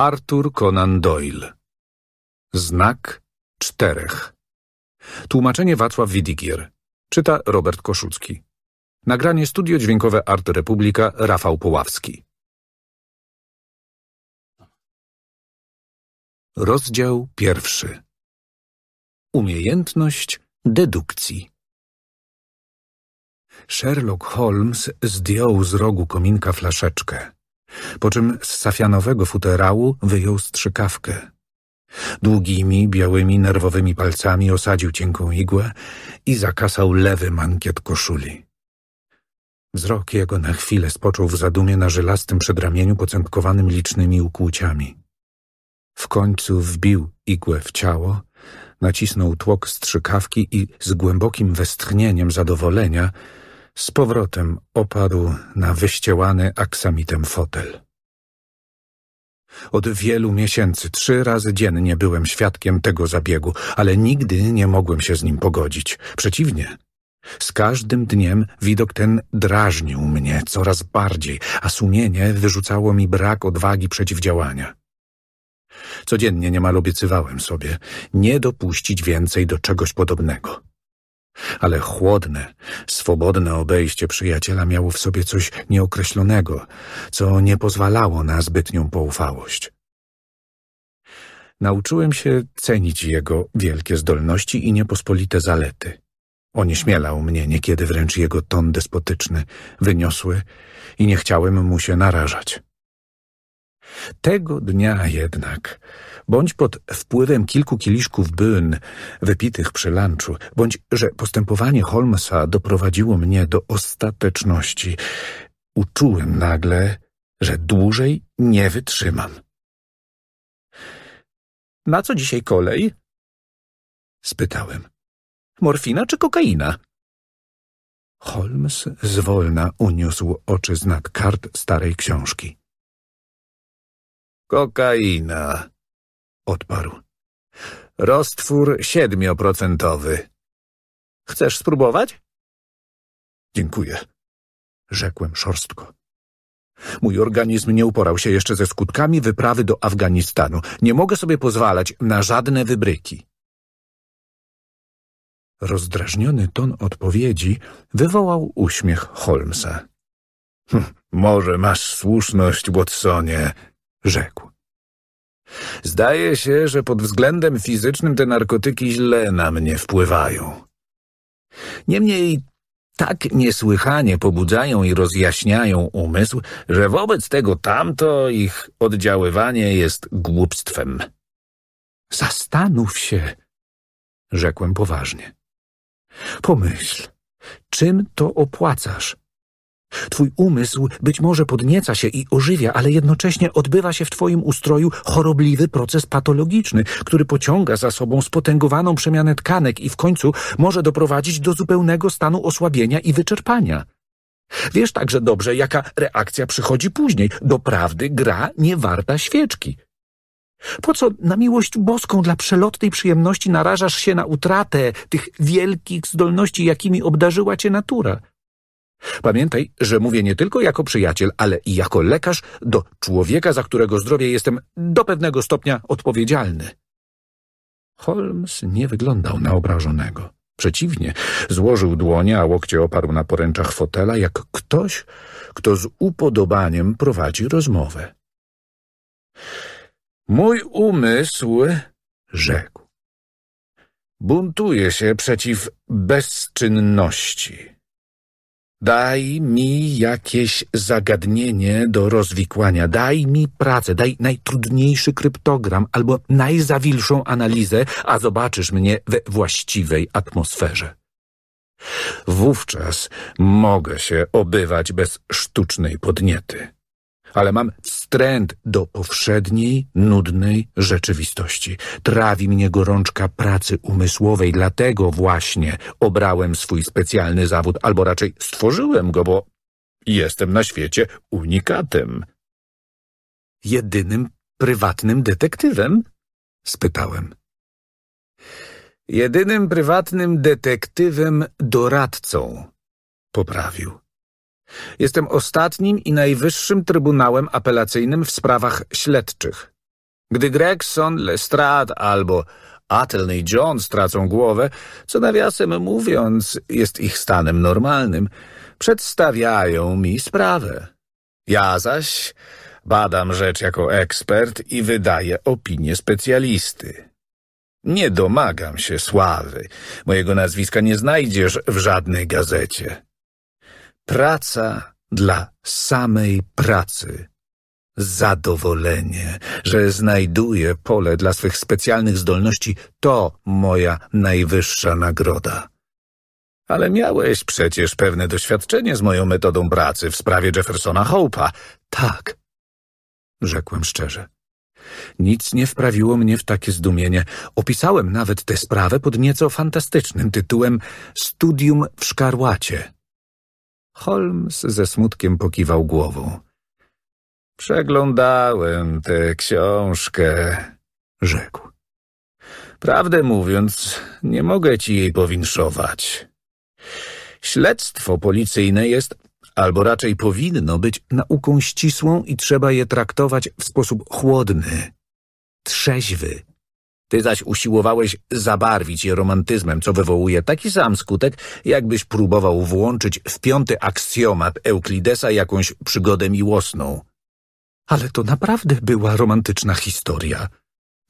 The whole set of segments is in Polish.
Arthur Conan Doyle. Znak czterech. Tłumaczenie Wacław Widigier. Czyta Robert Koszucki. Nagranie studio dźwiękowe Art Republika Rafał Poławski. Rozdział pierwszy. Umiejętność dedukcji. Sherlock Holmes zdjął z rogu kominka flaszeczkę po czym z safianowego futerału wyjął strzykawkę. Długimi, białymi, nerwowymi palcami osadził cienką igłę i zakasał lewy mankiet koszuli. Wzrok jego na chwilę spoczął w zadumie na żelastym przedramieniu pocętkowanym licznymi ukłuciami. W końcu wbił igłę w ciało, nacisnął tłok strzykawki i z głębokim westchnieniem zadowolenia – z powrotem opadł na wyściełany aksamitem fotel. Od wielu miesięcy trzy razy dziennie byłem świadkiem tego zabiegu, ale nigdy nie mogłem się z nim pogodzić. Przeciwnie, z każdym dniem widok ten drażnił mnie coraz bardziej, a sumienie wyrzucało mi brak odwagi przeciwdziałania. Codziennie niemal obiecywałem sobie nie dopuścić więcej do czegoś podobnego. Ale chłodne, swobodne obejście przyjaciela miało w sobie coś nieokreślonego, co nie pozwalało na zbytnią poufałość. Nauczyłem się cenić jego wielkie zdolności i niepospolite zalety. Onieśmielał mnie niekiedy wręcz jego ton despotyczny, wyniosły i nie chciałem mu się narażać. Tego dnia jednak, bądź pod wpływem kilku kieliszków byn wypitych przy lunchu, bądź że postępowanie Holmesa doprowadziło mnie do ostateczności, uczułem nagle, że dłużej nie wytrzymam. Na co dzisiaj kolej? Spytałem. Morfina czy kokaina? Holmes zwolna uniósł oczy z nad kart starej książki. Kokaina, odparł. Roztwór siedmioprocentowy. Chcesz spróbować? Dziękuję, rzekłem szorstko. Mój organizm nie uporał się jeszcze ze skutkami wyprawy do Afganistanu. Nie mogę sobie pozwalać na żadne wybryki. Rozdrażniony ton odpowiedzi wywołał uśmiech Holmesa. Hm, może masz słuszność, Watsonie, rzekł. Zdaje się, że pod względem fizycznym te narkotyki źle na mnie wpływają. Niemniej tak niesłychanie pobudzają i rozjaśniają umysł, że wobec tego tamto ich oddziaływanie jest głupstwem. Zastanów się, rzekłem poważnie. Pomyśl, czym to opłacasz? Twój umysł być może podnieca się i ożywia, ale jednocześnie odbywa się w Twoim ustroju chorobliwy proces patologiczny, który pociąga za sobą spotęgowaną przemianę tkanek i w końcu może doprowadzić do zupełnego stanu osłabienia i wyczerpania. Wiesz także dobrze, jaka reakcja przychodzi później. Doprawdy gra nie warta świeczki. Po co na miłość boską dla przelotnej przyjemności narażasz się na utratę tych wielkich zdolności, jakimi obdarzyła cię natura? Pamiętaj, że mówię nie tylko jako przyjaciel, ale i jako lekarz do człowieka, za którego zdrowie jestem do pewnego stopnia odpowiedzialny. Holmes nie wyglądał na obrażonego. Przeciwnie, złożył dłonie, a łokcie oparł na poręczach fotela, jak ktoś, kto z upodobaniem prowadzi rozmowę. Mój umysł, rzekł, buntuje się przeciw bezczynności. Daj mi jakieś zagadnienie do rozwikłania, daj mi pracę, daj najtrudniejszy kryptogram albo najzawilszą analizę, a zobaczysz mnie we właściwej atmosferze. Wówczas mogę się obywać bez sztucznej podniety ale mam wstręt do powszedniej, nudnej rzeczywistości. Trawi mnie gorączka pracy umysłowej, dlatego właśnie obrałem swój specjalny zawód, albo raczej stworzyłem go, bo jestem na świecie unikatem. Jedynym prywatnym detektywem? spytałem. Jedynym prywatnym detektywem doradcą, poprawił. Jestem ostatnim i najwyższym trybunałem apelacyjnym w sprawach śledczych. Gdy Gregson, Lestrade albo Athelney i Jones tracą głowę, co nawiasem mówiąc jest ich stanem normalnym, przedstawiają mi sprawę. Ja zaś badam rzecz jako ekspert i wydaję opinię specjalisty. Nie domagam się sławy. Mojego nazwiska nie znajdziesz w żadnej gazecie. Praca dla samej pracy. Zadowolenie, że znajduję pole dla swych specjalnych zdolności, to moja najwyższa nagroda. Ale miałeś przecież pewne doświadczenie z moją metodą pracy w sprawie Jeffersona Hope'a. Tak, rzekłem szczerze. Nic nie wprawiło mnie w takie zdumienie. Opisałem nawet tę sprawę pod nieco fantastycznym tytułem Studium w szkarłacie. Holmes ze smutkiem pokiwał głową. Przeglądałem tę książkę, rzekł. Prawdę mówiąc, nie mogę ci jej powinszować. Śledztwo policyjne jest, albo raczej powinno być, nauką ścisłą i trzeba je traktować w sposób chłodny, trzeźwy ty zaś usiłowałeś zabarwić je romantyzmem, co wywołuje taki sam skutek, jakbyś próbował włączyć w piąty aksjomat Euklidesa jakąś przygodę miłosną. Ale to naprawdę była romantyczna historia.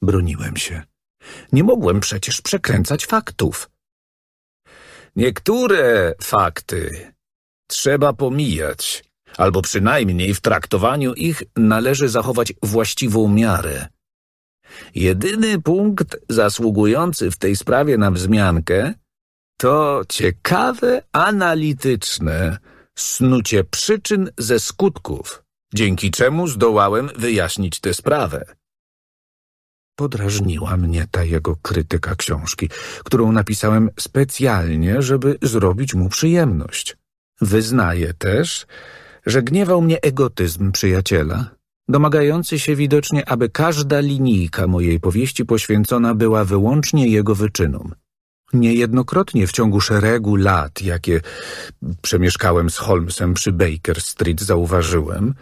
Broniłem się. Nie mogłem przecież przekręcać faktów. Niektóre fakty trzeba pomijać, albo przynajmniej w traktowaniu ich należy zachować właściwą miarę. Jedyny punkt zasługujący w tej sprawie na wzmiankę to ciekawe, analityczne snucie przyczyn ze skutków, dzięki czemu zdołałem wyjaśnić tę sprawę. Podrażniła mnie ta jego krytyka książki, którą napisałem specjalnie, żeby zrobić mu przyjemność. Wyznaję też, że gniewał mnie egotyzm przyjaciela – domagający się widocznie, aby każda linijka mojej powieści poświęcona była wyłącznie jego wyczynom. Niejednokrotnie w ciągu szeregu lat, jakie przemieszkałem z Holmesem przy Baker Street, zauważyłem,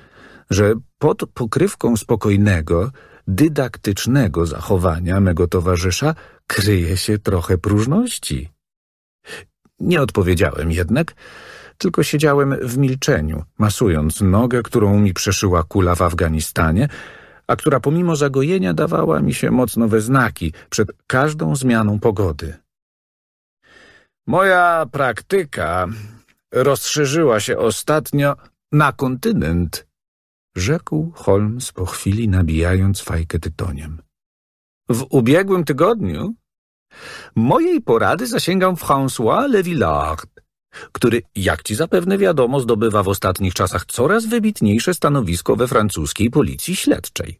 że pod pokrywką spokojnego, dydaktycznego zachowania mego towarzysza kryje się trochę próżności. Nie odpowiedziałem jednak, tylko siedziałem w milczeniu, masując nogę, którą mi przeszyła kula w Afganistanie, a która pomimo zagojenia dawała mi się mocno we znaki przed każdą zmianą pogody. Moja praktyka rozszerzyła się ostatnio na kontynent, rzekł Holmes po chwili nabijając fajkę tytoniem. W ubiegłym tygodniu mojej porady zasięgał François Levillard, który, jak ci zapewne wiadomo, zdobywa w ostatnich czasach coraz wybitniejsze stanowisko we francuskiej policji śledczej.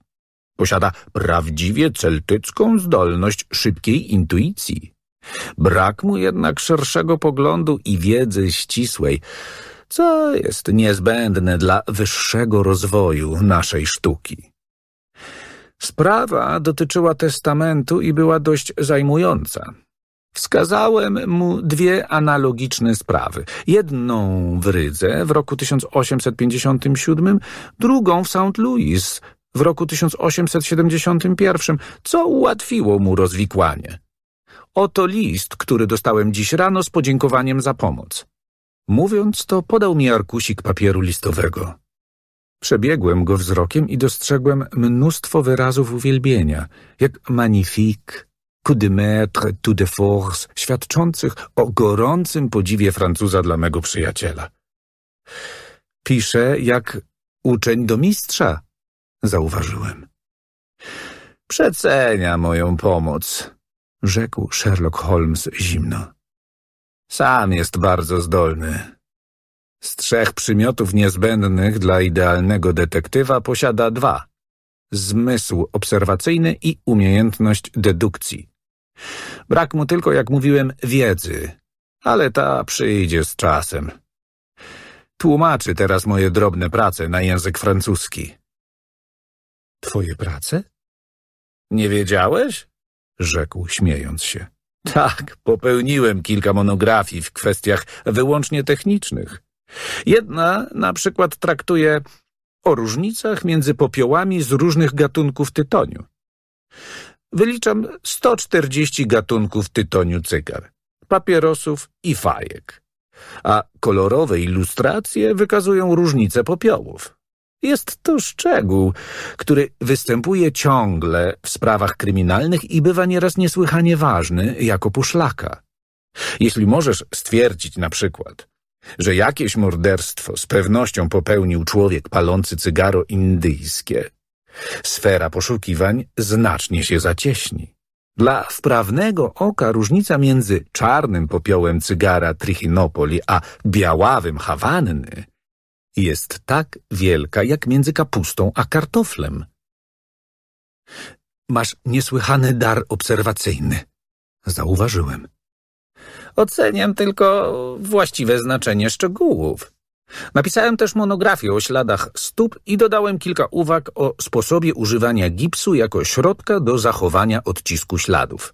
Posiada prawdziwie celtycką zdolność szybkiej intuicji. Brak mu jednak szerszego poglądu i wiedzy ścisłej, co jest niezbędne dla wyższego rozwoju naszej sztuki. Sprawa dotyczyła testamentu i była dość zajmująca. Wskazałem mu dwie analogiczne sprawy. Jedną w Rydze w roku 1857, drugą w St. Louis w roku 1871, co ułatwiło mu rozwikłanie. Oto list, który dostałem dziś rano z podziękowaniem za pomoc. Mówiąc to, podał mi arkusik papieru listowego. Przebiegłem go wzrokiem i dostrzegłem mnóstwo wyrazów uwielbienia, jak magnifique, coup de maître, tout de force, świadczących o gorącym podziwie Francuza dla mego przyjaciela. Pisze jak uczeń do mistrza, zauważyłem. Przecenia moją pomoc, rzekł Sherlock Holmes zimno. Sam jest bardzo zdolny. Z trzech przymiotów niezbędnych dla idealnego detektywa posiada dwa. Zmysł obserwacyjny i umiejętność dedukcji. Brak mu tylko, jak mówiłem, wiedzy, ale ta przyjdzie z czasem. Tłumaczy teraz moje drobne prace na język francuski. Twoje prace? Nie wiedziałeś? Rzekł, śmiejąc się. Tak, popełniłem kilka monografii w kwestiach wyłącznie technicznych. Jedna na przykład traktuje o różnicach między popiołami z różnych gatunków tytoniu. Wyliczam 140 gatunków tytoniu cygar, papierosów i fajek. A kolorowe ilustracje wykazują różnice popiołów. Jest to szczegół, który występuje ciągle w sprawach kryminalnych i bywa nieraz niesłychanie ważny jako puszlaka. Jeśli możesz stwierdzić na przykład, że jakieś morderstwo z pewnością popełnił człowiek palący cygaro indyjskie, Sfera poszukiwań znacznie się zacieśni. Dla wprawnego oka różnica między czarnym popiołem cygara Trichinopoli a białawym Hawanny jest tak wielka jak między kapustą a kartoflem. Masz niesłychany dar obserwacyjny, zauważyłem. Oceniam tylko właściwe znaczenie szczegółów. Napisałem też monografię o śladach stóp i dodałem kilka uwag o sposobie używania gipsu jako środka do zachowania odcisku śladów.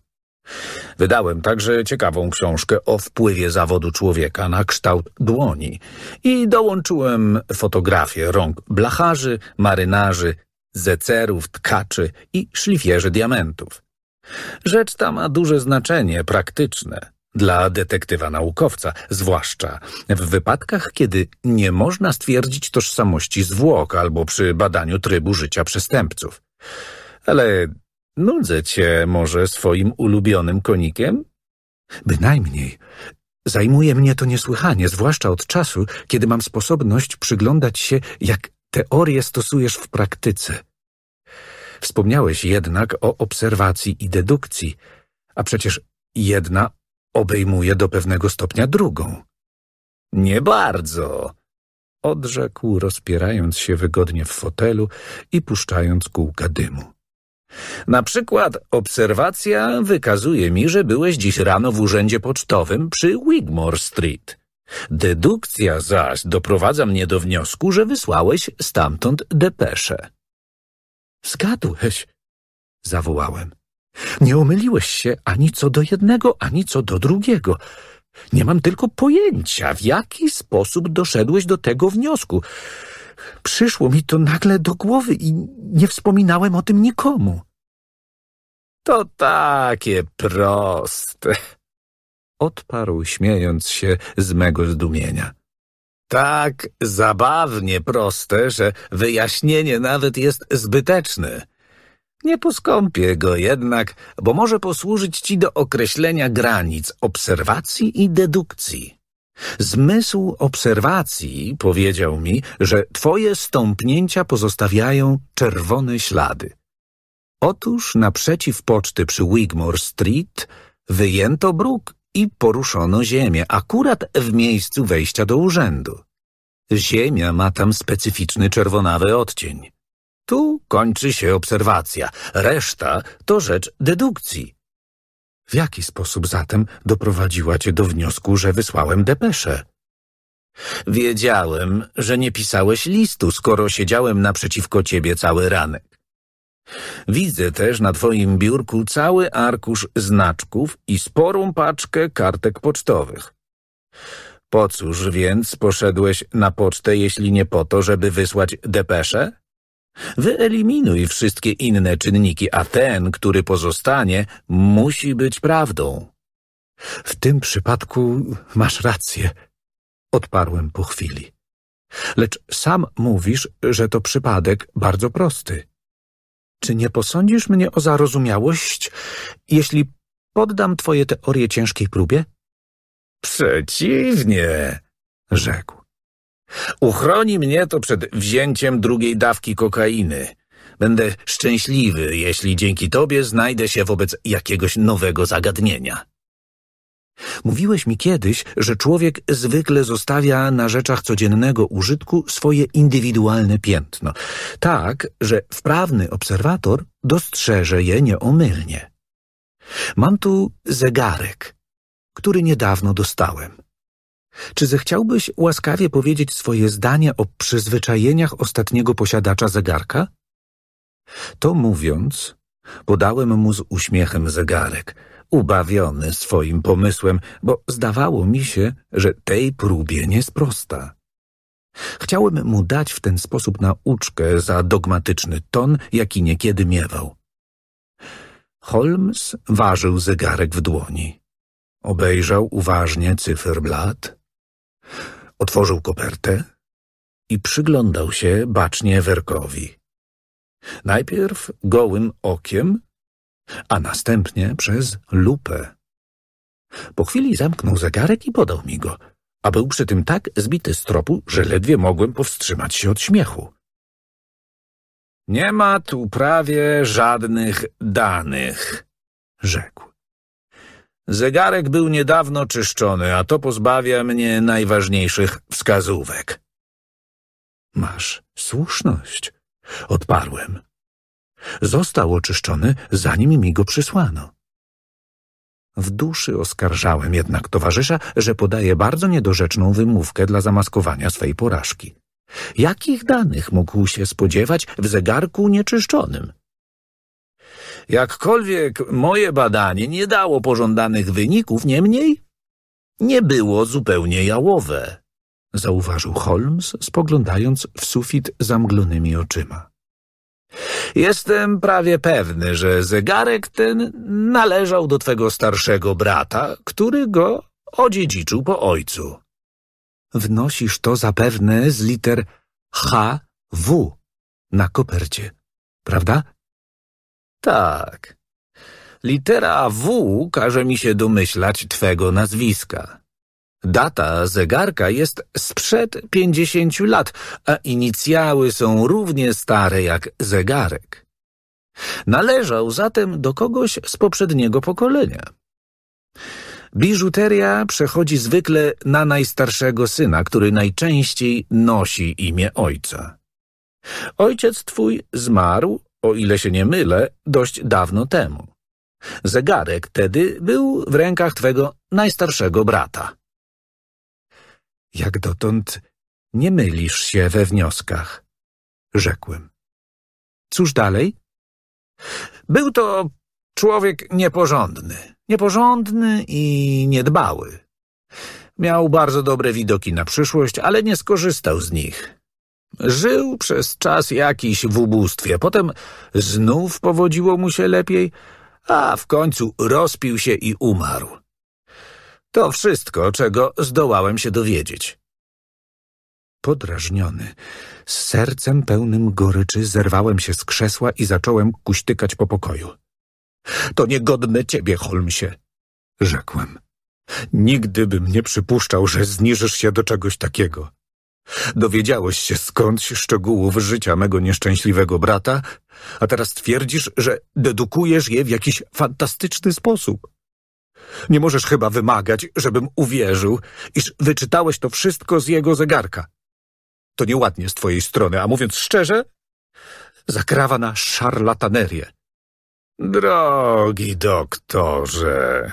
Wydałem także ciekawą książkę o wpływie zawodu człowieka na kształt dłoni i dołączyłem fotografie rąk blacharzy, marynarzy, zecerów, tkaczy i szlifierzy diamentów. Rzecz ta ma duże znaczenie praktyczne – dla detektywa naukowca, zwłaszcza w wypadkach, kiedy nie można stwierdzić tożsamości zwłok albo przy badaniu trybu życia przestępców. Ale nudzę cię może swoim ulubionym konikiem? Bynajmniej. Zajmuje mnie to niesłychanie, zwłaszcza od czasu, kiedy mam sposobność przyglądać się, jak teorie stosujesz w praktyce. Wspomniałeś jednak o obserwacji i dedukcji, a przecież jedna obejmuje do pewnego stopnia drugą. Nie bardzo, odrzekł, rozpierając się wygodnie w fotelu i puszczając kółka dymu. Na przykład obserwacja wykazuje mi, że byłeś dziś rano w urzędzie pocztowym przy Wigmore Street. Dedukcja zaś doprowadza mnie do wniosku, że wysłałeś stamtąd depeszę. Zgadłeś, zawołałem. Nie omyliłeś się ani co do jednego, ani co do drugiego. Nie mam tylko pojęcia, w jaki sposób doszedłeś do tego wniosku. Przyszło mi to nagle do głowy i nie wspominałem o tym nikomu. To takie proste, odparł śmiejąc się z mego zdumienia. Tak zabawnie proste, że wyjaśnienie nawet jest zbyteczne. Nie poskąpię go jednak, bo może posłużyć ci do określenia granic obserwacji i dedukcji. Zmysł obserwacji powiedział mi, że twoje stąpnięcia pozostawiają czerwone ślady. Otóż naprzeciw poczty przy Wigmore Street wyjęto bruk i poruszono ziemię, akurat w miejscu wejścia do urzędu. Ziemia ma tam specyficzny czerwonawy odcień. Tu kończy się obserwacja, reszta to rzecz dedukcji. W jaki sposób zatem doprowadziła cię do wniosku, że wysłałem depeszę? Wiedziałem, że nie pisałeś listu, skoro siedziałem naprzeciwko ciebie cały ranek. Widzę też na twoim biurku cały arkusz znaczków i sporą paczkę kartek pocztowych. Po cóż więc poszedłeś na pocztę, jeśli nie po to, żeby wysłać depeszę? Wyeliminuj wszystkie inne czynniki, a ten, który pozostanie, musi być prawdą. W tym przypadku masz rację, odparłem po chwili. Lecz sam mówisz, że to przypadek bardzo prosty. Czy nie posądzisz mnie o zarozumiałość, jeśli poddam twoje teorie ciężkiej próbie? Przeciwnie, rzekł. Uchroni mnie to przed wzięciem drugiej dawki kokainy. Będę szczęśliwy, jeśli dzięki tobie znajdę się wobec jakiegoś nowego zagadnienia. Mówiłeś mi kiedyś, że człowiek zwykle zostawia na rzeczach codziennego użytku swoje indywidualne piętno, tak, że wprawny obserwator dostrzeże je nieomylnie. Mam tu zegarek, który niedawno dostałem. Czy zechciałbyś łaskawie powiedzieć swoje zdanie o przyzwyczajeniach ostatniego posiadacza zegarka? To mówiąc, podałem mu z uśmiechem zegarek, ubawiony swoim pomysłem, bo zdawało mi się, że tej próbie nie sprosta. Chciałem mu dać w ten sposób nauczkę za dogmatyczny ton, jaki niekiedy miewał. Holmes ważył zegarek w dłoni. Obejrzał uważnie cyferblat, Otworzył kopertę i przyglądał się bacznie Werkowi. Najpierw gołym okiem, a następnie przez lupę. Po chwili zamknął zegarek i podał mi go, a był przy tym tak zbity z tropu, że ledwie mogłem powstrzymać się od śmiechu. Nie ma tu prawie żadnych danych, rzekł. Zegarek był niedawno czyszczony, a to pozbawia mnie najważniejszych wskazówek. Masz słuszność, odparłem. Został oczyszczony, zanim mi go przysłano. W duszy oskarżałem jednak towarzysza, że podaje bardzo niedorzeczną wymówkę dla zamaskowania swej porażki. Jakich danych mógł się spodziewać w zegarku nieczyszczonym? Jakkolwiek moje badanie nie dało pożądanych wyników, niemniej nie było zupełnie jałowe, zauważył Holmes, spoglądając w sufit zamglonymi oczyma. Jestem prawie pewny, że zegarek ten należał do twego starszego brata, który go odziedziczył po ojcu. Wnosisz to zapewne z liter HW na kopercie, prawda? Tak. Litera W każe mi się domyślać twego nazwiska. Data zegarka jest sprzed pięćdziesięciu lat, a inicjały są równie stare jak zegarek. Należał zatem do kogoś z poprzedniego pokolenia. Biżuteria przechodzi zwykle na najstarszego syna, który najczęściej nosi imię ojca. Ojciec twój zmarł o ile się nie mylę, dość dawno temu. Zegarek tedy był w rękach twego najstarszego brata. Jak dotąd nie mylisz się we wnioskach, rzekłem. Cóż dalej? Był to człowiek nieporządny, nieporządny i niedbały. Miał bardzo dobre widoki na przyszłość, ale nie skorzystał z nich. Żył przez czas jakiś w ubóstwie, potem znów powodziło mu się lepiej, a w końcu rozpił się i umarł. To wszystko, czego zdołałem się dowiedzieć. Podrażniony, z sercem pełnym goryczy zerwałem się z krzesła i zacząłem kuśtykać po pokoju. To niegodne ciebie, Holmesie, rzekłem. Nigdy bym nie przypuszczał, że zniżysz się do czegoś takiego. Dowiedziałeś się skądś szczegółów życia mego nieszczęśliwego brata, a teraz twierdzisz, że dedukujesz je w jakiś fantastyczny sposób. Nie możesz chyba wymagać, żebym uwierzył, iż wyczytałeś to wszystko z jego zegarka. To nieładnie z twojej strony, a mówiąc szczerze, zakrawa na szarlatanerię. Drogi doktorze,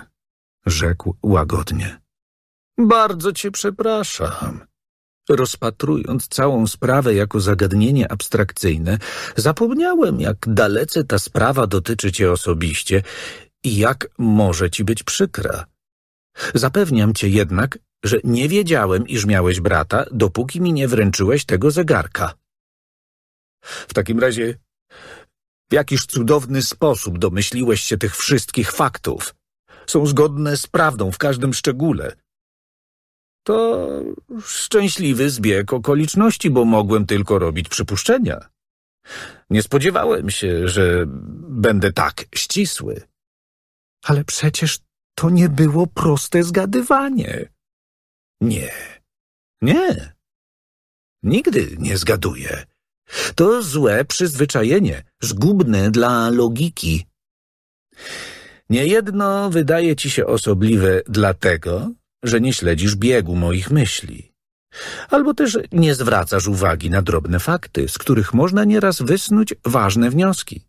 rzekł łagodnie. Bardzo cię przepraszam. Rozpatrując całą sprawę jako zagadnienie abstrakcyjne, zapomniałem, jak dalece ta sprawa dotyczy cię osobiście i jak może ci być przykra. Zapewniam cię jednak, że nie wiedziałem, iż miałeś brata, dopóki mi nie wręczyłeś tego zegarka. W takim razie, w jakiż cudowny sposób domyśliłeś się tych wszystkich faktów? Są zgodne z prawdą w każdym szczególe. To szczęśliwy zbieg okoliczności, bo mogłem tylko robić przypuszczenia. Nie spodziewałem się, że będę tak ścisły. Ale przecież to nie było proste zgadywanie. Nie, nie. Nigdy nie zgaduję. To złe przyzwyczajenie, zgubne dla logiki. Niejedno wydaje ci się osobliwe dlatego, że nie śledzisz biegu moich myśli. Albo też nie zwracasz uwagi na drobne fakty, z których można nieraz wysnuć ważne wnioski.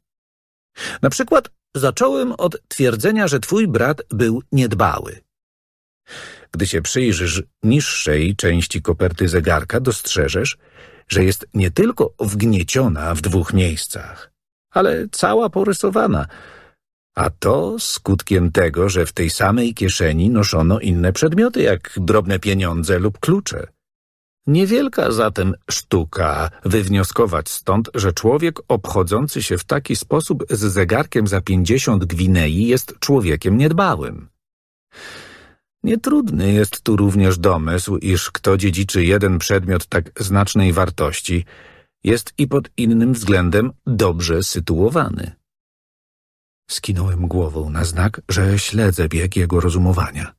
Na przykład zacząłem od twierdzenia, że twój brat był niedbały. Gdy się przyjrzysz niższej części koperty zegarka, dostrzeżesz, że jest nie tylko wgnieciona w dwóch miejscach, ale cała porysowana – a to skutkiem tego, że w tej samej kieszeni noszono inne przedmioty, jak drobne pieniądze lub klucze. Niewielka zatem sztuka wywnioskować stąd, że człowiek obchodzący się w taki sposób z zegarkiem za pięćdziesiąt gwinei jest człowiekiem niedbałym. Nietrudny jest tu również domysł, iż kto dziedziczy jeden przedmiot tak znacznej wartości, jest i pod innym względem dobrze sytuowany. Skinąłem głową na znak, że śledzę bieg jego rozumowania.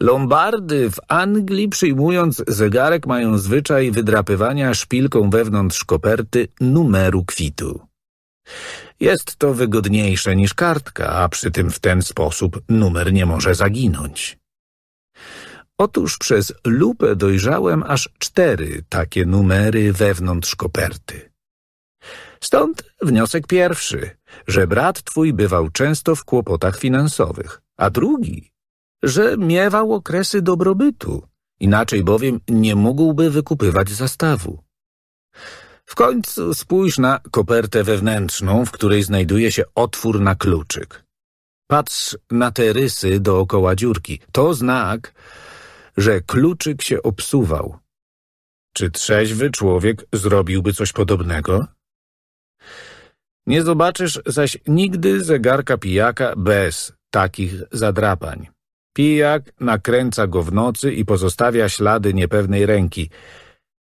Lombardy w Anglii przyjmując zegarek mają zwyczaj wydrapywania szpilką wewnątrz koperty numeru kwitu. Jest to wygodniejsze niż kartka, a przy tym w ten sposób numer nie może zaginąć. Otóż przez lupę dojrzałem aż cztery takie numery wewnątrz koperty. Stąd wniosek pierwszy, że brat twój bywał często w kłopotach finansowych, a drugi, że miewał okresy dobrobytu, inaczej bowiem nie mógłby wykupywać zastawu. W końcu spójrz na kopertę wewnętrzną, w której znajduje się otwór na kluczyk. Patrz na te rysy dookoła dziurki. To znak, że kluczyk się obsuwał. Czy trzeźwy człowiek zrobiłby coś podobnego? Nie zobaczysz zaś nigdy zegarka pijaka bez takich zadrapań. Pijak nakręca go w nocy i pozostawia ślady niepewnej ręki.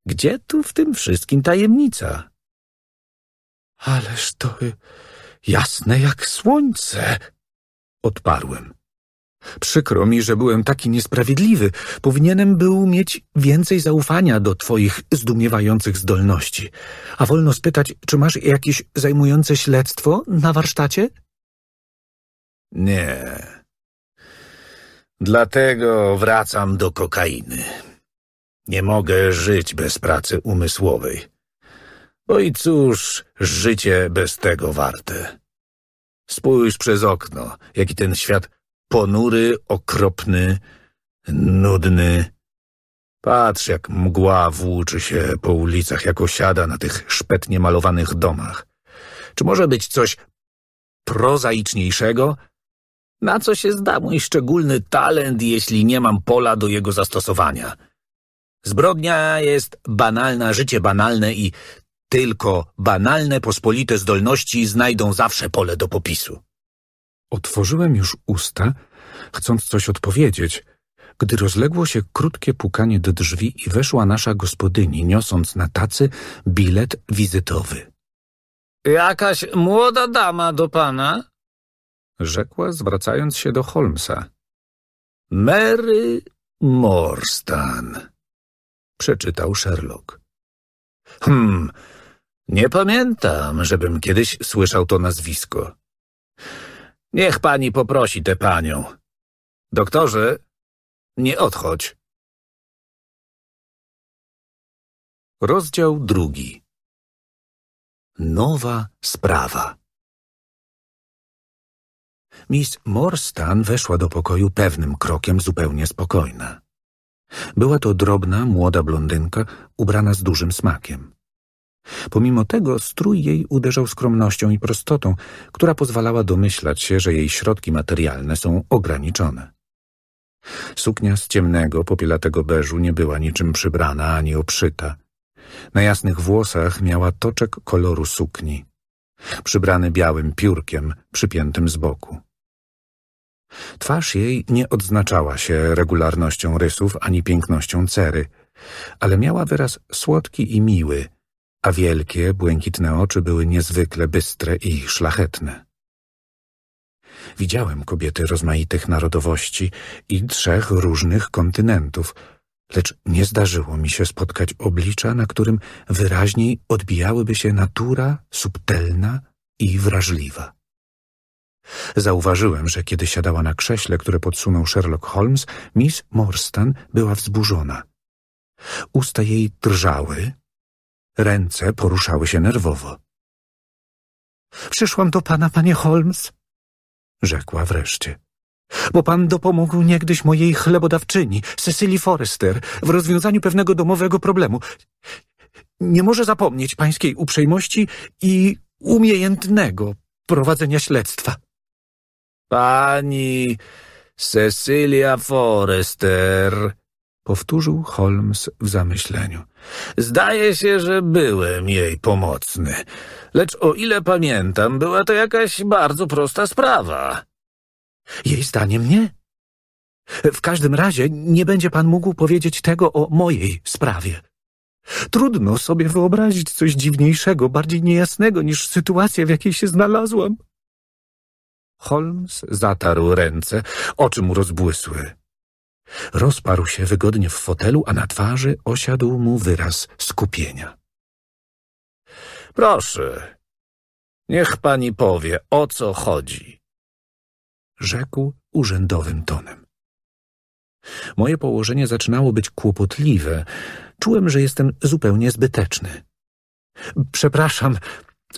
Gdzie tu w tym wszystkim tajemnica? Ależ to y, jasne jak słońce, odparłem. Przykro mi, że byłem taki niesprawiedliwy. Powinienem był mieć więcej zaufania do twoich zdumiewających zdolności. A wolno spytać, czy masz jakieś zajmujące śledztwo na warsztacie? Nie. Dlatego wracam do kokainy. Nie mogę żyć bez pracy umysłowej. Bo no i cóż, życie bez tego warte. Spójrz przez okno, jaki ten świat ponury, okropny, nudny. Patrz, jak mgła włóczy się po ulicach, jak osiada na tych szpetnie malowanych domach. Czy może być coś prozaiczniejszego? Na co się zda mój szczególny talent, jeśli nie mam pola do jego zastosowania? Zbrodnia jest banalna, życie banalne i tylko banalne, pospolite zdolności znajdą zawsze pole do popisu. Otworzyłem już usta, chcąc coś odpowiedzieć, gdy rozległo się krótkie pukanie do drzwi i weszła nasza gospodyni, niosąc na tacy bilet wizytowy. Jakaś młoda dama do pana? rzekła, zwracając się do Holmesa. Mary Morstan, przeczytał Sherlock. Hmm, nie pamiętam, żebym kiedyś słyszał to nazwisko. Niech pani poprosi tę panią. Doktorze, nie odchodź. Rozdział drugi. Nowa sprawa. Miss Morstan weszła do pokoju pewnym krokiem zupełnie spokojna. Była to drobna, młoda blondynka, ubrana z dużym smakiem. Pomimo tego strój jej uderzał skromnością i prostotą, która pozwalała domyślać się, że jej środki materialne są ograniczone. Suknia z ciemnego, popielatego beżu nie była niczym przybrana ani obszyta. Na jasnych włosach miała toczek koloru sukni, przybrany białym piórkiem przypiętym z boku. Twarz jej nie odznaczała się regularnością rysów ani pięknością cery, ale miała wyraz słodki i miły – a wielkie, błękitne oczy były niezwykle bystre i szlachetne. Widziałem kobiety rozmaitych narodowości i trzech różnych kontynentów, lecz nie zdarzyło mi się spotkać oblicza, na którym wyraźniej odbijałyby się natura subtelna i wrażliwa. Zauważyłem, że kiedy siadała na krześle, które podsunął Sherlock Holmes, Miss Morstan była wzburzona. Usta jej drżały, Ręce poruszały się nerwowo. Przyszłam do pana, panie Holmes, rzekła wreszcie, bo pan dopomógł niegdyś mojej chlebodawczyni, Cecily Forrester, w rozwiązaniu pewnego domowego problemu. Nie może zapomnieć pańskiej uprzejmości i umiejętnego prowadzenia śledztwa. Pani Cecilia Forrester, powtórzył Holmes w zamyśleniu. Zdaje się, że byłem jej pomocny. Lecz o ile pamiętam, była to jakaś bardzo prosta sprawa. Jej zdaniem nie? W każdym razie nie będzie pan mógł powiedzieć tego o mojej sprawie. Trudno sobie wyobrazić coś dziwniejszego, bardziej niejasnego niż sytuacja, w jakiej się znalazłam. Holmes zatarł ręce, oczy mu rozbłysły. Rozparł się wygodnie w fotelu, a na twarzy osiadł mu wyraz skupienia. Proszę, niech pani powie, o co chodzi, rzekł urzędowym tonem. Moje położenie zaczynało być kłopotliwe. Czułem, że jestem zupełnie zbyteczny. Przepraszam,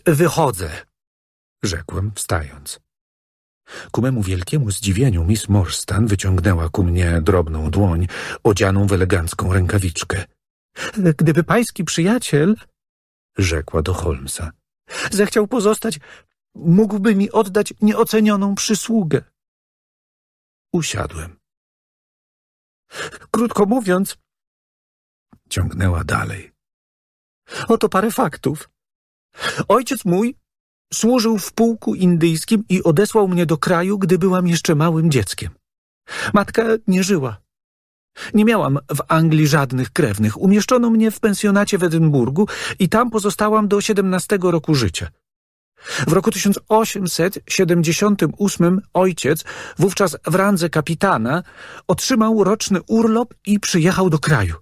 wychodzę, rzekłem, wstając. Ku memu wielkiemu zdziwieniu Miss Morstan wyciągnęła ku mnie drobną dłoń, odzianą w elegancką rękawiczkę. Gdyby pański przyjaciel, rzekła do Holmesa, zechciał pozostać, mógłby mi oddać nieocenioną przysługę. Usiadłem. Krótko mówiąc, ciągnęła dalej. Oto parę faktów. Ojciec mój Służył w pułku indyjskim i odesłał mnie do kraju, gdy byłam jeszcze małym dzieckiem. Matka nie żyła. Nie miałam w Anglii żadnych krewnych. Umieszczono mnie w pensjonacie w Edynburgu i tam pozostałam do 17 roku życia. W roku 1878 ojciec, wówczas w randze kapitana, otrzymał roczny urlop i przyjechał do kraju.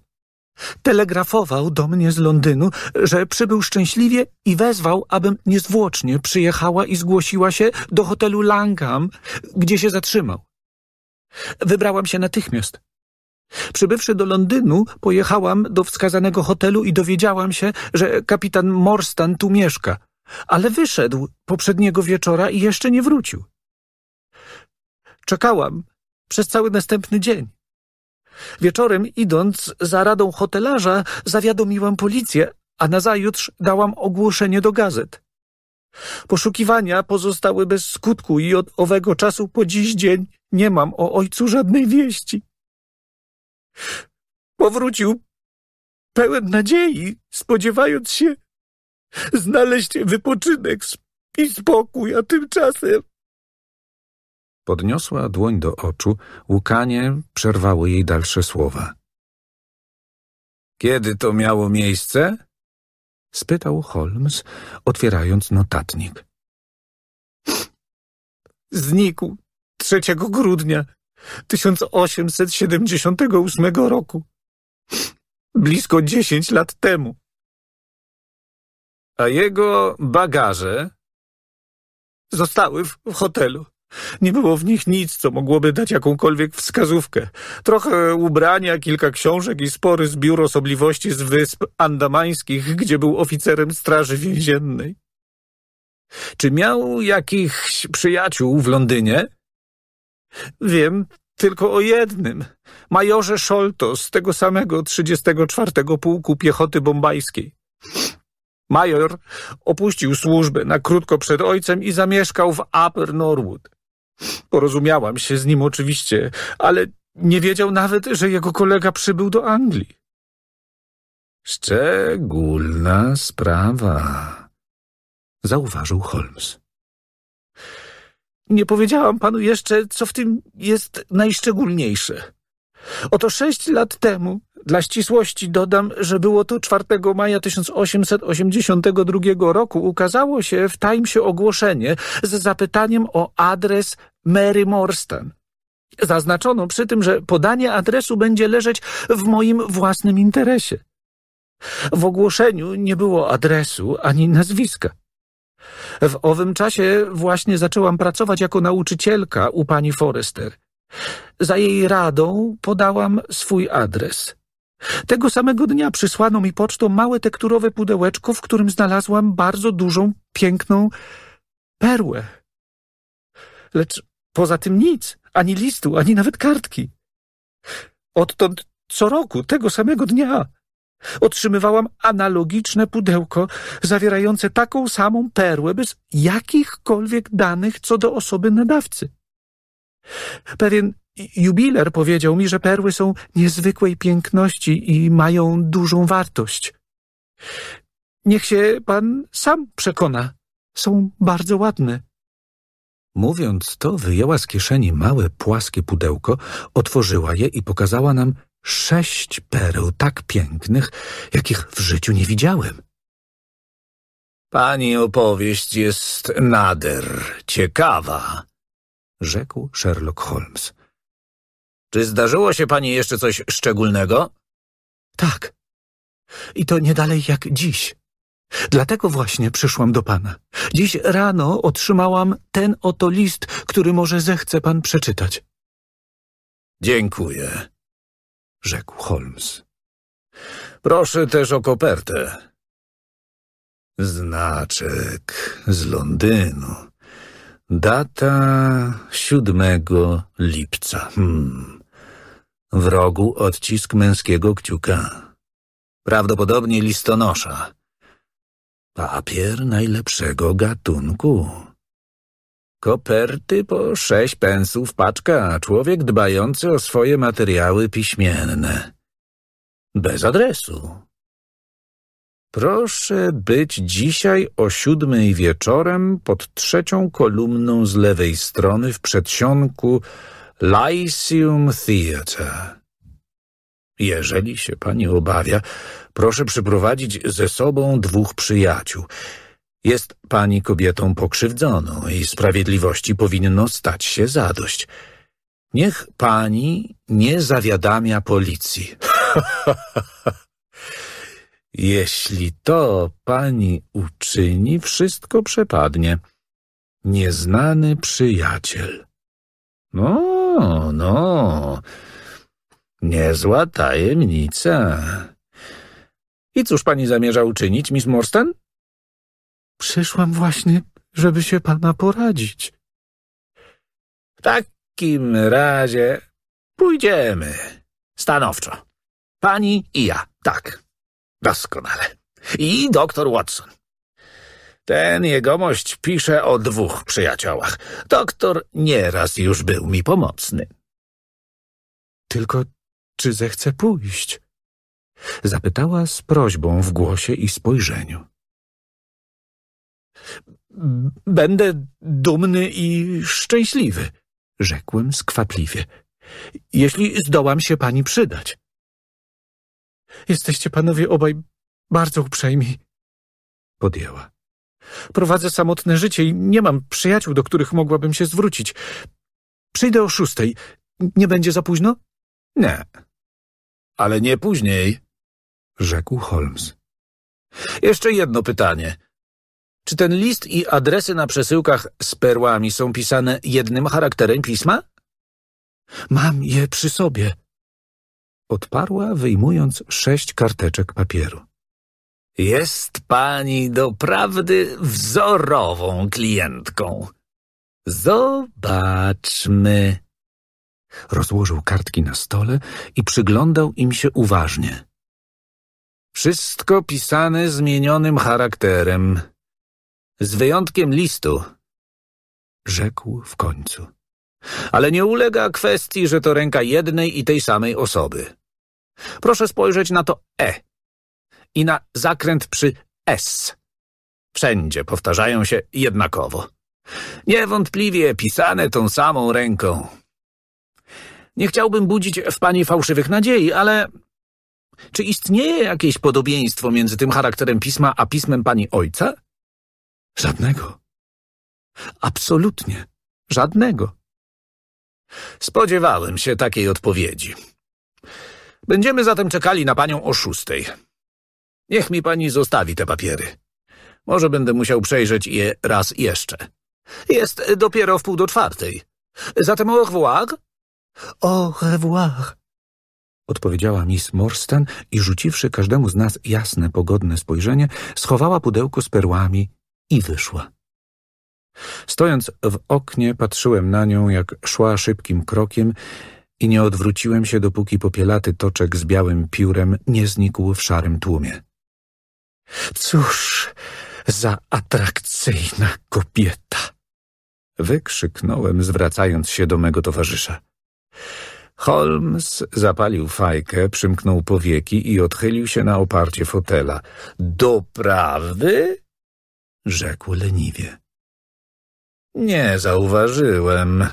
Telegrafował do mnie z Londynu, że przybył szczęśliwie i wezwał, abym niezwłocznie przyjechała i zgłosiła się do hotelu Langham, gdzie się zatrzymał. Wybrałam się natychmiast. Przybywszy do Londynu, pojechałam do wskazanego hotelu i dowiedziałam się, że kapitan Morstan tu mieszka, ale wyszedł poprzedniego wieczora i jeszcze nie wrócił. Czekałam przez cały następny dzień. Wieczorem idąc za radą hotelarza zawiadomiłam policję, a nazajutrz dałam ogłoszenie do gazet. Poszukiwania pozostały bez skutku i od owego czasu po dziś dzień nie mam o ojcu żadnej wieści. Powrócił pełen nadziei, spodziewając się znaleźć wypoczynek i spokój, a tymczasem... Podniosła dłoń do oczu, łkanie przerwało jej dalsze słowa. Kiedy to miało miejsce? spytał Holmes, otwierając notatnik. Znikł 3 grudnia 1878 roku, blisko 10 lat temu. A jego bagaże zostały w, w hotelu. Nie było w nich nic, co mogłoby dać jakąkolwiek wskazówkę. Trochę ubrania, kilka książek i spory zbiór osobliwości z wysp andamańskich, gdzie był oficerem straży więziennej. Czy miał jakichś przyjaciół w Londynie? Wiem tylko o jednym. Majorze Szolto z tego samego 34. Pułku Piechoty Bombajskiej. Major opuścił służbę na krótko przed ojcem i zamieszkał w Upper Norwood. Porozumiałam się z nim oczywiście, ale nie wiedział nawet, że jego kolega przybył do Anglii. Szczególna sprawa, zauważył Holmes. Nie powiedziałam panu jeszcze, co w tym jest najszczególniejsze. Oto sześć lat temu, dla ścisłości dodam, że było to 4 maja 1882 roku, ukazało się w Timesie ogłoszenie z zapytaniem o adres Mary Morstan. Zaznaczono przy tym, że podanie adresu będzie leżeć w moim własnym interesie. W ogłoszeniu nie było adresu ani nazwiska. W owym czasie właśnie zaczęłam pracować jako nauczycielka u pani Forrester. Za jej radą podałam swój adres. Tego samego dnia przysłano mi pocztą małe tekturowe pudełeczko, w którym znalazłam bardzo dużą, piękną perłę. Lecz Poza tym nic, ani listu, ani nawet kartki. Odtąd co roku, tego samego dnia, otrzymywałam analogiczne pudełko zawierające taką samą perłę bez jakichkolwiek danych co do osoby nadawcy. Pewien jubiler powiedział mi, że perły są niezwykłej piękności i mają dużą wartość. Niech się pan sam przekona. Są bardzo ładne. Mówiąc to, wyjęła z kieszeni małe, płaskie pudełko, otworzyła je i pokazała nam sześć pereł tak pięknych, jakich w życiu nie widziałem. Pani opowieść jest nader ciekawa, rzekł Sherlock Holmes. Czy zdarzyło się pani jeszcze coś szczególnego? Tak. I to nie dalej jak dziś. Dlatego właśnie przyszłam do pana. Dziś rano otrzymałam ten oto list, który może zechce pan przeczytać. Dziękuję, rzekł Holmes. Proszę też o kopertę. Znaczek z Londynu. Data 7 lipca. Hmm. W rogu odcisk męskiego kciuka. Prawdopodobnie listonosza. Papier najlepszego gatunku. Koperty po sześć pensów paczka, człowiek dbający o swoje materiały piśmienne. Bez adresu. Proszę być dzisiaj o siódmej wieczorem pod trzecią kolumną z lewej strony w przedsionku Lyceum Theatre. Jeżeli się pani obawia, proszę przyprowadzić ze sobą dwóch przyjaciół. Jest pani kobietą pokrzywdzoną i sprawiedliwości powinno stać się zadość. Niech pani nie zawiadamia policji. Jeśli to pani uczyni, wszystko przepadnie. Nieznany przyjaciel. No, no... Niezła tajemnica. I cóż pani zamierza uczynić, Miss Morstan? Przyszłam właśnie, żeby się pana poradzić. W takim razie pójdziemy. Stanowczo. Pani i ja, tak. Doskonale. I doktor Watson. Ten jegomość pisze o dwóch przyjaciołach. Doktor nieraz już był mi pomocny. Tylko czy zechce pójść? Zapytała z prośbą w głosie i spojrzeniu. Będę dumny i szczęśliwy, rzekłem skwapliwie, jeśli zdołam się pani przydać. Jesteście panowie obaj bardzo uprzejmi, podjęła. Prowadzę samotne życie i nie mam przyjaciół, do których mogłabym się zwrócić. Przyjdę o szóstej. Nie będzie za późno? Nie, ale nie później, rzekł Holmes. Jeszcze jedno pytanie. Czy ten list i adresy na przesyłkach z perłami są pisane jednym charakterem pisma? Mam je przy sobie. Odparła, wyjmując sześć karteczek papieru. Jest pani doprawdy wzorową klientką. Zobaczmy. Rozłożył kartki na stole i przyglądał im się uważnie. Wszystko pisane zmienionym charakterem. Z wyjątkiem listu, rzekł w końcu. Ale nie ulega kwestii, że to ręka jednej i tej samej osoby. Proszę spojrzeć na to E i na zakręt przy S. Wszędzie powtarzają się jednakowo. Niewątpliwie pisane tą samą ręką. Nie chciałbym budzić w pani fałszywych nadziei, ale czy istnieje jakieś podobieństwo między tym charakterem pisma a pismem pani ojca? Żadnego. Absolutnie żadnego. Spodziewałem się takiej odpowiedzi. Będziemy zatem czekali na panią o szóstej. Niech mi pani zostawi te papiery. Może będę musiał przejrzeć je raz jeszcze. Jest dopiero w pół do czwartej. Zatem au revoir. Au revoir! odpowiedziała miss Morstan i rzuciwszy każdemu z nas jasne, pogodne spojrzenie, schowała pudełko z perłami i wyszła. Stojąc w oknie, patrzyłem na nią, jak szła szybkim krokiem i nie odwróciłem się, dopóki popielaty toczek z białym piórem nie znikł w szarym tłumie. Cóż za atrakcyjna kobieta! Wykrzyknąłem, zwracając się do mego towarzysza. Holmes zapalił fajkę, przymknął powieki i odchylił się na oparcie fotela. Doprawdy? rzekł leniwie. Nie zauważyłem.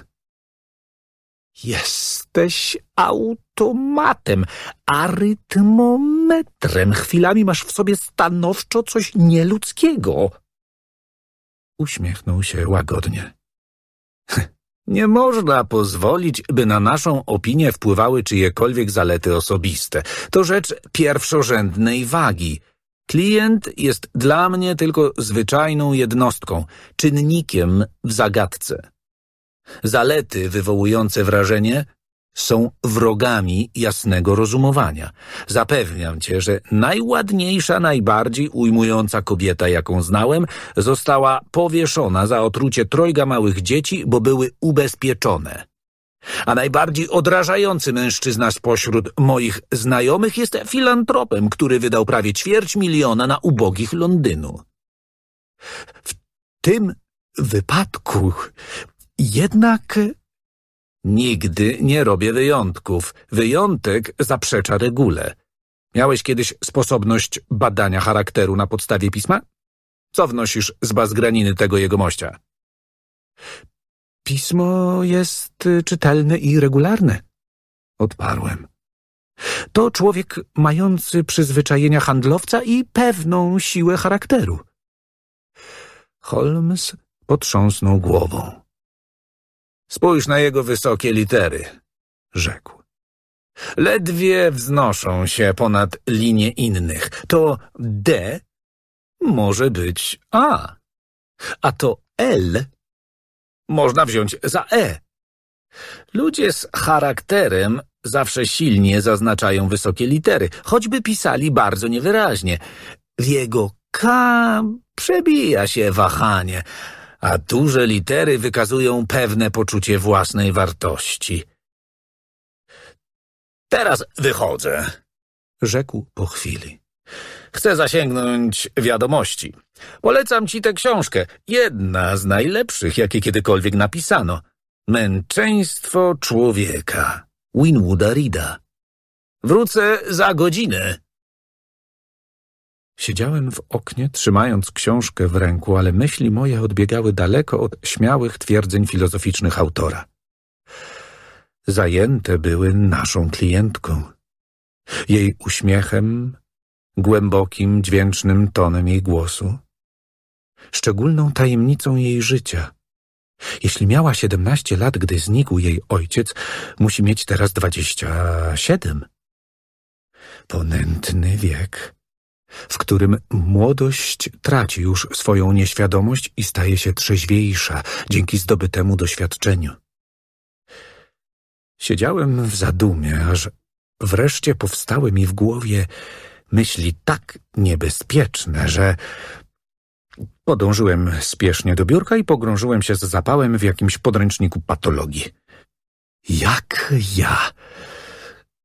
Jesteś automatem, arytmometrem. Chwilami masz w sobie stanowczo coś nieludzkiego. Uśmiechnął się łagodnie. Nie można pozwolić, by na naszą opinię wpływały czyjekolwiek zalety osobiste. To rzecz pierwszorzędnej wagi. Klient jest dla mnie tylko zwyczajną jednostką, czynnikiem w zagadce. Zalety wywołujące wrażenie są wrogami jasnego rozumowania. Zapewniam cię, że najładniejsza, najbardziej ujmująca kobieta, jaką znałem, została powieszona za otrucie trojga małych dzieci, bo były ubezpieczone. A najbardziej odrażający mężczyzna spośród moich znajomych jest filantropem, który wydał prawie ćwierć miliona na ubogich Londynu. W tym wypadku jednak Nigdy nie robię wyjątków. Wyjątek zaprzecza regule. Miałeś kiedyś sposobność badania charakteru na podstawie pisma? Co wnosisz z bazgraniny tego jegomościa? Pismo jest y, czytelne i regularne. Odparłem. To człowiek mający przyzwyczajenia handlowca i pewną siłę charakteru. Holmes potrząsnął głową. Spójrz na jego wysokie litery, rzekł. Ledwie wznoszą się ponad linie innych. To D może być A, a to L można wziąć za E. Ludzie z charakterem zawsze silnie zaznaczają wysokie litery, choćby pisali bardzo niewyraźnie. W jego K przebija się wahanie – a duże litery wykazują pewne poczucie własnej wartości. Teraz wychodzę, rzekł po chwili. Chcę zasięgnąć wiadomości. Polecam ci tę książkę, jedna z najlepszych, jakie kiedykolwiek napisano. Męczeństwo człowieka. Winwooda Rida. Wrócę za godzinę. Siedziałem w oknie, trzymając książkę w ręku, ale myśli moje odbiegały daleko od śmiałych twierdzeń filozoficznych autora. Zajęte były naszą klientką. Jej uśmiechem, głębokim, dźwięcznym tonem jej głosu. Szczególną tajemnicą jej życia. Jeśli miała siedemnaście lat, gdy znikł jej ojciec, musi mieć teraz dwadzieścia siedem. Ponętny wiek w którym młodość traci już swoją nieświadomość i staje się trzeźwiejsza dzięki zdobytemu doświadczeniu. Siedziałem w zadumie, aż wreszcie powstały mi w głowie myśli tak niebezpieczne, że podążyłem spiesznie do biurka i pogrążyłem się z zapałem w jakimś podręczniku patologii. Jak ja,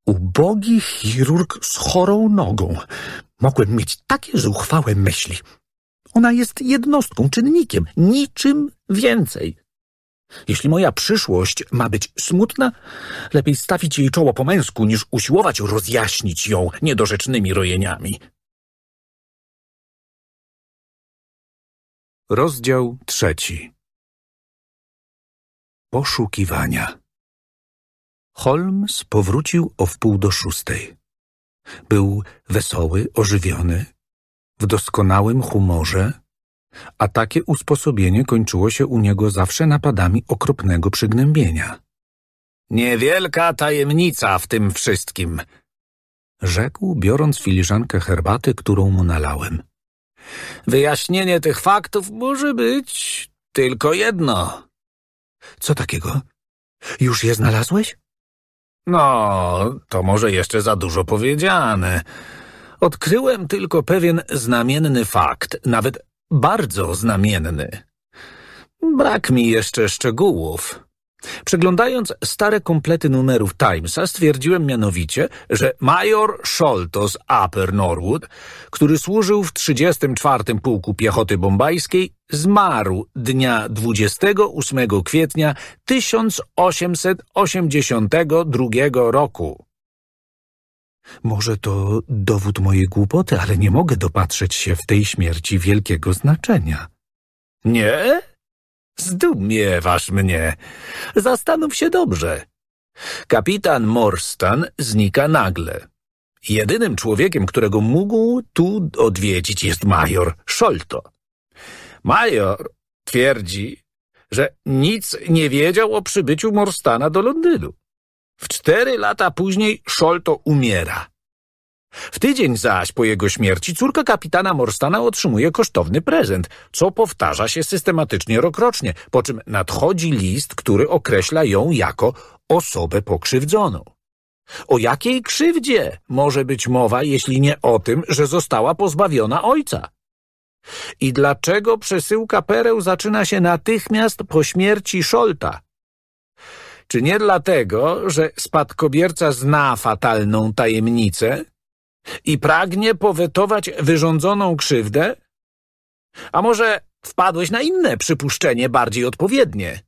ubogi chirurg z chorą nogą, Mogłem mieć takie zuchwałe myśli. Ona jest jednostką, czynnikiem, niczym więcej. Jeśli moja przyszłość ma być smutna, lepiej stawić jej czoło po męsku, niż usiłować rozjaśnić ją niedorzecznymi rojeniami. Rozdział trzeci Poszukiwania Holmes powrócił o wpół do szóstej. Był wesoły, ożywiony, w doskonałym humorze, a takie usposobienie kończyło się u niego zawsze napadami okropnego przygnębienia. Niewielka tajemnica w tym wszystkim, rzekł, biorąc filiżankę herbaty, którą mu nalałem. Wyjaśnienie tych faktów może być tylko jedno. Co takiego? Już je znalazłeś? No, to może jeszcze za dużo powiedziane. Odkryłem tylko pewien znamienny fakt, nawet bardzo znamienny. Brak mi jeszcze szczegółów. Przeglądając stare komplety numerów Timesa stwierdziłem mianowicie, że major z Upper Norwood, który służył w 34. Pułku Piechoty Bombajskiej, zmarł dnia 28 kwietnia 1882 roku. Może to dowód mojej głupoty, ale nie mogę dopatrzeć się w tej śmierci wielkiego znaczenia. Nie? Zdumiewasz mnie. Zastanów się dobrze. Kapitan Morstan znika nagle. Jedynym człowiekiem, którego mógł tu odwiedzić jest major Szolto. Major twierdzi, że nic nie wiedział o przybyciu Morstana do Londynu. W cztery lata później Szolto umiera. W tydzień zaś po jego śmierci córka kapitana Morstana otrzymuje kosztowny prezent, co powtarza się systematycznie rokrocznie, po czym nadchodzi list, który określa ją jako osobę pokrzywdzoną. O jakiej krzywdzie może być mowa, jeśli nie o tym, że została pozbawiona ojca? I dlaczego przesyłka pereł zaczyna się natychmiast po śmierci Szolta? Czy nie dlatego, że spadkobierca zna fatalną tajemnicę, i pragnie powetować wyrządzoną krzywdę? A może wpadłeś na inne przypuszczenie bardziej odpowiednie?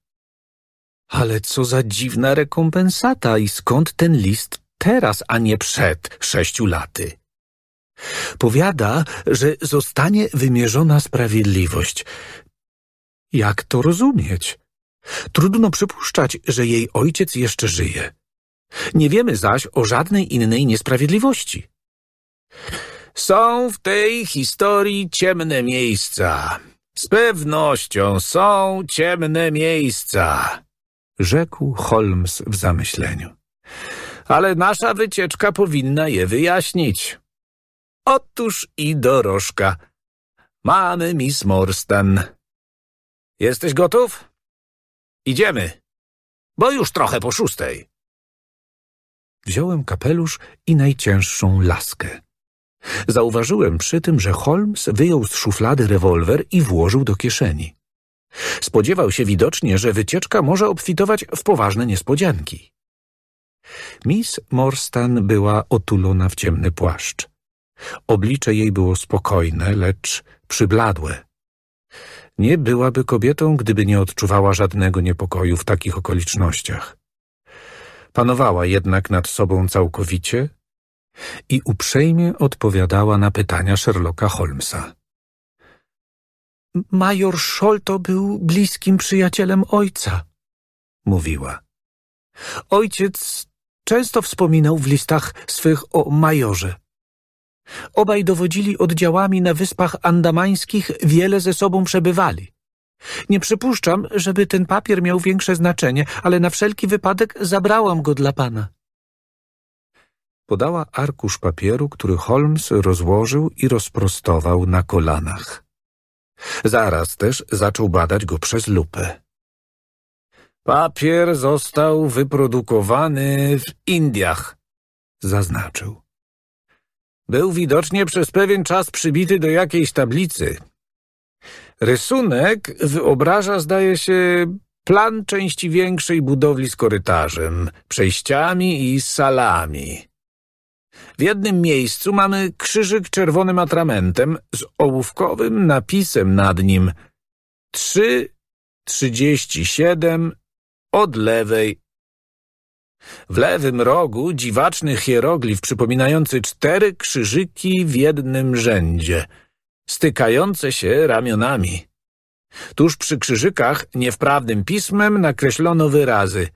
Ale co za dziwna rekompensata i skąd ten list teraz, a nie przed sześciu laty? Powiada, że zostanie wymierzona sprawiedliwość. Jak to rozumieć? Trudno przypuszczać, że jej ojciec jeszcze żyje. Nie wiemy zaś o żadnej innej niesprawiedliwości. Są w tej historii ciemne miejsca. Z pewnością są ciemne miejsca, rzekł Holmes w zamyśleniu. Ale nasza wycieczka powinna je wyjaśnić. Otóż i dorożka. Mamy Miss Morstan. Jesteś gotów? Idziemy, bo już trochę po szóstej. Wziąłem kapelusz i najcięższą laskę. Zauważyłem przy tym, że Holmes wyjął z szuflady rewolwer i włożył do kieszeni. Spodziewał się widocznie, że wycieczka może obfitować w poważne niespodzianki. Miss Morstan była otulona w ciemny płaszcz. Oblicze jej było spokojne, lecz przybladłe. Nie byłaby kobietą, gdyby nie odczuwała żadnego niepokoju w takich okolicznościach. Panowała jednak nad sobą całkowicie, i uprzejmie odpowiadała na pytania Sherlocka Holmesa. Major Sholto był bliskim przyjacielem ojca, mówiła. Ojciec często wspominał w listach swych o majorze. Obaj dowodzili oddziałami na wyspach andamańskich, wiele ze sobą przebywali. Nie przypuszczam, żeby ten papier miał większe znaczenie, ale na wszelki wypadek zabrałam go dla pana. Podała arkusz papieru, który Holmes rozłożył i rozprostował na kolanach. Zaraz też zaczął badać go przez lupę. Papier został wyprodukowany w Indiach, zaznaczył. Był widocznie przez pewien czas przybity do jakiejś tablicy. Rysunek wyobraża, zdaje się, plan części większej budowli z korytarzem, przejściami i salami. W jednym miejscu mamy krzyżyk czerwonym atramentem z ołówkowym napisem nad nim 3,37 od lewej. W lewym rogu dziwaczny hieroglif przypominający cztery krzyżyki w jednym rzędzie, stykające się ramionami. Tuż przy krzyżykach niewprawnym pismem nakreślono wyrazy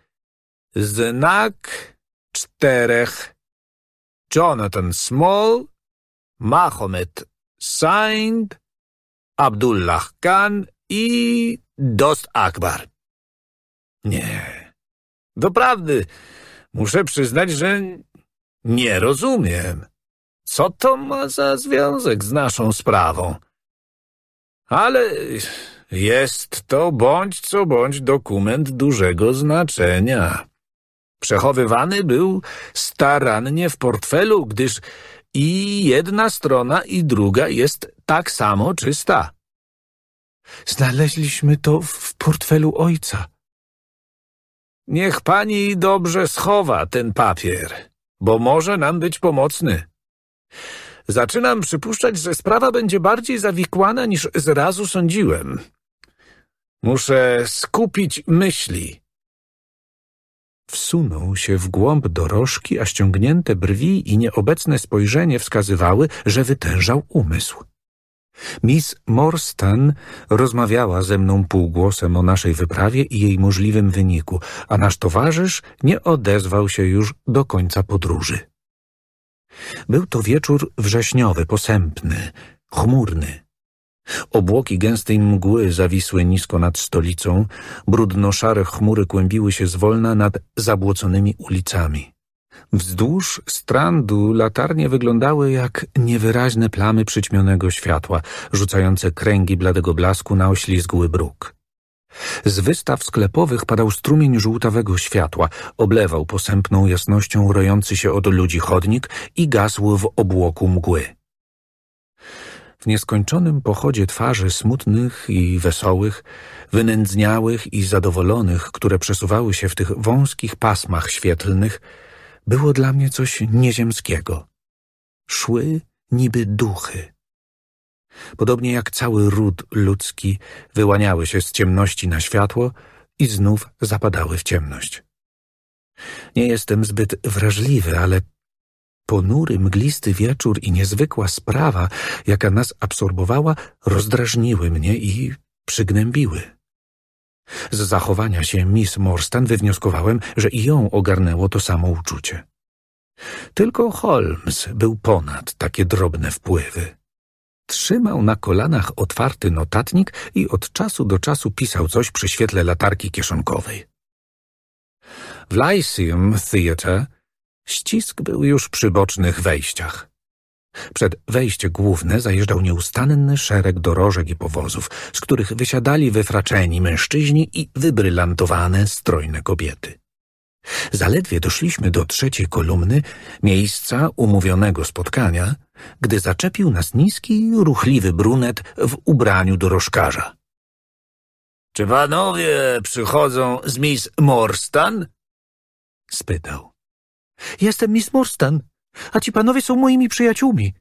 Znak czterech Jonathan Small, Mahomet Saint, Abdullah Khan i Dost Akbar. Nie, doprawdy, muszę przyznać, że nie rozumiem, co to ma za związek z naszą sprawą. Ale jest to bądź co bądź dokument dużego znaczenia. Przechowywany był starannie w portfelu, gdyż i jedna strona i druga jest tak samo czysta. Znaleźliśmy to w portfelu ojca. Niech pani dobrze schowa ten papier, bo może nam być pomocny. Zaczynam przypuszczać, że sprawa będzie bardziej zawikłana niż zrazu sądziłem. Muszę skupić myśli Wsunął się w głąb dorożki, a ściągnięte brwi i nieobecne spojrzenie wskazywały, że wytężał umysł. Miss Morstan rozmawiała ze mną półgłosem o naszej wyprawie i jej możliwym wyniku, a nasz towarzysz nie odezwał się już do końca podróży. Był to wieczór wrześniowy, posępny, chmurny. Obłoki gęstej mgły zawisły nisko nad stolicą, brudno-szare chmury kłębiły się zwolna nad zabłoconymi ulicami. Wzdłuż strandu latarnie wyglądały jak niewyraźne plamy przyćmionego światła, rzucające kręgi bladego blasku na oślizgły bruk. Z wystaw sklepowych padał strumień żółtawego światła, oblewał posępną jasnością rojący się od ludzi chodnik i gasł w obłoku mgły w nieskończonym pochodzie twarzy smutnych i wesołych, wynędzniałych i zadowolonych, które przesuwały się w tych wąskich pasmach świetlnych, było dla mnie coś nieziemskiego. Szły niby duchy. Podobnie jak cały ród ludzki, wyłaniały się z ciemności na światło i znów zapadały w ciemność. Nie jestem zbyt wrażliwy, ale Ponury, mglisty wieczór i niezwykła sprawa, jaka nas absorbowała, rozdrażniły mnie i przygnębiły. Z zachowania się Miss Morstan wywnioskowałem, że i ją ogarnęło to samo uczucie. Tylko Holmes był ponad takie drobne wpływy. Trzymał na kolanach otwarty notatnik i od czasu do czasu pisał coś przy świetle latarki kieszonkowej. W Lyceum Theatre Ścisk był już przy bocznych wejściach. Przed wejście główne zajeżdżał nieustanny szereg dorożek i powozów, z których wysiadali wyfraczeni mężczyźni i wybrylantowane, strojne kobiety. Zaledwie doszliśmy do trzeciej kolumny, miejsca umówionego spotkania, gdy zaczepił nas niski, ruchliwy brunet w ubraniu dorożkarza. — Czy panowie przychodzą z Miss Morstan? — spytał. Jestem Miss Morstan, a ci panowie są moimi przyjaciółmi,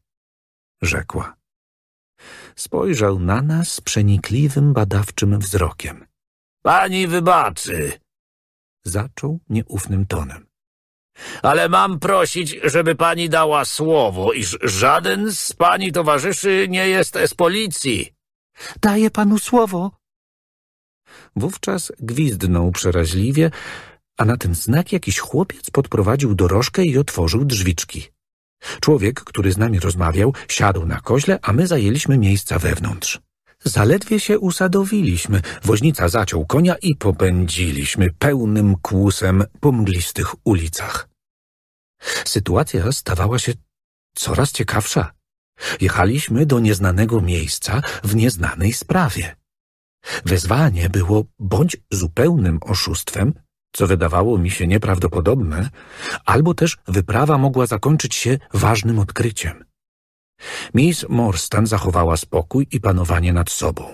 rzekła. Spojrzał na nas przenikliwym, badawczym wzrokiem. Pani wybaczy, zaczął nieufnym tonem. Ale mam prosić, żeby pani dała słowo, iż żaden z pani towarzyszy nie jest z policji. Daję panu słowo. Wówczas gwizdnął przeraźliwie, a na ten znak jakiś chłopiec podprowadził dorożkę i otworzył drzwiczki. Człowiek, który z nami rozmawiał, siadł na koźle, a my zajęliśmy miejsca wewnątrz. Zaledwie się usadowiliśmy, woźnica zaciął konia i popędziliśmy pełnym kłusem po mglistych ulicach. Sytuacja stawała się coraz ciekawsza. Jechaliśmy do nieznanego miejsca w nieznanej sprawie. Wezwanie było bądź zupełnym oszustwem, co wydawało mi się nieprawdopodobne, albo też wyprawa mogła zakończyć się ważnym odkryciem. Miss Morstan zachowała spokój i panowanie nad sobą.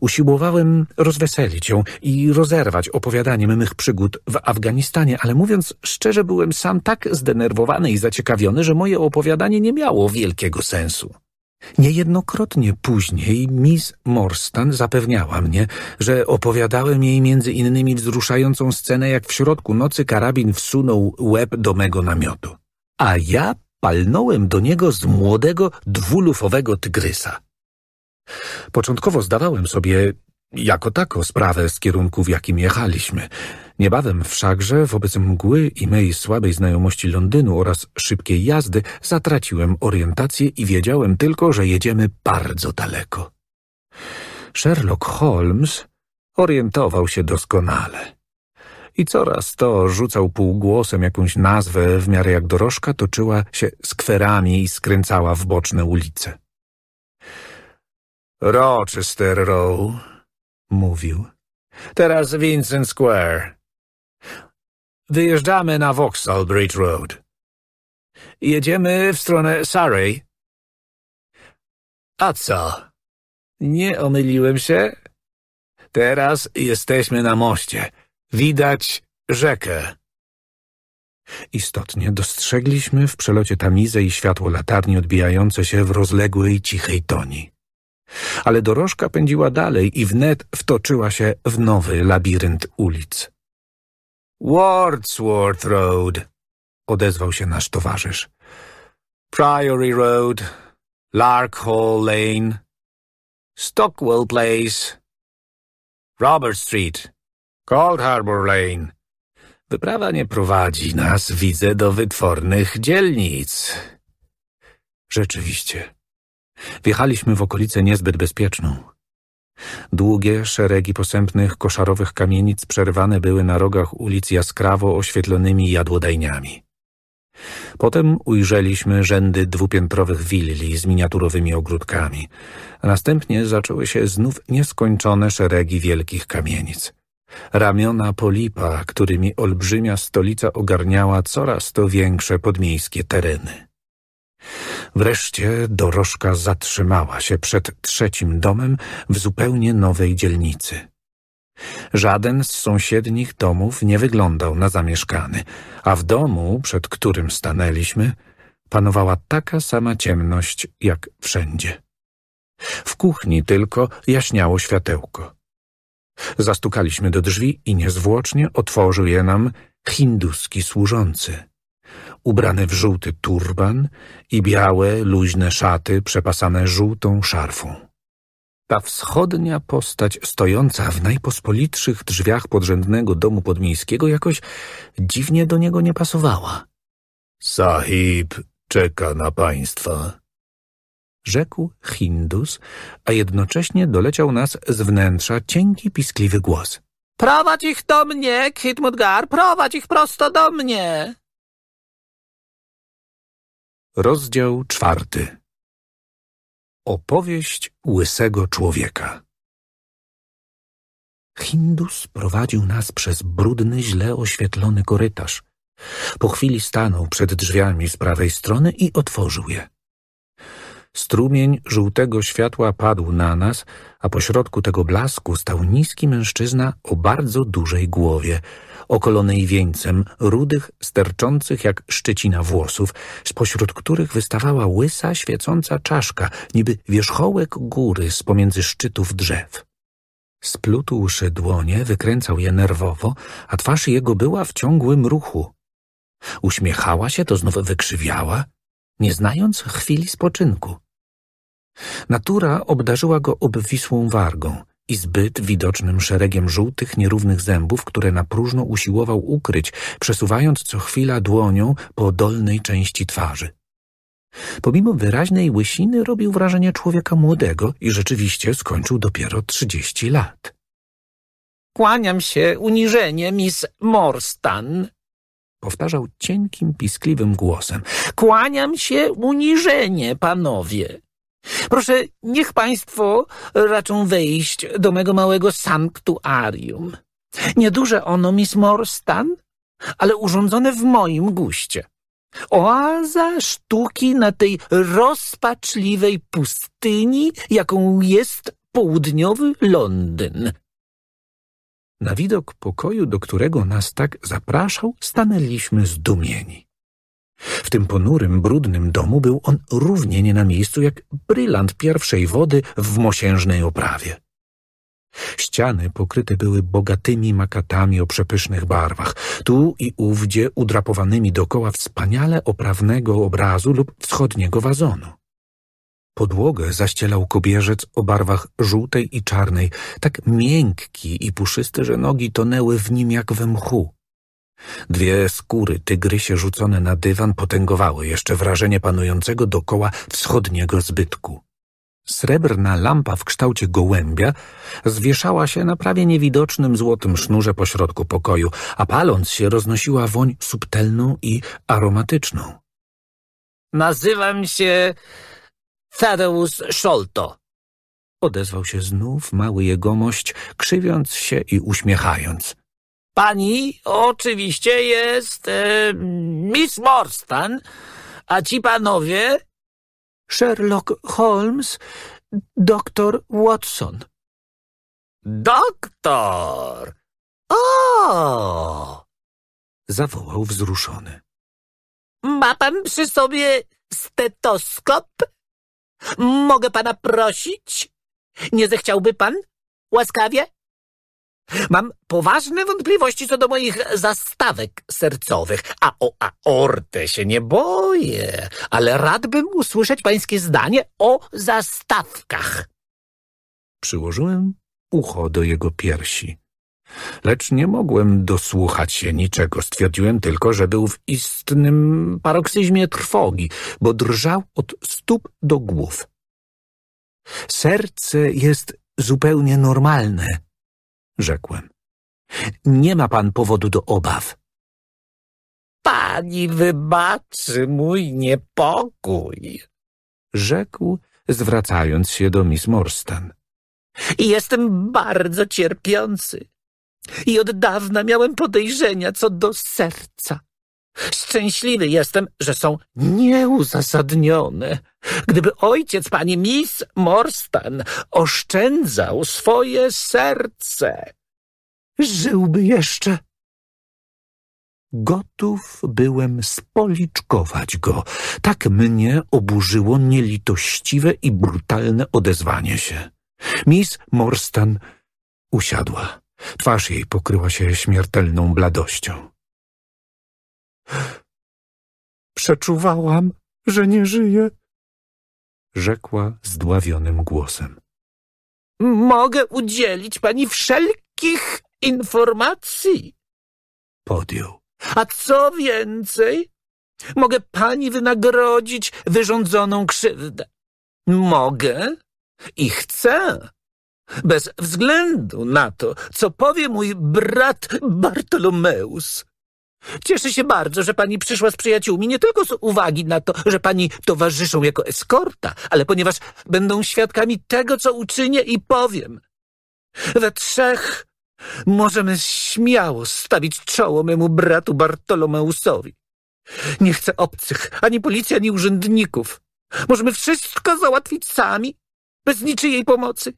Usiłowałem rozweselić ją i rozerwać opowiadaniem mych przygód w Afganistanie, ale mówiąc szczerze byłem sam tak zdenerwowany i zaciekawiony, że moje opowiadanie nie miało wielkiego sensu. Niejednokrotnie później Miss Morstan zapewniała mnie, że opowiadałem jej między innymi wzruszającą scenę, jak w środku nocy karabin wsunął łeb do mego namiotu. A ja palnąłem do niego z młodego, dwulufowego tygrysa. Początkowo zdawałem sobie jako tako sprawę z kierunku, w jakim jechaliśmy – Niebawem wszakże wobec mgły i mej słabej znajomości Londynu oraz szybkiej jazdy zatraciłem orientację i wiedziałem tylko, że jedziemy bardzo daleko. Sherlock Holmes orientował się doskonale. I coraz to rzucał półgłosem jakąś nazwę, w miarę jak dorożka toczyła się skwerami i skręcała w boczne ulice. Rochester Row, mówił. Teraz Vincent Square. Wyjeżdżamy na Vauxhall Bridge Road. Jedziemy w stronę Surrey. A co? Nie omyliłem się? Teraz jesteśmy na moście. Widać rzekę. Istotnie dostrzegliśmy w przelocie tamizę i światło latarni odbijające się w rozległej, cichej toni. Ale dorożka pędziła dalej i wnet wtoczyła się w nowy labirynt ulic. Wordsworth Road, odezwał się nasz towarzysz. Priory Road, Lark Hall Lane, Stockwell Place, Robert Street, Cold Harbour Lane. Wyprawa nie prowadzi nas, widzę, do wytwornych dzielnic. Rzeczywiście. Wjechaliśmy w okolicę niezbyt bezpieczną. Długie szeregi posępnych koszarowych kamienic przerwane były na rogach ulic jaskrawo oświetlonymi jadłodajniami. Potem ujrzeliśmy rzędy dwupiętrowych willi z miniaturowymi ogródkami. A następnie zaczęły się znów nieskończone szeregi wielkich kamienic. Ramiona polipa, którymi olbrzymia stolica ogarniała coraz to większe podmiejskie tereny. Wreszcie dorożka zatrzymała się przed trzecim domem w zupełnie nowej dzielnicy. Żaden z sąsiednich domów nie wyglądał na zamieszkany, a w domu, przed którym stanęliśmy, panowała taka sama ciemność jak wszędzie. W kuchni tylko jaśniało światełko. Zastukaliśmy do drzwi i niezwłocznie otworzył je nam hinduski służący ubrany w żółty turban i białe, luźne szaty przepasane żółtą szarfą. Ta wschodnia postać stojąca w najpospolitszych drzwiach podrzędnego domu podmiejskiego jakoś dziwnie do niego nie pasowała. Sahib czeka na państwa, rzekł Hindus, a jednocześnie doleciał nas z wnętrza cienki, piskliwy głos. Prowadź ich do mnie, Khidmutgar, prowadź ich prosto do mnie! Rozdział czwarty. Opowieść łysego człowieka. Hindus prowadził nas przez brudny, źle oświetlony korytarz. Po chwili stanął przed drzwiami z prawej strony i otworzył je. Strumień żółtego światła padł na nas, a pośrodku tego blasku stał niski mężczyzna o bardzo dużej głowie, okolonej wieńcem rudych, sterczących jak szczecina włosów, spośród których wystawała łysa, świecąca czaszka, niby wierzchołek góry z pomiędzy szczytów drzew. Splutłszy dłonie, wykręcał je nerwowo, a twarz jego była w ciągłym ruchu. Uśmiechała się, to znów wykrzywiała, nie znając chwili spoczynku. Natura obdarzyła go obwisłą wargą – i zbyt widocznym szeregiem żółtych, nierównych zębów, które na próżno usiłował ukryć, przesuwając co chwila dłonią po dolnej części twarzy. Pomimo wyraźnej łysiny robił wrażenie człowieka młodego i rzeczywiście skończył dopiero trzydzieści lat. Kłaniam się uniżenie, miss Morstan, powtarzał cienkim, piskliwym głosem. Kłaniam się uniżenie, panowie. Proszę, niech państwo raczą wejść do mego małego sanktuarium. Nieduże ono, Miss Morstan, ale urządzone w moim guście. Oaza sztuki na tej rozpaczliwej pustyni, jaką jest południowy Londyn. Na widok pokoju, do którego nas tak zapraszał, stanęliśmy zdumieni. W tym ponurym, brudnym domu był on równie nie na miejscu jak brylant pierwszej wody w mosiężnej oprawie. Ściany pokryte były bogatymi makatami o przepysznych barwach, tu i ówdzie udrapowanymi dokoła wspaniale oprawnego obrazu lub wschodniego wazonu. Podłogę zaścielał kobierzec o barwach żółtej i czarnej, tak miękki i puszysty, że nogi tonęły w nim jak we mchu. Dwie skóry tygrysie rzucone na dywan potęgowały jeszcze wrażenie panującego dokoła wschodniego zbytku. Srebrna lampa w kształcie gołębia zwieszała się na prawie niewidocznym złotym sznurze pośrodku pokoju, a paląc się roznosiła woń subtelną i aromatyczną. Nazywam się Thaddeus Sholto — Odezwał się znów mały jegomość, krzywiąc się i uśmiechając. Pani oczywiście jest e, Miss Morstan, a ci panowie... Sherlock Holmes, doktor Watson. Doktor! O! Zawołał wzruszony. Ma pan przy sobie stetoskop? Mogę pana prosić? Nie zechciałby pan? Łaskawie? Mam poważne wątpliwości co do moich zastawek sercowych, a o aortę się nie boję, ale radbym usłyszeć pańskie zdanie o zastawkach. Przyłożyłem ucho do jego piersi. Lecz nie mogłem dosłuchać się niczego. Stwierdziłem tylko, że był w istnym paroksyzmie trwogi, bo drżał od stóp do głów. Serce jest zupełnie normalne, rzekłem. Nie ma pan powodu do obaw. Pani wybaczy mój niepokój, rzekł, zwracając się do Miss Morstan. Jestem bardzo cierpiący i od dawna miałem podejrzenia co do serca. Szczęśliwy jestem, że są nieuzasadnione. Gdyby ojciec pani Miss Morstan oszczędzał swoje serce, żyłby jeszcze. Gotów byłem spoliczkować go. Tak mnie oburzyło nielitościwe i brutalne odezwanie się. Miss Morstan usiadła. Twarz jej pokryła się śmiertelną bladością. Przeczuwałam, że nie żyje, rzekła zdławionym głosem. Mogę udzielić pani wszelkich informacji, podjął. A co więcej, mogę pani wynagrodzić wyrządzoną krzywdę. Mogę i chcę. Bez względu na to, co powie mój brat Bartolomeus, Cieszę się bardzo, że pani przyszła z przyjaciółmi nie tylko z uwagi na to, że pani towarzyszą jako eskorta, ale ponieważ będą świadkami tego, co uczynię i powiem. We trzech możemy śmiało stawić czoło memu bratu Bartolomeusowi. Nie chcę obcych, ani policji, ani urzędników. Możemy wszystko załatwić sami, bez niczyjej pomocy.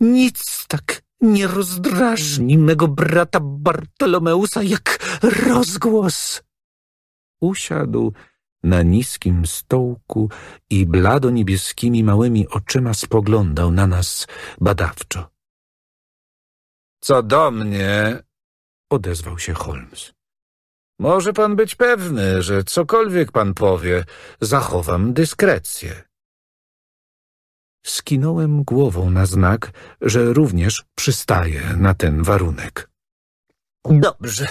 Nic tak nie rozdrażnij mego brata Bartolomeusa jak rozgłos. Usiadł na niskim stołku i blado niebieskimi małymi oczyma spoglądał na nas badawczo. Co do mnie, odezwał się Holmes. Może pan być pewny, że cokolwiek pan powie, zachowam dyskrecję. Skinąłem głową na znak, że również przystaję na ten warunek. Dobrze,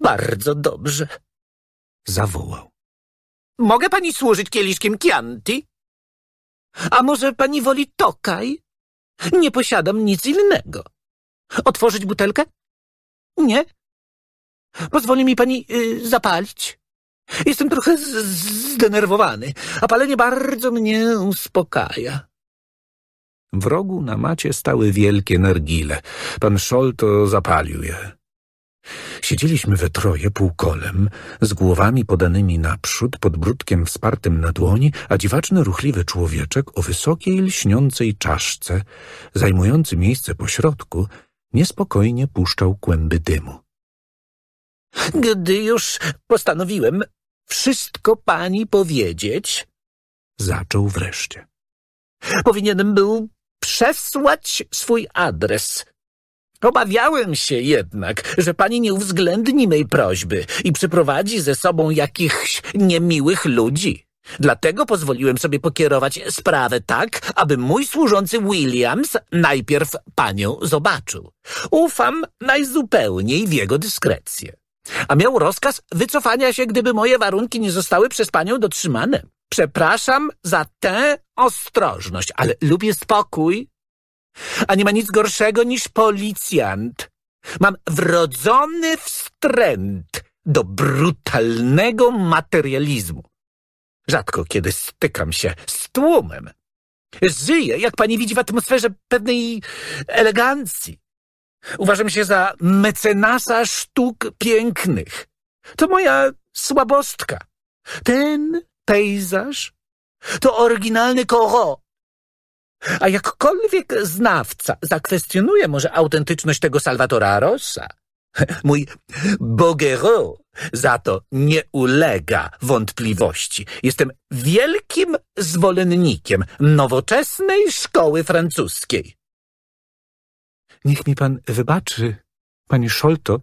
bardzo dobrze, zawołał. Mogę pani służyć kieliszkiem Chianti? A może pani woli Tokaj? Nie posiadam nic innego. Otworzyć butelkę? Nie. Pozwoli mi pani y, zapalić? Jestem trochę zdenerwowany, a palenie bardzo mnie uspokaja. W rogu na macie stały wielkie nargile. Pan Szolto zapalił je. Siedzieliśmy we troje półkolem, z głowami podanymi naprzód, pod brudkiem wspartym na dłoni, a dziwaczny, ruchliwy człowieczek o wysokiej, lśniącej czaszce, zajmujący miejsce pośrodku, niespokojnie puszczał kłęby dymu. Gdy już postanowiłem wszystko pani powiedzieć, zaczął wreszcie. Powinienem był przesłać swój adres. Obawiałem się jednak, że pani nie uwzględni mej prośby i przyprowadzi ze sobą jakichś niemiłych ludzi. Dlatego pozwoliłem sobie pokierować sprawę tak, aby mój służący Williams najpierw panią zobaczył. Ufam najzupełniej w jego dyskrecję. A miał rozkaz wycofania się, gdyby moje warunki nie zostały przez panią dotrzymane. Przepraszam za tę ostrożność, ale lubię spokój. A nie ma nic gorszego niż policjant. Mam wrodzony wstręt do brutalnego materializmu. Rzadko kiedy stykam się z tłumem. Żyję, jak pani widzi, w atmosferze pewnej elegancji. Uważam się za mecenasa sztuk pięknych. To moja słabostka. Ten pejzaż to oryginalny Corot. A jakkolwiek znawca zakwestionuje może autentyczność tego Salvatora Rosa, mój Bogero za to nie ulega wątpliwości. Jestem wielkim zwolennikiem nowoczesnej szkoły francuskiej. Niech mi pan wybaczy, panie Szolto,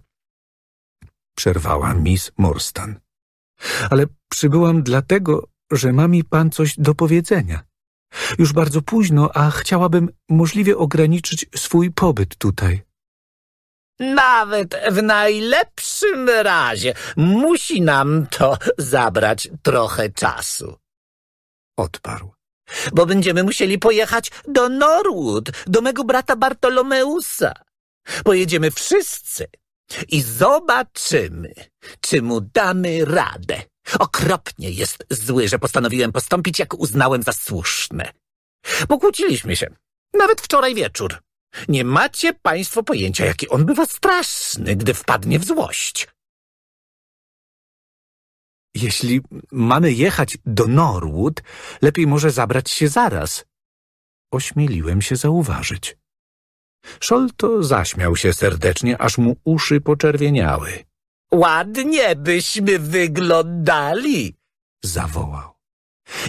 przerwała miss Morstan. Ale Przybyłam dlatego, że ma mi pan coś do powiedzenia. Już bardzo późno, a chciałabym możliwie ograniczyć swój pobyt tutaj. Nawet w najlepszym razie musi nam to zabrać trochę czasu. Odparł. Bo będziemy musieli pojechać do Norwood, do mego brata Bartolomeusa. Pojedziemy wszyscy i zobaczymy, czy mu damy radę. Okropnie jest zły, że postanowiłem postąpić, jak uznałem za słuszne. Pokłóciliśmy się. Nawet wczoraj wieczór. Nie macie państwo pojęcia, jaki on bywa straszny, gdy wpadnie w złość. Jeśli mamy jechać do Norwood, lepiej może zabrać się zaraz. Ośmieliłem się zauważyć. Szolto zaśmiał się serdecznie, aż mu uszy poczerwieniały. Ładnie byśmy wyglądali, zawołał.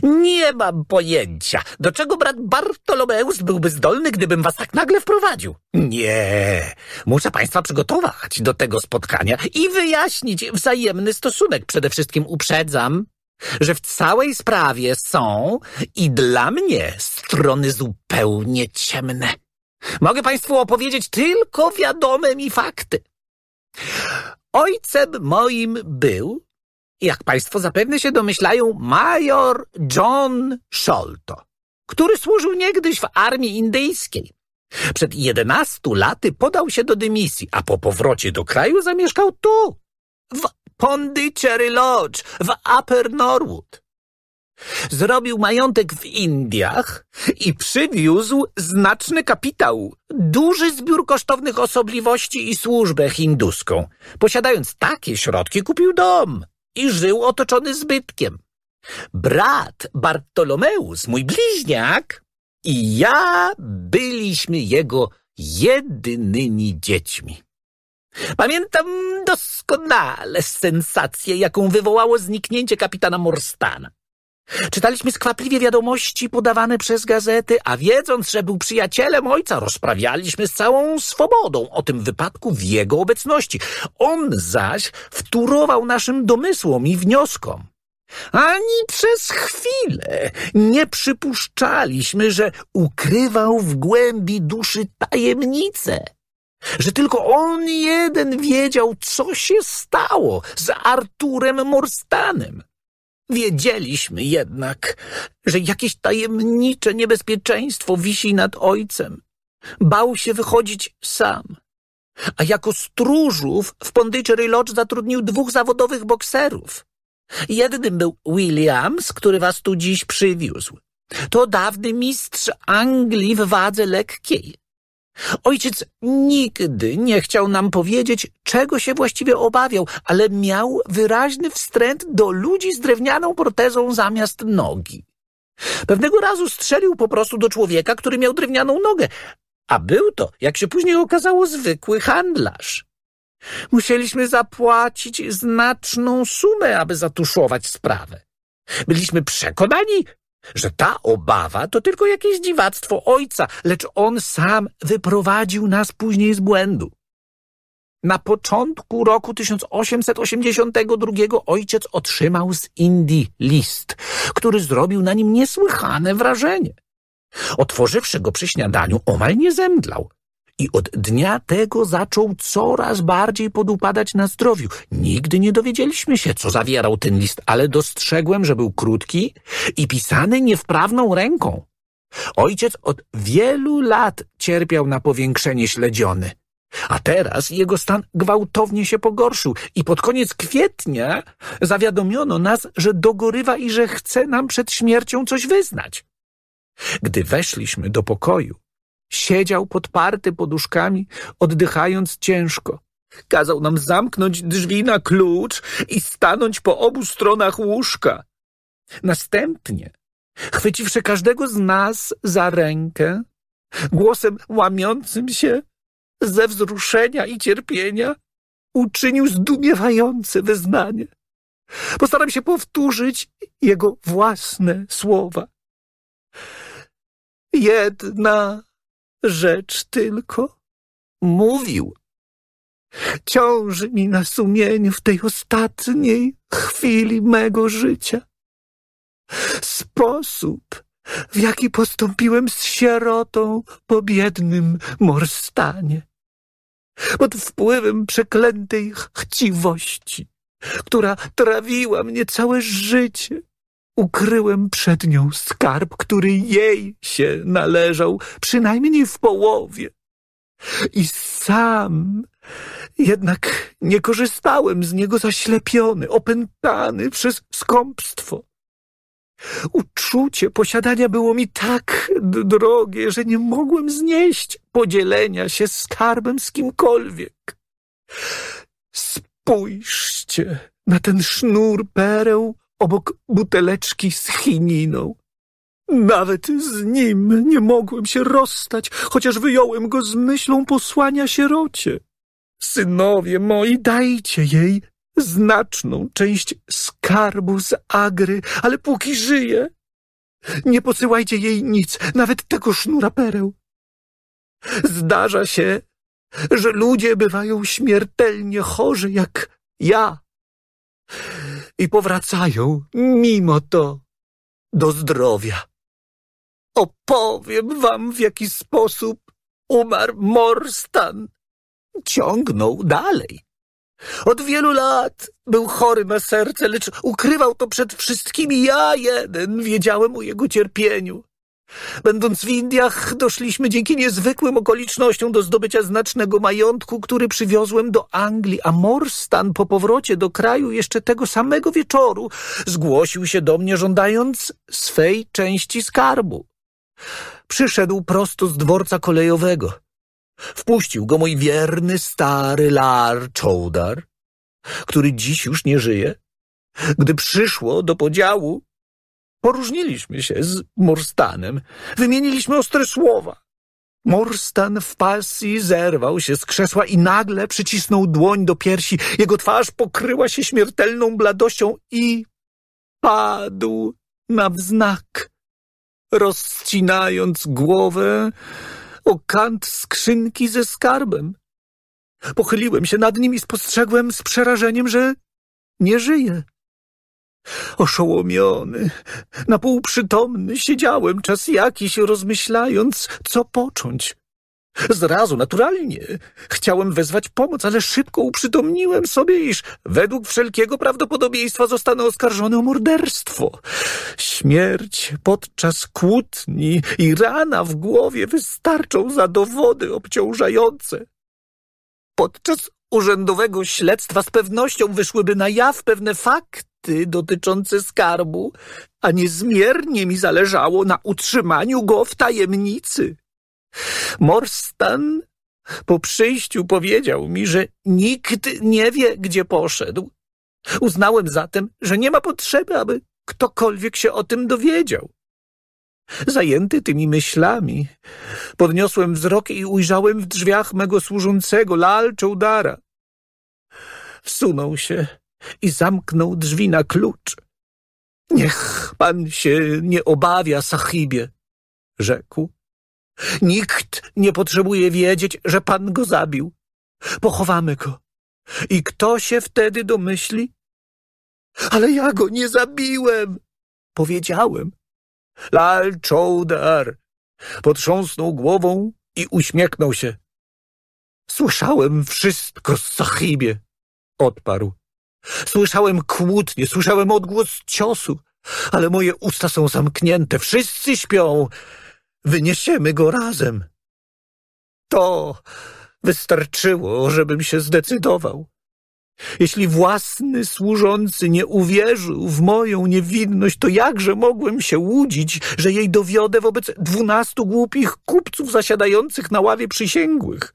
Nie mam pojęcia, do czego brat Bartolomeus byłby zdolny, gdybym was tak nagle wprowadził. Nie, muszę państwa przygotować do tego spotkania i wyjaśnić wzajemny stosunek. Przede wszystkim uprzedzam, że w całej sprawie są i dla mnie strony zupełnie ciemne. Mogę państwu opowiedzieć tylko wiadome mi fakty. Ojcem moim był, jak państwo zapewne się domyślają, major John Sholto, który służył niegdyś w armii indyjskiej. Przed jedenastu laty podał się do dymisji, a po powrocie do kraju zamieszkał tu, w Pondicherry Lodge, w Upper Norwood. Zrobił majątek w Indiach i przywiózł znaczny kapitał, duży zbiór kosztownych osobliwości i służbę hinduską. Posiadając takie środki kupił dom i żył otoczony zbytkiem. Brat Bartolomeus, mój bliźniak i ja byliśmy jego jedynymi dziećmi. Pamiętam doskonale sensację, jaką wywołało zniknięcie kapitana Morstana. Czytaliśmy skwapliwie wiadomości podawane przez gazety, a wiedząc, że był przyjacielem ojca, rozprawialiśmy z całą swobodą o tym wypadku w jego obecności. On zaś wturował naszym domysłom i wnioskom. Ani przez chwilę nie przypuszczaliśmy, że ukrywał w głębi duszy tajemnicę, że tylko on jeden wiedział, co się stało z Arturem Morstanem. Wiedzieliśmy jednak, że jakieś tajemnicze niebezpieczeństwo wisi nad ojcem. Bał się wychodzić sam. A jako stróżów w Pondicherry Lodge zatrudnił dwóch zawodowych bokserów. Jednym był Williams, który was tu dziś przywiózł. To dawny mistrz Anglii w wadze lekkiej. Ojciec nigdy nie chciał nam powiedzieć, czego się właściwie obawiał, ale miał wyraźny wstręt do ludzi z drewnianą protezą zamiast nogi. Pewnego razu strzelił po prostu do człowieka, który miał drewnianą nogę, a był to, jak się później okazało, zwykły handlarz. Musieliśmy zapłacić znaczną sumę, aby zatuszować sprawę. Byliśmy przekonani, że ta obawa to tylko jakieś dziwactwo ojca, lecz on sam wyprowadził nas później z błędu. Na początku roku 1882 ojciec otrzymał z Indii list, który zrobił na nim niesłychane wrażenie. Otworzywszy go przy śniadaniu, omal nie zemdlał i od dnia tego zaczął coraz bardziej podupadać na zdrowiu. Nigdy nie dowiedzieliśmy się, co zawierał ten list, ale dostrzegłem, że był krótki i pisany niewprawną ręką. Ojciec od wielu lat cierpiał na powiększenie śledziony. A teraz jego stan gwałtownie się pogorszył i pod koniec kwietnia zawiadomiono nas, że dogorywa i że chce nam przed śmiercią coś wyznać. Gdy weszliśmy do pokoju, Siedział podparty poduszkami, oddychając ciężko. Kazał nam zamknąć drzwi na klucz i stanąć po obu stronach łóżka. Następnie, chwyciwszy każdego z nas za rękę, głosem łamiącym się ze wzruszenia i cierpienia, uczynił zdumiewające wyznanie. Postaram się powtórzyć jego własne słowa. Jedna rzecz tylko mówił. Ciąży mi na sumieniu w tej ostatniej chwili mego życia. Sposób, w jaki postąpiłem z sierotą po biednym Morstanie. Pod wpływem przeklętej chciwości, która trawiła mnie całe życie Ukryłem przed nią skarb, który jej się należał, przynajmniej w połowie. I sam jednak nie korzystałem z niego zaślepiony, opętany przez skąpstwo. Uczucie posiadania było mi tak drogie, że nie mogłem znieść podzielenia się skarbem z kimkolwiek. Spójrzcie na ten sznur pereł obok buteleczki z chininą. Nawet z nim nie mogłem się rozstać, chociaż wyjąłem go z myślą posłania sierocie. Synowie moi, dajcie jej znaczną część skarbu z Agry, ale póki żyje, nie posyłajcie jej nic, nawet tego sznura pereł. Zdarza się, że ludzie bywają śmiertelnie chorzy, jak ja i powracają, mimo to, do zdrowia. Opowiem wam, w jaki sposób umarł Morstan. Ciągnął dalej. Od wielu lat był chory na serce, lecz ukrywał to przed wszystkimi. Ja jeden wiedziałem o jego cierpieniu. Będąc w Indiach, doszliśmy dzięki niezwykłym okolicznościom do zdobycia znacznego majątku, który przywiozłem do Anglii, a Morstan po powrocie do kraju jeszcze tego samego wieczoru zgłosił się do mnie żądając swej części skarbu. Przyszedł prosto z dworca kolejowego. Wpuścił go mój wierny stary Lar Czołdar, który dziś już nie żyje. Gdy przyszło do podziału, Poróżniliśmy się z Morstanem. Wymieniliśmy ostre słowa. Morstan w pasji zerwał się z krzesła i nagle przycisnął dłoń do piersi. Jego twarz pokryła się śmiertelną bladością i padł na wznak, rozcinając głowę o kant skrzynki ze skarbem. Pochyliłem się nad nim i spostrzegłem z przerażeniem, że nie żyje. Oszołomiony, na pół przytomny, siedziałem czas jakiś, rozmyślając, co począć. Zrazu, naturalnie, chciałem wezwać pomoc, ale szybko uprzytomniłem sobie, iż według wszelkiego prawdopodobieństwa zostanę oskarżony o morderstwo. Śmierć podczas kłótni i rana w głowie wystarczą za dowody obciążające. Podczas urzędowego śledztwa z pewnością wyszłyby na jaw pewne fakty dotyczące skarbu, a niezmiernie mi zależało na utrzymaniu go w tajemnicy. Morstan po przyjściu powiedział mi, że nikt nie wie, gdzie poszedł. Uznałem zatem, że nie ma potrzeby, aby ktokolwiek się o tym dowiedział. Zajęty tymi myślami, podniosłem wzrok i ujrzałem w drzwiach mego służącego Lal Czołdara wsunął się i zamknął drzwi na klucz. Niech pan się nie obawia, sahibie, rzekł. Nikt nie potrzebuje wiedzieć, że pan go zabił. Pochowamy go. I kto się wtedy domyśli? Ale ja go nie zabiłem, powiedziałem. Lal Czołdar potrząsnął głową i uśmiechnął się. Słyszałem wszystko, sahibie. Odparł. Słyszałem kłótnie, słyszałem odgłos ciosu, ale moje usta są zamknięte, wszyscy śpią. Wyniesiemy go razem. To wystarczyło, żebym się zdecydował. Jeśli własny służący nie uwierzył w moją niewinność, to jakże mogłem się łudzić, że jej dowiodę wobec dwunastu głupich kupców zasiadających na ławie przysięgłych?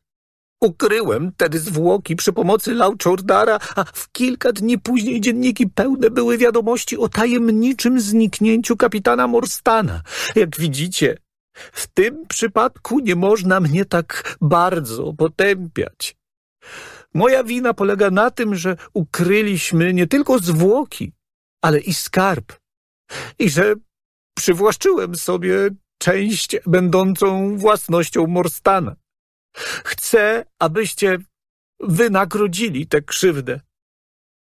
Ukryłem tedy zwłoki przy pomocy Lauchordara, a w kilka dni później dzienniki pełne były wiadomości o tajemniczym zniknięciu kapitana Morstana. Jak widzicie, w tym przypadku nie można mnie tak bardzo potępiać. Moja wina polega na tym, że ukryliśmy nie tylko zwłoki, ale i skarb. I że przywłaszczyłem sobie część będącą własnością Morstana. Chcę, abyście wynagrodzili tę krzywdę.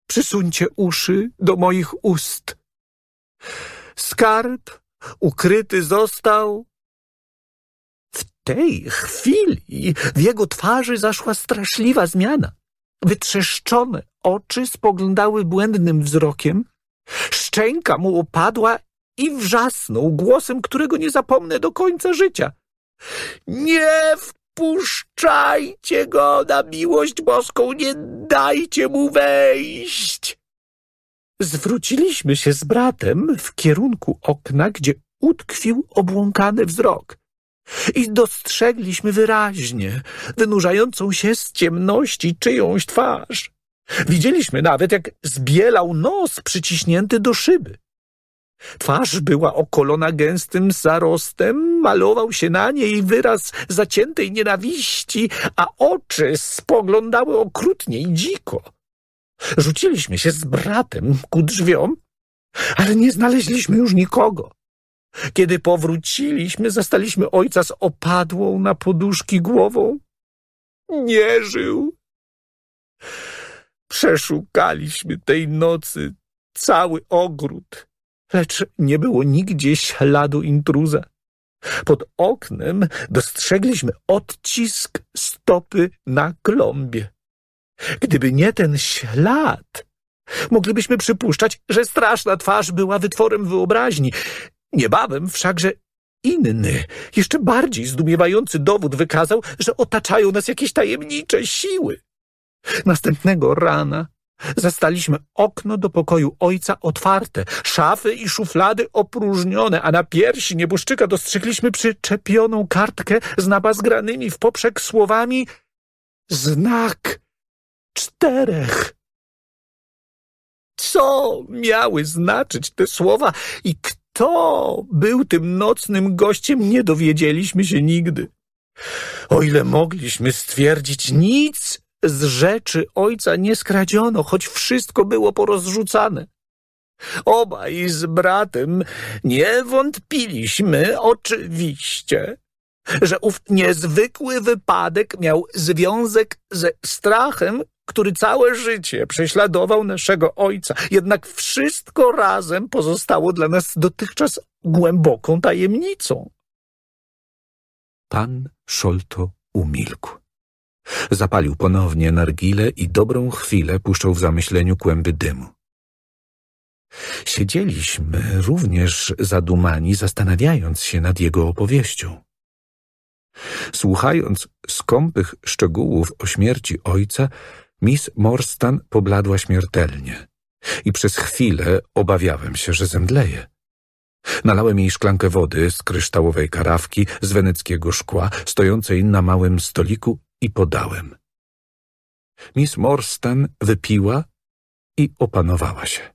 Przysuńcie uszy do moich ust. Skarb ukryty został. W tej chwili w jego twarzy zaszła straszliwa zmiana. Wytrzeszczone oczy spoglądały błędnym wzrokiem, szczęka mu opadła i wrzasnął głosem, którego nie zapomnę do końca życia. Nie Wpuszczajcie go na miłość boską, nie dajcie mu wejść! Zwróciliśmy się z bratem w kierunku okna, gdzie utkwił obłąkany wzrok. I dostrzegliśmy wyraźnie wynurzającą się z ciemności czyjąś twarz. Widzieliśmy nawet, jak zbielał nos przyciśnięty do szyby. Twarz była okolona gęstym zarostem, malował się na niej wyraz zaciętej nienawiści, a oczy spoglądały okrutnie i dziko. Rzuciliśmy się z bratem ku drzwiom, ale nie znaleźliśmy już nikogo. Kiedy powróciliśmy, zastaliśmy ojca z opadłą na poduszki głową. Nie żył. Przeszukaliśmy tej nocy cały ogród lecz nie było nigdzie śladu intruza. Pod oknem dostrzegliśmy odcisk stopy na klombie. Gdyby nie ten ślad, moglibyśmy przypuszczać, że straszna twarz była wytworem wyobraźni. Niebawem wszakże inny, jeszcze bardziej zdumiewający dowód wykazał, że otaczają nas jakieś tajemnicze siły. Następnego rana Zastaliśmy okno do pokoju ojca otwarte, szafy i szuflady opróżnione, a na piersi nieboszczyka dostrzegliśmy przyczepioną kartkę z nabazgranymi w poprzek słowami znak czterech. Co miały znaczyć te słowa i kto był tym nocnym gościem, nie dowiedzieliśmy się nigdy. O ile mogliśmy stwierdzić, nic z rzeczy ojca nie skradziono, choć wszystko było porozrzucane. Obaj z bratem nie wątpiliśmy oczywiście, że ów niezwykły wypadek miał związek ze strachem, który całe życie prześladował naszego ojca. Jednak wszystko razem pozostało dla nas dotychczas głęboką tajemnicą. Pan Szolto umilkł. Zapalił ponownie nargile i dobrą chwilę puszczał w zamyśleniu kłęby dymu. Siedzieliśmy również zadumani, zastanawiając się nad jego opowieścią. Słuchając skąpych szczegółów o śmierci ojca, Miss Morstan pobladła śmiertelnie i przez chwilę obawiałem się, że zemdleje. Nalałem jej szklankę wody z kryształowej karafki z weneckiego szkła stojącej na małym stoliku i podałem. Miss Morstan wypiła i opanowała się.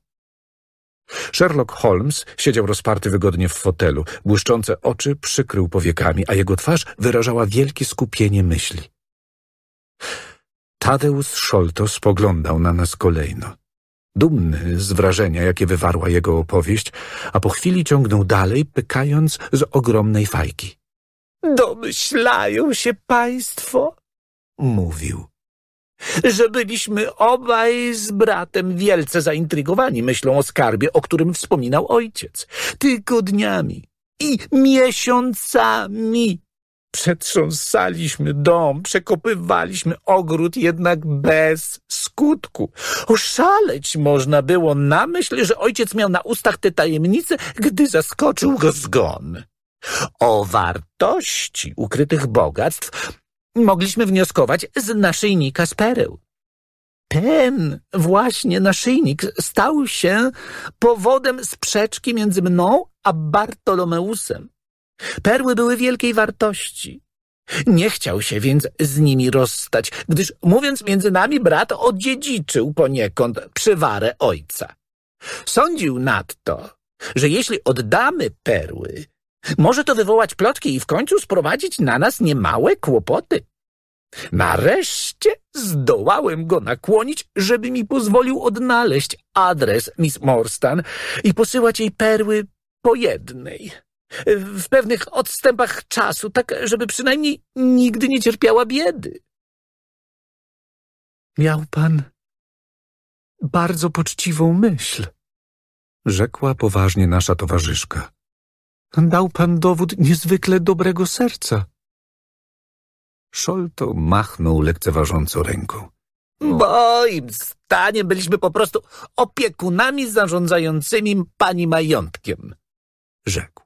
Sherlock Holmes siedział rozparty wygodnie w fotelu. Błyszczące oczy przykrył powiekami, a jego twarz wyrażała wielkie skupienie myśli. Tadeusz Szolto spoglądał na nas kolejno. Dumny z wrażenia, jakie wywarła jego opowieść, a po chwili ciągnął dalej, pykając z ogromnej fajki. Domyślają się państwo, mówił, że byliśmy obaj z bratem wielce zaintrygowani myślą o skarbie, o którym wspominał ojciec. Tygodniami i miesiącami Przetrząsaliśmy dom, przekopywaliśmy ogród, jednak bez skutku. Oszaleć można było na myśl, że ojciec miał na ustach te tajemnice, gdy zaskoczył go zgon. O wartości ukrytych bogactw mogliśmy wnioskować z naszyjnika z pereł. Ten właśnie naszyjnik stał się powodem sprzeczki między mną a Bartolomeusem. Perły były wielkiej wartości. Nie chciał się więc z nimi rozstać, gdyż mówiąc między nami brat odziedziczył poniekąd przywarę ojca. Sądził nadto, że jeśli oddamy perły, może to wywołać plotki i w końcu sprowadzić na nas niemałe kłopoty. Nareszcie zdołałem go nakłonić, żeby mi pozwolił odnaleźć adres Miss Morstan i posyłać jej perły po jednej. W pewnych odstępach czasu, tak żeby przynajmniej nigdy nie cierpiała biedy. Miał pan bardzo poczciwą myśl, rzekła poważnie nasza towarzyszka. Dał pan dowód niezwykle dobrego serca. Szolto machnął lekceważąco ręką. Bo im stanie byliśmy po prostu opiekunami zarządzającymi pani majątkiem, rzekł.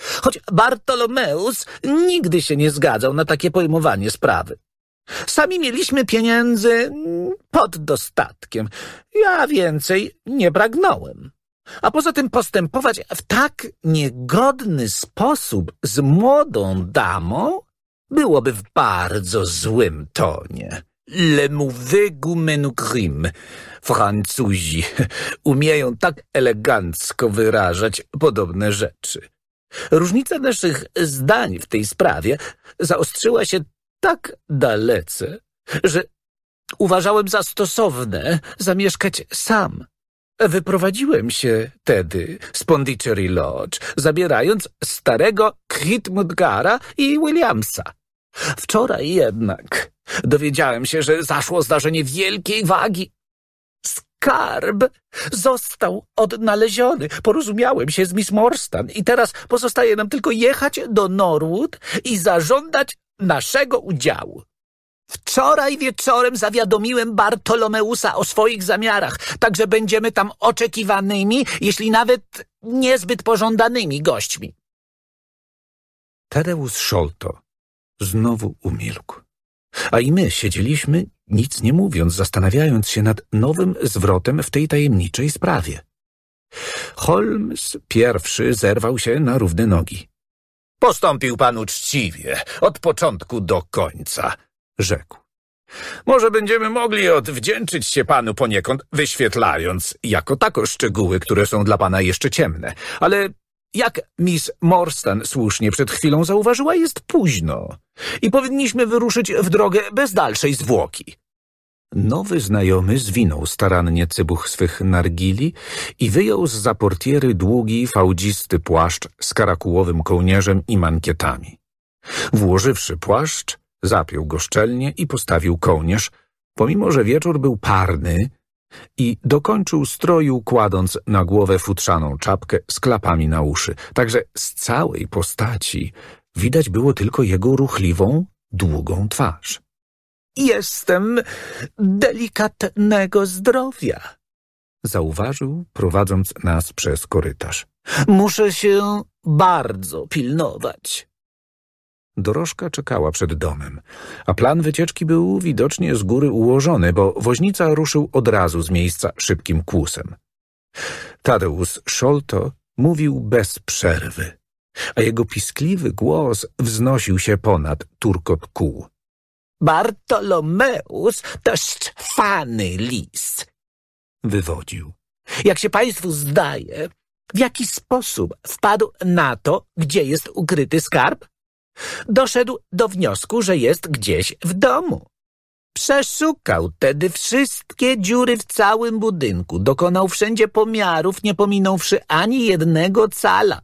Choć Bartolomeus nigdy się nie zgadzał na takie pojmowanie sprawy. Sami mieliśmy pieniędzy pod dostatkiem. Ja więcej nie pragnąłem. A poza tym postępować w tak niegodny sposób z młodą damą byłoby w bardzo złym tonie. Le mauvais goût Francuzi umieją tak elegancko wyrażać podobne rzeczy. Różnica naszych zdań w tej sprawie zaostrzyła się tak dalece, że uważałem za stosowne zamieszkać sam Wyprowadziłem się tedy z Pondicherry Lodge, zabierając starego Khitmudgara i Williamsa. Wczoraj jednak dowiedziałem się, że zaszło zdarzenie wielkiej wagi. Skarb został odnaleziony. Porozumiałem się z Miss Morstan i teraz pozostaje nam tylko jechać do Norwood i zażądać naszego udziału. Wczoraj wieczorem zawiadomiłem Bartolomeusa o swoich zamiarach, także będziemy tam oczekiwanymi, jeśli nawet niezbyt pożądanymi gośćmi. Tadeusz Szolto znowu umilkł. A i my siedzieliśmy, nic nie mówiąc, zastanawiając się nad nowym zwrotem w tej tajemniczej sprawie. Holmes pierwszy zerwał się na równe nogi. Postąpił pan uczciwie, od początku do końca rzekł. Może będziemy mogli odwdzięczyć się panu poniekąd, wyświetlając jako tako szczegóły, które są dla pana jeszcze ciemne. Ale jak Miss Morstan słusznie przed chwilą zauważyła, jest późno i powinniśmy wyruszyć w drogę bez dalszej zwłoki. Nowy znajomy zwinął starannie cybuch swych nargili i wyjął z zaportiery długi, fałdzisty płaszcz z karakułowym kołnierzem i mankietami. Włożywszy płaszcz, Zapiął go szczelnie i postawił kołnierz, pomimo że wieczór był parny i dokończył stroju kładąc na głowę futrzaną czapkę z klapami na uszy. Także z całej postaci widać było tylko jego ruchliwą, długą twarz. Jestem delikatnego zdrowia, zauważył, prowadząc nas przez korytarz. Muszę się bardzo pilnować. Dorożka czekała przed domem, a plan wycieczki był widocznie z góry ułożony, bo woźnica ruszył od razu z miejsca szybkim kłusem. Tadeusz Szolto mówił bez przerwy, a jego piskliwy głos wznosił się ponad turkot kół. Bartolomeus to szczwany lis, wywodził. Jak się państwu zdaje, w jaki sposób wpadł na to, gdzie jest ukryty skarb? Doszedł do wniosku, że jest gdzieś w domu. Przeszukał tedy wszystkie dziury w całym budynku, dokonał wszędzie pomiarów, nie pominąwszy ani jednego cala.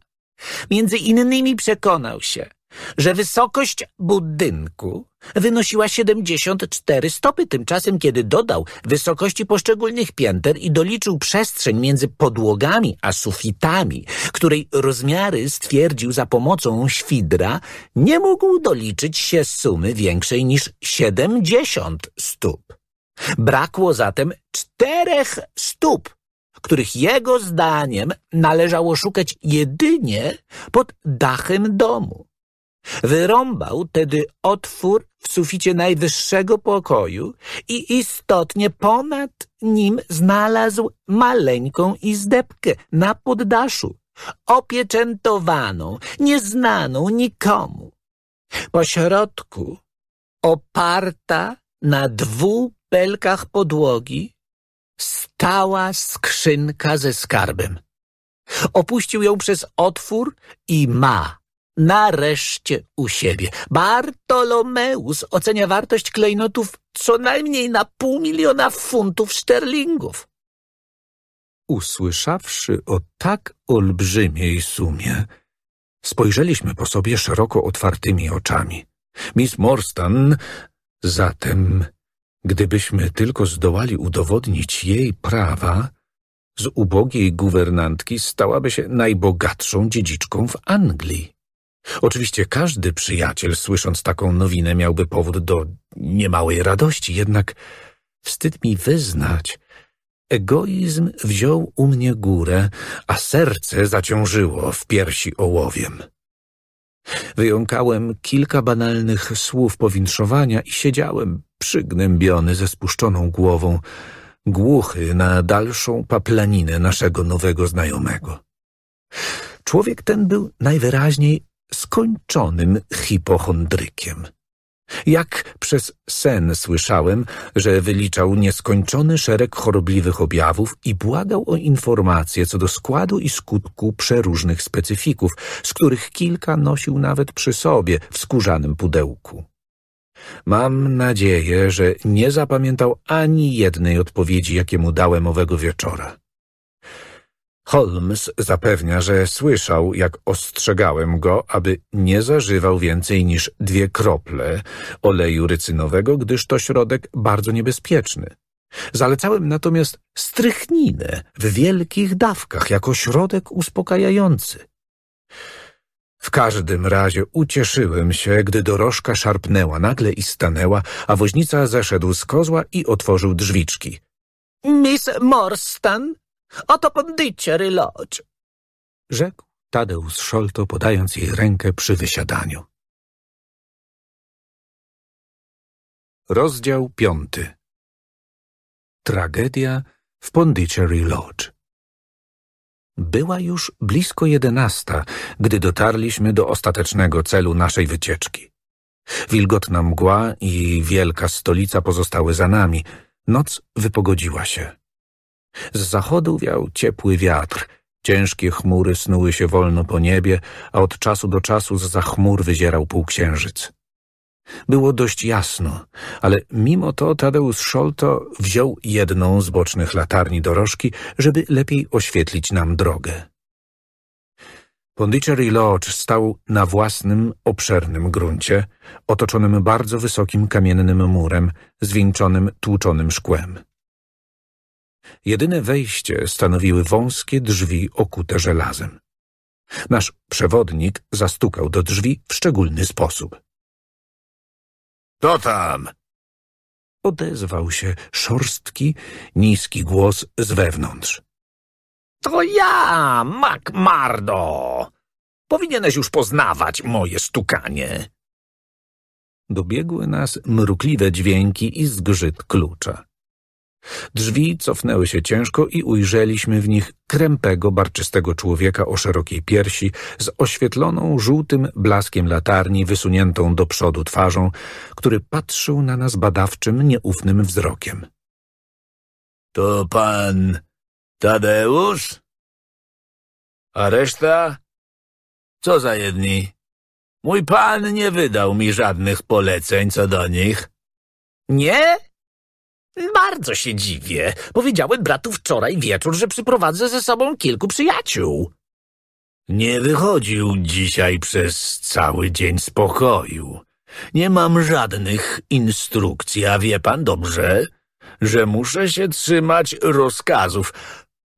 Między innymi przekonał się, że wysokość budynku wynosiła 74 stopy, tymczasem kiedy dodał wysokości poszczególnych pięter i doliczył przestrzeń między podłogami a sufitami, której rozmiary stwierdził za pomocą świdra, nie mógł doliczyć się sumy większej niż 70 stóp. Brakło zatem czterech stóp których jego zdaniem należało szukać jedynie pod dachem domu. Wyrąbał tedy otwór w suficie najwyższego pokoju i istotnie ponad nim znalazł maleńką izdebkę na poddaszu, opieczętowaną, nieznaną nikomu. Po środku, oparta na dwóch belkach podłogi, stała skrzynka ze skarbem. Opuścił ją przez otwór i ma nareszcie u siebie. Bartolomeus ocenia wartość klejnotów co najmniej na pół miliona funtów szterlingów. Usłyszawszy o tak olbrzymiej sumie, spojrzeliśmy po sobie szeroko otwartymi oczami. Miss Morstan zatem, gdybyśmy tylko zdołali udowodnić jej prawa, z ubogiej guwernantki stałaby się najbogatszą dziedziczką w Anglii. Oczywiście każdy przyjaciel, słysząc taką nowinę, miałby powód do niemałej radości, jednak wstyd mi wyznać, egoizm wziął u mnie górę, a serce zaciążyło w piersi ołowiem. Wyjąkałem kilka banalnych słów powinszowania i siedziałem przygnębiony ze spuszczoną głową, głuchy na dalszą paplaninę naszego nowego znajomego. Człowiek ten był najwyraźniej skończonym hipochondrykiem. Jak przez sen słyszałem, że wyliczał nieskończony szereg chorobliwych objawów i błagał o informacje co do składu i skutku przeróżnych specyfików, z których kilka nosił nawet przy sobie w skórzanym pudełku. Mam nadzieję, że nie zapamiętał ani jednej odpowiedzi, jakie mu dałem owego wieczora. Holmes zapewnia, że słyszał, jak ostrzegałem go, aby nie zażywał więcej niż dwie krople oleju rycynowego, gdyż to środek bardzo niebezpieczny. Zalecałem natomiast strychninę w wielkich dawkach jako środek uspokajający. W każdym razie ucieszyłem się, gdy dorożka szarpnęła nagle i stanęła, a woźnica zeszedł z kozła i otworzył drzwiczki. — Miss Morstan! — Oto kondycie, Lodge, rzekł Tadeusz Szolto, podając jej rękę przy wysiadaniu. Rozdział piąty Tragedia w Pondicherry Lodge Była już blisko jedenasta, gdy dotarliśmy do ostatecznego celu naszej wycieczki. Wilgotna mgła i wielka stolica pozostały za nami. Noc wypogodziła się. Z zachodu wiał ciepły wiatr. Ciężkie chmury snuły się wolno po niebie, a od czasu do czasu z za chmur wyzierał półksiężyc. Było dość jasno, ale mimo to Tadeusz Szolto wziął jedną z bocznych latarni dorożki, żeby lepiej oświetlić nam drogę. Pondicherry Lodge stał na własnym, obszernym gruncie, otoczonym bardzo wysokim kamiennym murem, zwieńczonym tłuczonym szkłem. Jedyne wejście stanowiły wąskie drzwi okute żelazem. Nasz przewodnik zastukał do drzwi w szczególny sposób. To tam? Odezwał się szorstki, niski głos z wewnątrz. To ja, Macmardo! Powinieneś już poznawać moje stukanie. Dobiegły nas mrukliwe dźwięki i zgrzyt klucza. Drzwi cofnęły się ciężko i ujrzeliśmy w nich krępego, barczystego człowieka o szerokiej piersi, z oświetloną żółtym blaskiem latarni wysuniętą do przodu twarzą, który patrzył na nas badawczym, nieufnym wzrokiem. — To pan Tadeusz? A reszta? Co za jedni? Mój pan nie wydał mi żadnych poleceń co do nich. — Nie? Bardzo się dziwię. Powiedziałem bratu wczoraj wieczór, że przyprowadzę ze sobą kilku przyjaciół. Nie wychodził dzisiaj przez cały dzień z pokoju. Nie mam żadnych instrukcji, a wie pan dobrze, że muszę się trzymać rozkazów.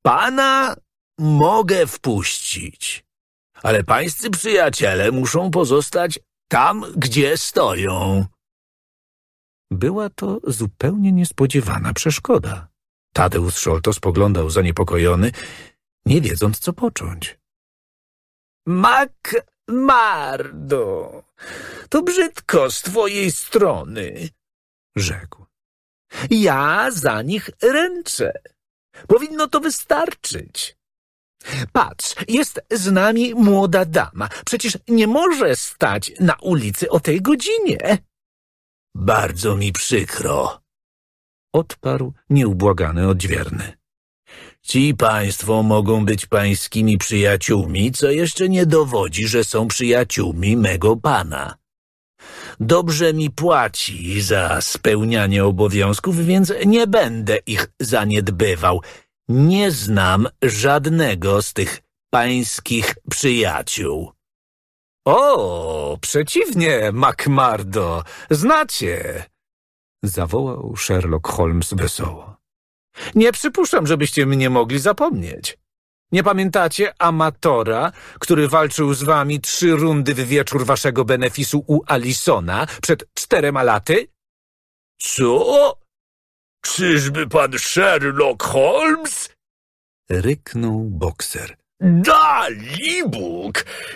Pana mogę wpuścić, ale pańscy przyjaciele muszą pozostać tam, gdzie stoją. Była to zupełnie niespodziewana przeszkoda. Tadeusz Szolto spoglądał zaniepokojony, nie wiedząc, co począć. Mac Mardo, to brzydko z twojej strony, rzekł. Ja za nich ręczę. Powinno to wystarczyć. Patrz, jest z nami młoda dama. Przecież nie może stać na ulicy o tej godzinie. Bardzo mi przykro. Odparł nieubłagany odźwierny. Ci państwo mogą być pańskimi przyjaciółmi, co jeszcze nie dowodzi, że są przyjaciółmi mego pana. Dobrze mi płaci za spełnianie obowiązków, więc nie będę ich zaniedbywał. Nie znam żadnego z tych pańskich przyjaciół. O, przeciwnie, Macmardo, znacie! Zawołał Sherlock Holmes wesoło. Nie przypuszczam, żebyście mnie mogli zapomnieć. Nie pamiętacie amatora, który walczył z wami trzy rundy w wieczór waszego benefisu u Alisona przed czterema laty? Co? Czyżby pan Sherlock Holmes? Ryknął bokser. Dali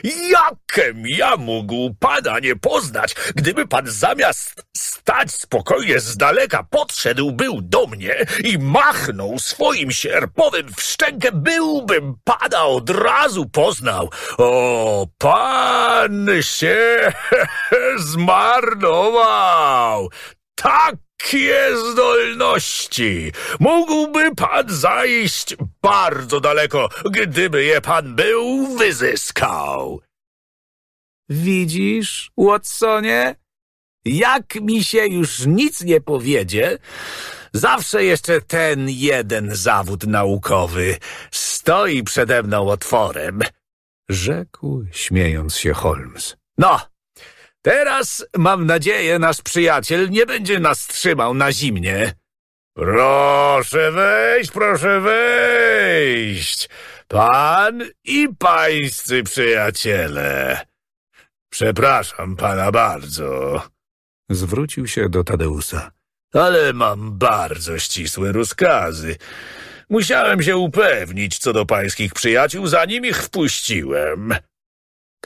Jakem ja mógł pana nie poznać, gdyby pan zamiast stać spokojnie z daleka podszedł był do mnie i machnął swoim sierpowym w szczękę, byłbym pana od razu poznał. O, pan się zmarnował! Takie zdolności! Mógłby pan zajść bardzo daleko, gdyby je pan był wyzyskał. Widzisz, Watsonie? Jak mi się już nic nie powiedzie, zawsze jeszcze ten jeden zawód naukowy stoi przede mną otworem, rzekł, śmiejąc się Holmes. No, Teraz, mam nadzieję, nasz przyjaciel nie będzie nas trzymał na zimnie. Proszę wejść, proszę wejść, pan i pańscy przyjaciele. Przepraszam pana bardzo. Zwrócił się do Tadeusa. Ale mam bardzo ścisłe rozkazy. Musiałem się upewnić co do pańskich przyjaciół, zanim ich wpuściłem.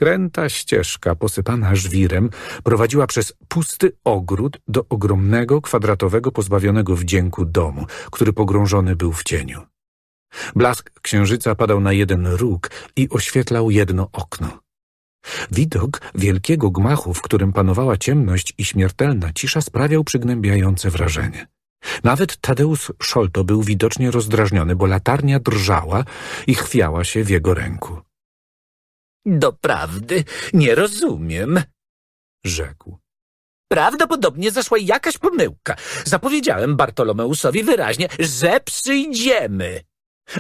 Kręta ścieżka, posypana żwirem, prowadziła przez pusty ogród do ogromnego, kwadratowego, pozbawionego wdzięku domu, który pogrążony był w cieniu. Blask księżyca padał na jeden róg i oświetlał jedno okno. Widok wielkiego gmachu, w którym panowała ciemność i śmiertelna cisza, sprawiał przygnębiające wrażenie. Nawet Tadeusz Szolto był widocznie rozdrażniony, bo latarnia drżała i chwiała się w jego ręku. Doprawdy nie rozumiem, rzekł. Prawdopodobnie zaszła jakaś pomyłka. Zapowiedziałem Bartolomeusowi wyraźnie, że przyjdziemy.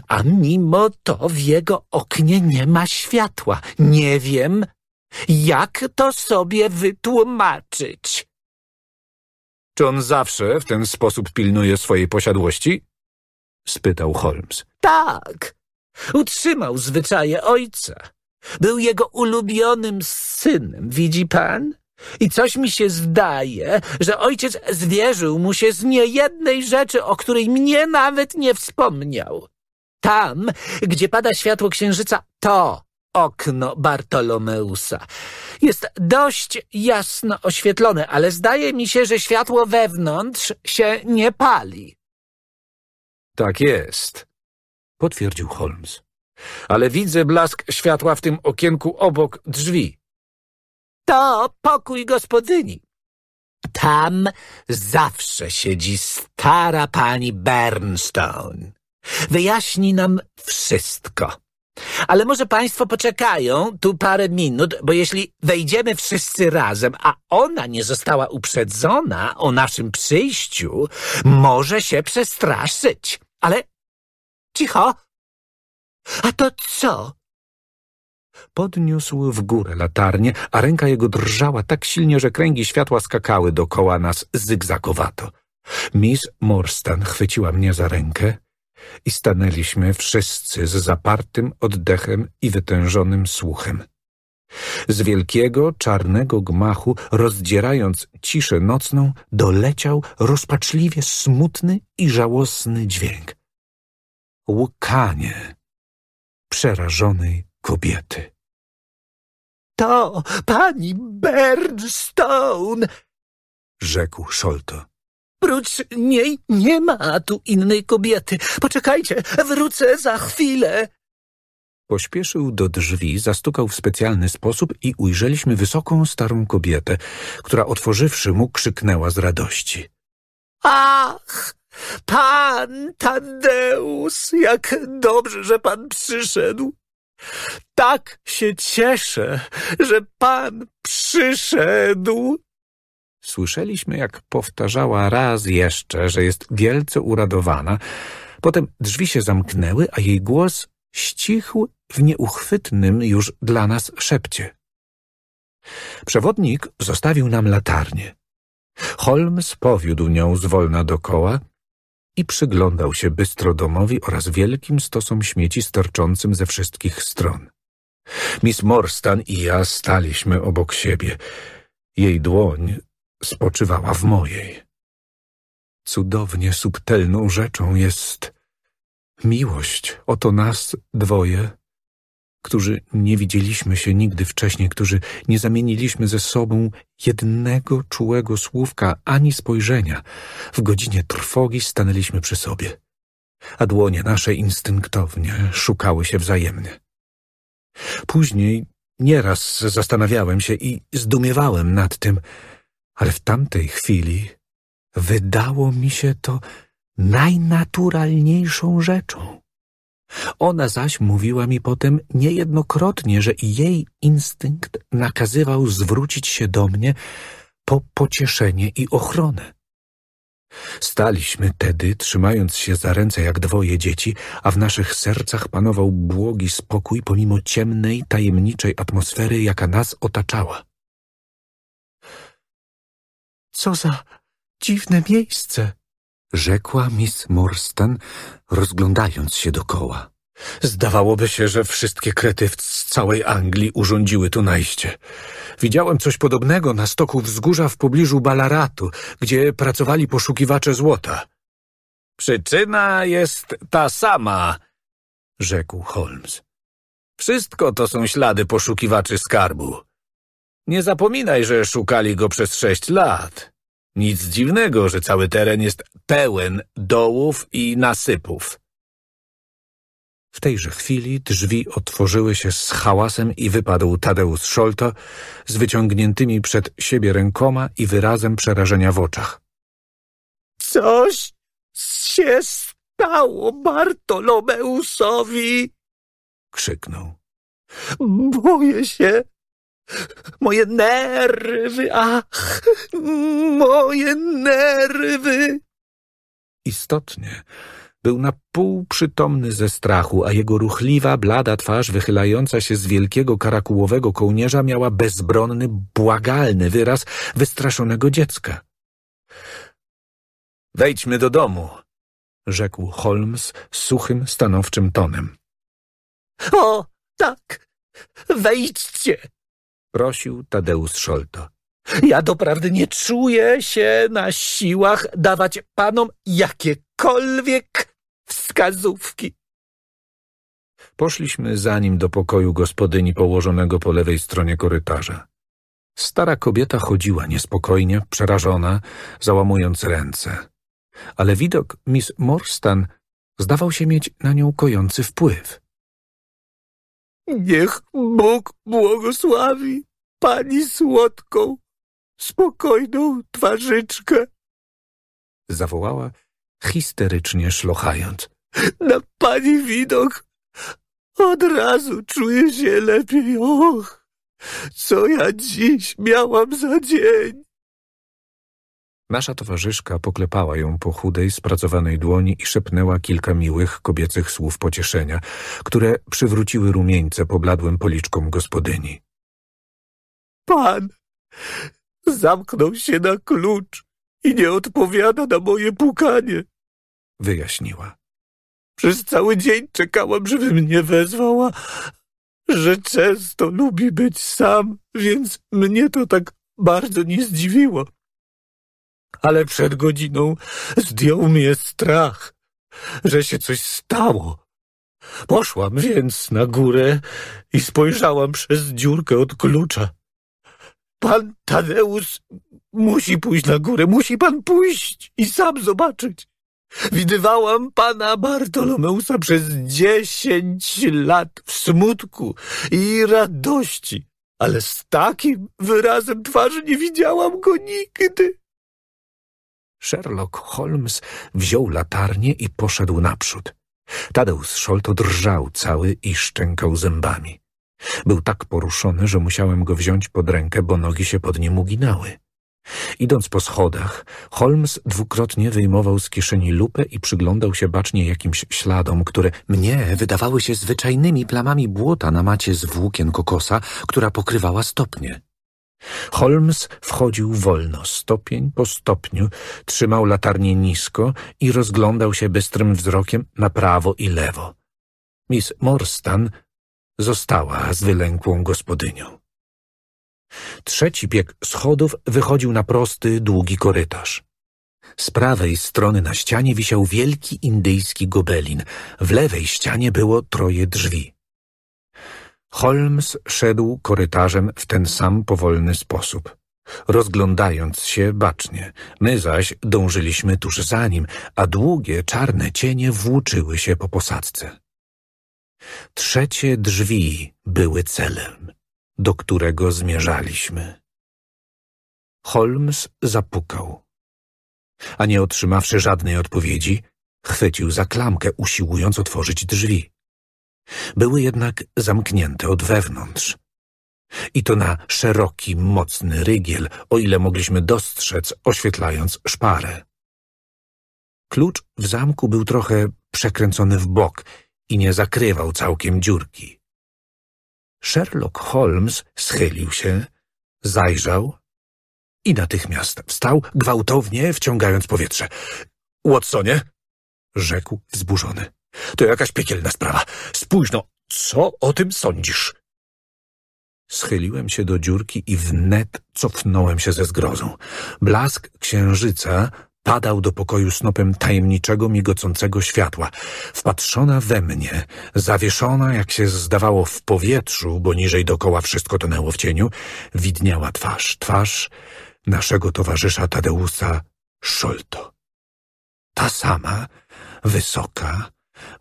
A mimo to w jego oknie nie ma światła. Nie wiem, jak to sobie wytłumaczyć. Czy on zawsze w ten sposób pilnuje swojej posiadłości? spytał Holmes. Tak. Utrzymał zwyczaje ojca. Był jego ulubionym synem, widzi pan? I coś mi się zdaje, że ojciec zwierzył mu się z niejednej rzeczy, o której mnie nawet nie wspomniał. Tam, gdzie pada światło księżyca, to okno Bartolomeusa. Jest dość jasno oświetlone, ale zdaje mi się, że światło wewnątrz się nie pali. Tak jest, potwierdził Holmes ale widzę blask światła w tym okienku obok drzwi. To pokój gospodyni. Tam zawsze siedzi stara pani Bernstone. Wyjaśni nam wszystko. Ale może państwo poczekają tu parę minut, bo jeśli wejdziemy wszyscy razem, a ona nie została uprzedzona o naszym przyjściu, może się przestraszyć. Ale cicho, a to co? Podniósł w górę latarnię, a ręka jego drżała tak silnie, że kręgi światła skakały dokoła nas zygzakowato. Miss Morstan chwyciła mnie za rękę i stanęliśmy wszyscy z zapartym oddechem i wytężonym słuchem. Z wielkiego, czarnego gmachu, rozdzierając ciszę nocną, doleciał rozpaczliwie smutny i żałosny dźwięk. Łkanie przerażonej kobiety. To pani Bernstone! rzekł Sholto. Prócz niej nie ma tu innej kobiety. Poczekajcie, wrócę za chwilę. Pośpieszył do drzwi, zastukał w specjalny sposób i ujrzeliśmy wysoką, starą kobietę, która otworzywszy mu krzyknęła z radości. Ach, Pan Tadeusz, jak dobrze, że pan przyszedł. Tak się cieszę, że pan przyszedł. Słyszeliśmy, jak powtarzała raz jeszcze, że jest wielce uradowana. Potem drzwi się zamknęły, a jej głos ścichł w nieuchwytnym już dla nas szepcie. Przewodnik zostawił nam latarnię. Holmes powiódł nią zwolna dokoła, i przyglądał się bystrodomowi oraz wielkim stosom śmieci sterczącym ze wszystkich stron. Miss Morstan i ja staliśmy obok siebie. Jej dłoń spoczywała w mojej. Cudownie subtelną rzeczą jest miłość. Oto nas dwoje którzy nie widzieliśmy się nigdy wcześniej, którzy nie zamieniliśmy ze sobą jednego czułego słówka ani spojrzenia, w godzinie trwogi stanęliśmy przy sobie, a dłonie nasze instynktownie szukały się wzajemnie. Później nieraz zastanawiałem się i zdumiewałem nad tym, ale w tamtej chwili wydało mi się to najnaturalniejszą rzeczą. Ona zaś mówiła mi potem niejednokrotnie, że jej instynkt nakazywał zwrócić się do mnie po pocieszenie i ochronę. Staliśmy tedy, trzymając się za ręce jak dwoje dzieci, a w naszych sercach panował błogi spokój pomimo ciemnej, tajemniczej atmosfery, jaka nas otaczała. Co za dziwne miejsce! rzekła Miss Morstan, rozglądając się dokoła. Zdawałoby się, że wszystkie krety z całej Anglii urządziły tu najście. Widziałem coś podobnego na stoku wzgórza w pobliżu Balaratu, gdzie pracowali poszukiwacze złota. Przyczyna jest ta sama, rzekł Holmes. Wszystko to są ślady poszukiwaczy skarbu. Nie zapominaj, że szukali go przez sześć lat. Nic dziwnego, że cały teren jest pełen dołów i nasypów. W tejże chwili drzwi otworzyły się z hałasem i wypadł Tadeusz Szolto z wyciągniętymi przed siebie rękoma i wyrazem przerażenia w oczach. Coś się stało Bartolomeusowi! krzyknął. Boję się, Moje nerwy, ach, moje nerwy! Istotnie, był na pół przytomny ze strachu, a jego ruchliwa, blada twarz wychylająca się z wielkiego karakułowego kołnierza miała bezbronny, błagalny wyraz wystraszonego dziecka. Wejdźmy do domu, rzekł Holmes suchym, stanowczym tonem. O, tak, wejdźcie! prosił Tadeusz Szolto. Ja doprawdy nie czuję się na siłach dawać panom jakiekolwiek wskazówki. Poszliśmy za nim do pokoju gospodyni położonego po lewej stronie korytarza. Stara kobieta chodziła niespokojnie, przerażona, załamując ręce. Ale widok miss Morstan zdawał się mieć na nią kojący wpływ. Niech Bóg błogosławi pani słodką, spokojną twarzyczkę. Zawołała, histerycznie szlochając. Na pani widok od razu czuję się lepiej. Och, co ja dziś miałam za dzień. Nasza towarzyszka poklepała ją po chudej, spracowanej dłoni i szepnęła kilka miłych, kobiecych słów pocieszenia, które przywróciły rumieńce pobladłym policzkom gospodyni. Pan zamknął się na klucz i nie odpowiada na moje pukanie, wyjaśniła. Przez cały dzień czekałam, żeby mnie wezwała, że często lubi być sam, więc mnie to tak bardzo nie zdziwiło ale przed godziną zdjął mnie strach, że się coś stało. Poszłam więc na górę i spojrzałam przez dziurkę od klucza. Pan Tadeusz musi pójść na górę, musi pan pójść i sam zobaczyć. Widywałam pana Bartolomeusa przez dziesięć lat w smutku i radości, ale z takim wyrazem twarzy nie widziałam go nigdy. Sherlock Holmes wziął latarnię i poszedł naprzód. Tadeusz Szolto drżał cały i szczękał zębami. Był tak poruszony, że musiałem go wziąć pod rękę, bo nogi się pod nim uginały. Idąc po schodach, Holmes dwukrotnie wyjmował z kieszeni lupę i przyglądał się bacznie jakimś śladom, które mnie wydawały się zwyczajnymi plamami błota na macie z włókien kokosa, która pokrywała stopnie. Holmes wchodził wolno, stopień po stopniu, trzymał latarnię nisko i rozglądał się bystrym wzrokiem na prawo i lewo. Miss Morstan została z wylękłą gospodynią. Trzeci bieg schodów wychodził na prosty, długi korytarz. Z prawej strony na ścianie wisiał wielki indyjski gobelin, w lewej ścianie było troje drzwi. Holmes szedł korytarzem w ten sam powolny sposób, rozglądając się bacznie. My zaś dążyliśmy tuż za nim, a długie, czarne cienie włóczyły się po posadzce. Trzecie drzwi były celem, do którego zmierzaliśmy. Holmes zapukał. A nie otrzymawszy żadnej odpowiedzi, chwycił za klamkę, usiłując otworzyć drzwi. Były jednak zamknięte od wewnątrz. I to na szeroki, mocny rygiel, o ile mogliśmy dostrzec, oświetlając szparę. Klucz w zamku był trochę przekręcony w bok i nie zakrywał całkiem dziurki. Sherlock Holmes schylił się, zajrzał i natychmiast wstał, gwałtownie wciągając powietrze. Watsonie! rzekł wzburzony. To jakaś piekielna sprawa. Spójrz no, co o tym sądzisz? Schyliłem się do dziurki i wnet cofnąłem się ze zgrozą. Blask księżyca padał do pokoju snopem tajemniczego, migocącego światła. Wpatrzona we mnie, zawieszona, jak się zdawało, w powietrzu, bo niżej dokoła wszystko tonęło w cieniu, widniała twarz, twarz naszego towarzysza Tadeusa Szolto. Ta sama, wysoka,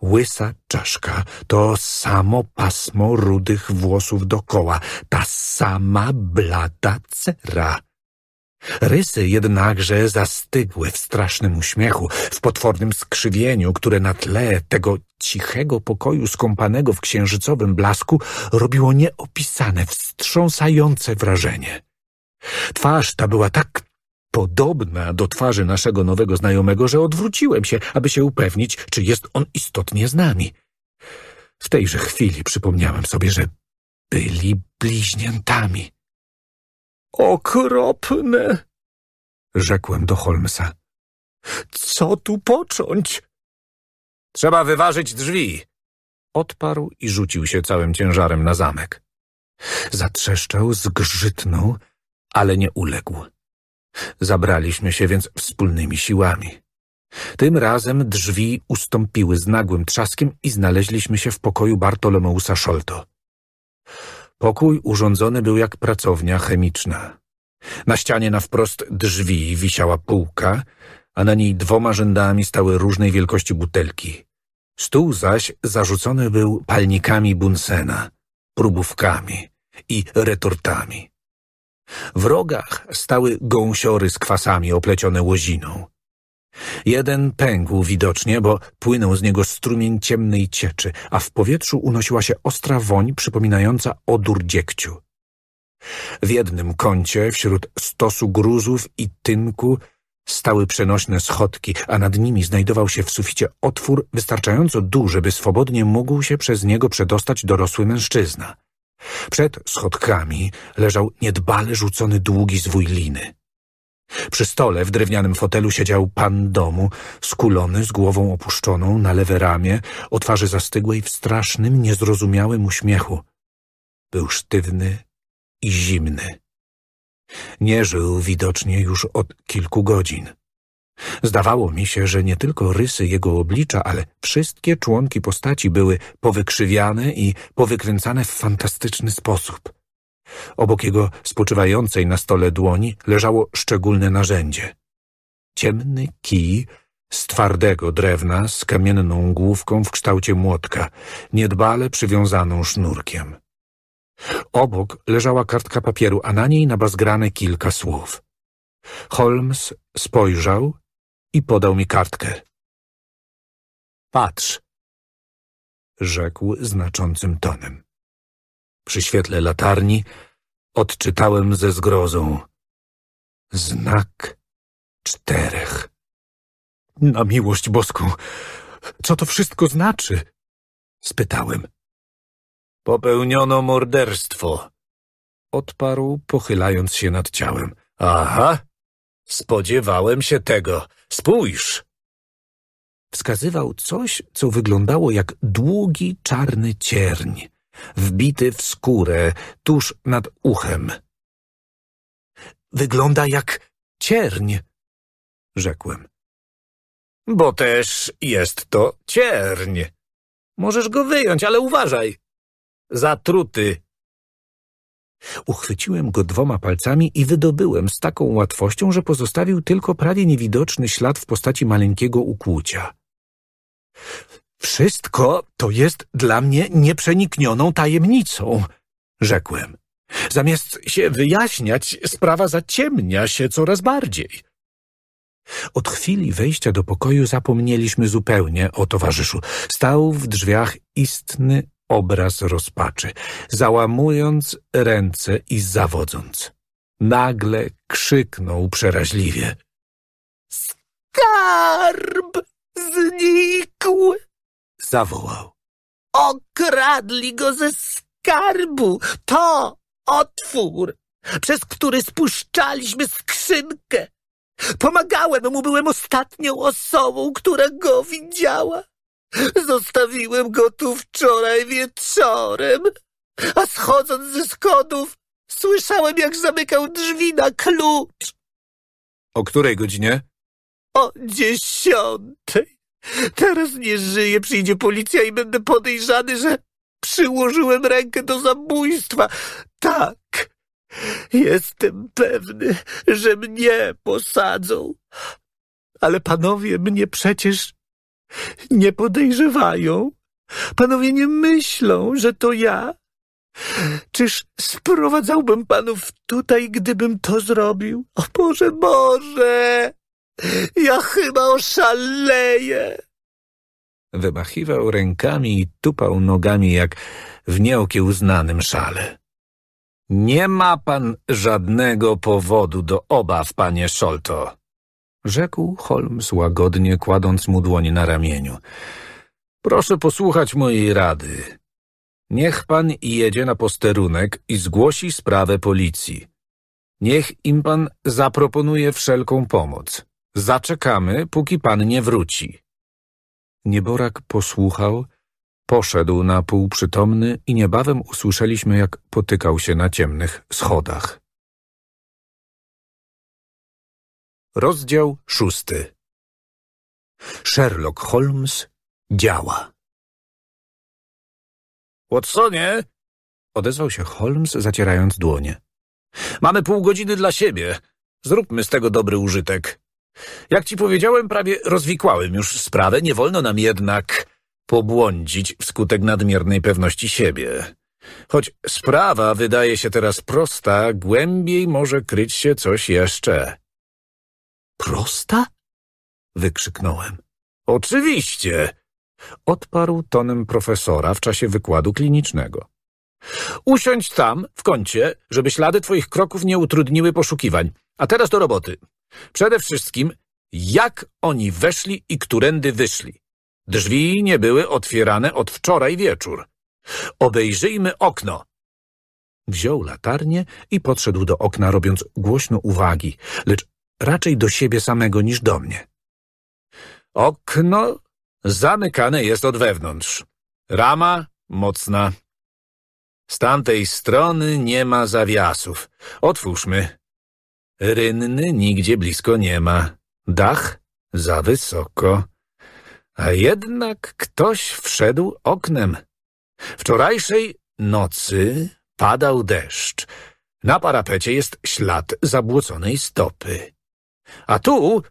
Łysa czaszka, to samo pasmo rudych włosów dokoła, ta sama blada cera. Rysy jednakże zastygły w strasznym uśmiechu, w potwornym skrzywieniu, które na tle tego cichego pokoju skąpanego w księżycowym blasku robiło nieopisane, wstrząsające wrażenie. Twarz ta była tak podobna do twarzy naszego nowego znajomego, że odwróciłem się, aby się upewnić, czy jest on istotnie z nami. W tejże chwili przypomniałem sobie, że byli bliźniętami. Okropne! rzekłem do Holmesa. Co tu począć? Trzeba wyważyć drzwi! Odparł i rzucił się całym ciężarem na zamek. Zatrzeszczał, zgrzytnął, ale nie uległ. Zabraliśmy się więc wspólnymi siłami. Tym razem drzwi ustąpiły z nagłym trzaskiem i znaleźliśmy się w pokoju Bartolomeusa Szolto. Pokój urządzony był jak pracownia chemiczna. Na ścianie na wprost drzwi wisiała półka, a na niej dwoma rzędami stały różnej wielkości butelki. Stół zaś zarzucony był palnikami Bunsena, próbówkami i retortami. W rogach stały gąsiory z kwasami oplecione łoziną. Jeden pękł widocznie, bo płynął z niego strumień ciemnej cieczy, a w powietrzu unosiła się ostra woń przypominająca odór dziegciu. W jednym kącie, wśród stosu gruzów i tynku, stały przenośne schodki, a nad nimi znajdował się w suficie otwór wystarczająco duży, by swobodnie mógł się przez niego przedostać dorosły mężczyzna. Przed schodkami leżał niedbale rzucony długi zwój liny. Przy stole w drewnianym fotelu siedział pan domu, skulony, z głową opuszczoną na lewe ramię, o twarzy zastygłej w strasznym, niezrozumiałym uśmiechu. Był sztywny i zimny. Nie żył widocznie już od kilku godzin. Zdawało mi się, że nie tylko rysy jego oblicza, ale wszystkie członki postaci były powykrzywiane i powykręcane w fantastyczny sposób. Obok jego spoczywającej na stole dłoni leżało szczególne narzędzie. Ciemny kij z twardego drewna z kamienną główką w kształcie młotka, niedbale przywiązaną sznurkiem. Obok leżała kartka papieru, a na niej nabazgrane kilka słów. Holmes spojrzał i podał mi kartkę. Patrz, rzekł znaczącym tonem. Przy świetle latarni odczytałem ze zgrozą znak czterech. Na miłość boską, co to wszystko znaczy? spytałem. Popełniono morderstwo, odparł, pochylając się nad ciałem. Aha, Spodziewałem się tego. Spójrz! Wskazywał coś, co wyglądało jak długi czarny cierń, wbity w skórę tuż nad uchem. Wygląda jak cierń, rzekłem. Bo też jest to cierń. Możesz go wyjąć, ale uważaj. Zatruty Uchwyciłem go dwoma palcami i wydobyłem z taką łatwością, że pozostawił tylko prawie niewidoczny ślad w postaci maleńkiego ukłucia. Wszystko to jest dla mnie nieprzeniknioną tajemnicą, rzekłem. Zamiast się wyjaśniać, sprawa zaciemnia się coraz bardziej. Od chwili wejścia do pokoju zapomnieliśmy zupełnie o towarzyszu. Stał w drzwiach istny obraz rozpaczy, załamując ręce i zawodząc. Nagle krzyknął przeraźliwie. Skarb znikł! Zawołał. Okradli go ze skarbu! To otwór, przez który spuszczaliśmy skrzynkę. Pomagałem mu, byłem ostatnią osobą, która go widziała. Zostawiłem go tu wczoraj wieczorem, a schodząc ze schodów słyszałem, jak zamykał drzwi na klucz. O której godzinie? O dziesiątej. Teraz nie żyję, przyjdzie policja i będę podejrzany, że przyłożyłem rękę do zabójstwa. Tak, jestem pewny, że mnie posadzą. Ale panowie mnie przecież nie podejrzewają. Panowie nie myślą, że to ja. Czyż sprowadzałbym panów tutaj, gdybym to zrobił? O Boże, Boże! Ja chyba oszaleję! Wymachiwał rękami i tupał nogami jak w nieokiełznanym szale. Nie ma pan żadnego powodu do obaw, panie Szolto, rzekł Holmes łagodnie, kładąc mu dłoń na ramieniu. Proszę posłuchać mojej rady. Niech pan jedzie na posterunek i zgłosi sprawę policji. Niech im pan zaproponuje wszelką pomoc. Zaczekamy, póki pan nie wróci. Nieborak posłuchał, poszedł na pół przytomny i niebawem usłyszeliśmy, jak potykał się na ciemnych schodach. Rozdział szósty Sherlock Holmes działa Watsonie! Odezwał się Holmes, zacierając dłonie. Mamy pół godziny dla siebie. Zróbmy z tego dobry użytek. Jak ci powiedziałem, prawie rozwikłałem już sprawę. Nie wolno nam jednak pobłądzić wskutek nadmiernej pewności siebie. Choć sprawa wydaje się teraz prosta, głębiej może kryć się coś jeszcze. Prosta? wykrzyknąłem. Oczywiście, odparł tonem profesora w czasie wykładu klinicznego. Usiądź tam, w kącie, żeby ślady twoich kroków nie utrudniły poszukiwań. A teraz do roboty. Przede wszystkim, jak oni weszli i którędy wyszli. Drzwi nie były otwierane od wczoraj wieczór. Obejrzyjmy okno. Wziął latarnię i podszedł do okna, robiąc głośno uwagi, lecz raczej do siebie samego niż do mnie. Okno zamykane jest od wewnątrz. Rama mocna. Z tamtej strony nie ma zawiasów. Otwórzmy. Rynny nigdzie blisko nie ma. Dach za wysoko. A jednak ktoś wszedł oknem. Wczorajszej nocy padał deszcz. Na parapecie jest ślad zabłoconej stopy. A tu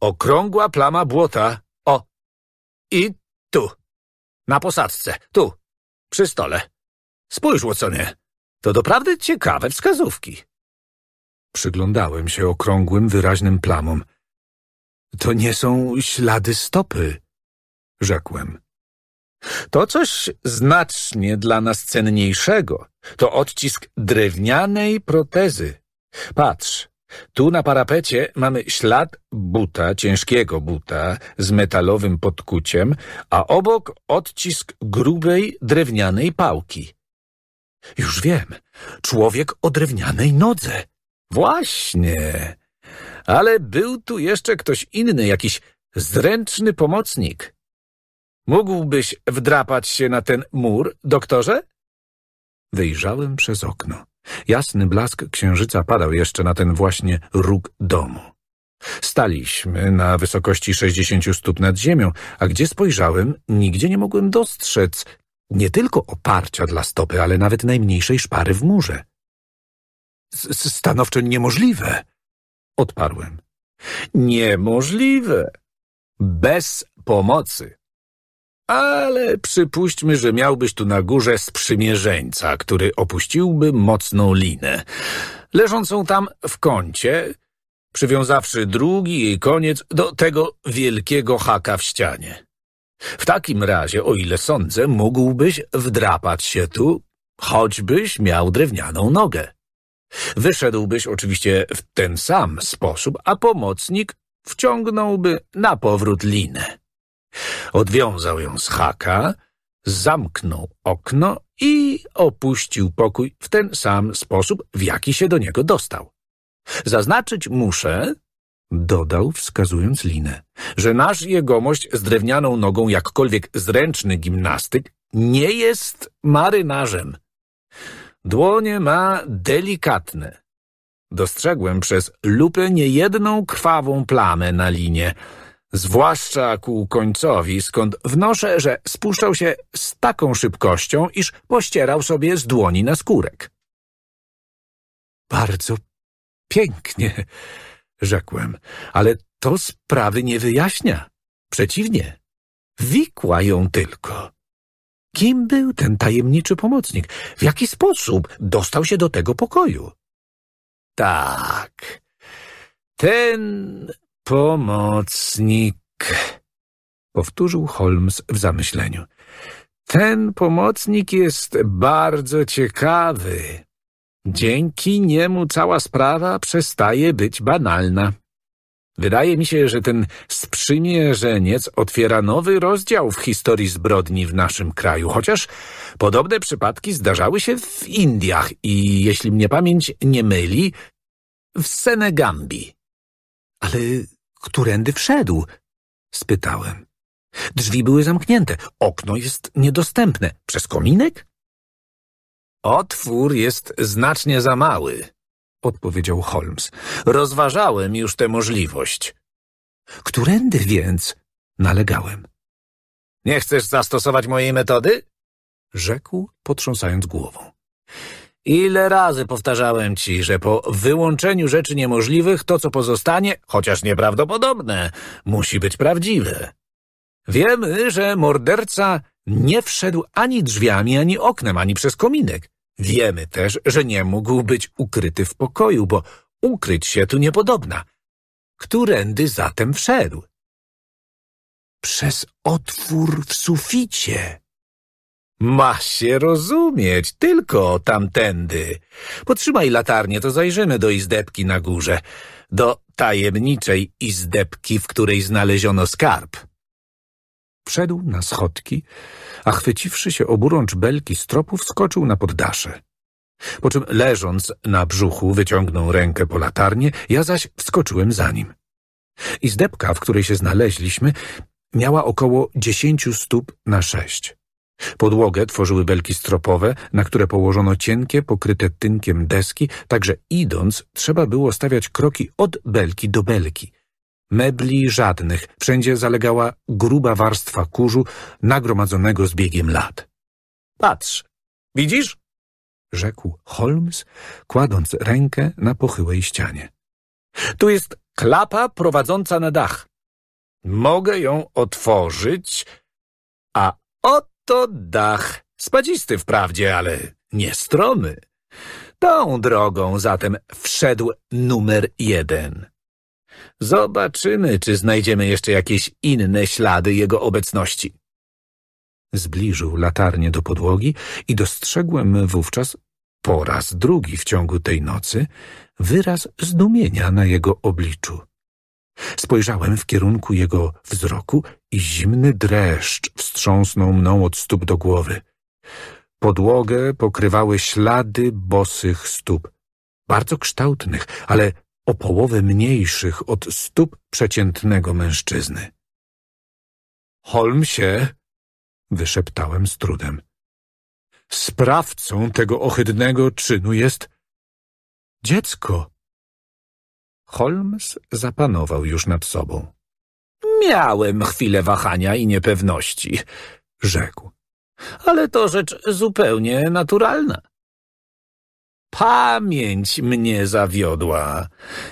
okrągła plama błota. O! I tu. Na posadzce. Tu. Przy stole. Spójrz, Watsonie. To doprawdy ciekawe wskazówki. Przyglądałem się okrągłym, wyraźnym plamom. To nie są ślady stopy, rzekłem. To coś znacznie dla nas cenniejszego. To odcisk drewnianej protezy. Patrz, tu na parapecie mamy ślad buta, ciężkiego buta, z metalowym podkuciem, a obok odcisk grubej drewnianej pałki. Już wiem, człowiek o drewnianej nodze. Właśnie. Ale był tu jeszcze ktoś inny, jakiś zręczny pomocnik. Mógłbyś wdrapać się na ten mur, doktorze? Wyjrzałem przez okno. Jasny blask księżyca padał jeszcze na ten właśnie róg domu. Staliśmy na wysokości 60 stóp nad ziemią, a gdzie spojrzałem, nigdzie nie mogłem dostrzec nie tylko oparcia dla stopy, ale nawet najmniejszej szpary w murze. S Stanowczo niemożliwe, odparłem. Niemożliwe. Bez pomocy ale przypuśćmy, że miałbyś tu na górze sprzymierzeńca, który opuściłby mocną linę, leżącą tam w kącie, przywiązawszy drugi jej koniec do tego wielkiego haka w ścianie. W takim razie, o ile sądzę, mógłbyś wdrapać się tu, choćbyś miał drewnianą nogę. Wyszedłbyś oczywiście w ten sam sposób, a pomocnik wciągnąłby na powrót linę. Odwiązał ją z haka, zamknął okno i opuścił pokój w ten sam sposób, w jaki się do niego dostał. Zaznaczyć muszę, dodał, wskazując linę, że nasz jegomość z drewnianą nogą, jakkolwiek zręczny gimnastyk, nie jest marynarzem. Dłonie ma delikatne. Dostrzegłem przez lupę niejedną krwawą plamę na linie – Zwłaszcza ku końcowi, skąd wnoszę, że spuszczał się z taką szybkością, iż pościerał sobie z dłoni na skórek. Bardzo pięknie, rzekłem, ale to sprawy nie wyjaśnia. Przeciwnie, wikła ją tylko. Kim był ten tajemniczy pomocnik? W jaki sposób dostał się do tego pokoju? Tak, ten Pomocnik, powtórzył Holmes w zamyśleniu. Ten pomocnik jest bardzo ciekawy. Dzięki niemu cała sprawa przestaje być banalna. Wydaje mi się, że ten sprzymierzeniec otwiera nowy rozdział w historii zbrodni w naszym kraju, chociaż podobne przypadki zdarzały się w Indiach i, jeśli mnie pamięć nie myli, w Senegambii. Ale Którędy wszedł? spytałem. Drzwi były zamknięte, okno jest niedostępne. Przez kominek? Otwór jest znacznie za mały, odpowiedział Holmes. Rozważałem już tę możliwość. Którędy więc? nalegałem. Nie chcesz zastosować mojej metody? rzekł, potrząsając głową. Ile razy powtarzałem ci, że po wyłączeniu rzeczy niemożliwych to, co pozostanie, chociaż nieprawdopodobne, musi być prawdziwe. Wiemy, że morderca nie wszedł ani drzwiami, ani oknem, ani przez kominek. Wiemy też, że nie mógł być ukryty w pokoju, bo ukryć się tu niepodobna. Którędy zatem wszedł? Przez otwór w suficie. Ma się rozumieć, tylko tamtędy. Potrzymaj latarnię, to zajrzymy do izdebki na górze. Do tajemniczej izdebki, w której znaleziono skarb. Wszedł na schodki, a chwyciwszy się oburącz belki stropu, wskoczył na poddasze. Po czym leżąc na brzuchu wyciągnął rękę po latarnię, ja zaś wskoczyłem za nim. Izdebka, w której się znaleźliśmy, miała około dziesięciu stóp na sześć. Podłogę tworzyły belki stropowe, na które położono cienkie, pokryte tynkiem deski, także idąc trzeba było stawiać kroki od belki do belki. Mebli żadnych, wszędzie zalegała gruba warstwa kurzu nagromadzonego z biegiem lat. Patrz, widzisz? rzekł Holmes, kładąc rękę na pochyłej ścianie. Tu jest klapa prowadząca na dach. Mogę ją otworzyć, a od to dach. Spadzisty wprawdzie, ale nie stromy. Tą drogą zatem wszedł numer jeden. Zobaczymy, czy znajdziemy jeszcze jakieś inne ślady jego obecności. Zbliżył latarnię do podłogi i dostrzegłem wówczas po raz drugi w ciągu tej nocy wyraz zdumienia na jego obliczu. Spojrzałem w kierunku jego wzroku i zimny dreszcz wstrząsnął mną od stóp do głowy. Podłogę pokrywały ślady bosych stóp, bardzo kształtnych, ale o połowę mniejszych od stóp przeciętnego mężczyzny. Holmesie, wyszeptałem z trudem. Sprawcą tego ohydnego czynu jest dziecko, Holmes zapanował już nad sobą. Miałem chwilę wahania i niepewności, rzekł. Ale to rzecz zupełnie naturalna. Pamięć mnie zawiodła.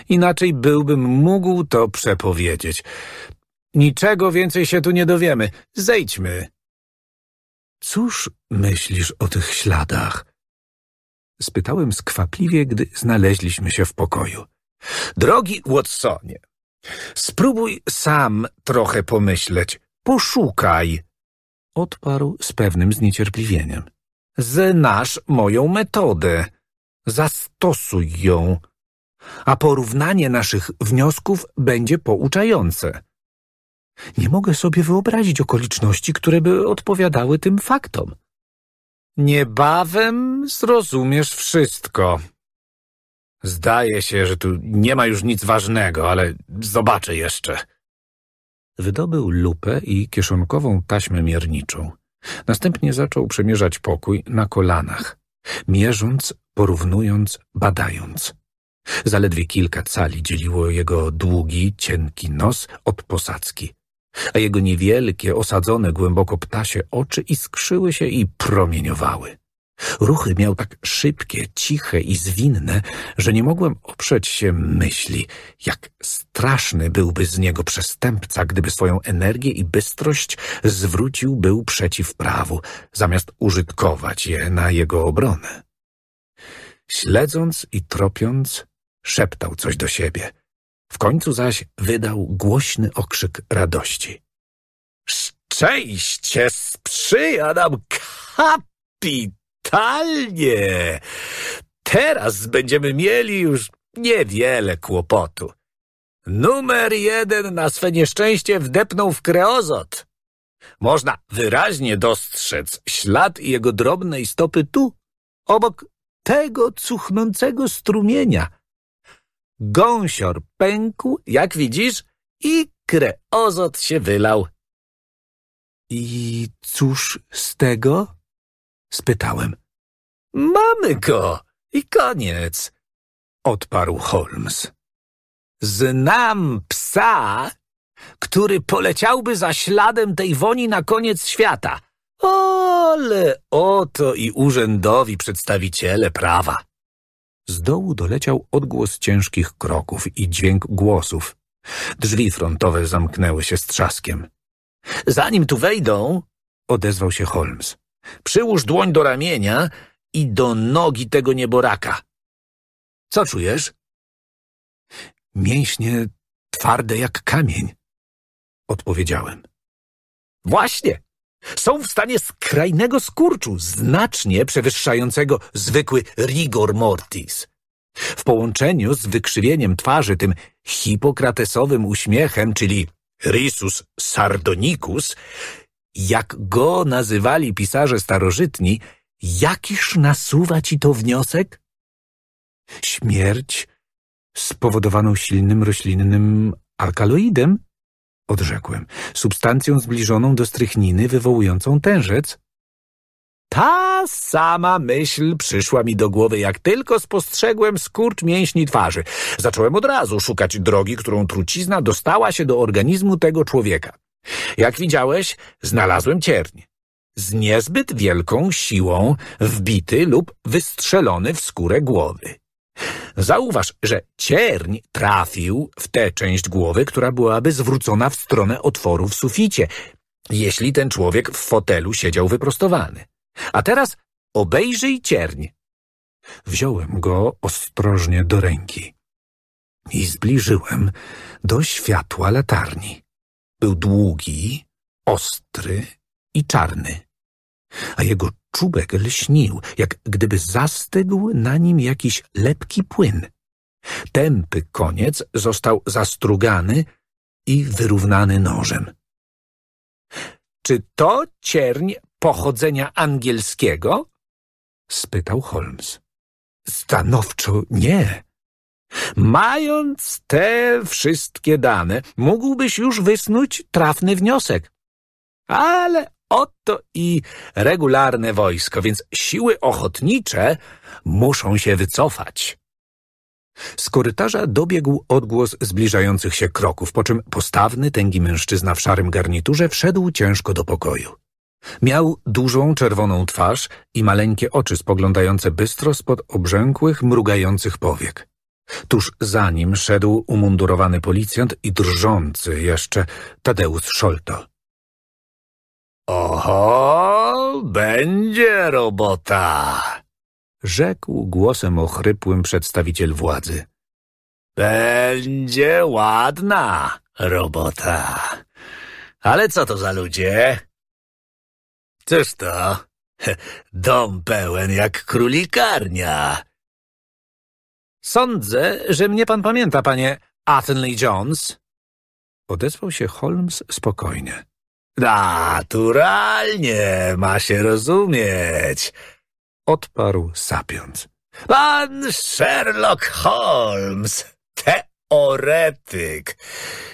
Inaczej byłbym mógł to przepowiedzieć. Niczego więcej się tu nie dowiemy. Zejdźmy. Cóż myślisz o tych śladach? Spytałem skwapliwie, gdy znaleźliśmy się w pokoju. Drogi Watsonie, spróbuj sam trochę pomyśleć. Poszukaj. Odparł z pewnym zniecierpliwieniem. Znasz moją metodę. Zastosuj ją. A porównanie naszych wniosków będzie pouczające. Nie mogę sobie wyobrazić okoliczności, które by odpowiadały tym faktom. Niebawem zrozumiesz wszystko. Zdaje się, że tu nie ma już nic ważnego, ale zobaczę jeszcze. Wydobył lupę i kieszonkową taśmę mierniczą. Następnie zaczął przemierzać pokój na kolanach, mierząc, porównując, badając. Zaledwie kilka cali dzieliło jego długi, cienki nos od posadzki, a jego niewielkie, osadzone głęboko ptasie oczy iskrzyły się i promieniowały. Ruchy miał tak szybkie, ciche i zwinne, że nie mogłem oprzeć się myśli, jak straszny byłby z niego przestępca, gdyby swoją energię i bystrość zwrócił był przeciw prawu, zamiast użytkować je na jego obronę. Śledząc i tropiąc, szeptał coś do siebie. W końcu zaś wydał głośny okrzyk radości. Szczęście sprzyja nam kapit! Totalnie! Teraz będziemy mieli już niewiele kłopotu. Numer jeden na swe nieszczęście wdepnął w kreozot. Można wyraźnie dostrzec ślad jego drobnej stopy tu, obok tego cuchnącego strumienia. Gąsior pękł, jak widzisz, i kreozot się wylał. I cóż z tego? spytałem. Mamy go i koniec, odparł Holmes. Znam psa, który poleciałby za śladem tej woni na koniec świata. Ale oto i urzędowi przedstawiciele prawa. Z dołu doleciał odgłos ciężkich kroków i dźwięk głosów. Drzwi frontowe zamknęły się z trzaskiem. Zanim tu wejdą, odezwał się Holmes. Przyłóż dłoń do ramienia i do nogi tego nieboraka. Co czujesz? Mięśnie twarde jak kamień, odpowiedziałem. Właśnie! Są w stanie skrajnego skurczu, znacznie przewyższającego zwykły rigor mortis. W połączeniu z wykrzywieniem twarzy, tym hipokratesowym uśmiechem, czyli risus sardonicus, jak go nazywali pisarze starożytni, jakiż nasuwa ci to wniosek? Śmierć spowodowaną silnym roślinnym alkaloidem? Odrzekłem. Substancją zbliżoną do strychniny wywołującą tężec? Ta sama myśl przyszła mi do głowy, jak tylko spostrzegłem skurcz mięśni twarzy. Zacząłem od razu szukać drogi, którą trucizna dostała się do organizmu tego człowieka. Jak widziałeś, znalazłem cierń. Z niezbyt wielką siłą wbity lub wystrzelony w skórę głowy. Zauważ, że cierń trafił w tę część głowy, która byłaby zwrócona w stronę otworu w suficie, jeśli ten człowiek w fotelu siedział wyprostowany. A teraz obejrzyj cierń. Wziąłem go ostrożnie do ręki i zbliżyłem do światła latarni. Był długi, ostry i czarny, a jego czubek lśnił, jak gdyby zastygł na nim jakiś lepki płyn. Tępy koniec został zastrugany i wyrównany nożem. Czy to cierń pochodzenia angielskiego? spytał Holmes. Stanowczo nie, Mając te wszystkie dane, mógłbyś już wysnuć trafny wniosek. Ale oto i regularne wojsko, więc siły ochotnicze muszą się wycofać. Z korytarza dobiegł odgłos zbliżających się kroków, po czym postawny, tęgi mężczyzna w szarym garniturze wszedł ciężko do pokoju. Miał dużą czerwoną twarz i maleńkie oczy spoglądające bystro spod obrzękłych, mrugających powiek. Tuż za nim szedł umundurowany policjant i drżący jeszcze Tadeusz Szolto. Oho, będzie robota, rzekł głosem ochrypłym przedstawiciel władzy. Będzie ładna robota. Ale co to za ludzie? Cóż to? Dom pełen jak królikarnia. Sądzę, że mnie pan pamięta, panie Athenley-Jones. Odezwał się Holmes spokojnie. Naturalnie, ma się rozumieć. Odparł sapiąc. Pan Sherlock Holmes, teoretyk.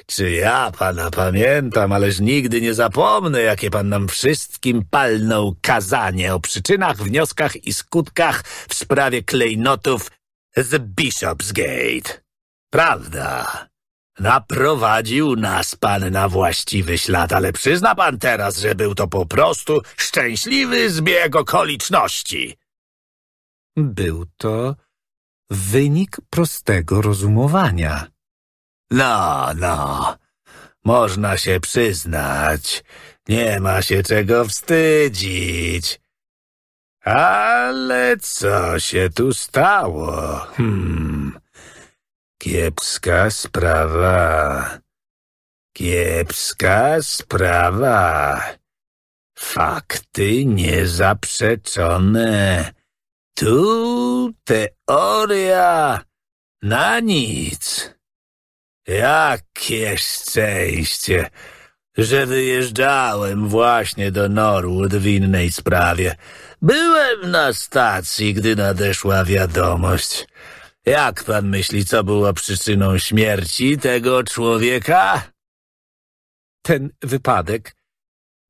Czy ja pana pamiętam, ależ nigdy nie zapomnę, jakie pan nam wszystkim palnął kazanie o przyczynach, wnioskach i skutkach w sprawie klejnotów z Bishopsgate. Prawda. Naprowadził nas pan na właściwy ślad, ale przyzna pan teraz, że był to po prostu szczęśliwy zbieg okoliczności. Był to wynik prostego rozumowania. No, no, można się przyznać. Nie ma się czego wstydzić. Ale co się tu stało? Hmm. Kiepska sprawa. Kiepska sprawa. Fakty niezaprzeczone. Tu teoria na nic. Jakie szczęście, że wyjeżdżałem właśnie do Norwood w innej sprawie. Byłem na stacji, gdy nadeszła wiadomość. Jak pan myśli, co było przyczyną śmierci tego człowieka? Ten wypadek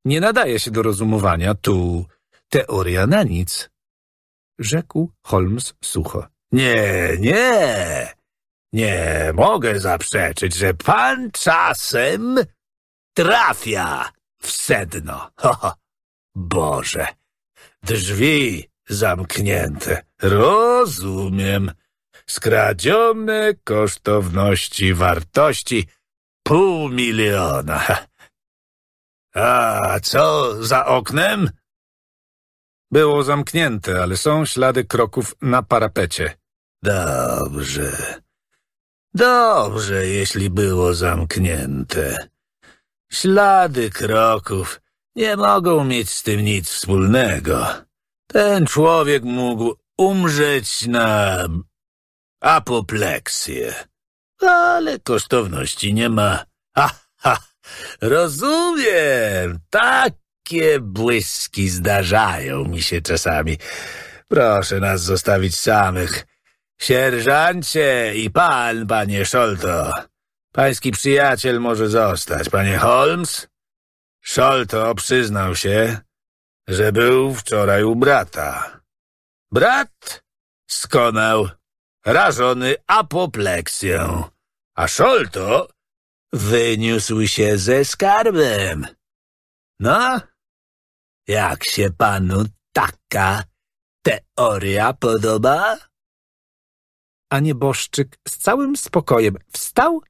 nie nadaje się do rozumowania. Tu teoria na nic, rzekł Holmes sucho. Nie, nie, nie mogę zaprzeczyć, że pan czasem trafia w sedno. Ho, ho. Boże, Drzwi zamknięte. Rozumiem. Skradzione kosztowności wartości pół miliona. A co za oknem? Było zamknięte, ale są ślady kroków na parapecie. Dobrze. Dobrze, jeśli było zamknięte. Ślady kroków nie mogą mieć z tym nic wspólnego. Ten człowiek mógł umrzeć na apopleksję, ale kosztowności nie ma. Ha, ha, rozumiem, takie błyski zdarzają mi się czasami. Proszę nas zostawić samych. Sierżancie i pan, panie Szolto. Pański przyjaciel może zostać, panie Holmes. Szolto przyznał się, że był wczoraj u brata. Brat skonał, rażony apopleksją, a Szolto wyniósł się ze skarbem. No, jak się panu taka teoria podoba? A nieboszczyk z całym spokojem wstał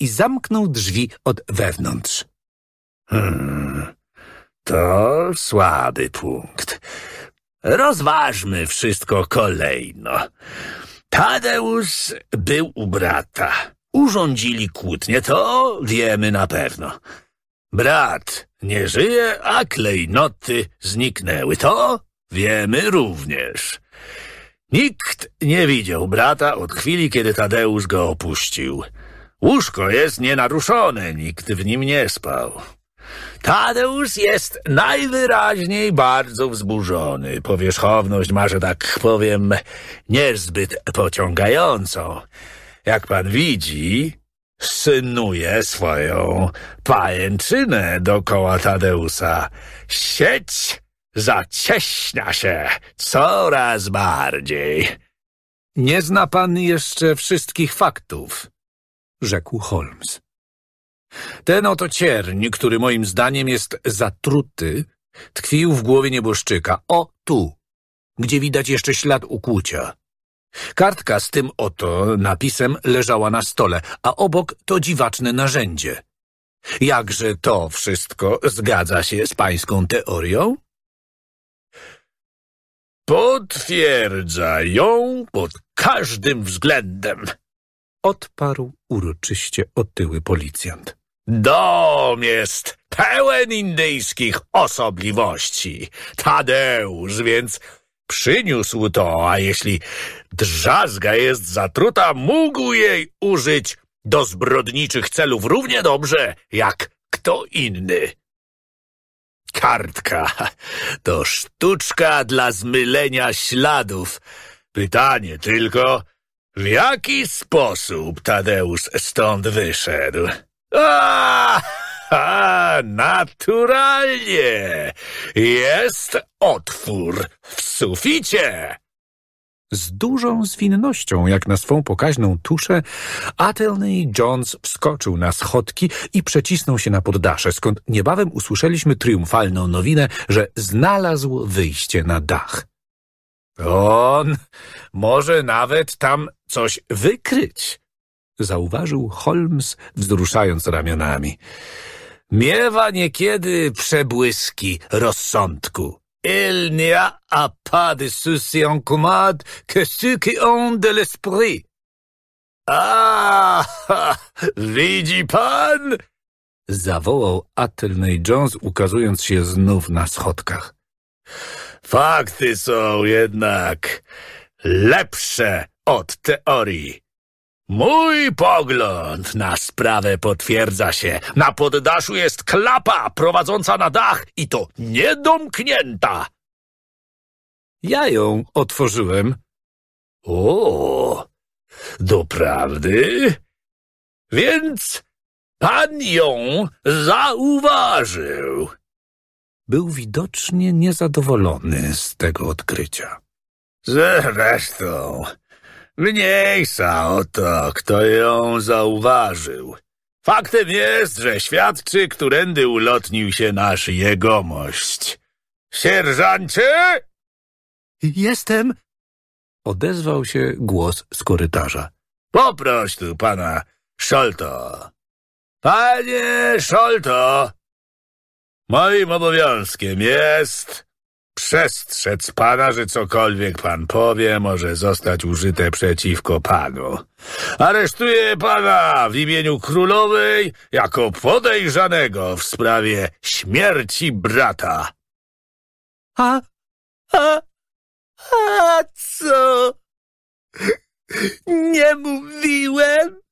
i zamknął drzwi od wewnątrz. Hmm, to słaby punkt. Rozważmy wszystko kolejno. Tadeusz był u brata. Urządzili kłótnię, to wiemy na pewno. Brat nie żyje, a klejnoty zniknęły. To wiemy również. Nikt nie widział brata od chwili, kiedy Tadeusz go opuścił. Łóżko jest nienaruszone, nikt w nim nie spał. Tadeusz jest najwyraźniej bardzo wzburzony. Powierzchowność ma, że tak powiem, niezbyt pociągającą. Jak pan widzi, synuje swoją pajęczynę dokoła Tadeusa. Sieć zacieśnia się coraz bardziej. Nie zna pan jeszcze wszystkich faktów, rzekł Holmes. Ten oto cierń, który moim zdaniem jest zatruty, tkwił w głowie nieboszczyka. O, tu, gdzie widać jeszcze ślad ukłucia. Kartka z tym oto napisem leżała na stole, a obok to dziwaczne narzędzie. Jakże to wszystko zgadza się z pańską teorią? Potwierdza ją pod każdym względem, odparł uroczyście otyły policjant. Dom jest pełen indyjskich osobliwości. Tadeusz więc przyniósł to, a jeśli drzazga jest zatruta, mógł jej użyć do zbrodniczych celów równie dobrze jak kto inny. Kartka to sztuczka dla zmylenia śladów. Pytanie tylko, w jaki sposób Tadeusz stąd wyszedł? A, a, naturalnie! Jest otwór w suficie! Z dużą zwinnością, jak na swą pokaźną tuszę, Atelny Jones wskoczył na schodki i przecisnął się na poddasze, skąd niebawem usłyszeliśmy triumfalną nowinę, że znalazł wyjście na dach. On może nawet tam coś wykryć, zauważył Holmes, wzruszając ramionami. Miewa niekiedy przebłyski rozsądku. Il n'y a pas de souci en commode que ceux qui ont de l'esprit. A, ah, widzi pan? Zawołał Athelney Jones, ukazując się znów na schodkach. Fakty są jednak lepsze od teorii. Mój pogląd na sprawę potwierdza się. Na poddaszu jest klapa prowadząca na dach i to niedomknięta. Ja ją otworzyłem. O, doprawdy? Więc pan ją zauważył. Był widocznie niezadowolony z tego odkrycia. Zresztą... Mniejsza o to, kto ją zauważył. Faktem jest, że świadczy, którędy ulotnił się nasz jegomość. Sierżancie? Jestem! Odezwał się głos z korytarza. Poproś tu pana Szolto. Panie Szolto! Moim obowiązkiem jest Przestrzec pana, że cokolwiek pan powie, może zostać użyte przeciwko panu. Aresztuję pana w imieniu królowej jako podejrzanego w sprawie śmierci brata. A, a, a co? Nie mówiłem?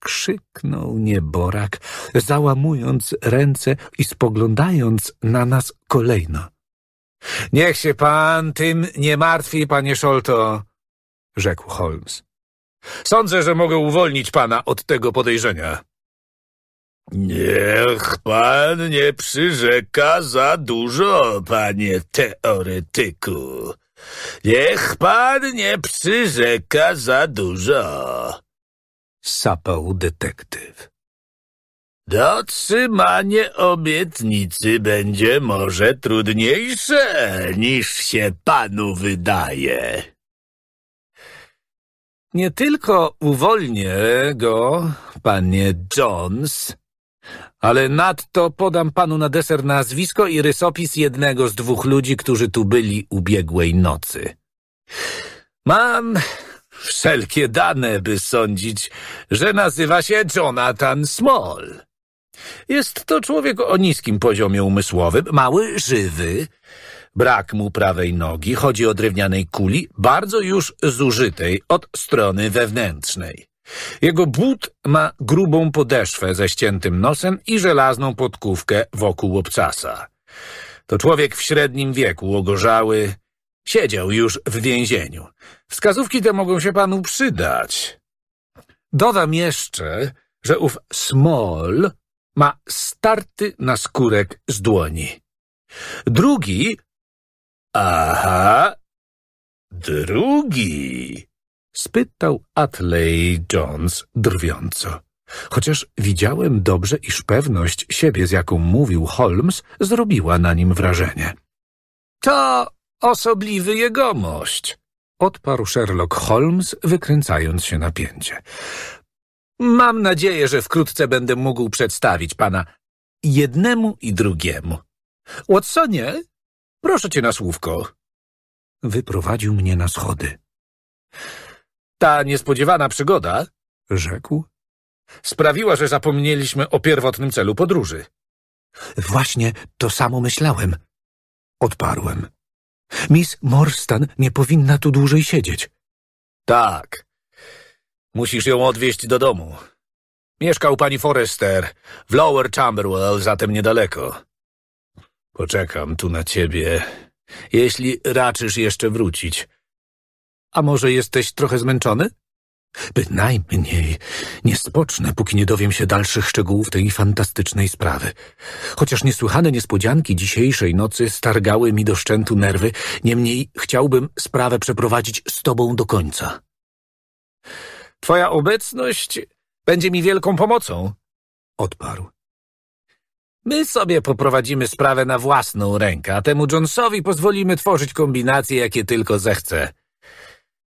krzyknął nieborak, załamując ręce i spoglądając na nas kolejno. Niech się pan tym nie martwi, panie Sholto, rzekł Holmes. Sądzę, że mogę uwolnić pana od tego podejrzenia. Niech pan nie przyrzeka za dużo, panie teoretyku. Niech pan nie przyrzeka za dużo, sapał detektyw. Dotrzymanie obietnicy będzie może trudniejsze, niż się panu wydaje. Nie tylko uwolnię go, panie Jones, ale nadto podam panu na deser nazwisko i rysopis jednego z dwóch ludzi, którzy tu byli ubiegłej nocy. Mam wszelkie dane, by sądzić, że nazywa się Jonathan Small. Jest to człowiek o niskim poziomie umysłowym, mały, żywy. Brak mu prawej nogi, chodzi o drewnianej kuli, bardzo już zużytej od strony wewnętrznej. Jego but ma grubą podeszwę ze ściętym nosem i żelazną podkówkę wokół obcasa. To człowiek w średnim wieku, ogorzały. Siedział już w więzieniu. Wskazówki te mogą się panu przydać. Dodam jeszcze, że ów Small ma starty na skórek z dłoni. Drugi... Aha, drugi... spytał Atley Jones drwiąco. Chociaż widziałem dobrze, iż pewność siebie, z jaką mówił Holmes, zrobiła na nim wrażenie. To osobliwy jegomość, odparł Sherlock Holmes, wykręcając się na pięcie. Mam nadzieję, że wkrótce będę mógł przedstawić pana jednemu i drugiemu. Watsonie, proszę cię na słówko. Wyprowadził mnie na schody. Ta niespodziewana przygoda, rzekł, sprawiła, że zapomnieliśmy o pierwotnym celu podróży. Właśnie to samo myślałem, odparłem. Miss Morstan nie powinna tu dłużej siedzieć. Tak, Musisz ją odwieźć do domu. Mieszkał pani Forrester w Lower Chamberwell, zatem niedaleko. Poczekam tu na ciebie, jeśli raczysz jeszcze wrócić. A może jesteś trochę zmęczony? Bynajmniej nie spocznę, póki nie dowiem się dalszych szczegółów tej fantastycznej sprawy. Chociaż niesłychane niespodzianki dzisiejszej nocy stargały mi do szczętu nerwy, niemniej chciałbym sprawę przeprowadzić z tobą do końca. Twoja obecność będzie mi wielką pomocą, odparł. My sobie poprowadzimy sprawę na własną rękę, a temu Jonesowi pozwolimy tworzyć kombinacje, jakie tylko zechce.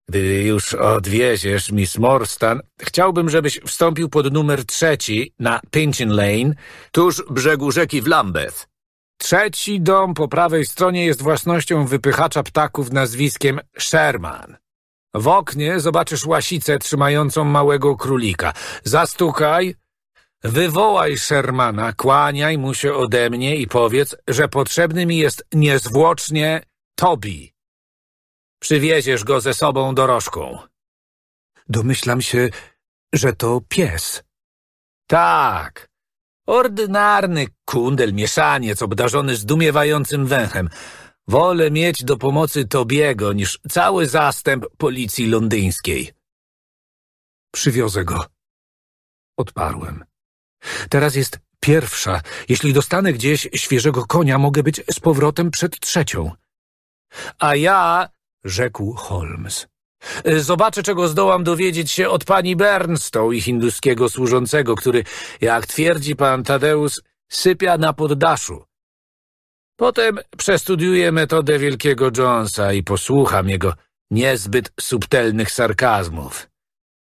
Gdy już odwieziesz Miss Morstan, chciałbym, żebyś wstąpił pod numer trzeci na Pinchin Lane, tuż brzegu rzeki w Lambeth. Trzeci dom po prawej stronie jest własnością wypychacza ptaków nazwiskiem Sherman. W oknie zobaczysz łasicę trzymającą małego królika. Zastukaj, wywołaj Shermana, kłaniaj mu się ode mnie i powiedz, że potrzebny mi jest niezwłocznie Tobi. Przywieziesz go ze sobą dorożką. Domyślam się, że to pies. Tak. Ordynarny kundel, mieszaniec obdarzony zdumiewającym węchem – Wolę mieć do pomocy Tobiego niż cały zastęp policji londyńskiej. Przywiozę go. Odparłem. Teraz jest pierwsza. Jeśli dostanę gdzieś świeżego konia, mogę być z powrotem przed trzecią. A ja, rzekł Holmes. Zobaczę, czego zdołam dowiedzieć się od pani Bernstow i hinduskiego służącego, który, jak twierdzi pan Tadeusz, sypia na poddaszu. Potem przestudiuję metodę Wielkiego Jonesa i posłucham jego niezbyt subtelnych sarkazmów.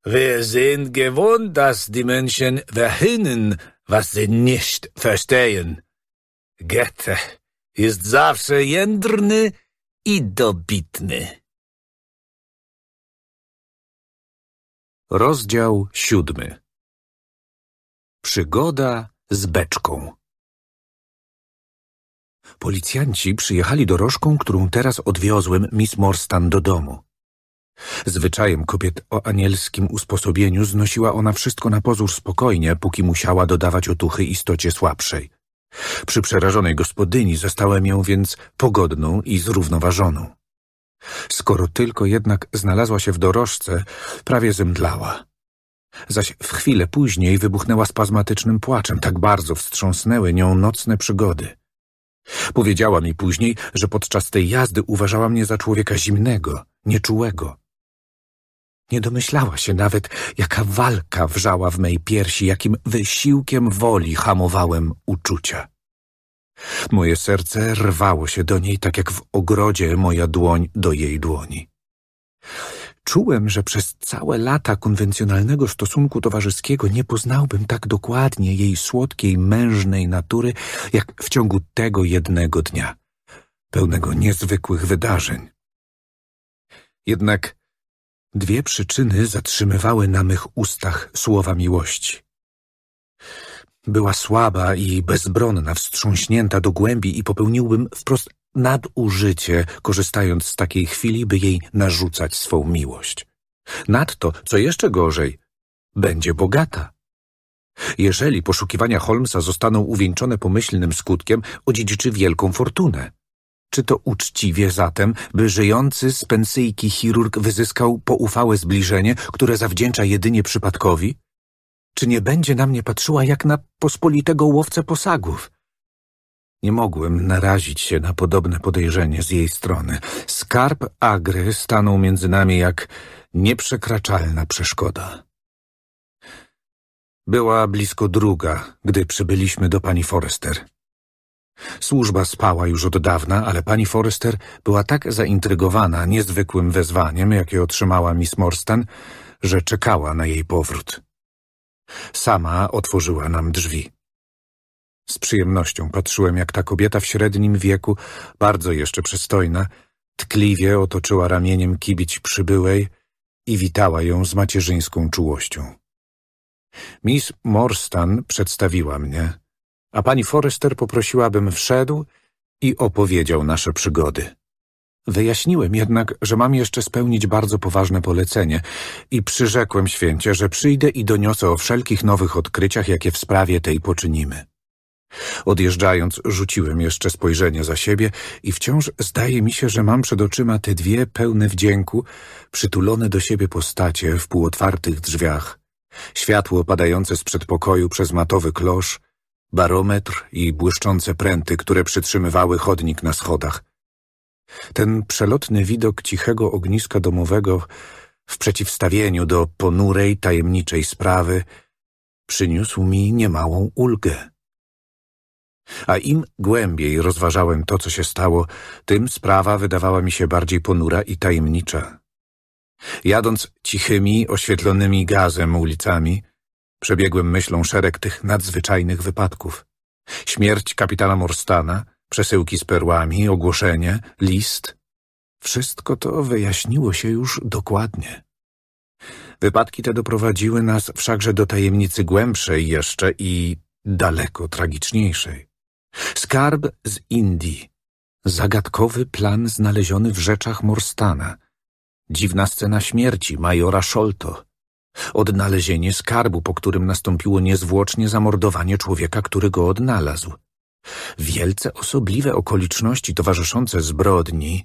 Wir sind gewohnt, dass die Menschen verhinnen, was sie nicht verstehen. Goethe jest zawsze jędrny i dobitny. Rozdział siódmy Przygoda z beczką Policjanci przyjechali dorożką, którą teraz odwiozłem Miss Morstan do domu. Zwyczajem kobiet o anielskim usposobieniu znosiła ona wszystko na pozór spokojnie, póki musiała dodawać otuchy istocie słabszej. Przy przerażonej gospodyni zastałem ją więc pogodną i zrównoważoną. Skoro tylko jednak znalazła się w dorożce, prawie zemdlała. Zaś w chwilę później wybuchnęła spazmatycznym płaczem, tak bardzo wstrząsnęły nią nocne przygody. Powiedziała mi później, że podczas tej jazdy uważała mnie za człowieka zimnego, nieczułego. Nie domyślała się nawet, jaka walka wrzała w mej piersi, jakim wysiłkiem woli hamowałem uczucia. Moje serce rwało się do niej tak jak w ogrodzie moja dłoń do jej dłoni. Czułem, że przez całe lata konwencjonalnego stosunku towarzyskiego nie poznałbym tak dokładnie jej słodkiej, mężnej natury, jak w ciągu tego jednego dnia, pełnego niezwykłych wydarzeń. Jednak dwie przyczyny zatrzymywały na mych ustach słowa miłości. Była słaba i bezbronna, wstrząśnięta do głębi i popełniłbym wprost nadużycie, korzystając z takiej chwili, by jej narzucać swą miłość. Nadto, co jeszcze gorzej, będzie bogata. Jeżeli poszukiwania Holmesa zostaną uwieńczone pomyślnym skutkiem, odziedziczy wielką fortunę. Czy to uczciwie zatem, by żyjący z pensyjki chirurg wyzyskał poufałe zbliżenie, które zawdzięcza jedynie przypadkowi? Czy nie będzie na mnie patrzyła jak na pospolitego łowcę posagów? Nie mogłem narazić się na podobne podejrzenie z jej strony. Skarb Agry stanął między nami jak nieprzekraczalna przeszkoda. Była blisko druga, gdy przybyliśmy do pani Forrester. Służba spała już od dawna, ale pani Forrester była tak zaintrygowana niezwykłym wezwaniem, jakie otrzymała Miss Morstan, że czekała na jej powrót. Sama otworzyła nam drzwi. Z przyjemnością patrzyłem, jak ta kobieta w średnim wieku, bardzo jeszcze przystojna, tkliwie otoczyła ramieniem kibić przybyłej i witała ją z macierzyńską czułością. Miss Morstan przedstawiła mnie, a pani Forrester poprosiła, bym wszedł i opowiedział nasze przygody. Wyjaśniłem jednak, że mam jeszcze spełnić bardzo poważne polecenie i przyrzekłem święcie, że przyjdę i doniosę o wszelkich nowych odkryciach, jakie w sprawie tej poczynimy. Odjeżdżając, rzuciłem jeszcze spojrzenie za siebie i wciąż zdaje mi się, że mam przed oczyma te dwie pełne wdzięku, przytulone do siebie postacie w półotwartych drzwiach, światło padające z przedpokoju przez matowy klosz, barometr i błyszczące pręty, które przytrzymywały chodnik na schodach. Ten przelotny widok cichego ogniska domowego w przeciwstawieniu do ponurej, tajemniczej sprawy przyniósł mi niemałą ulgę. A im głębiej rozważałem to, co się stało, tym sprawa wydawała mi się bardziej ponura i tajemnicza. Jadąc cichymi, oświetlonymi gazem ulicami, przebiegłem myślą szereg tych nadzwyczajnych wypadków. Śmierć kapitana Morstana, przesyłki z perłami, ogłoszenie, list. Wszystko to wyjaśniło się już dokładnie. Wypadki te doprowadziły nas wszakże do tajemnicy głębszej jeszcze i daleko tragiczniejszej. Skarb z Indii. Zagadkowy plan znaleziony w rzeczach Morstana. Dziwna scena śmierci majora Sholto. Odnalezienie skarbu, po którym nastąpiło niezwłocznie zamordowanie człowieka, który go odnalazł. Wielce osobliwe okoliczności towarzyszące zbrodni,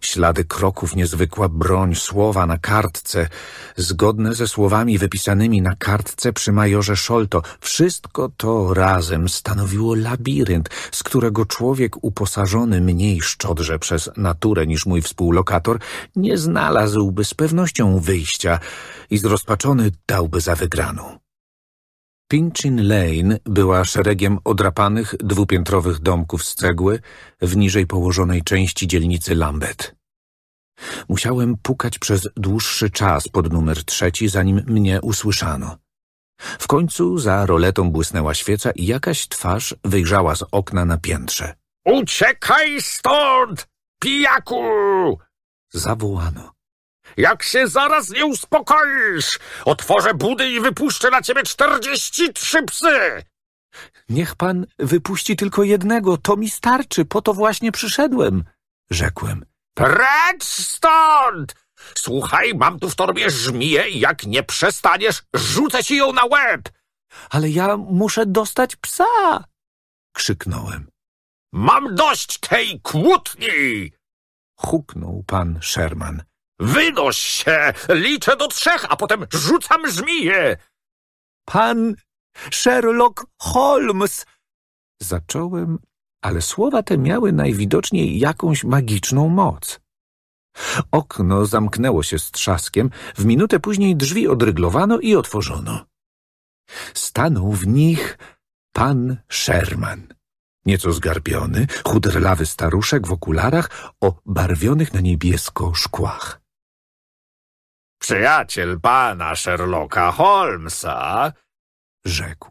ślady kroków, niezwykła broń, słowa na kartce, zgodne ze słowami wypisanymi na kartce przy majorze Szolto, wszystko to razem stanowiło labirynt, z którego człowiek uposażony mniej szczodrze przez naturę niż mój współlokator nie znalazłby z pewnością wyjścia i zrozpaczony dałby za wygraną. Pinchin Lane była szeregiem odrapanych dwupiętrowych domków z cegły w niżej położonej części dzielnicy Lambeth. Musiałem pukać przez dłuższy czas pod numer trzeci, zanim mnie usłyszano. W końcu za roletą błysnęła świeca i jakaś twarz wyjrzała z okna na piętrze. Uciekaj stąd, pijaku! Zawołano. Jak się zaraz nie uspokoisz, otworzę budy i wypuszczę na ciebie czterdzieści trzy psy! Niech pan wypuści tylko jednego, to mi starczy, po to właśnie przyszedłem, rzekłem. Precz stąd! Słuchaj, mam tu w torbie żmiję i jak nie przestaniesz, rzucę ci ją na łeb! Ale ja muszę dostać psa! Krzyknąłem. Mam dość tej kłótni! Huknął pan Sherman. Wynoś się! Liczę do trzech, a potem rzucam żmiję! Pan Sherlock Holmes! Zacząłem, ale słowa te miały najwidoczniej jakąś magiczną moc. Okno zamknęło się z trzaskiem, w minutę później drzwi odryglowano i otworzono. Stanął w nich pan Sherman, nieco zgarbiony, chuderlawy staruszek w okularach o barwionych na niebiesko szkłach. Przyjaciel pana Sherlocka Holmesa, rzekł,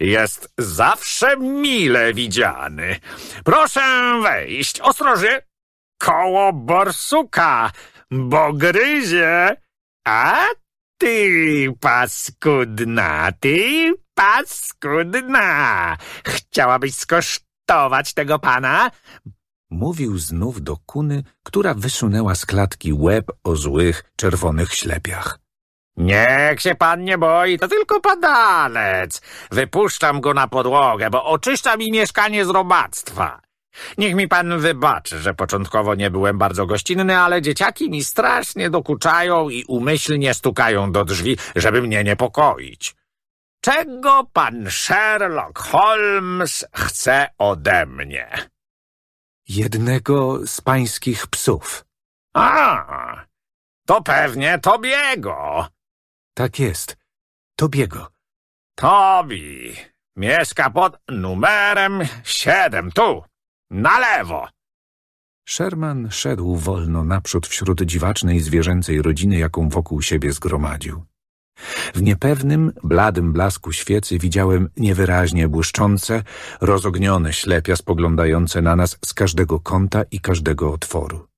jest zawsze mile widziany. Proszę wejść, ostrożnie, koło borsuka, bo gryzie. A ty, paskudna, ty, paskudna, chciałabyś skosztować tego pana? Mówił znów do kuny, która wysunęła z klatki łeb o złych, czerwonych ślepiach. Niech się pan nie boi, to tylko padalec. Wypuszczam go na podłogę, bo oczyszcza mi mieszkanie z robactwa. Niech mi pan wybaczy, że początkowo nie byłem bardzo gościnny, ale dzieciaki mi strasznie dokuczają i umyślnie stukają do drzwi, żeby mnie niepokoić. Czego pan Sherlock Holmes chce ode mnie? jednego z pańskich psów. A, to pewnie Tobiego. Tak jest, Tobiego. Tobi mieszka pod numerem siedem, tu, na lewo. Sherman szedł wolno naprzód wśród dziwacznej zwierzęcej rodziny, jaką wokół siebie zgromadził. W niepewnym, bladym blasku świecy widziałem niewyraźnie błyszczące, rozognione ślepia spoglądające na nas z każdego kąta i każdego otworu.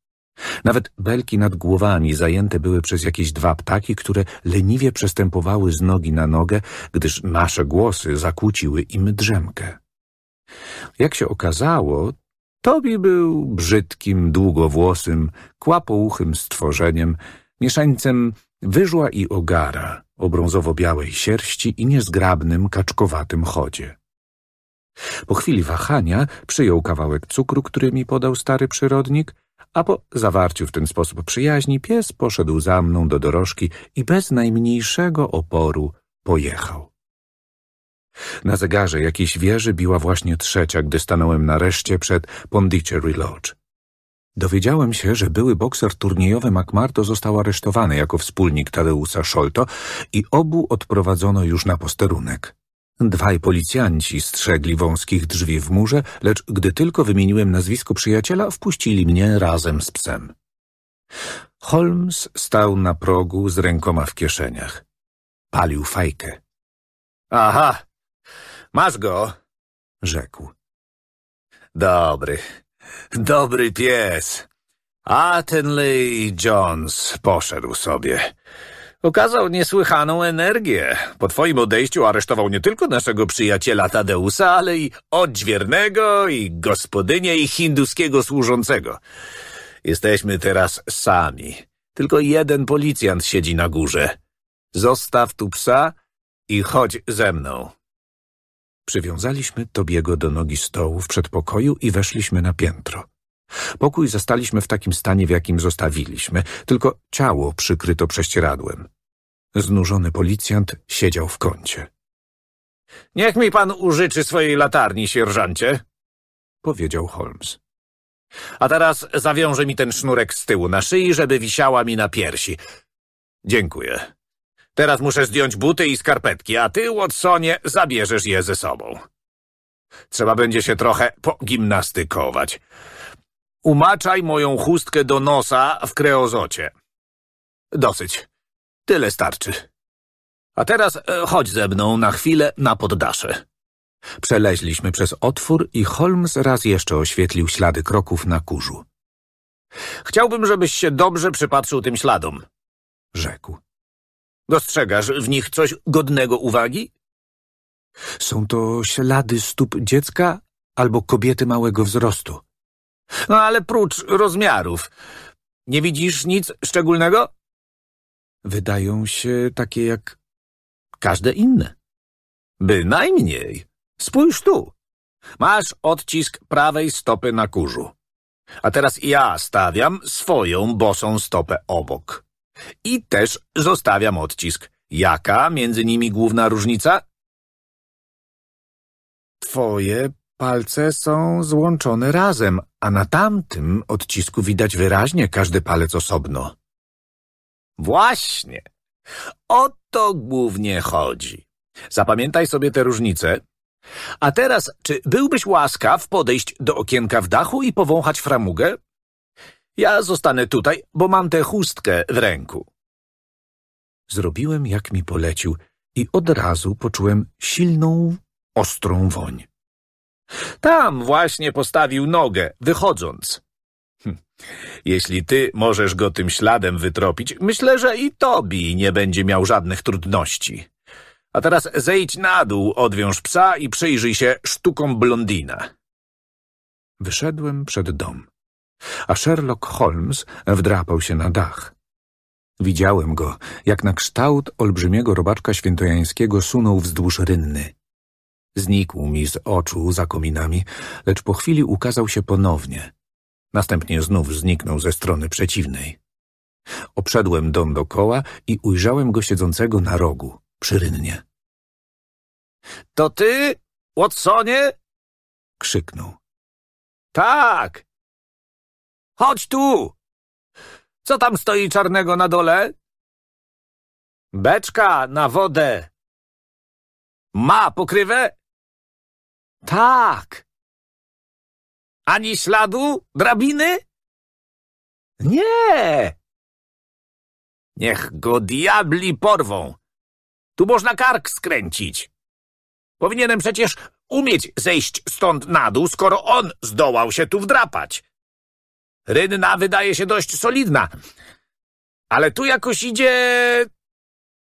Nawet belki nad głowami zajęte były przez jakieś dwa ptaki, które leniwie przestępowały z nogi na nogę, gdyż nasze głosy zakłóciły im drzemkę. Jak się okazało, Tobi był brzydkim, długowłosym, kłapouchym stworzeniem, mieszańcem wyżła i ogara, o brązowo-białej sierści i niezgrabnym, kaczkowatym chodzie. Po chwili wahania przyjął kawałek cukru, który mi podał stary przyrodnik, a po zawarciu w ten sposób przyjaźni pies poszedł za mną do dorożki i bez najmniejszego oporu pojechał. Na zegarze jakiejś wieży biła właśnie trzecia, gdy stanąłem nareszcie przed Pondicherry Lodge. Dowiedziałem się, że były bokser turniejowy McMarto został aresztowany jako wspólnik Tadeusza Szolto i obu odprowadzono już na posterunek. Dwaj policjanci strzegli wąskich drzwi w murze, lecz gdy tylko wymieniłem nazwisko przyjaciela, wpuścili mnie razem z psem. Holmes stał na progu z rękoma w kieszeniach. Palił fajkę. — Aha, masz go! — rzekł. — Dobry, Dobry pies. Athenley Jones poszedł sobie. Okazał niesłychaną energię. Po twoim odejściu aresztował nie tylko naszego przyjaciela Tadeusa, ale i odźwiernego, i gospodynię, i hinduskiego służącego. Jesteśmy teraz sami. Tylko jeden policjant siedzi na górze. Zostaw tu psa i chodź ze mną. Przywiązaliśmy Tobiego do nogi stołu w przedpokoju i weszliśmy na piętro. Pokój zastaliśmy w takim stanie, w jakim zostawiliśmy, tylko ciało przykryto prześcieradłem. Znużony policjant siedział w kącie. — Niech mi pan użyczy swojej latarni, sierżancie — powiedział Holmes. — A teraz zawiąże mi ten sznurek z tyłu na szyi, żeby wisiała mi na piersi. Dziękuję. Teraz muszę zdjąć buty i skarpetki, a ty, Watsonie, zabierzesz je ze sobą. Trzeba będzie się trochę pogimnastykować. Umaczaj moją chustkę do nosa w kreozocie. Dosyć. Tyle starczy. A teraz e, chodź ze mną na chwilę na poddasze. Przeleźliśmy przez otwór i Holmes raz jeszcze oświetlił ślady kroków na kurzu. Chciałbym, żebyś się dobrze przypatrzył tym śladom, rzekł. Dostrzegasz w nich coś godnego uwagi? Są to ślady stóp dziecka albo kobiety małego wzrostu. No ale prócz rozmiarów. Nie widzisz nic szczególnego? Wydają się takie jak każde inne. Bynajmniej. Spójrz tu. Masz odcisk prawej stopy na kurzu. A teraz ja stawiam swoją bosą stopę obok. I też zostawiam odcisk. Jaka między nimi główna różnica? Twoje palce są złączone razem, a na tamtym odcisku widać wyraźnie każdy palec osobno. Właśnie. O to głównie chodzi. Zapamiętaj sobie te różnice. A teraz, czy byłbyś łaskaw podejść do okienka w dachu i powąchać framugę? Ja zostanę tutaj, bo mam tę chustkę w ręku. Zrobiłem, jak mi polecił i od razu poczułem silną, ostrą woń. Tam właśnie postawił nogę, wychodząc. Hm. Jeśli ty możesz go tym śladem wytropić, myślę, że i Tobi nie będzie miał żadnych trudności. A teraz zejdź na dół, odwiąż psa i przyjrzyj się sztukom blondina. Wyszedłem przed dom a Sherlock Holmes wdrapał się na dach. Widziałem go, jak na kształt olbrzymiego robaczka świętojańskiego sunął wzdłuż rynny. Znikł mi z oczu za kominami, lecz po chwili ukazał się ponownie. Następnie znów zniknął ze strony przeciwnej. Obszedłem dom dokoła i ujrzałem go siedzącego na rogu, przy rynnie. — To ty, Watsonie? — krzyknął. — Tak, Chodź tu! Co tam stoi czarnego na dole? Beczka na wodę. Ma pokrywę? Tak. Ani śladu drabiny? Nie. Niech go diabli porwą. Tu można kark skręcić. Powinienem przecież umieć zejść stąd na dół, skoro on zdołał się tu wdrapać. Rynna wydaje się dość solidna. Ale tu jakoś idzie...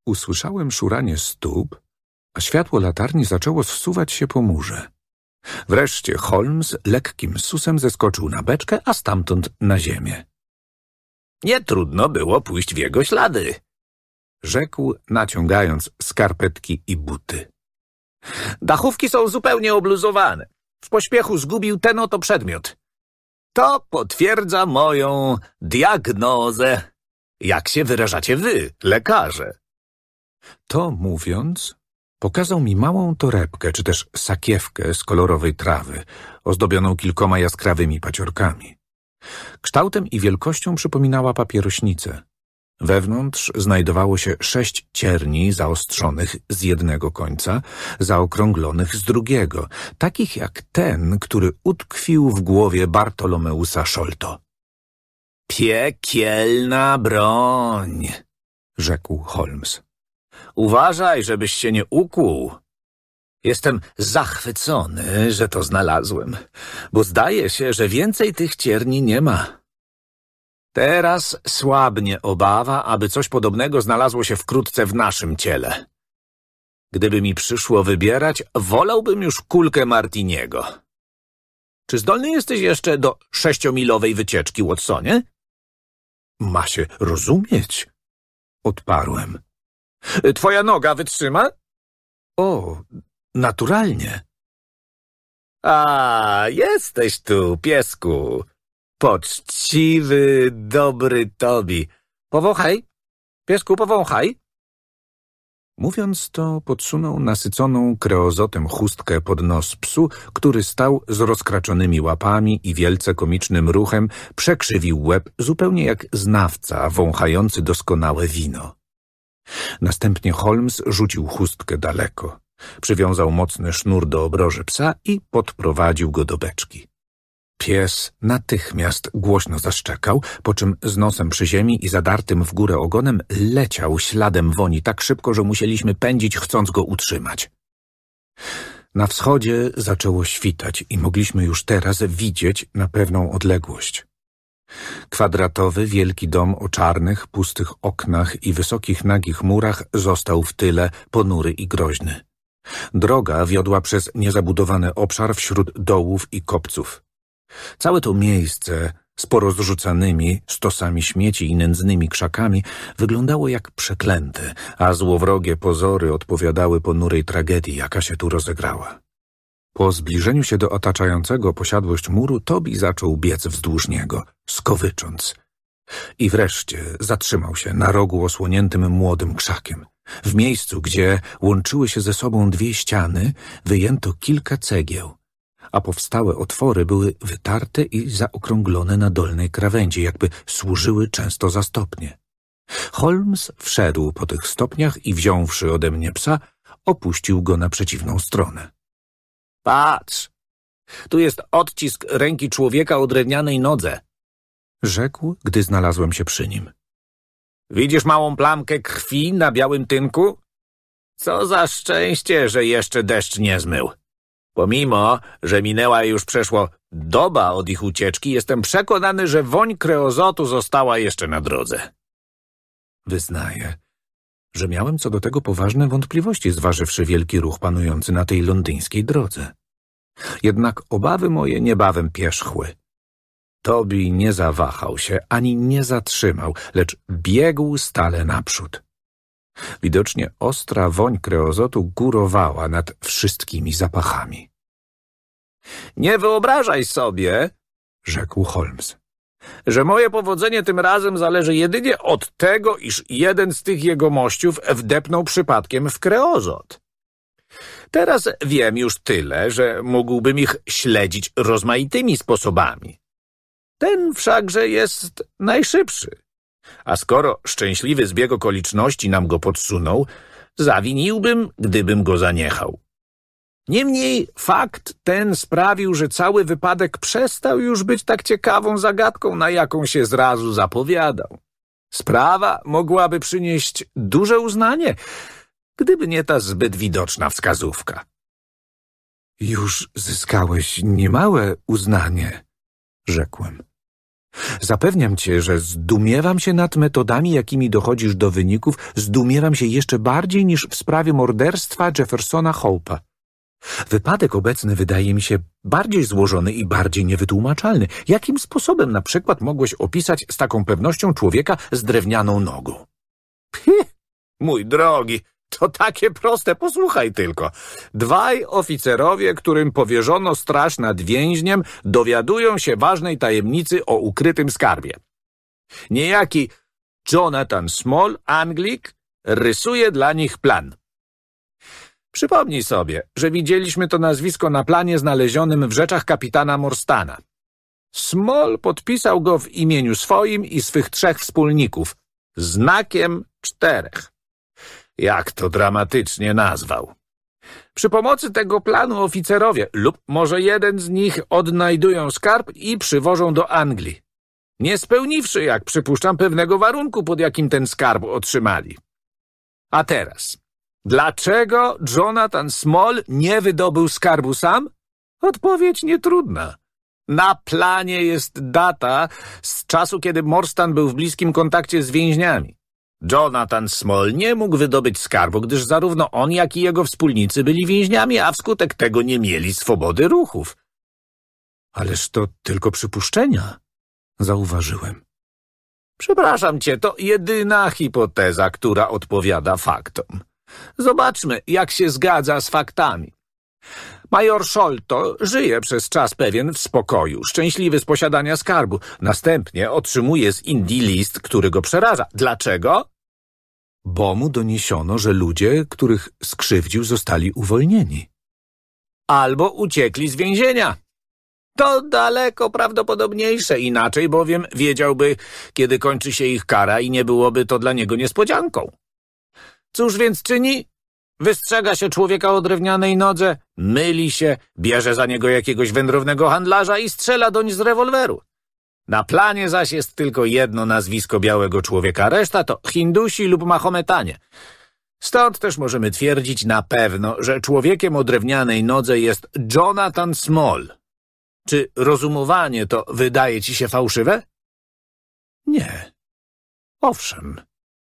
Usłyszałem szuranie stóp, a światło latarni zaczęło zsuwać się po murze. Wreszcie Holmes lekkim susem zeskoczył na beczkę, a stamtąd na ziemię. Nie trudno było pójść w jego ślady, rzekł, naciągając skarpetki i buty. Dachówki są zupełnie obluzowane. W pośpiechu zgubił ten oto przedmiot. To potwierdza moją diagnozę, jak się wyrażacie wy, lekarze. To mówiąc, pokazał mi małą torebkę, czy też sakiewkę z kolorowej trawy, ozdobioną kilkoma jaskrawymi paciorkami. Kształtem i wielkością przypominała papierośnicę, Wewnątrz znajdowało się sześć cierni zaostrzonych z jednego końca, zaokrąglonych z drugiego, takich jak ten, który utkwił w głowie Bartolomeusa Szolto. Piekielna broń, rzekł Holmes. Uważaj, żebyś się nie ukłuł. Jestem zachwycony, że to znalazłem, bo zdaje się, że więcej tych cierni nie ma. Teraz słabnie obawa, aby coś podobnego znalazło się wkrótce w naszym ciele. Gdyby mi przyszło wybierać, wolałbym już kulkę Martiniego. Czy zdolny jesteś jeszcze do sześciomilowej wycieczki, Watsonie? Ma się rozumieć, odparłem. Twoja noga wytrzyma? O, naturalnie. A, jesteś tu, piesku. Poczciwy, dobry Tobi. Powąchaj, piesku, powąchaj. Mówiąc to, podsunął nasyconą kreozotem chustkę pod nos psu, który stał z rozkraczonymi łapami i wielce komicznym ruchem przekrzywił łeb, zupełnie jak znawca wąchający doskonałe wino. Następnie Holmes rzucił chustkę daleko. Przywiązał mocny sznur do obroży psa i podprowadził go do beczki. Pies natychmiast głośno zaszczekał, po czym z nosem przy ziemi i zadartym w górę ogonem leciał śladem woni tak szybko, że musieliśmy pędzić, chcąc go utrzymać. Na wschodzie zaczęło świtać i mogliśmy już teraz widzieć na pewną odległość. Kwadratowy, wielki dom o czarnych, pustych oknach i wysokich, nagich murach został w tyle, ponury i groźny. Droga wiodła przez niezabudowany obszar wśród dołów i kopców. Całe to miejsce z porozrzucanymi stosami śmieci i nędznymi krzakami wyglądało jak przeklęte, a złowrogie pozory odpowiadały ponurej tragedii, jaka się tu rozegrała. Po zbliżeniu się do otaczającego posiadłość muru, Tobi zaczął biec wzdłuż niego, skowycząc. I wreszcie zatrzymał się na rogu osłoniętym młodym krzakiem. W miejscu, gdzie łączyły się ze sobą dwie ściany, wyjęto kilka cegieł, a powstałe otwory były wytarte i zaokrąglone na dolnej krawędzi, jakby służyły często za stopnie. Holmes wszedł po tych stopniach i wziąwszy ode mnie psa, opuścił go na przeciwną stronę. Patrz, tu jest odcisk ręki człowieka o drewnianej nodze, rzekł, gdy znalazłem się przy nim. Widzisz małą plamkę krwi na białym tynku? Co za szczęście, że jeszcze deszcz nie zmył. Pomimo, że minęła już przeszło doba od ich ucieczki, jestem przekonany, że woń kreozotu została jeszcze na drodze. Wyznaję, że miałem co do tego poważne wątpliwości, zważywszy wielki ruch panujący na tej londyńskiej drodze. Jednak obawy moje niebawem pierzchły. Tobi nie zawahał się ani nie zatrzymał, lecz biegł stale naprzód. Widocznie ostra woń kreozotu górowała nad wszystkimi zapachami. Nie wyobrażaj sobie, rzekł Holmes, że moje powodzenie tym razem zależy jedynie od tego, iż jeden z tych jegomościów wdepnął przypadkiem w kreozot. Teraz wiem już tyle, że mógłbym ich śledzić rozmaitymi sposobami. Ten wszakże jest najszybszy. A skoro szczęśliwy zbieg okoliczności nam go podsunął, zawiniłbym, gdybym go zaniechał. Niemniej fakt ten sprawił, że cały wypadek przestał już być tak ciekawą zagadką, na jaką się zrazu zapowiadał. Sprawa mogłaby przynieść duże uznanie, gdyby nie ta zbyt widoczna wskazówka. Już zyskałeś niemałe uznanie, rzekłem. Zapewniam cię, że zdumiewam się nad metodami, jakimi dochodzisz do wyników, zdumiewam się jeszcze bardziej niż w sprawie morderstwa Jeffersona Hope'a. Wypadek obecny wydaje mi się bardziej złożony i bardziej niewytłumaczalny. Jakim sposobem na przykład mogłeś opisać z taką pewnością człowieka z drewnianą nogą? Phy, hm, mój drogi, to takie proste, posłuchaj tylko. Dwaj oficerowie, którym powierzono straż nad więźniem, dowiadują się ważnej tajemnicy o ukrytym skarbie. Niejaki Jonathan Small, Anglik, rysuje dla nich plan. Przypomnij sobie, że widzieliśmy to nazwisko na planie znalezionym w rzeczach kapitana Morstana. Small podpisał go w imieniu swoim i swych trzech wspólników, znakiem czterech jak to dramatycznie nazwał. Przy pomocy tego planu oficerowie lub może jeden z nich odnajdują skarb i przywożą do Anglii. Nie spełniwszy, jak przypuszczam, pewnego warunku, pod jakim ten skarb otrzymali. A teraz, dlaczego Jonathan Small nie wydobył skarbu sam? Odpowiedź nietrudna. Na planie jest data z czasu, kiedy Morstan był w bliskim kontakcie z więźniami. Jonathan Small nie mógł wydobyć skarbu, gdyż zarówno on, jak i jego wspólnicy byli więźniami, a wskutek tego nie mieli swobody ruchów. Ależ to tylko przypuszczenia, zauważyłem. Przepraszam cię, to jedyna hipoteza, która odpowiada faktom. Zobaczmy, jak się zgadza z faktami. Major Sholto żyje przez czas pewien w spokoju, szczęśliwy z posiadania skarbu. Następnie otrzymuje z Indii list, który go przeraża. Dlaczego? bo mu doniesiono, że ludzie, których skrzywdził, zostali uwolnieni. Albo uciekli z więzienia. To daleko prawdopodobniejsze, inaczej bowiem wiedziałby, kiedy kończy się ich kara i nie byłoby to dla niego niespodzianką. Cóż więc czyni? Wystrzega się człowieka o drewnianej nodze, myli się, bierze za niego jakiegoś wędrownego handlarza i strzela doń z rewolweru. Na planie zaś jest tylko jedno nazwisko białego człowieka, reszta to Hindusi lub Mahometanie. Stąd też możemy twierdzić na pewno, że człowiekiem o drewnianej nodze jest Jonathan Small. Czy rozumowanie to wydaje ci się fałszywe? Nie. Owszem,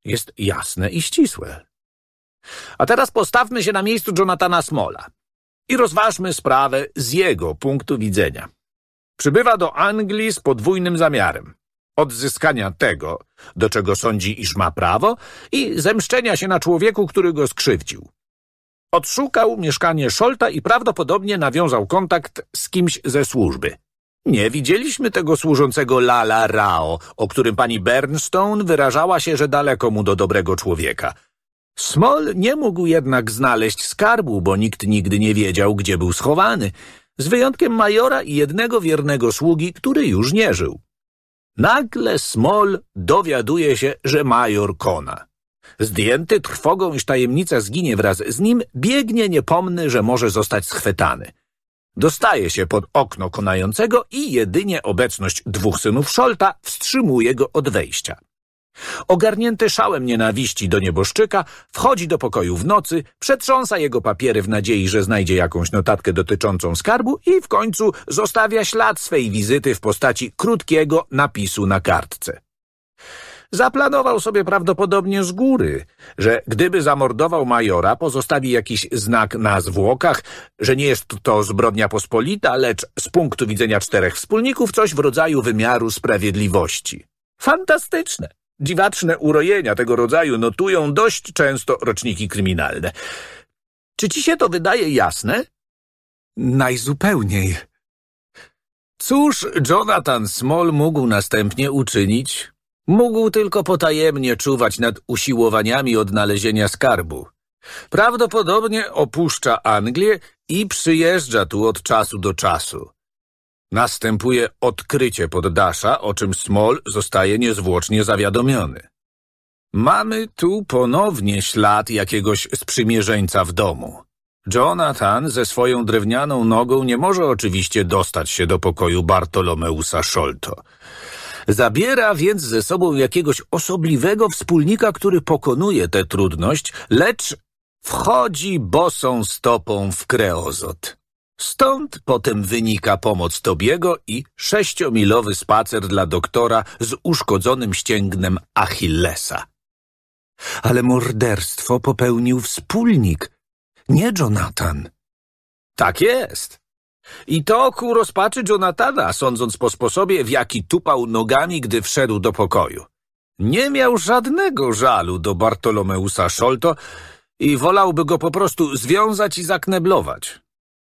jest jasne i ścisłe. A teraz postawmy się na miejscu Jonathana Smola i rozważmy sprawę z jego punktu widzenia. Przybywa do Anglii z podwójnym zamiarem. Odzyskania tego, do czego sądzi, iż ma prawo i zemszczenia się na człowieku, który go skrzywdził. Odszukał mieszkanie Szolta i prawdopodobnie nawiązał kontakt z kimś ze służby. Nie widzieliśmy tego służącego Lala Rao, o którym pani Bernstone wyrażała się, że daleko mu do dobrego człowieka. Small nie mógł jednak znaleźć skarbu, bo nikt nigdy nie wiedział, gdzie był schowany z wyjątkiem majora i jednego wiernego sługi, który już nie żył. Nagle Smol dowiaduje się, że major kona. Zdjęty trwogą, iż tajemnica zginie wraz z nim, biegnie niepomny, że może zostać schwytany. Dostaje się pod okno konającego i jedynie obecność dwóch synów Szolta wstrzymuje go od wejścia. Ogarnięty szałem nienawiści do nieboszczyka, wchodzi do pokoju w nocy, przetrząsa jego papiery w nadziei, że znajdzie jakąś notatkę dotyczącą skarbu i w końcu zostawia ślad swej wizyty w postaci krótkiego napisu na kartce. Zaplanował sobie prawdopodobnie z góry, że gdyby zamordował majora, pozostawi jakiś znak na zwłokach, że nie jest to zbrodnia pospolita, lecz z punktu widzenia czterech wspólników coś w rodzaju wymiaru sprawiedliwości. Fantastyczne! Dziwaczne urojenia tego rodzaju notują dość często roczniki kryminalne. Czy ci się to wydaje jasne? Najzupełniej. Cóż Jonathan Small mógł następnie uczynić? Mógł tylko potajemnie czuwać nad usiłowaniami odnalezienia skarbu. Prawdopodobnie opuszcza Anglię i przyjeżdża tu od czasu do czasu. Następuje odkrycie poddasza, o czym Smol zostaje niezwłocznie zawiadomiony. Mamy tu ponownie ślad jakiegoś sprzymierzeńca w domu. Jonathan ze swoją drewnianą nogą nie może oczywiście dostać się do pokoju Bartolomeusa Scholto. Zabiera więc ze sobą jakiegoś osobliwego wspólnika, który pokonuje tę trudność, lecz wchodzi bosą stopą w kreozot. Stąd potem wynika pomoc Tobiego i sześciomilowy spacer dla doktora z uszkodzonym ścięgnem Achillesa. Ale morderstwo popełnił wspólnik, nie Jonathan. Tak jest. I to ku rozpaczy Jonathana, sądząc po sposobie, w jaki tupał nogami, gdy wszedł do pokoju. Nie miał żadnego żalu do Bartolomeusa Szolto i wolałby go po prostu związać i zakneblować.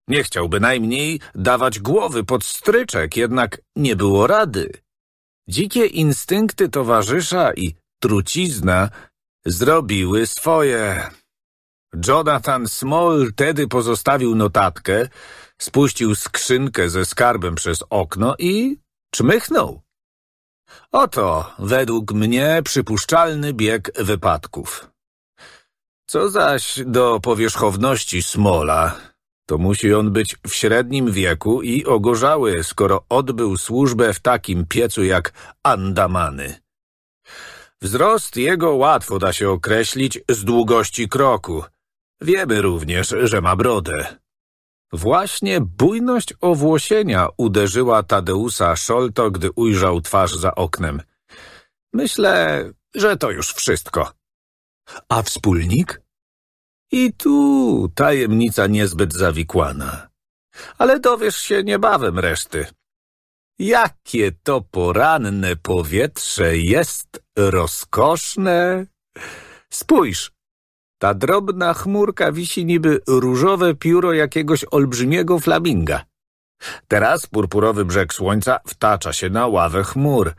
Nie chciał bynajmniej dawać głowy pod stryczek, jednak nie było rady. Dzikie instynkty towarzysza i trucizna zrobiły swoje. Jonathan Small tedy pozostawił notatkę, spuścił skrzynkę ze skarbem przez okno i czmychnął. Oto, według mnie, przypuszczalny bieg wypadków. Co zaś do powierzchowności Smola to musi on być w średnim wieku i ogorzały, skoro odbył służbę w takim piecu jak Andamany. Wzrost jego łatwo da się określić z długości kroku. Wiemy również, że ma brodę. Właśnie bujność owłosienia uderzyła Tadeusa Szolto, gdy ujrzał twarz za oknem. Myślę, że to już wszystko. A wspólnik? I tu tajemnica niezbyt zawikłana. Ale dowiesz się niebawem reszty. Jakie to poranne powietrze jest rozkoszne! Spójrz, ta drobna chmurka wisi niby różowe pióro jakiegoś olbrzymiego flaminga. Teraz purpurowy brzeg słońca wtacza się na ławę chmur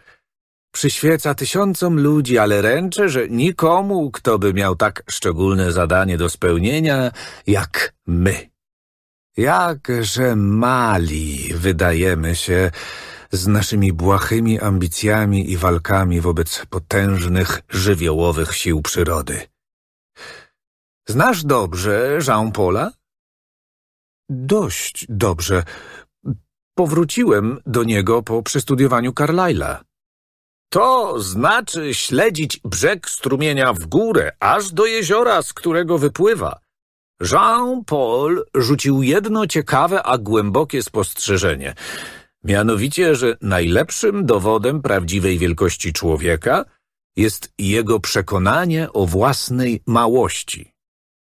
Przyświeca tysiącom ludzi, ale ręczę, że nikomu, kto by miał tak szczególne zadanie do spełnienia, jak my. Jakże mali wydajemy się z naszymi błahymi ambicjami i walkami wobec potężnych, żywiołowych sił przyrody. Znasz dobrze Jean-Paula? Dość dobrze. Powróciłem do niego po przestudiowaniu Carlyle'a. To znaczy śledzić brzeg strumienia w górę, aż do jeziora, z którego wypływa. Jean-Paul rzucił jedno ciekawe, a głębokie spostrzeżenie. Mianowicie, że najlepszym dowodem prawdziwej wielkości człowieka jest jego przekonanie o własnej małości.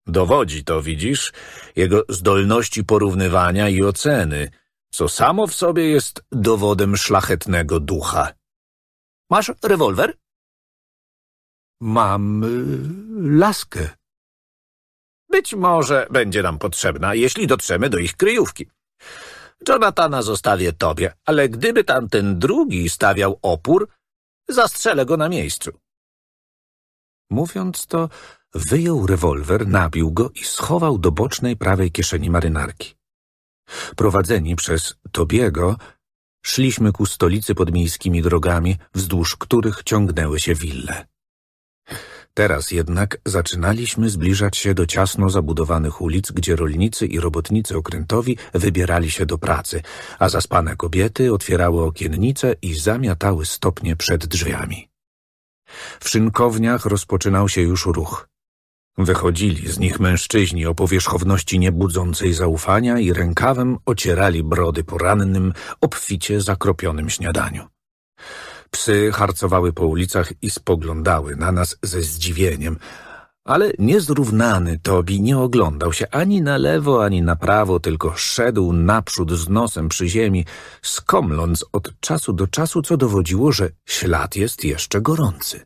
Dowodzi to, widzisz, jego zdolności porównywania i oceny, co samo w sobie jest dowodem szlachetnego ducha. Masz rewolwer? Mam y, laskę. Być może będzie nam potrzebna, jeśli dotrzemy do ich kryjówki. Jonathana zostawię tobie, ale gdyby tamten drugi stawiał opór, zastrzelę go na miejscu. Mówiąc to, wyjął rewolwer, nabił go i schował do bocznej prawej kieszeni marynarki. Prowadzeni przez Tobiego, Szliśmy ku stolicy podmiejskimi drogami, wzdłuż których ciągnęły się wille. Teraz jednak zaczynaliśmy zbliżać się do ciasno zabudowanych ulic, gdzie rolnicy i robotnicy okrętowi wybierali się do pracy, a zaspane kobiety otwierały okiennice i zamiatały stopnie przed drzwiami. W szynkowniach rozpoczynał się już ruch. Wychodzili z nich mężczyźni o powierzchowności niebudzącej zaufania i rękawem ocierali brody po rannym, obficie zakropionym śniadaniu. Psy harcowały po ulicach i spoglądały na nas ze zdziwieniem, ale niezrównany Tobi nie oglądał się ani na lewo, ani na prawo, tylko szedł naprzód z nosem przy ziemi, skomląc od czasu do czasu, co dowodziło, że ślad jest jeszcze gorący.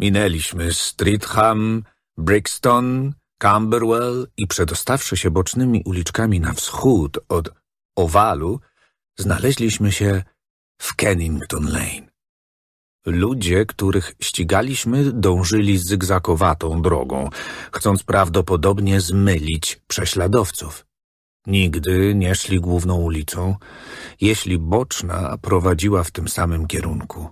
Minęliśmy Streetham, Brixton, Camberwell i przedostawszy się bocznymi uliczkami na wschód od owalu, znaleźliśmy się w Kennington Lane. Ludzie, których ścigaliśmy, dążyli zygzakowatą drogą, chcąc prawdopodobnie zmylić prześladowców. Nigdy nie szli główną ulicą, jeśli boczna prowadziła w tym samym kierunku.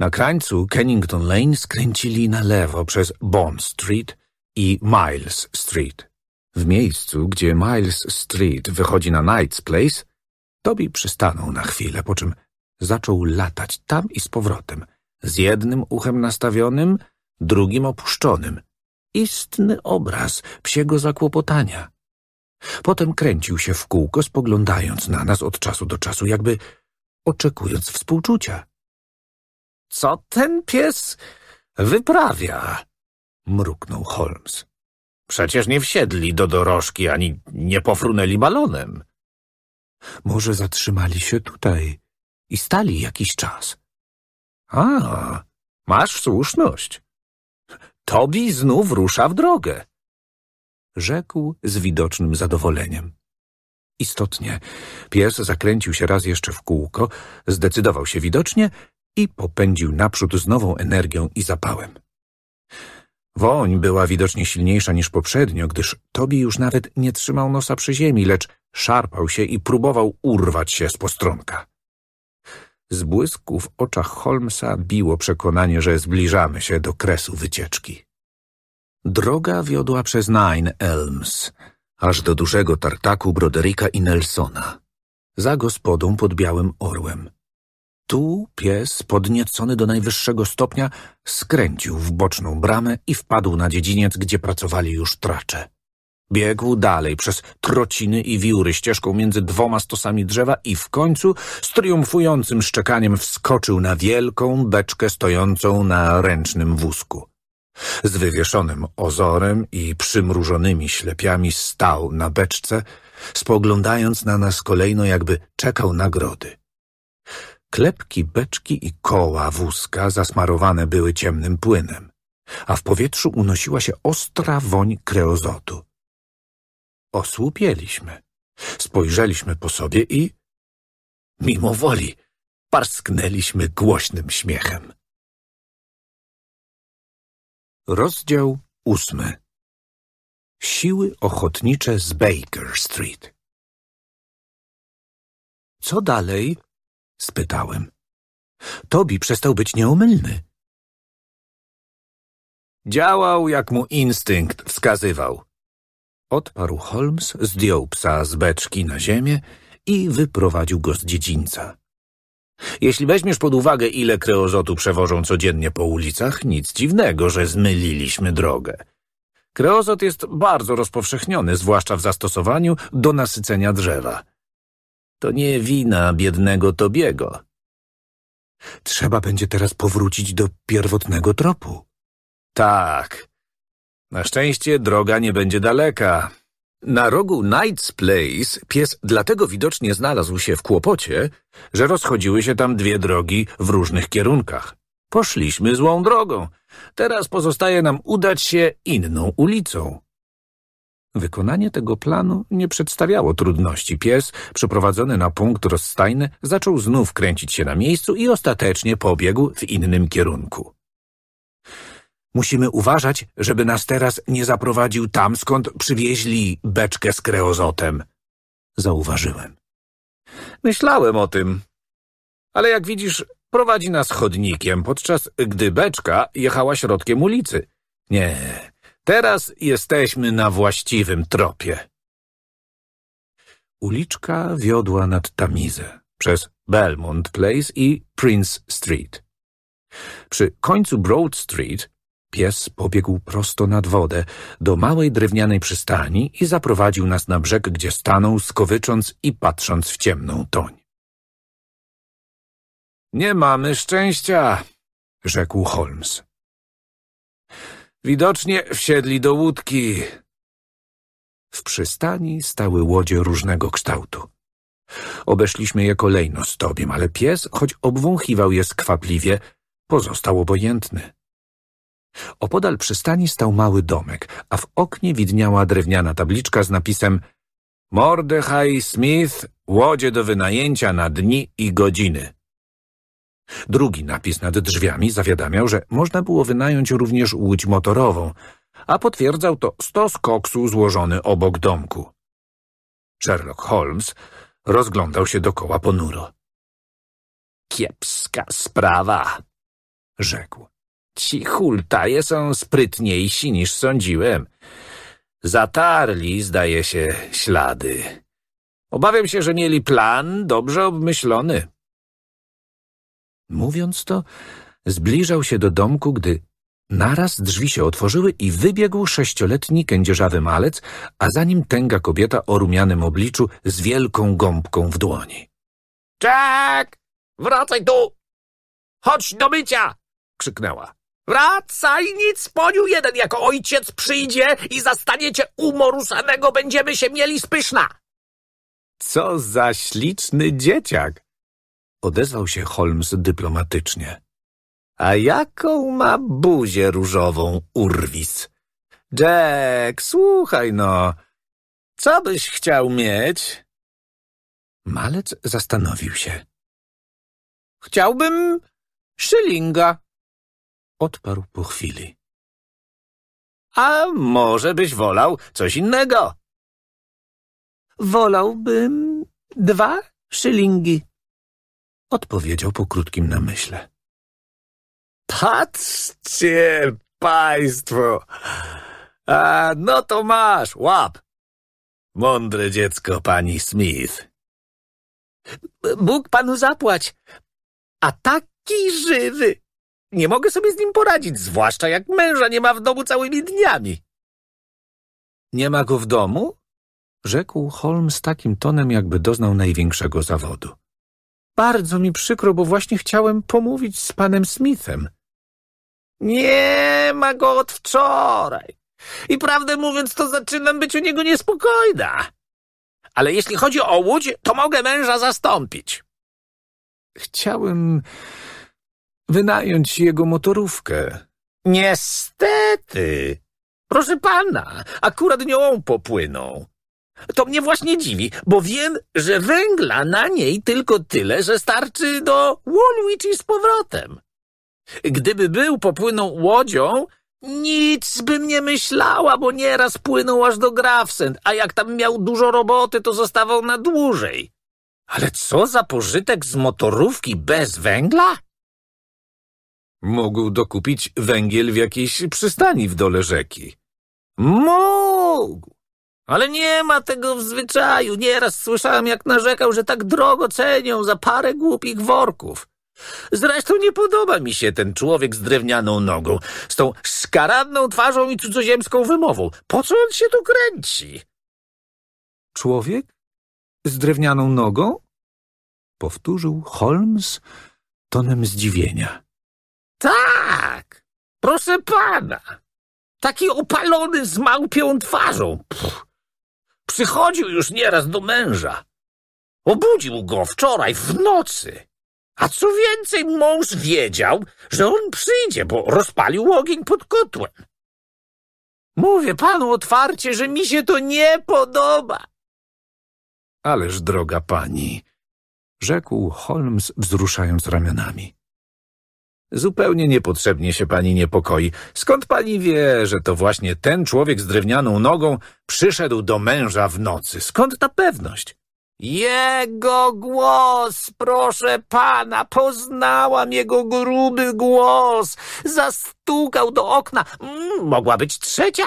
Na krańcu Kennington Lane skręcili na lewo przez Bond Street i Miles Street. W miejscu, gdzie Miles Street wychodzi na Knight's Place, Toby przystanął na chwilę, po czym zaczął latać tam i z powrotem, z jednym uchem nastawionym, drugim opuszczonym. Istny obraz psiego zakłopotania. Potem kręcił się w kółko, spoglądając na nas od czasu do czasu, jakby oczekując współczucia. Co ten pies wyprawia? mruknął Holmes. Przecież nie wsiedli do dorożki ani nie pofrunęli balonem. Może zatrzymali się tutaj i stali jakiś czas. A, masz słuszność. Tobi znów rusza w drogę. Rzekł z widocznym zadowoleniem. Istotnie, pies zakręcił się raz jeszcze w kółko, zdecydował się widocznie i popędził naprzód z nową energią i zapałem. Woń była widocznie silniejsza niż poprzednio, gdyż Tobi już nawet nie trzymał nosa przy ziemi, lecz szarpał się i próbował urwać się z postronka. Z błysku w oczach Holmesa biło przekonanie, że zbliżamy się do kresu wycieczki. Droga wiodła przez Nine Elms, aż do dużego tartaku Broderika i Nelsona, za gospodą pod białym orłem. Tu pies, podniecony do najwyższego stopnia, skręcił w boczną bramę i wpadł na dziedziniec, gdzie pracowali już tracze. Biegł dalej przez trociny i wióry ścieżką między dwoma stosami drzewa i w końcu z triumfującym szczekaniem wskoczył na wielką beczkę stojącą na ręcznym wózku. Z wywieszonym ozorem i przymrużonymi ślepiami stał na beczce, spoglądając na nas kolejno jakby czekał nagrody. Klepki, beczki i koła wózka zasmarowane były ciemnym płynem, a w powietrzu unosiła się ostra woń kreozotu. Osłupieliśmy. Spojrzeliśmy po sobie i... Mimo woli parsknęliśmy głośnym śmiechem. Rozdział ósmy Siły ochotnicze z Baker Street Co dalej? spytałem. Tobi przestał być nieomylny. Działał, jak mu instynkt wskazywał. Odparł Holmes, zdjął psa z beczki na ziemię i wyprowadził go z dziedzińca. Jeśli weźmiesz pod uwagę, ile kreozotu przewożą codziennie po ulicach, nic dziwnego, że zmyliliśmy drogę. Kreozot jest bardzo rozpowszechniony, zwłaszcza w zastosowaniu do nasycenia drzewa – to nie wina biednego Tobiego. Trzeba będzie teraz powrócić do pierwotnego tropu. Tak. Na szczęście droga nie będzie daleka. Na rogu Knight's Place pies dlatego widocznie znalazł się w kłopocie, że rozchodziły się tam dwie drogi w różnych kierunkach. Poszliśmy złą drogą. Teraz pozostaje nam udać się inną ulicą. Wykonanie tego planu nie przedstawiało trudności. Pies, przyprowadzony na punkt rozstajny, zaczął znów kręcić się na miejscu i ostatecznie pobiegł w innym kierunku. Musimy uważać, żeby nas teraz nie zaprowadził tam, skąd przywieźli beczkę z kreozotem. Zauważyłem. Myślałem o tym. Ale jak widzisz, prowadzi nas chodnikiem, podczas gdy beczka jechała środkiem ulicy. Nie, Teraz jesteśmy na właściwym tropie. Uliczka wiodła nad Tamizę przez Belmont Place i Prince Street. Przy końcu Broad Street pies pobiegł prosto nad wodę do małej drewnianej przystani i zaprowadził nas na brzeg, gdzie stanął skowycząc i patrząc w ciemną toń. Nie mamy szczęścia, rzekł Holmes. Widocznie wsiedli do łódki. W przystani stały łodzie różnego kształtu. Obeszliśmy je kolejno z tobiem, ale pies, choć obwąchiwał je skwapliwie, pozostał obojętny. Opodal przystani stał mały domek, a w oknie widniała drewniana tabliczka z napisem Mordechai Smith, łodzie do wynajęcia na dni i godziny. Drugi napis nad drzwiami zawiadamiał, że można było wynająć również łódź motorową, a potwierdzał to stos koksu złożony obok domku. Sherlock Holmes rozglądał się dokoła ponuro. Kiepska sprawa, rzekł. Ci hultaje są sprytniejsi niż sądziłem. Zatarli, zdaje się, ślady. Obawiam się, że mieli plan dobrze obmyślony. Mówiąc to, zbliżał się do domku, gdy naraz drzwi się otworzyły i wybiegł sześcioletni kędzierzawy malec, a za nim tęga kobieta o rumianym obliczu z wielką gąbką w dłoni. — Czek! Wracaj tu! Chodź do mycia! — krzyknęła. — Wracaj, nic poniu jeden, jako ojciec przyjdzie i zastaniecie umorusanego, będziemy się mieli spyszna! — Co za śliczny dzieciak! odezwał się Holmes dyplomatycznie. A jaką ma buzię różową, urwis? Jack, słuchaj no, co byś chciał mieć? Malec zastanowił się. Chciałbym szylinga, odparł po chwili. A może byś wolał coś innego? Wolałbym dwa szylingi, Odpowiedział po krótkim namyśle. Patrzcie państwo! A, no to masz, łap! Mądre dziecko pani Smith. Bóg panu zapłać. A taki żywy! Nie mogę sobie z nim poradzić, zwłaszcza jak męża nie ma w domu całymi dniami. Nie ma go w domu? Rzekł Holmes takim tonem, jakby doznał największego zawodu. Bardzo mi przykro, bo właśnie chciałem pomówić z panem Smithem. Nie ma go od wczoraj. I prawdę mówiąc, to zaczynam być u niego niespokojna. Ale jeśli chodzi o łódź, to mogę męża zastąpić. Chciałem wynająć jego motorówkę. Niestety. Proszę pana, akurat nią popłynął. To mnie właśnie dziwi, bo wiem, że węgla na niej tylko tyle, że starczy do Woolwich i z powrotem. Gdyby był popłynął łodzią, nic bym nie myślała, bo nieraz płynął aż do Grafsend, a jak tam miał dużo roboty, to zostawał na dłużej. Ale co za pożytek z motorówki bez węgla? Mógł dokupić węgiel w jakiejś przystani w dole rzeki. Mógł! Ale nie ma tego w zwyczaju. Nieraz słyszałem, jak narzekał, że tak drogo cenią za parę głupich worków. Zresztą nie podoba mi się ten człowiek z drewnianą nogą, z tą szkaradną twarzą i cudzoziemską wymową. Po co on się tu kręci? Człowiek? Z drewnianą nogą? Powtórzył Holmes tonem zdziwienia. Tak, proszę pana. Taki opalony z małpią twarzą. Pff. Przychodził już nieraz do męża. Obudził go wczoraj w nocy. A co więcej, mąż wiedział, że on przyjdzie, bo rozpalił ogień pod kotłem. Mówię panu otwarcie, że mi się to nie podoba. Ależ, droga pani, rzekł Holmes, wzruszając ramionami. Zupełnie niepotrzebnie się pani niepokoi. Skąd pani wie, że to właśnie ten człowiek z drewnianą nogą przyszedł do męża w nocy? Skąd ta pewność? Jego głos, proszę pana, poznałam jego gruby głos. Zastukał do okna. Mm, mogła być trzecia.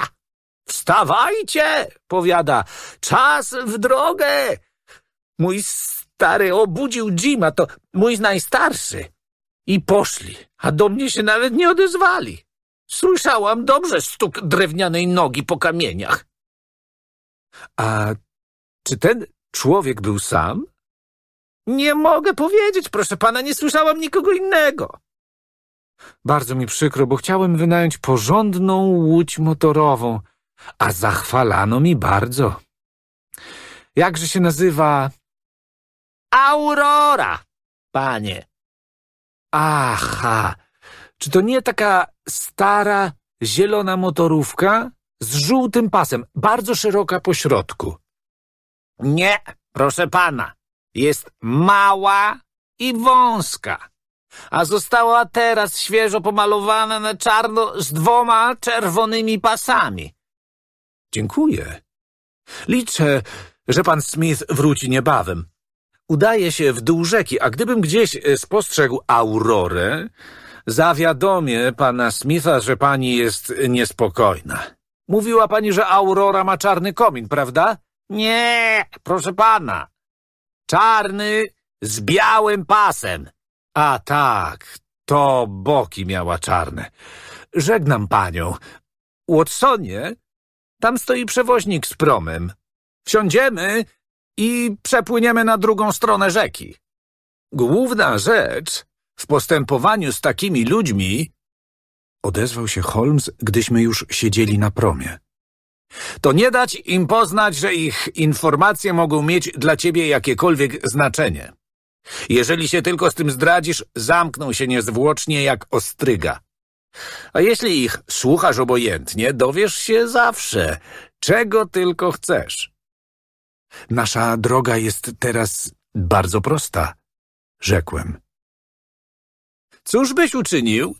Wstawajcie, powiada. Czas w drogę. Mój stary obudził Jima, to mój najstarszy i poszli, a do mnie się nawet nie odezwali. Słyszałam dobrze stuk drewnianej nogi po kamieniach. A czy ten człowiek był sam? Nie mogę powiedzieć, proszę pana, nie słyszałam nikogo innego. Bardzo mi przykro, bo chciałem wynająć porządną łódź motorową, a zachwalano mi bardzo. Jakże się nazywa? Aurora, panie. Aha, czy to nie taka stara, zielona motorówka z żółtym pasem, bardzo szeroka po środku? Nie, proszę pana, jest mała i wąska, a została teraz świeżo pomalowana na czarno z dwoma czerwonymi pasami. Dziękuję. Liczę, że pan Smith wróci niebawem udaje się w dół rzeki, a gdybym gdzieś e, spostrzegł aurorę, zawiadomię pana Smitha, że pani jest niespokojna. Mówiła pani, że aurora ma czarny komin, prawda? Nie, proszę pana. Czarny z białym pasem. A tak, to boki miała czarne. Żegnam panią. Watsonie, tam stoi przewoźnik z promem. Wsiądziemy i przepłyniemy na drugą stronę rzeki. Główna rzecz w postępowaniu z takimi ludźmi odezwał się Holmes, gdyśmy już siedzieli na promie. To nie dać im poznać, że ich informacje mogą mieć dla ciebie jakiekolwiek znaczenie. Jeżeli się tylko z tym zdradzisz, zamkną się niezwłocznie jak ostryga. A jeśli ich słuchasz obojętnie, dowiesz się zawsze, czego tylko chcesz. Nasza droga jest teraz bardzo prosta, rzekłem. Cóż byś uczynił?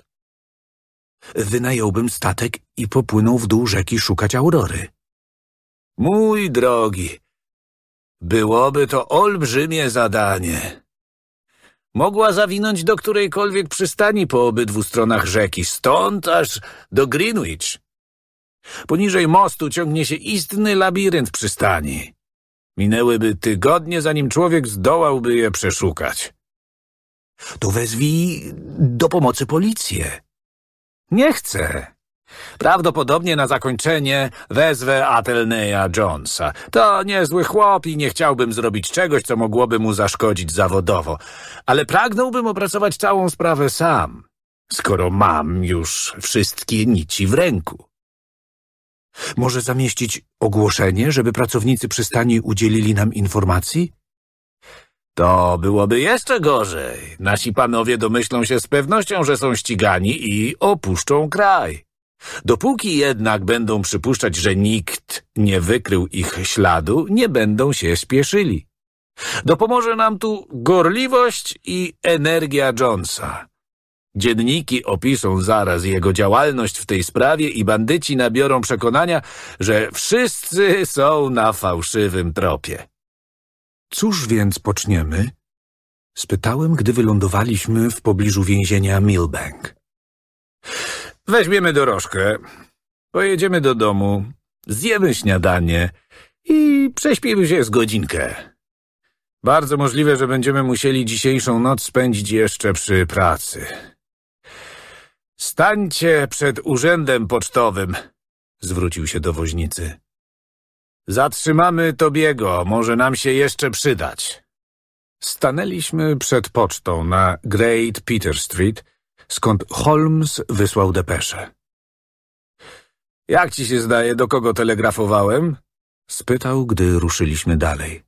Wynająłbym statek i popłynął w dół rzeki szukać aurory. Mój drogi, byłoby to olbrzymie zadanie. Mogła zawinąć do którejkolwiek przystani po obydwu stronach rzeki, stąd aż do Greenwich. Poniżej mostu ciągnie się istny labirynt przystani. Minęłyby tygodnie, zanim człowiek zdołałby je przeszukać. To wezwij do pomocy policję. Nie chcę. Prawdopodobnie na zakończenie wezwę Atelneya Jonesa. To niezły chłop i nie chciałbym zrobić czegoś, co mogłoby mu zaszkodzić zawodowo. Ale pragnąłbym opracować całą sprawę sam, skoro mam już wszystkie nici w ręku. Może zamieścić ogłoszenie, żeby pracownicy przystani udzielili nam informacji? To byłoby jeszcze gorzej. Nasi panowie domyślą się z pewnością, że są ścigani i opuszczą kraj. Dopóki jednak będą przypuszczać, że nikt nie wykrył ich śladu, nie będą się spieszyli. Dopomoże nam tu gorliwość i energia Jonesa. Dzienniki opiszą zaraz jego działalność w tej sprawie i bandyci nabiorą przekonania, że wszyscy są na fałszywym tropie. Cóż więc poczniemy? Spytałem, gdy wylądowaliśmy w pobliżu więzienia Milbank. Weźmiemy dorożkę, pojedziemy do domu, zjemy śniadanie i prześpimy się z godzinkę. Bardzo możliwe, że będziemy musieli dzisiejszą noc spędzić jeszcze przy pracy. Stańcie przed urzędem pocztowym, zwrócił się do woźnicy. Zatrzymamy Tobiego, może nam się jeszcze przydać. Stanęliśmy przed pocztą na Great Peter Street, skąd Holmes wysłał depeszę. Jak ci się zdaje, do kogo telegrafowałem? Spytał, gdy ruszyliśmy dalej.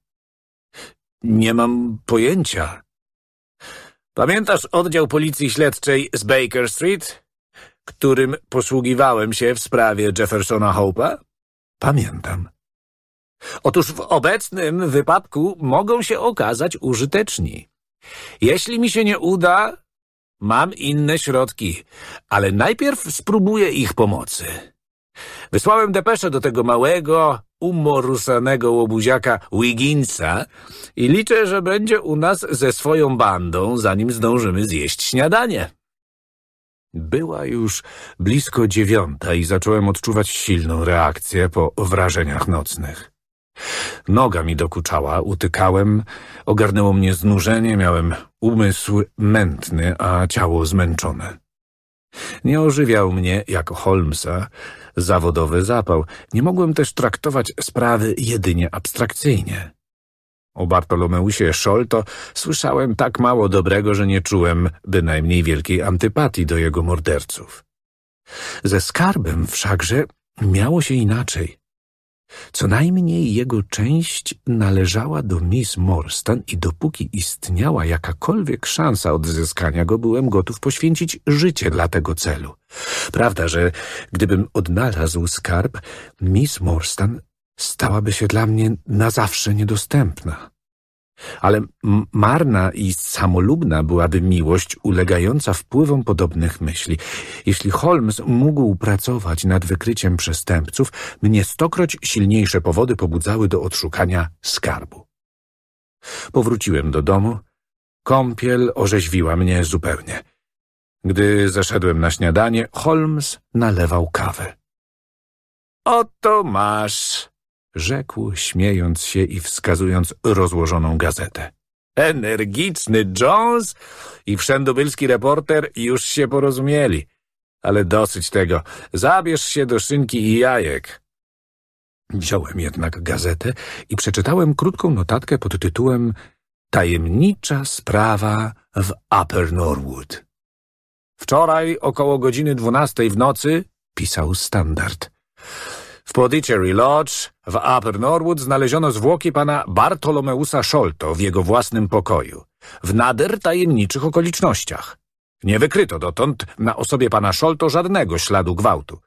Nie mam pojęcia. Pamiętasz oddział policji śledczej z Baker Street? którym posługiwałem się w sprawie Jeffersona Hope'a? Pamiętam. Otóż w obecnym wypadku mogą się okazać użyteczni. Jeśli mi się nie uda, mam inne środki, ale najpierw spróbuję ich pomocy. Wysłałem depeszę do tego małego, umorusanego łobuziaka Wigginsa i liczę, że będzie u nas ze swoją bandą, zanim zdążymy zjeść śniadanie. Była już blisko dziewiąta i zacząłem odczuwać silną reakcję po wrażeniach nocnych. Noga mi dokuczała, utykałem, ogarnęło mnie znużenie, miałem umysł mętny, a ciało zmęczone. Nie ożywiał mnie, jak Holmesa, zawodowy zapał. Nie mogłem też traktować sprawy jedynie abstrakcyjnie. O Bartolomeusie Szolto słyszałem tak mało dobrego, że nie czułem bynajmniej wielkiej antypatii do jego morderców. Ze skarbem wszakże miało się inaczej. Co najmniej jego część należała do Miss Morstan i dopóki istniała jakakolwiek szansa odzyskania go, byłem gotów poświęcić życie dla tego celu. Prawda, że gdybym odnalazł skarb, Miss Morstan stałaby się dla mnie na zawsze niedostępna. Ale marna i samolubna byłaby miłość ulegająca wpływom podobnych myśli. Jeśli Holmes mógł pracować nad wykryciem przestępców, mnie stokroć silniejsze powody pobudzały do odszukania skarbu. Powróciłem do domu. Kąpiel orzeźwiła mnie zupełnie. Gdy zeszedłem na śniadanie, Holmes nalewał kawę. – Oto masz rzekł, śmiejąc się i wskazując rozłożoną gazetę. Energiczny Jones i wszędobylski reporter już się porozumieli. Ale dosyć tego. Zabierz się do szynki i jajek. Wziąłem jednak gazetę i przeczytałem krótką notatkę pod tytułem Tajemnicza sprawa w Upper Norwood. Wczoraj około godziny dwunastej w nocy, pisał Standard, w Podicherry Lodge w Upper Norwood znaleziono zwłoki pana Bartolomeusa Sholto w jego własnym pokoju, w nader tajemniczych okolicznościach. Nie wykryto dotąd na osobie pana Sholto żadnego śladu gwałtu.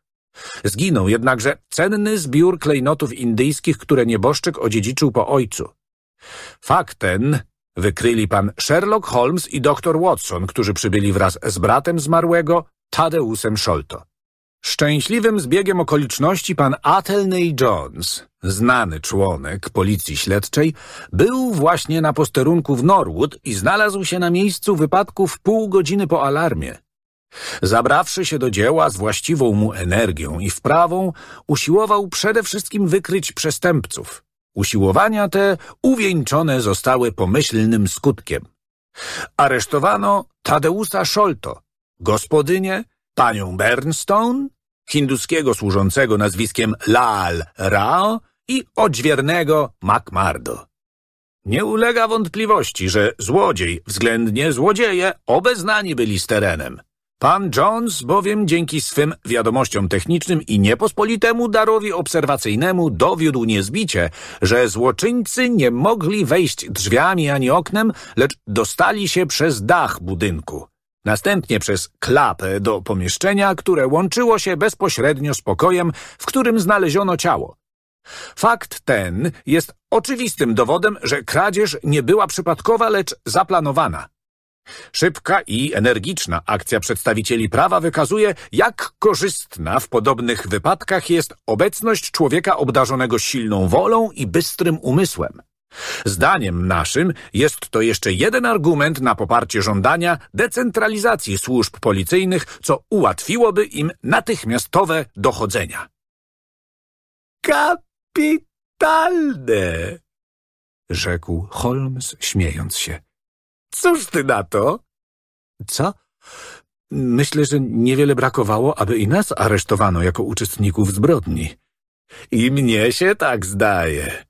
Zginął jednakże cenny zbiór klejnotów indyjskich, które nieboszczyk odziedziczył po ojcu. Fakt ten wykryli pan Sherlock Holmes i dr Watson, którzy przybyli wraz z bratem zmarłego, Tadeusem Sholto. Szczęśliwym zbiegiem okoliczności pan Athelney Jones, znany członek policji śledczej, był właśnie na posterunku w Norwood i znalazł się na miejscu wypadku w pół godziny po alarmie. Zabrawszy się do dzieła z właściwą mu energią i wprawą, usiłował przede wszystkim wykryć przestępców. Usiłowania te uwieńczone zostały pomyślnym skutkiem. Aresztowano Tadeusa Szolto, gospodynię, panią Bernstone hinduskiego służącego nazwiskiem Lal Rao i odźwiernego Macmardo. Nie ulega wątpliwości, że złodziej, względnie złodzieje, obeznani byli z terenem. Pan Jones bowiem dzięki swym wiadomościom technicznym i niepospolitemu darowi obserwacyjnemu dowiódł niezbicie, że złoczyńcy nie mogli wejść drzwiami ani oknem, lecz dostali się przez dach budynku. Następnie przez klapę do pomieszczenia, które łączyło się bezpośrednio z pokojem, w którym znaleziono ciało. Fakt ten jest oczywistym dowodem, że kradzież nie była przypadkowa, lecz zaplanowana. Szybka i energiczna akcja przedstawicieli prawa wykazuje, jak korzystna w podobnych wypadkach jest obecność człowieka obdarzonego silną wolą i bystrym umysłem. Zdaniem naszym jest to jeszcze jeden argument na poparcie żądania decentralizacji służb policyjnych, co ułatwiłoby im natychmiastowe dochodzenia. Kapitalne! rzekł Holmes, śmiejąc się. Cóż ty na to? Co? Myślę, że niewiele brakowało, aby i nas aresztowano jako uczestników zbrodni. I mnie się tak zdaje.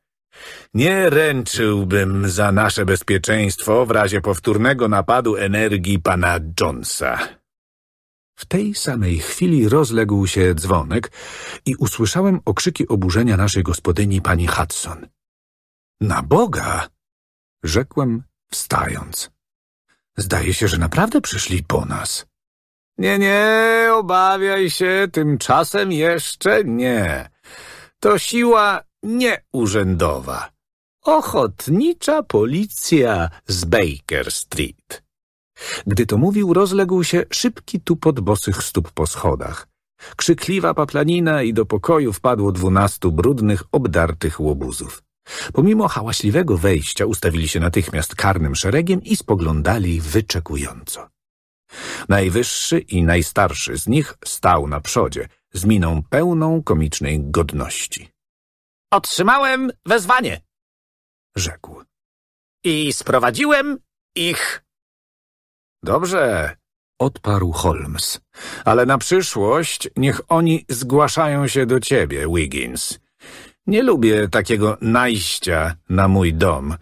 Nie ręczyłbym za nasze bezpieczeństwo w razie powtórnego napadu energii pana Jonesa. W tej samej chwili rozległ się dzwonek i usłyszałem okrzyki oburzenia naszej gospodyni pani Hudson. Na Boga! rzekłem, wstając. Zdaje się, że naprawdę przyszli po nas. Nie, nie, obawiaj się, tymczasem jeszcze nie. To siła nieurzędowa. Ochotnicza policja z Baker Street. Gdy to mówił, rozległ się szybki tupot bosych stóp po schodach. Krzykliwa paplanina i do pokoju wpadło dwunastu brudnych, obdartych łobuzów. Pomimo hałaśliwego wejścia ustawili się natychmiast karnym szeregiem i spoglądali wyczekująco. Najwyższy i najstarszy z nich stał na przodzie, z miną pełną komicznej godności. Otrzymałem wezwanie, rzekł. I sprowadziłem ich. Dobrze, odparł Holmes, ale na przyszłość niech oni zgłaszają się do ciebie, Wiggins. Nie lubię takiego najścia na mój dom,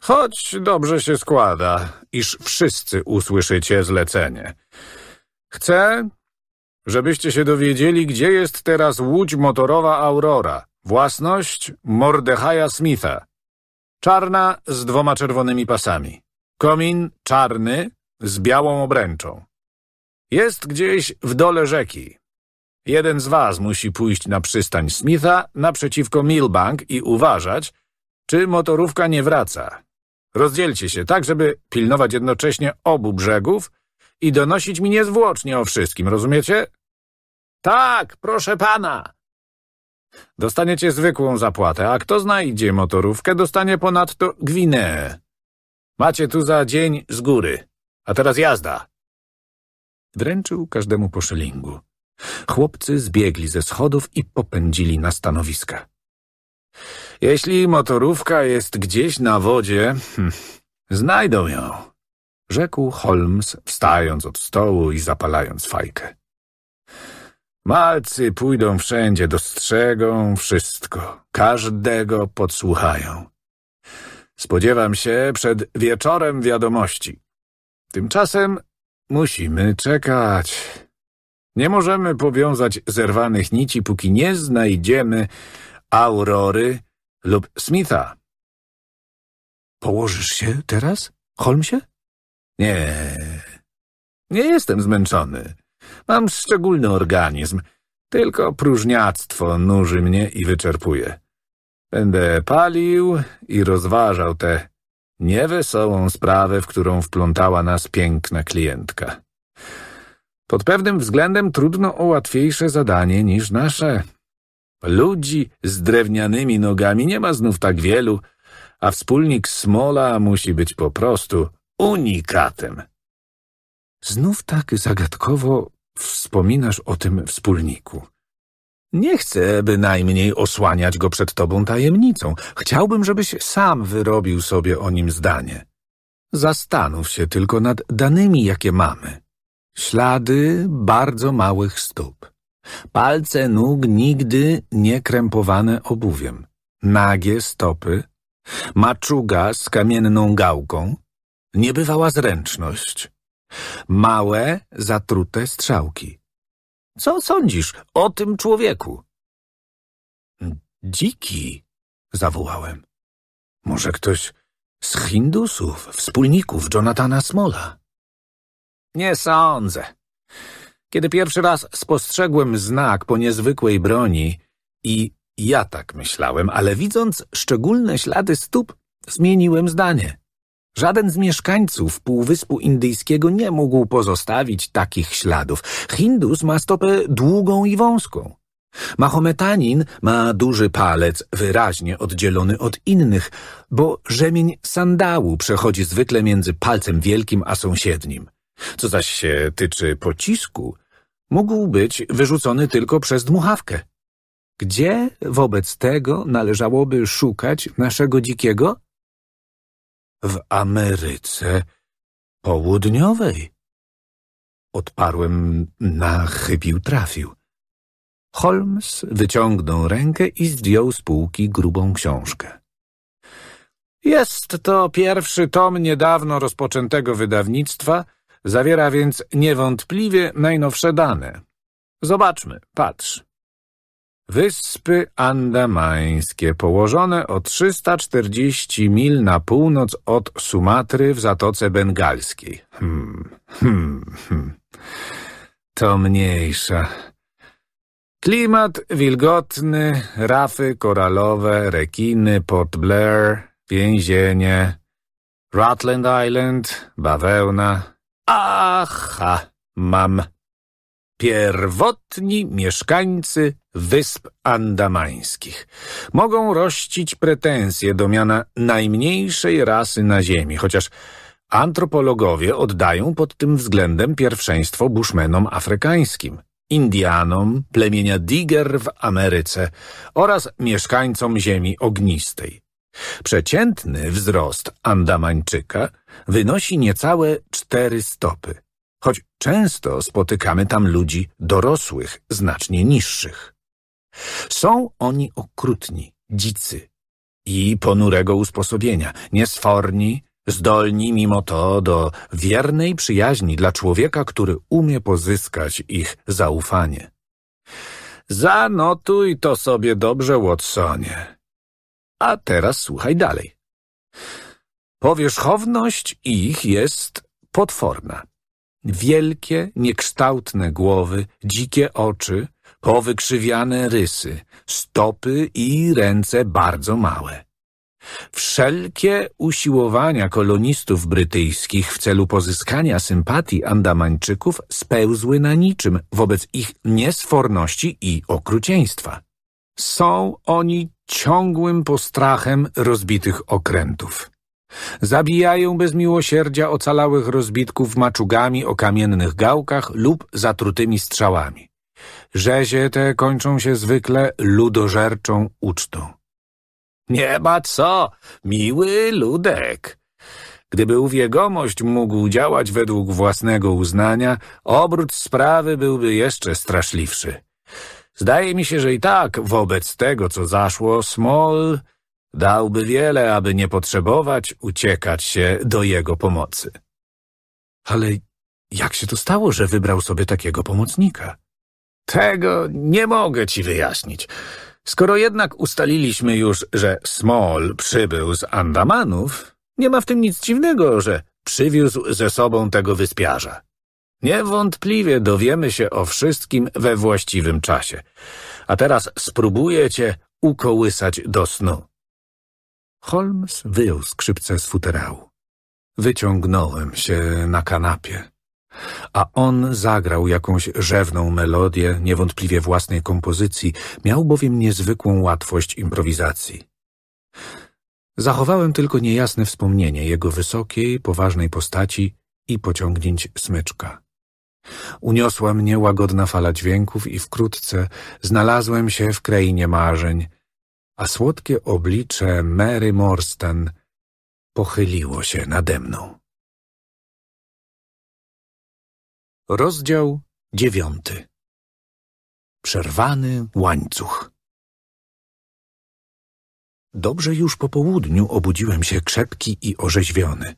choć dobrze się składa, iż wszyscy usłyszycie zlecenie. Chcę, żebyście się dowiedzieli, gdzie jest teraz łódź motorowa Aurora – Własność Mordechaja Smitha. Czarna z dwoma czerwonymi pasami. Komin czarny z białą obręczą. Jest gdzieś w dole rzeki. Jeden z was musi pójść na przystań Smitha naprzeciwko Milbank i uważać, czy motorówka nie wraca. Rozdzielcie się tak, żeby pilnować jednocześnie obu brzegów i donosić mi niezwłocznie o wszystkim, rozumiecie? Tak, proszę pana, Dostaniecie zwykłą zapłatę, a kto znajdzie motorówkę, dostanie ponadto gwineę. Macie tu za dzień z góry. A teraz jazda. Wręczył każdemu po szylingu. Chłopcy zbiegli ze schodów i popędzili na stanowiska. Jeśli motorówka jest gdzieś na wodzie, hmm, znajdą ją, rzekł Holmes, wstając od stołu i zapalając fajkę. Malcy pójdą wszędzie, dostrzegą wszystko, każdego podsłuchają. Spodziewam się przed wieczorem wiadomości. Tymczasem musimy czekać. Nie możemy powiązać zerwanych nici, póki nie znajdziemy Aurory lub Smitha. Położysz się teraz, Holmesie? Nie, nie jestem zmęczony. Mam szczególny organizm. Tylko próżniactwo nuży mnie i wyczerpuje. Będę palił i rozważał tę niewesołą sprawę, w którą wplątała nas piękna klientka. Pod pewnym względem trudno o łatwiejsze zadanie niż nasze. Ludzi z drewnianymi nogami nie ma znów tak wielu, a wspólnik Smola musi być po prostu unikatem. Znów tak zagadkowo Wspominasz o tym wspólniku. Nie chcę bynajmniej osłaniać go przed tobą tajemnicą. Chciałbym, żebyś sam wyrobił sobie o nim zdanie. Zastanów się tylko nad danymi, jakie mamy. Ślady bardzo małych stóp. Palce nóg nigdy nie krępowane obuwiem. Nagie stopy. Maczuga z kamienną gałką. Niebywała zręczność. Małe, zatrute strzałki. Co sądzisz o tym człowieku? Dziki, zawołałem. Może ktoś z Hindusów, wspólników Jonathana Smola? Nie sądzę. Kiedy pierwszy raz spostrzegłem znak po niezwykłej broni i ja tak myślałem, ale widząc szczególne ślady stóp, zmieniłem zdanie. Żaden z mieszkańców Półwyspu Indyjskiego nie mógł pozostawić takich śladów. Hindus ma stopę długą i wąską. Mahometanin ma duży palec, wyraźnie oddzielony od innych, bo rzemień sandału przechodzi zwykle między palcem wielkim a sąsiednim. Co zaś się tyczy pocisku, mógł być wyrzucony tylko przez dmuchawkę. Gdzie wobec tego należałoby szukać naszego dzikiego? w Ameryce Południowej. Odparłem na chybił trafił. Holmes wyciągnął rękę i zdjął z półki grubą książkę. Jest to pierwszy tom niedawno rozpoczętego wydawnictwa, zawiera więc niewątpliwie najnowsze dane. Zobaczmy, patrz. Wyspy Andamańskie, położone o 340 mil na północ od Sumatry w Zatoce Bengalskiej. Hmm, hmm, hmm. To mniejsza. Klimat wilgotny, rafy koralowe, rekiny, Port Blair, więzienie, Rutland Island, bawełna. Aha, mam pierwotni mieszkańcy Wysp Andamańskich. Mogą rościć pretensje do miana najmniejszej rasy na Ziemi, chociaż antropologowie oddają pod tym względem pierwszeństwo buszmenom afrykańskim, Indianom plemienia Diger w Ameryce oraz mieszkańcom ziemi ognistej. Przeciętny wzrost Andamańczyka wynosi niecałe cztery stopy choć często spotykamy tam ludzi dorosłych, znacznie niższych. Są oni okrutni, dzicy i ponurego usposobienia, niesforni, zdolni mimo to do wiernej przyjaźni dla człowieka, który umie pozyskać ich zaufanie. Zanotuj to sobie dobrze, Watsonie. A teraz słuchaj dalej. Powierzchowność ich jest potworna. Wielkie, niekształtne głowy, dzikie oczy, powykrzywiane rysy, stopy i ręce bardzo małe. Wszelkie usiłowania kolonistów brytyjskich w celu pozyskania sympatii Andamańczyków spełzły na niczym wobec ich niesforności i okrucieństwa. Są oni ciągłym postrachem rozbitych okrętów. Zabijają bez miłosierdzia ocalałych rozbitków maczugami o kamiennych gałkach lub zatrutymi strzałami. Rzezie te kończą się zwykle ludożerczą ucztą. Nie ma co, miły ludek. Gdyby ów jegomość mógł działać według własnego uznania, obrót sprawy byłby jeszcze straszliwszy. Zdaje mi się, że i tak wobec tego, co zaszło, Small Dałby wiele, aby nie potrzebować uciekać się do jego pomocy. Ale jak się to stało, że wybrał sobie takiego pomocnika? Tego nie mogę ci wyjaśnić. Skoro jednak ustaliliśmy już, że Small przybył z Andamanów, nie ma w tym nic dziwnego, że przywiózł ze sobą tego wyspiarza. Niewątpliwie dowiemy się o wszystkim we właściwym czasie. A teraz spróbuję cię ukołysać do snu. Holmes wyjął skrzypce z futerału. Wyciągnąłem się na kanapie, a on zagrał jakąś rzewną melodię, niewątpliwie własnej kompozycji, miał bowiem niezwykłą łatwość improwizacji. Zachowałem tylko niejasne wspomnienie jego wysokiej, poważnej postaci i pociągnięć smyczka. Uniosła mnie łagodna fala dźwięków i wkrótce znalazłem się w krainie marzeń – a słodkie oblicze Mary Morstan pochyliło się nade mną. Rozdział dziewiąty Przerwany łańcuch Dobrze już po południu obudziłem się krzepki i orzeźwiony.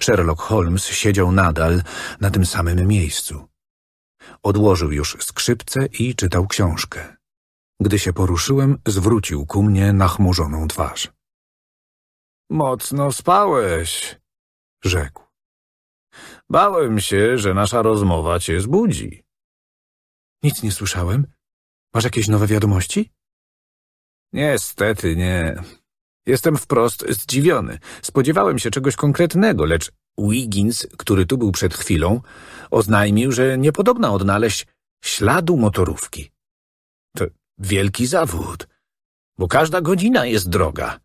Sherlock Holmes siedział nadal na tym samym miejscu. Odłożył już skrzypce i czytał książkę. Gdy się poruszyłem, zwrócił ku mnie nachmurzoną twarz. Mocno spałeś, rzekł. Bałem się, że nasza rozmowa cię zbudzi. Nic nie słyszałem. Masz jakieś nowe wiadomości? Niestety nie. Jestem wprost zdziwiony. Spodziewałem się czegoś konkretnego, lecz Wiggins, który tu był przed chwilą, oznajmił, że niepodobna odnaleźć śladu motorówki. To, Wielki zawód, bo każda godzina jest droga.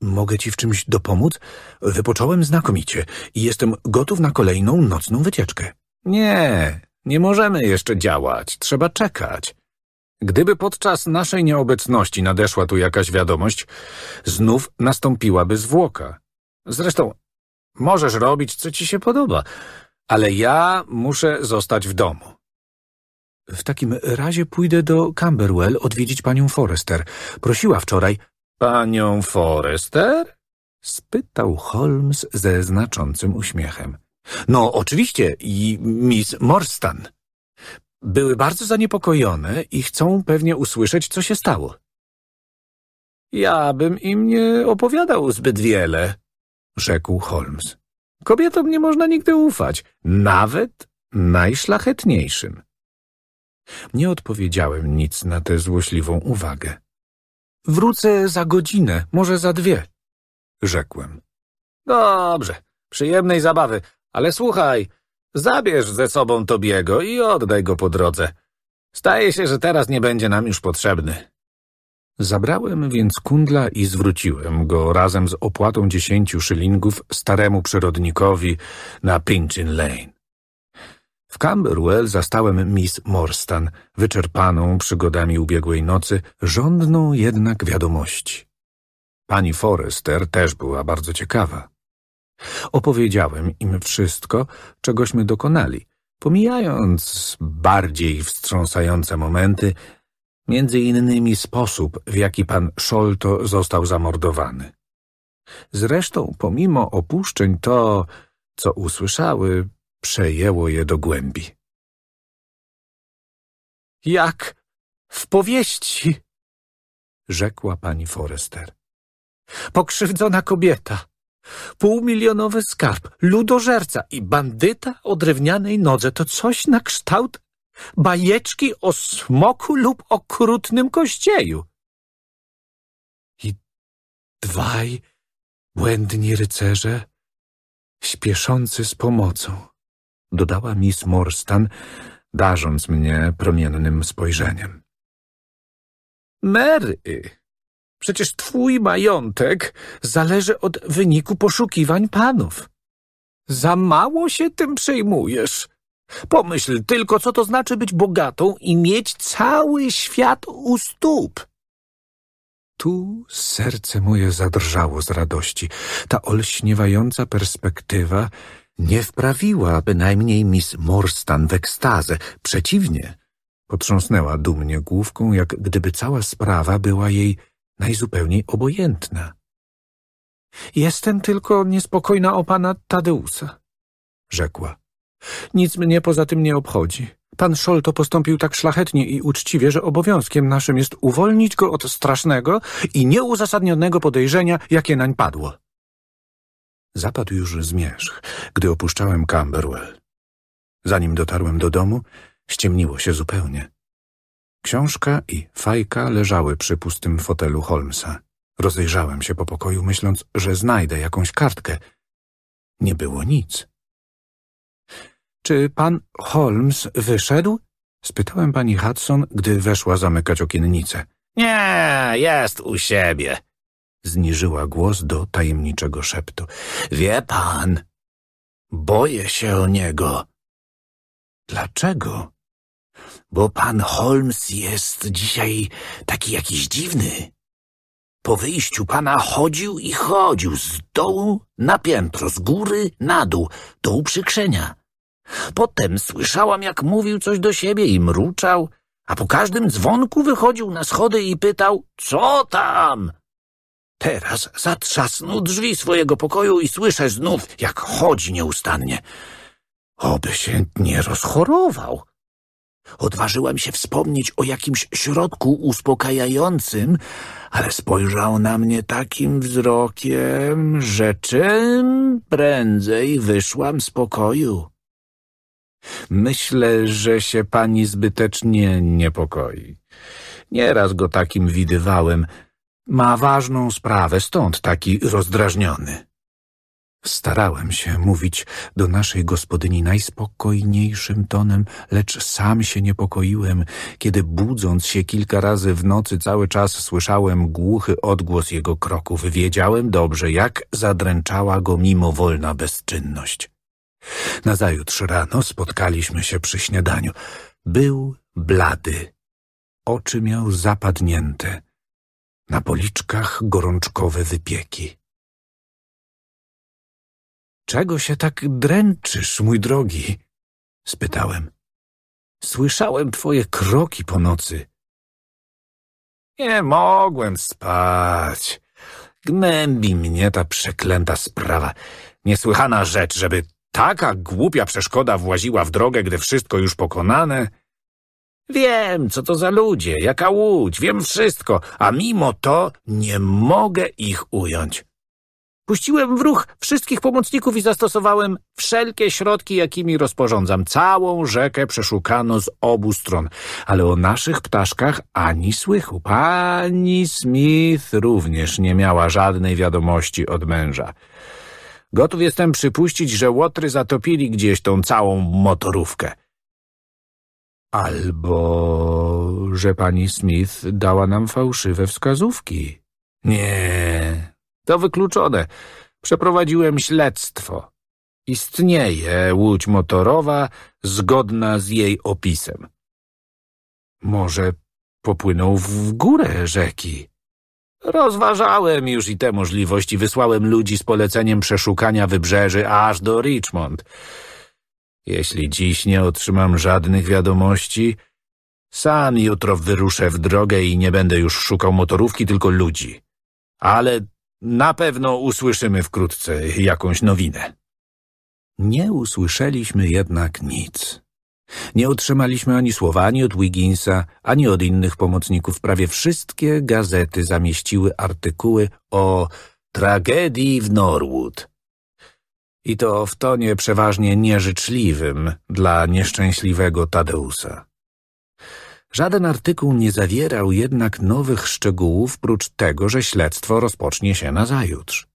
Mogę ci w czymś dopomóc? Wypocząłem znakomicie i jestem gotów na kolejną nocną wycieczkę. Nie, nie możemy jeszcze działać, trzeba czekać. Gdyby podczas naszej nieobecności nadeszła tu jakaś wiadomość, znów nastąpiłaby zwłoka. Zresztą możesz robić, co ci się podoba, ale ja muszę zostać w domu. W takim razie pójdę do Camberwell odwiedzić panią Forrester. Prosiła wczoraj... Panią Forrester? spytał Holmes ze znaczącym uśmiechem. No, oczywiście, i Miss Morstan. Były bardzo zaniepokojone i chcą pewnie usłyszeć, co się stało. Ja bym im nie opowiadał zbyt wiele, rzekł Holmes. Kobietom nie można nigdy ufać, nawet najszlachetniejszym. Nie odpowiedziałem nic na tę złośliwą uwagę. Wrócę za godzinę, może za dwie, rzekłem. Dobrze, przyjemnej zabawy, ale słuchaj, zabierz ze sobą Tobiego i oddaj go po drodze. Staje się, że teraz nie będzie nam już potrzebny. Zabrałem więc kundla i zwróciłem go razem z opłatą dziesięciu szylingów staremu przyrodnikowi na Pinchin Lane. W Camberwell zastałem miss Morstan, wyczerpaną przygodami ubiegłej nocy, żądną jednak wiadomości. Pani Forrester też była bardzo ciekawa. Opowiedziałem im wszystko, czegośmy dokonali, pomijając bardziej wstrząsające momenty, między innymi sposób, w jaki pan Szolto został zamordowany. Zresztą, pomimo opuszczeń, to, co usłyszały, Przejęło je do głębi. Jak w powieści, rzekła pani Forrester. Pokrzywdzona kobieta, półmilionowy skarb, ludożerca i bandyta o drewnianej nodze to coś na kształt bajeczki o smoku lub okrutnym kościeju. I dwaj błędni rycerze, śpieszący z pomocą dodała miss Morstan, darząc mnie promiennym spojrzeniem. Mary, przecież twój majątek zależy od wyniku poszukiwań panów. Za mało się tym przejmujesz. Pomyśl tylko, co to znaczy być bogatą i mieć cały świat u stóp. Tu serce moje zadrżało z radości. Ta olśniewająca perspektywa nie wprawiła bynajmniej miss Morstan w ekstazę. Przeciwnie, potrząsnęła dumnie główką, jak gdyby cała sprawa była jej najzupełniej obojętna. Jestem tylko niespokojna o pana Tadeusa, rzekła. Nic mnie poza tym nie obchodzi. Pan Szolto postąpił tak szlachetnie i uczciwie, że obowiązkiem naszym jest uwolnić go od strasznego i nieuzasadnionego podejrzenia, jakie nań padło. Zapadł już zmierzch, gdy opuszczałem Camberwell. Zanim dotarłem do domu, ściemniło się zupełnie. Książka i fajka leżały przy pustym fotelu Holmesa. Rozejrzałem się po pokoju, myśląc, że znajdę jakąś kartkę. Nie było nic. Czy pan Holmes wyszedł? Spytałem pani Hudson, gdy weszła zamykać okiennicę. Nie, jest u siebie. Zniżyła głos do tajemniczego szeptu. Wie pan, boję się o niego. Dlaczego? Bo pan Holmes jest dzisiaj taki jakiś dziwny. Po wyjściu pana chodził i chodził z dołu na piętro, z góry na dół, do uprzykrzenia. Potem słyszałam, jak mówił coś do siebie i mruczał, a po każdym dzwonku wychodził na schody i pytał – co tam? Teraz zatrzasnął drzwi swojego pokoju i słyszę znów, jak chodzi nieustannie. Oby się nie rozchorował. Odważyłem się wspomnieć o jakimś środku uspokajającym, ale spojrzał na mnie takim wzrokiem, że czym prędzej wyszłam z pokoju. Myślę, że się pani zbytecznie niepokoi. Nieraz go takim widywałem – ma ważną sprawę, stąd taki rozdrażniony. Starałem się mówić do naszej gospodyni najspokojniejszym tonem, lecz sam się niepokoiłem, kiedy budząc się kilka razy w nocy cały czas słyszałem głuchy odgłos jego kroków. Wiedziałem dobrze, jak zadręczała go mimowolna bezczynność. Nazajutrz rano spotkaliśmy się przy śniadaniu. Był blady. Oczy miał zapadnięte. Na policzkach gorączkowe wypieki. Czego się tak dręczysz, mój drogi? spytałem. Słyszałem twoje kroki po nocy. Nie mogłem spać. Gnębi mnie ta przeklęta sprawa. Niesłychana rzecz, żeby taka głupia przeszkoda właziła w drogę, gdy wszystko już pokonane. Wiem, co to za ludzie, jaka łódź, wiem wszystko, a mimo to nie mogę ich ująć. Puściłem w ruch wszystkich pomocników i zastosowałem wszelkie środki, jakimi rozporządzam. Całą rzekę przeszukano z obu stron, ale o naszych ptaszkach ani słychu. Pani Smith również nie miała żadnej wiadomości od męża. Gotów jestem przypuścić, że łotry zatopili gdzieś tą całą motorówkę. Albo że pani Smith dała nam fałszywe wskazówki. Nie, to wykluczone. Przeprowadziłem śledztwo. Istnieje łódź motorowa zgodna z jej opisem. Może popłynął w górę rzeki. Rozważałem już i te możliwości. Wysłałem ludzi z poleceniem przeszukania wybrzeży aż do Richmond. Jeśli dziś nie otrzymam żadnych wiadomości, sam jutro wyruszę w drogę i nie będę już szukał motorówki, tylko ludzi. Ale na pewno usłyszymy wkrótce jakąś nowinę. Nie usłyszeliśmy jednak nic. Nie otrzymaliśmy ani słowa ani od Wigginsa, ani od innych pomocników. Prawie wszystkie gazety zamieściły artykuły o tragedii w Norwood i to w tonie przeważnie nieżyczliwym dla nieszczęśliwego Tadeusa. Żaden artykuł nie zawierał jednak nowych szczegółów prócz tego, że śledztwo rozpocznie się nazajutrz.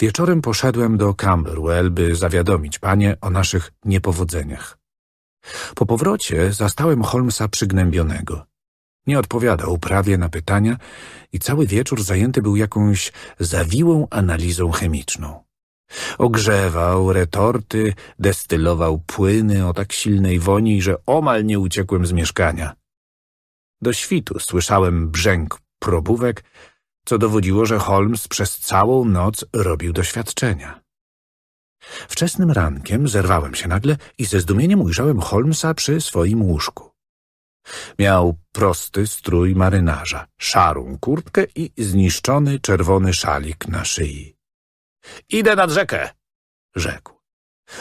Wieczorem poszedłem do Camberwell, by zawiadomić panie o naszych niepowodzeniach. Po powrocie zastałem Holmesa przygnębionego. Nie odpowiadał prawie na pytania i cały wieczór zajęty był jakąś zawiłą analizą chemiczną. Ogrzewał retorty, destylował płyny o tak silnej woni, że omal nie uciekłem z mieszkania. Do świtu słyszałem brzęk probówek, co dowodziło, że Holmes przez całą noc robił doświadczenia. Wczesnym rankiem zerwałem się nagle i ze zdumieniem ujrzałem Holmesa przy swoim łóżku. Miał prosty strój marynarza, szarą kurtkę i zniszczony czerwony szalik na szyi. Idę nad rzekę, rzekł.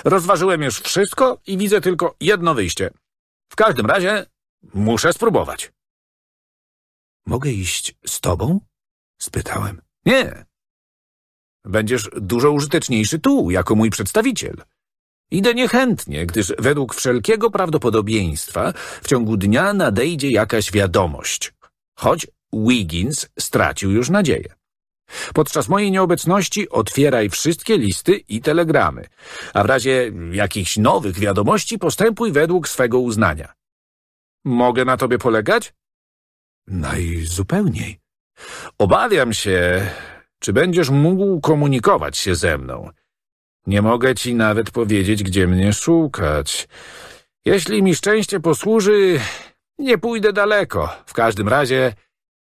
Rozważyłem już wszystko i widzę tylko jedno wyjście. W każdym razie muszę spróbować. Mogę iść z tobą? spytałem. Nie. Będziesz dużo użyteczniejszy tu, jako mój przedstawiciel. Idę niechętnie, gdyż według wszelkiego prawdopodobieństwa w ciągu dnia nadejdzie jakaś wiadomość, choć Wiggins stracił już nadzieję. Podczas mojej nieobecności otwieraj wszystkie listy i telegramy, a w razie jakichś nowych wiadomości postępuj według swego uznania. Mogę na tobie polegać? Najzupełniej. Obawiam się, czy będziesz mógł komunikować się ze mną. Nie mogę ci nawet powiedzieć, gdzie mnie szukać. Jeśli mi szczęście posłuży, nie pójdę daleko. W każdym razie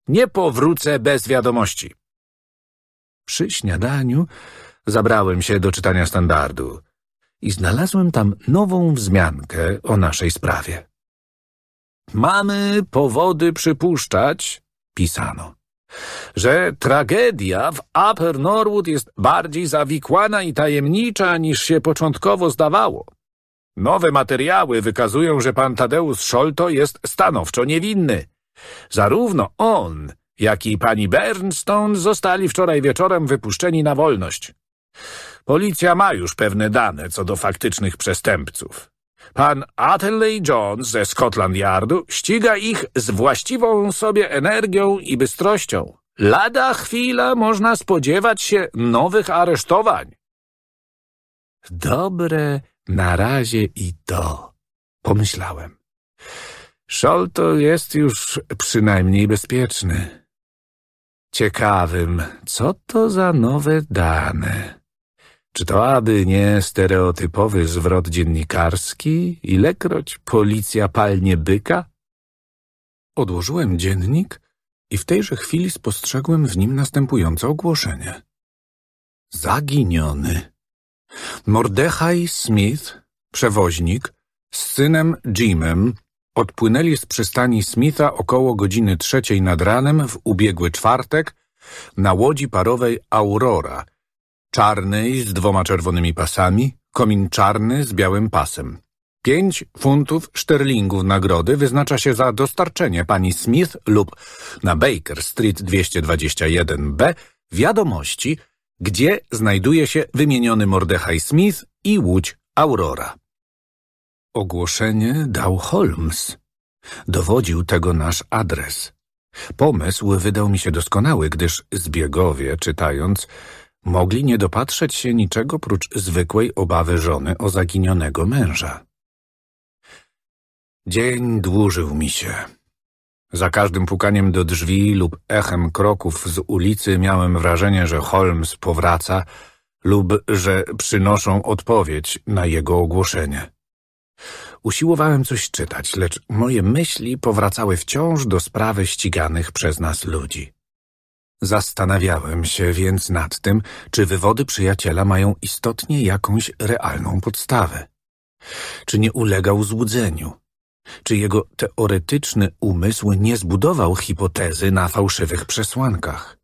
nie powrócę bez wiadomości. Przy śniadaniu zabrałem się do czytania standardu i znalazłem tam nową wzmiankę o naszej sprawie. Mamy powody przypuszczać, pisano, że tragedia w Upper Norwood jest bardziej zawikłana i tajemnicza niż się początkowo zdawało. Nowe materiały wykazują, że pan Tadeusz Szolto jest stanowczo niewinny. Zarówno on, jak i pani Bernstone zostali wczoraj wieczorem wypuszczeni na wolność. Policja ma już pewne dane co do faktycznych przestępców. Pan Atheley Jones ze Scotland Yardu ściga ich z właściwą sobie energią i bystrością. Lada chwila można spodziewać się nowych aresztowań. Dobre na razie i to, pomyślałem. Szol jest już przynajmniej bezpieczny. Ciekawym, co to za nowe dane? Czy to aby nie stereotypowy zwrot dziennikarski, ilekroć policja palnie byka? Odłożyłem dziennik i w tejże chwili spostrzegłem w nim następujące ogłoszenie. Zaginiony. Mordechaj Smith, przewoźnik, z synem Jimem, Odpłynęli z przystani Smitha około godziny trzeciej nad ranem w ubiegły czwartek na łodzi parowej Aurora, czarnej z dwoma czerwonymi pasami, komin czarny z białym pasem. Pięć funtów szterlingów nagrody wyznacza się za dostarczenie pani Smith lub na Baker Street 221b wiadomości, gdzie znajduje się wymieniony Mordechai Smith i łódź Aurora. Ogłoszenie dał Holmes. Dowodził tego nasz adres. Pomysł wydał mi się doskonały, gdyż zbiegowie, czytając, mogli nie dopatrzeć się niczego prócz zwykłej obawy żony o zaginionego męża. Dzień dłużył mi się. Za każdym pukaniem do drzwi lub echem kroków z ulicy miałem wrażenie, że Holmes powraca lub że przynoszą odpowiedź na jego ogłoszenie. Usiłowałem coś czytać, lecz moje myśli powracały wciąż do sprawy ściganych przez nas ludzi. Zastanawiałem się więc nad tym, czy wywody przyjaciela mają istotnie jakąś realną podstawę. Czy nie ulegał złudzeniu? Czy jego teoretyczny umysł nie zbudował hipotezy na fałszywych przesłankach?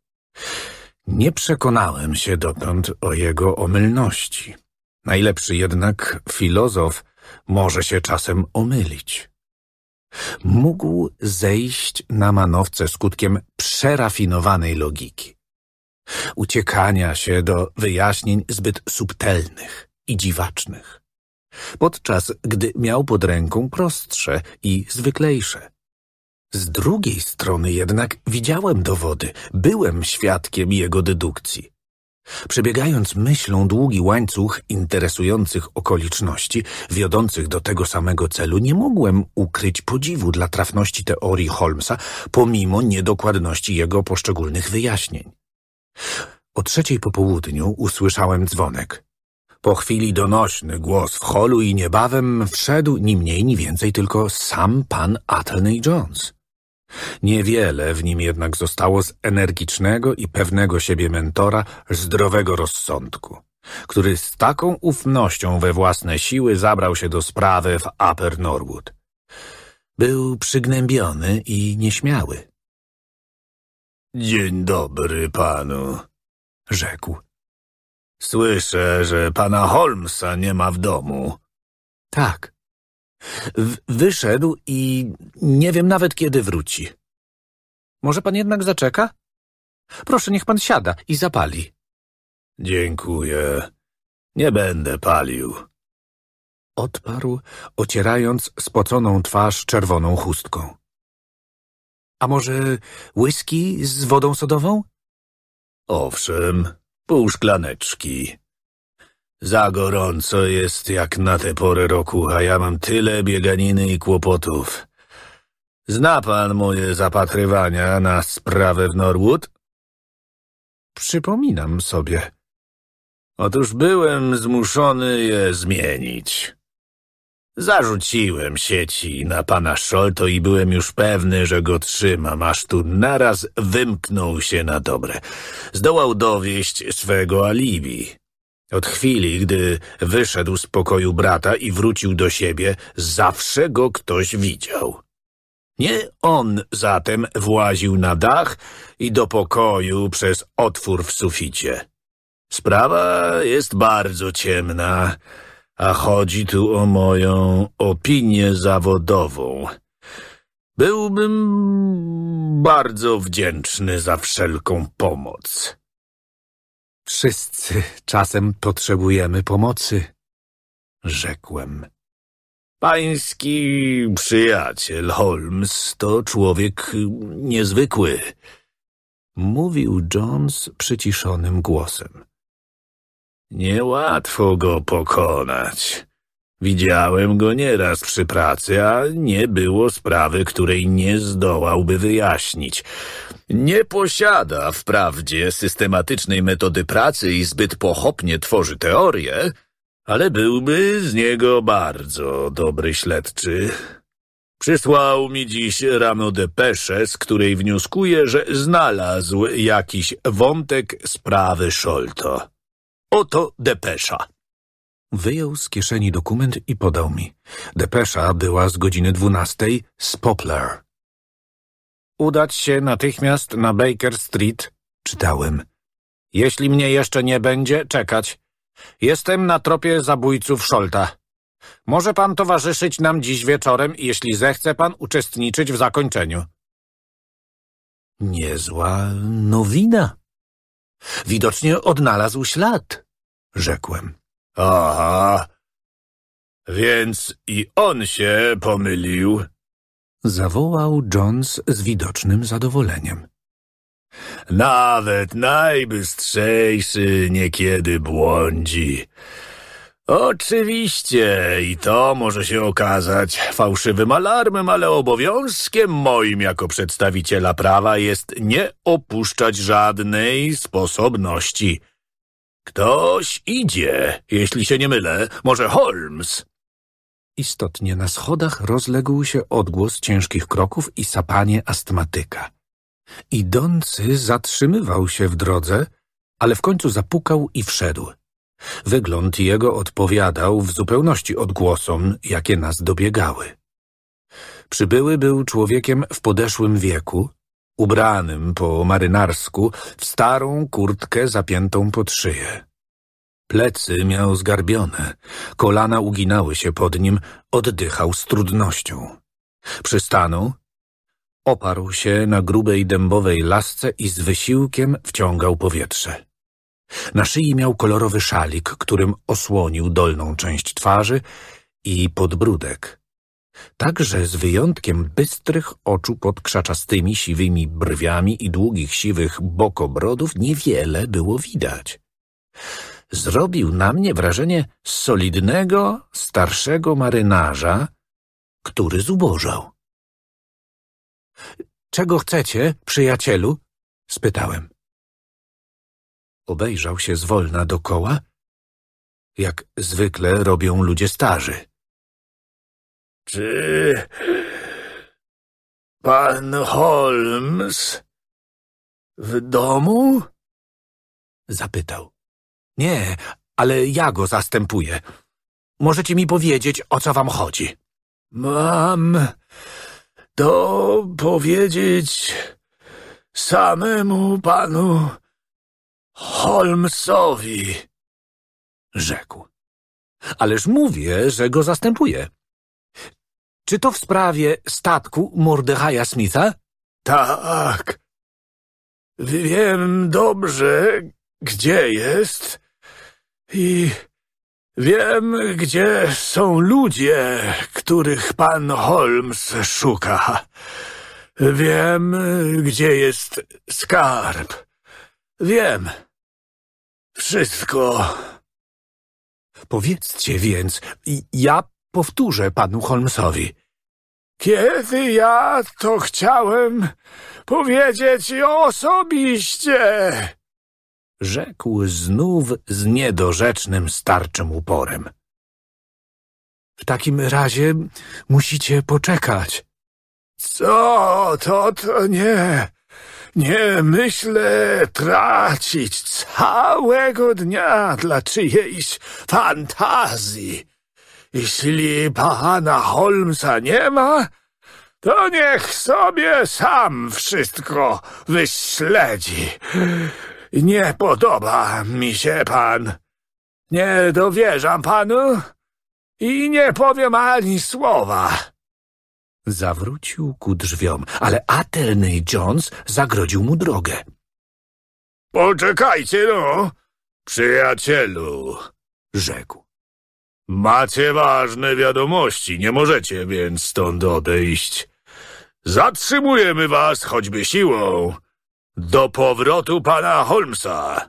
Nie przekonałem się dotąd o jego omylności. Najlepszy jednak filozof może się czasem omylić. Mógł zejść na manowce skutkiem przerafinowanej logiki, uciekania się do wyjaśnień zbyt subtelnych i dziwacznych, podczas gdy miał pod ręką prostsze i zwyklejsze. Z drugiej strony jednak widziałem dowody, byłem świadkiem jego dedukcji. Przebiegając myślą długi łańcuch interesujących okoliczności, wiodących do tego samego celu, nie mogłem ukryć podziwu dla trafności teorii Holmesa, pomimo niedokładności jego poszczególnych wyjaśnień. O trzeciej po południu usłyszałem dzwonek. Po chwili donośny głos w holu i niebawem wszedł ni mniej, ni więcej tylko sam pan Atelney Jones. Niewiele w nim jednak zostało z energicznego i pewnego siebie mentora zdrowego rozsądku, który z taką ufnością we własne siły zabrał się do sprawy w Upper Norwood. Był przygnębiony i nieśmiały. Dzień dobry panu, rzekł. Słyszę, że pana Holmesa nie ma w domu. Tak, w wyszedł i nie wiem nawet kiedy wróci. Może pan jednak zaczeka? Proszę, niech pan siada i zapali. Dziękuję. Nie będę palił. Odparł, ocierając spoconą twarz czerwoną chustką. A może whisky z wodą sodową? Owszem, pół szklaneczki. Za gorąco jest jak na tę porę roku, a ja mam tyle bieganiny i kłopotów. Zna pan moje zapatrywania na sprawę w Norwood? Przypominam sobie. Otóż byłem zmuszony je zmienić. Zarzuciłem sieci na pana Szolto i byłem już pewny, że go trzymam, aż tu naraz wymknął się na dobre. Zdołał dowieść swego alibi. Od chwili, gdy wyszedł z pokoju brata i wrócił do siebie, zawsze go ktoś widział. Nie on zatem właził na dach i do pokoju przez otwór w suficie. Sprawa jest bardzo ciemna, a chodzi tu o moją opinię zawodową. Byłbym bardzo wdzięczny za wszelką pomoc. Wszyscy czasem potrzebujemy pomocy, rzekłem. Pański przyjaciel Holmes to człowiek niezwykły, mówił Jones przyciszonym głosem. Niełatwo go pokonać. Widziałem go nieraz przy pracy, a nie było sprawy, której nie zdołałby wyjaśnić. Nie posiada wprawdzie systematycznej metody pracy i zbyt pochopnie tworzy teorie, ale byłby z niego bardzo dobry śledczy. Przysłał mi dziś rano depeszę, z której wnioskuję, że znalazł jakiś wątek sprawy Szolto. Oto depesza. Wyjął z kieszeni dokument i podał mi. Depesza była z godziny dwunastej z Poplar udać się natychmiast na Baker Street, czytałem. Jeśli mnie jeszcze nie będzie, czekać. Jestem na tropie zabójców Szolta. Może pan towarzyszyć nam dziś wieczorem, jeśli zechce pan uczestniczyć w zakończeniu. Niezła nowina. Widocznie odnalazł ślad, rzekłem. Aha, więc i on się pomylił, zawołał Jones z widocznym zadowoleniem. Nawet najbystrzejszy niekiedy błądzi. Oczywiście i to może się okazać fałszywym alarmem, ale obowiązkiem moim jako przedstawiciela prawa jest nie opuszczać żadnej sposobności. Ktoś idzie, jeśli się nie mylę, może Holmes. Istotnie na schodach rozległ się odgłos ciężkich kroków i sapanie astmatyka. Idący zatrzymywał się w drodze, ale w końcu zapukał i wszedł. Wygląd jego odpowiadał w zupełności odgłosom, jakie nas dobiegały. Przybyły był człowiekiem w podeszłym wieku, ubranym po marynarsku w starą kurtkę zapiętą pod szyję. Plecy miał zgarbione, kolana uginały się pod nim, oddychał z trudnością. Przystanął, oparł się na grubej dębowej lasce i z wysiłkiem wciągał powietrze. Na szyi miał kolorowy szalik, którym osłonił dolną część twarzy i podbródek. Także z wyjątkiem bystrych oczu pod krzaczastymi, siwymi brwiami i długich, siwych bokobrodów niewiele było widać zrobił na mnie wrażenie solidnego, starszego marynarza, który zubożał. Czego chcecie, przyjacielu? spytałem. Obejrzał się zwolna dokoła, jak zwykle robią ludzie starzy. Czy pan Holmes w domu? zapytał. Nie, ale ja go zastępuję. Możecie mi powiedzieć, o co wam chodzi? Mam to powiedzieć samemu panu Holmesowi, rzekł. Ależ mówię, że go zastępuję. Czy to w sprawie statku Mordechaja Smitha? Tak. Wiem dobrze, gdzie jest i wiem, gdzie są ludzie, których pan Holmes szuka. Wiem, gdzie jest skarb. Wiem. Wszystko. Powiedzcie więc, ja powtórzę panu Holmesowi. Kiedy ja to chciałem powiedzieć osobiście, rzekł znów z niedorzecznym starczym uporem. W takim razie musicie poczekać. Co to to nie? Nie myślę tracić całego dnia dla czyjejś fantazji. Jeśli pana Holmesa nie ma, to niech sobie sam wszystko wyśledzi. Nie podoba mi się pan. Nie dowierzam panu i nie powiem ani słowa. Zawrócił ku drzwiom, ale Atelny Jones zagrodził mu drogę. Poczekajcie no, przyjacielu, rzekł. Macie ważne wiadomości, nie możecie więc stąd odejść. Zatrzymujemy was choćby siłą. Do powrotu pana Holmesa!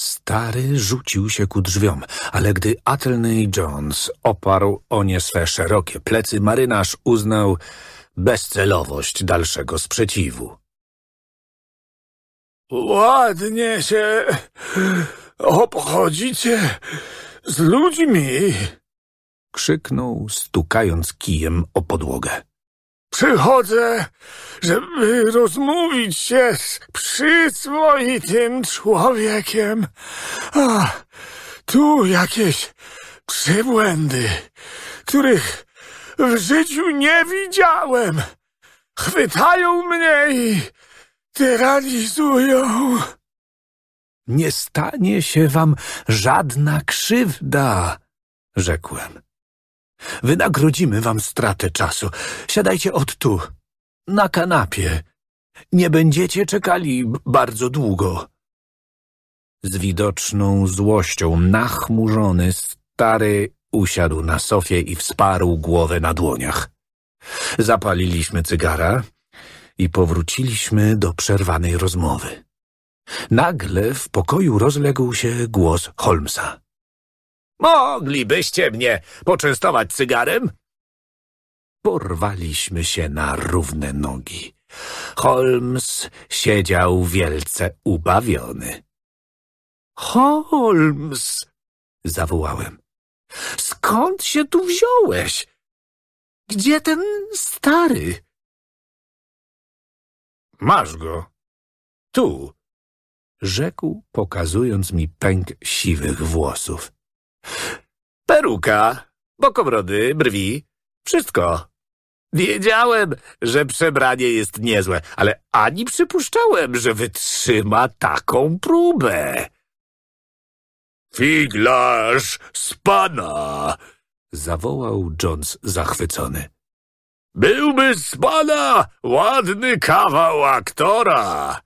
Stary rzucił się ku drzwiom, ale gdy Atelney Jones oparł o nie swe szerokie plecy, marynarz uznał bezcelowość dalszego sprzeciwu. Ładnie się obchodzicie z ludźmi! krzyknął, stukając kijem o podłogę. Przychodzę, żeby rozmówić się z przyzwoitym człowiekiem. A tu jakieś przybłędy, których w życiu nie widziałem. Chwytają mnie i tyranizują. Nie stanie się wam żadna krzywda, rzekłem. Wynagrodzimy wam stratę czasu. Siadajcie od tu, na kanapie. Nie będziecie czekali bardzo długo. Z widoczną złością nachmurzony stary usiadł na sofie i wsparł głowę na dłoniach. Zapaliliśmy cygara i powróciliśmy do przerwanej rozmowy. Nagle w pokoju rozległ się głos Holmesa. Moglibyście mnie poczęstować cygarem? Porwaliśmy się na równe nogi. Holmes siedział wielce ubawiony. Holmes! zawołałem. Skąd się tu wziąłeś? Gdzie ten stary? Masz go. Tu, rzekł, pokazując mi pęk siwych włosów. Peruka, bokobrody, brwi, wszystko. Wiedziałem, że przebranie jest niezłe, ale ani przypuszczałem, że wytrzyma taką próbę. Figlarz z pana! zawołał Jones zachwycony. Byłby z pana ładny kawał aktora!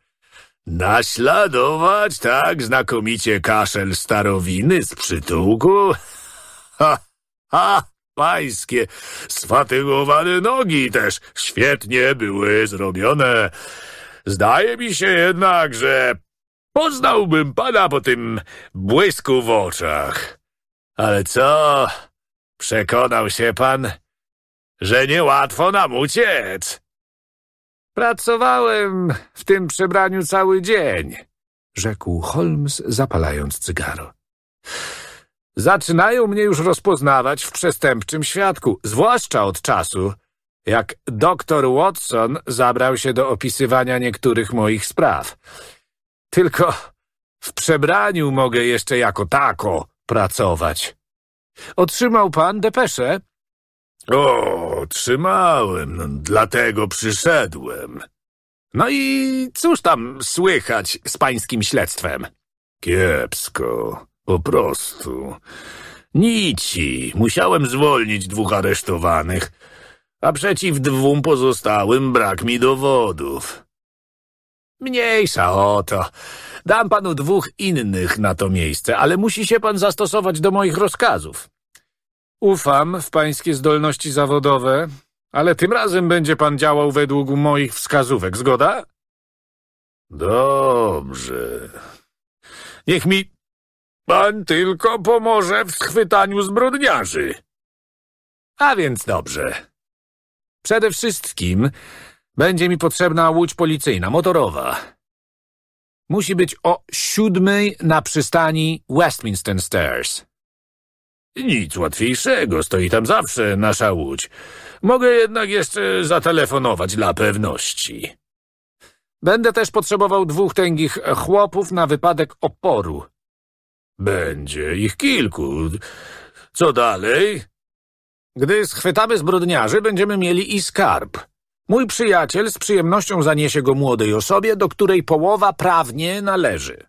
Naśladować tak znakomicie kaszel starowiny z przytułku? Ha, ha, pańskie sfatygowane nogi też świetnie były zrobione. Zdaje mi się jednak, że poznałbym pana po tym błysku w oczach. Ale co? Przekonał się pan, że niełatwo nam uciec. Pracowałem w tym przebraniu cały dzień, rzekł Holmes, zapalając cygaro. Zaczynają mnie już rozpoznawać w przestępczym świadku, zwłaszcza od czasu, jak doktor Watson zabrał się do opisywania niektórych moich spraw. Tylko w przebraniu mogę jeszcze jako tako pracować. Otrzymał pan depeszę? O, trzymałem, dlatego przyszedłem. No i cóż tam słychać z pańskim śledztwem? Kiepsko, po prostu. Nici, musiałem zwolnić dwóch aresztowanych, a przeciw dwóm pozostałym brak mi dowodów. Mniejsza o to. Dam panu dwóch innych na to miejsce, ale musi się pan zastosować do moich rozkazów. Ufam w pańskie zdolności zawodowe, ale tym razem będzie pan działał według moich wskazówek, zgoda? Dobrze. Niech mi pan tylko pomoże w schwytaniu zbrodniarzy. A więc dobrze. Przede wszystkim będzie mi potrzebna łódź policyjna, motorowa. Musi być o siódmej na przystani Westminster Stairs. Nic łatwiejszego, stoi tam zawsze nasza łódź. Mogę jednak jeszcze zatelefonować dla pewności. Będę też potrzebował dwóch tęgich chłopów na wypadek oporu. Będzie ich kilku. Co dalej? Gdy schwytamy zbrodniarzy, będziemy mieli i skarb. Mój przyjaciel z przyjemnością zaniesie go młodej osobie, do której połowa prawnie należy.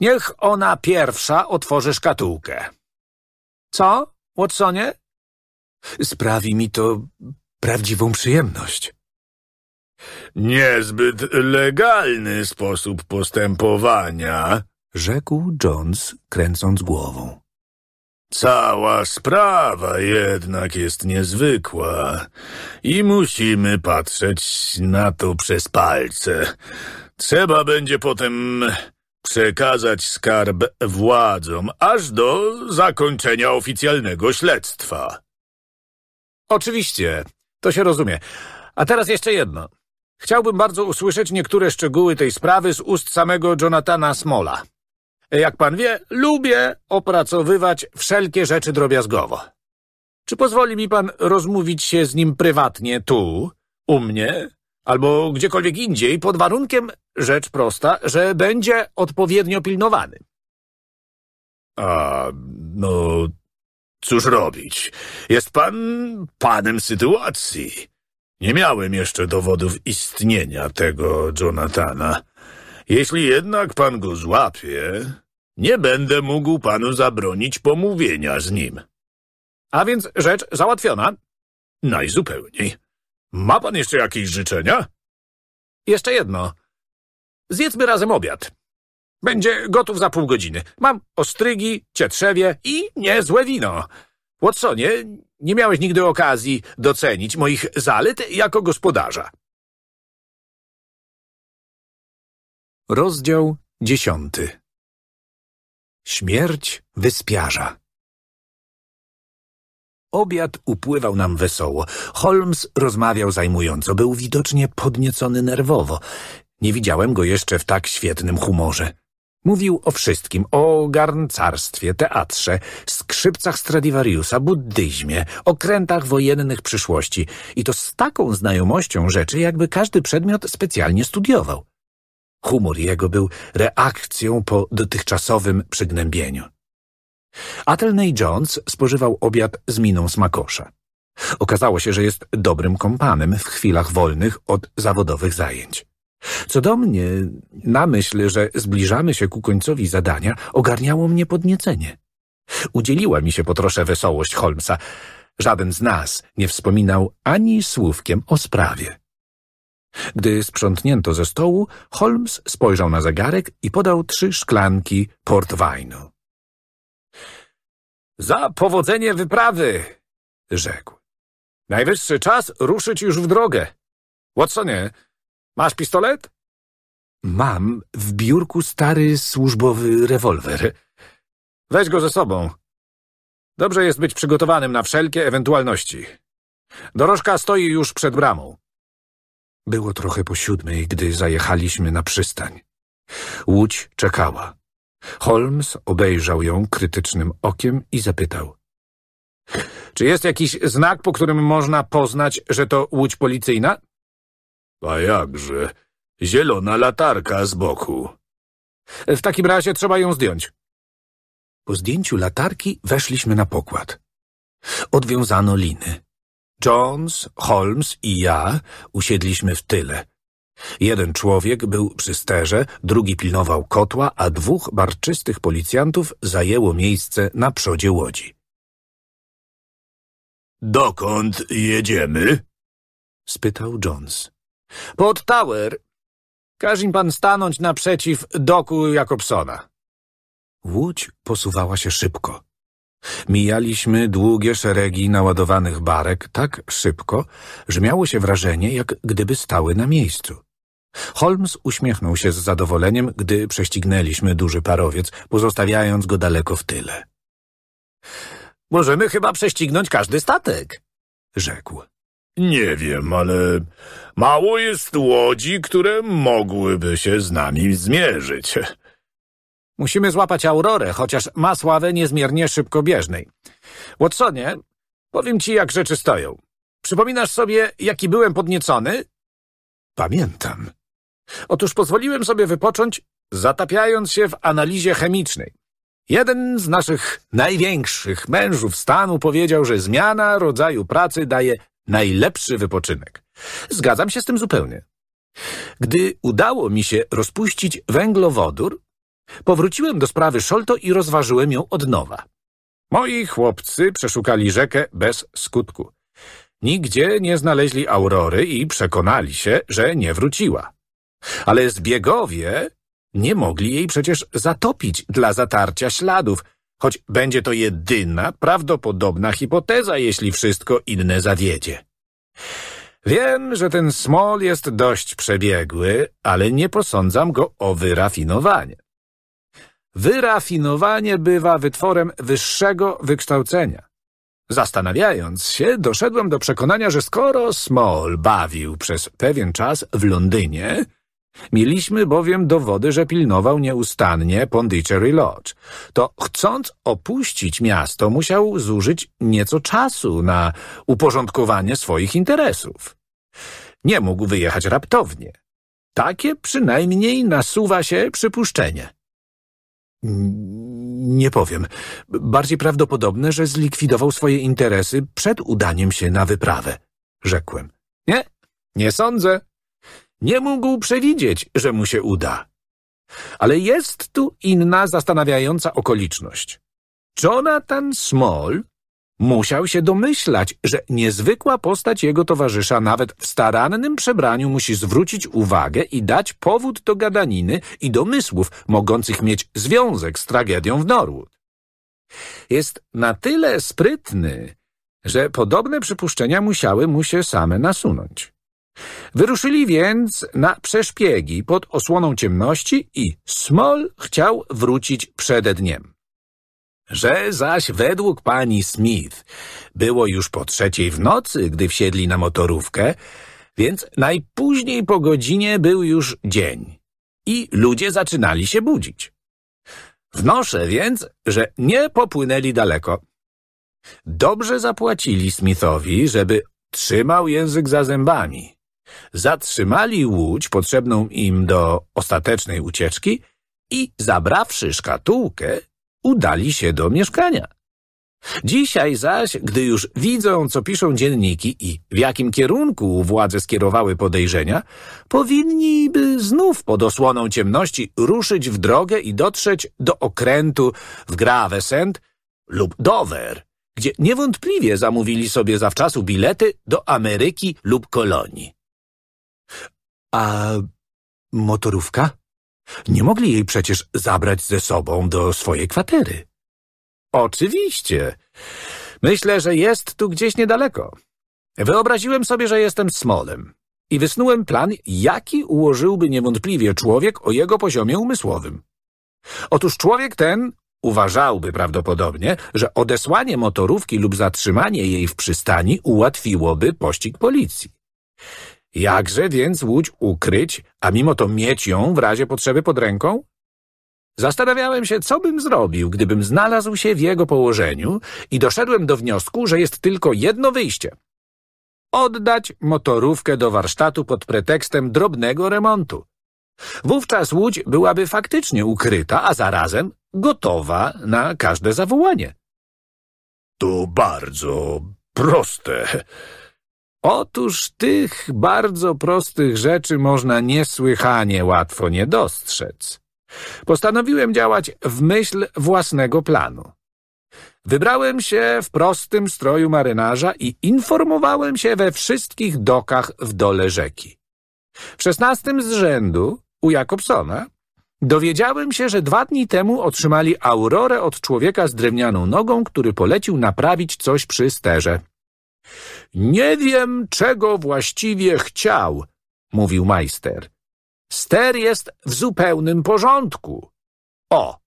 Niech ona pierwsza otworzy szkatułkę. Co, Watsonie? Sprawi mi to prawdziwą przyjemność. Niezbyt legalny sposób postępowania, rzekł Jones, kręcąc głową. Cała sprawa jednak jest niezwykła i musimy patrzeć na to przez palce. Trzeba będzie potem przekazać skarb władzom aż do zakończenia oficjalnego śledztwa. Oczywiście, to się rozumie. A teraz jeszcze jedno. Chciałbym bardzo usłyszeć niektóre szczegóły tej sprawy z ust samego Jonathana Smola. Jak pan wie, lubię opracowywać wszelkie rzeczy drobiazgowo. Czy pozwoli mi pan rozmówić się z nim prywatnie tu, u mnie, albo gdziekolwiek indziej, pod warunkiem, rzecz prosta, że będzie odpowiednio pilnowany. A, no, cóż robić? Jest pan panem sytuacji. Nie miałem jeszcze dowodów istnienia tego Jonathana. Jeśli jednak pan go złapie, nie będę mógł panu zabronić pomówienia z nim. A więc rzecz załatwiona? Najzupełniej. Ma pan jeszcze jakieś życzenia? Jeszcze jedno. Zjedzmy razem obiad. Będzie gotów za pół godziny. Mam ostrygi, cietrzewie i niezłe wino. Watsonie, nie miałeś nigdy okazji docenić moich zalet jako gospodarza. Rozdział dziesiąty Śmierć wyspiarza Obiad upływał nam wesoło. Holmes rozmawiał zajmująco. Był widocznie podniecony nerwowo. Nie widziałem go jeszcze w tak świetnym humorze. Mówił o wszystkim, o garncarstwie, teatrze, skrzypcach Stradivariusa, buddyzmie, okrętach wojennych przyszłości i to z taką znajomością rzeczy, jakby każdy przedmiot specjalnie studiował. Humor jego był reakcją po dotychczasowym przygnębieniu. Atelney Jones spożywał obiad z miną smakosza. Okazało się, że jest dobrym kompanem w chwilach wolnych od zawodowych zajęć. Co do mnie, na myśl, że zbliżamy się ku końcowi zadania, ogarniało mnie podniecenie. Udzieliła mi się po trosze wesołość Holmesa. Żaden z nas nie wspominał ani słówkiem o sprawie. Gdy sprzątnięto ze stołu, Holmes spojrzał na zegarek i podał trzy szklanki portwajnu. Za powodzenie wyprawy! rzekł. Najwyższy czas ruszyć już w drogę. Watsonie, masz pistolet? Mam w biurku stary służbowy rewolwer. Weź go ze sobą. Dobrze jest być przygotowanym na wszelkie ewentualności. Dorożka stoi już przed bramą. Było trochę po siódmej, gdy zajechaliśmy na przystań. Łódź czekała. Holmes obejrzał ją krytycznym okiem i zapytał. Czy jest jakiś znak, po którym można poznać, że to łódź policyjna? A jakże. Zielona latarka z boku. W takim razie trzeba ją zdjąć. Po zdjęciu latarki weszliśmy na pokład. Odwiązano liny. Jones, Holmes i ja usiedliśmy w tyle, Jeden człowiek był przy sterze, drugi pilnował kotła, a dwóch barczystych policjantów zajęło miejsce na przodzie łodzi. Dokąd jedziemy? spytał Jones. Pod Tower. Każ im pan stanąć naprzeciw doku Jakobsona. Łódź posuwała się szybko. Mijaliśmy długie szeregi naładowanych barek tak szybko, że miało się wrażenie, jak gdyby stały na miejscu. Holmes uśmiechnął się z zadowoleniem, gdy prześcignęliśmy duży parowiec, pozostawiając go daleko w tyle. Możemy chyba prześcignąć każdy statek, rzekł. Nie wiem, ale mało jest łodzi, które mogłyby się z nami zmierzyć. Musimy złapać aurorę, chociaż ma sławę niezmiernie szybkobieżnej. Watsonie, powiem ci, jak rzeczy stoją. Przypominasz sobie, jaki byłem podniecony? Pamiętam, Otóż pozwoliłem sobie wypocząć, zatapiając się w analizie chemicznej. Jeden z naszych największych mężów stanu powiedział, że zmiana rodzaju pracy daje najlepszy wypoczynek. Zgadzam się z tym zupełnie. Gdy udało mi się rozpuścić węglowodór, powróciłem do sprawy Szolto i rozważyłem ją od nowa. Moi chłopcy przeszukali rzekę bez skutku. Nigdzie nie znaleźli Aurory i przekonali się, że nie wróciła. Ale zbiegowie nie mogli jej przecież zatopić dla zatarcia śladów, choć będzie to jedyna prawdopodobna hipoteza, jeśli wszystko inne zawiedzie. Wiem, że ten Smol jest dość przebiegły, ale nie posądzam go o wyrafinowanie. Wyrafinowanie bywa wytworem wyższego wykształcenia. Zastanawiając się, doszedłem do przekonania, że skoro Small bawił przez pewien czas w Londynie, Mieliśmy bowiem dowody, że pilnował nieustannie Pondicherry Lodge. To chcąc opuścić miasto, musiał zużyć nieco czasu na uporządkowanie swoich interesów. Nie mógł wyjechać raptownie. Takie przynajmniej nasuwa się przypuszczenie. Nie powiem. Bardziej prawdopodobne, że zlikwidował swoje interesy przed udaniem się na wyprawę, rzekłem. Nie, nie sądzę, nie mógł przewidzieć, że mu się uda. Ale jest tu inna zastanawiająca okoliczność. Jonathan Small musiał się domyślać, że niezwykła postać jego towarzysza nawet w starannym przebraniu musi zwrócić uwagę i dać powód do gadaniny i domysłów mogących mieć związek z tragedią w Norwood. Jest na tyle sprytny, że podobne przypuszczenia musiały mu się same nasunąć. Wyruszyli więc na przeszpiegi pod osłoną ciemności i Smol chciał wrócić przed dniem. Że zaś według pani Smith było już po trzeciej w nocy, gdy wsiedli na motorówkę, więc najpóźniej po godzinie był już dzień i ludzie zaczynali się budzić. Wnoszę więc, że nie popłynęli daleko. Dobrze zapłacili Smithowi, żeby trzymał język za zębami – zatrzymali łódź potrzebną im do ostatecznej ucieczki i zabrawszy szkatułkę, udali się do mieszkania. Dzisiaj zaś, gdy już widzą, co piszą dzienniki i w jakim kierunku władze skierowały podejrzenia, powinni by znów pod osłoną ciemności ruszyć w drogę i dotrzeć do okrętu w Gravesend lub Dover, gdzie niewątpliwie zamówili sobie zawczasu bilety do Ameryki lub Kolonii. A motorówka? Nie mogli jej przecież zabrać ze sobą do swojej kwatery. Oczywiście. Myślę, że jest tu gdzieś niedaleko. Wyobraziłem sobie, że jestem Smolem i wysnułem plan, jaki ułożyłby niewątpliwie człowiek o jego poziomie umysłowym. Otóż człowiek ten uważałby prawdopodobnie, że odesłanie motorówki lub zatrzymanie jej w przystani ułatwiłoby pościg policji. Jakże więc łódź ukryć, a mimo to mieć ją w razie potrzeby pod ręką? Zastanawiałem się, co bym zrobił, gdybym znalazł się w jego położeniu i doszedłem do wniosku, że jest tylko jedno wyjście. Oddać motorówkę do warsztatu pod pretekstem drobnego remontu. Wówczas łódź byłaby faktycznie ukryta, a zarazem gotowa na każde zawołanie. To bardzo proste, Otóż tych bardzo prostych rzeczy można niesłychanie łatwo nie dostrzec. Postanowiłem działać w myśl własnego planu. Wybrałem się w prostym stroju marynarza i informowałem się we wszystkich dokach w dole rzeki. W szesnastym z rzędu, u Jakobsona, dowiedziałem się, że dwa dni temu otrzymali aurorę od człowieka z drewnianą nogą, który polecił naprawić coś przy sterze. Nie wiem, czego właściwie chciał, mówił majster. Ster jest w zupełnym porządku. O,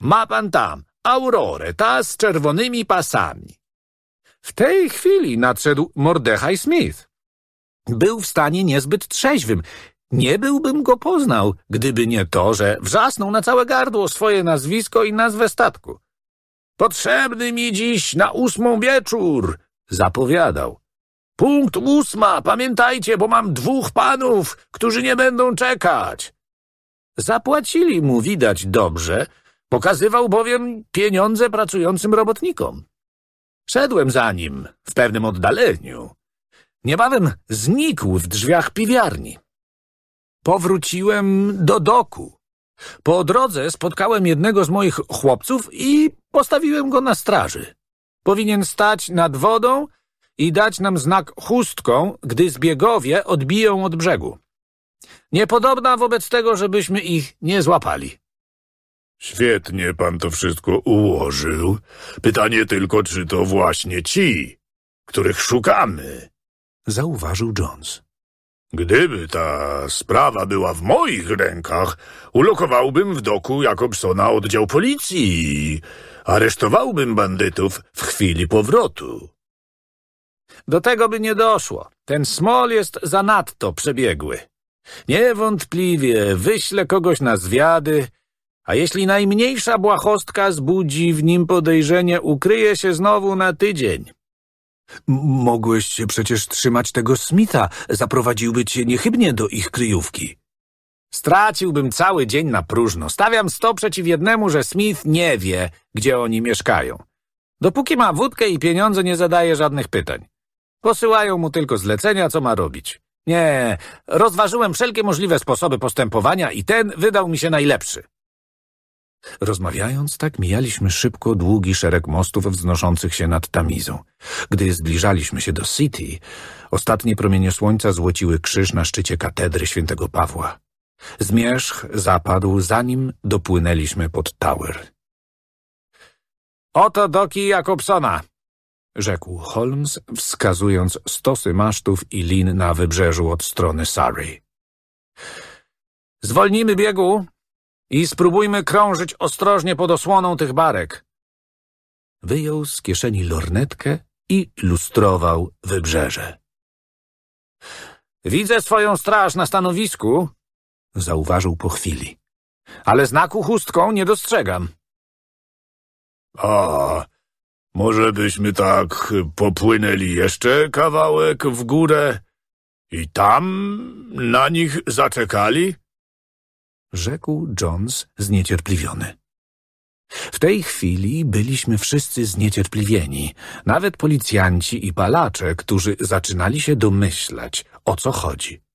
ma pan tam aurorę, ta z czerwonymi pasami. W tej chwili nadszedł Mordechaj Smith. Był w stanie niezbyt trzeźwym. Nie byłbym go poznał, gdyby nie to, że wrzasnął na całe gardło swoje nazwisko i nazwę statku. Potrzebny mi dziś na ósmą wieczór, Zapowiadał. Punkt ósma, pamiętajcie, bo mam dwóch panów, którzy nie będą czekać. Zapłacili mu widać dobrze, pokazywał bowiem pieniądze pracującym robotnikom. Szedłem za nim w pewnym oddaleniu. Niebawem znikł w drzwiach piwiarni. Powróciłem do doku. Po drodze spotkałem jednego z moich chłopców i postawiłem go na straży. Powinien stać nad wodą i dać nam znak chustką, gdy zbiegowie odbiją od brzegu. Niepodobna wobec tego, żebyśmy ich nie złapali. Świetnie pan to wszystko ułożył. Pytanie tylko, czy to właśnie ci, których szukamy? Zauważył Jones. Gdyby ta sprawa była w moich rękach, ulokowałbym w doku Jakobsona oddział policji Aresztowałbym bandytów w chwili powrotu. Do tego by nie doszło. Ten smol jest zanadto przebiegły. Niewątpliwie wyślę kogoś na zwiady, a jeśli najmniejsza błahostka zbudzi w nim podejrzenie, ukryje się znowu na tydzień. Mogłeś się przecież trzymać tego Smitha, zaprowadziłby cię niechybnie do ich kryjówki. Straciłbym cały dzień na próżno. Stawiam sto przeciw jednemu, że Smith nie wie, gdzie oni mieszkają. Dopóki ma wódkę i pieniądze, nie zadaje żadnych pytań. Posyłają mu tylko zlecenia, co ma robić. Nie, rozważyłem wszelkie możliwe sposoby postępowania i ten wydał mi się najlepszy. Rozmawiając tak, mijaliśmy szybko długi szereg mostów wznoszących się nad Tamizą. Gdy zbliżaliśmy się do City, ostatnie promienie słońca złociły krzyż na szczycie katedry świętego Pawła. Zmierzch zapadł, zanim dopłynęliśmy pod Tower. Oto doki Jakobsona, rzekł Holmes, wskazując stosy masztów i lin na wybrzeżu od strony Surrey. Zwolnijmy biegu i spróbujmy krążyć ostrożnie pod osłoną tych barek. Wyjął z kieszeni lornetkę i lustrował wybrzeże. Widzę swoją straż na stanowisku, zauważył po chwili. Ale znaku chustką nie dostrzegam. A, może byśmy tak popłynęli jeszcze kawałek w górę i tam na nich zaczekali? Rzekł Jones zniecierpliwiony. W tej chwili byliśmy wszyscy zniecierpliwieni, nawet policjanci i palacze, którzy zaczynali się domyślać, o co chodzi.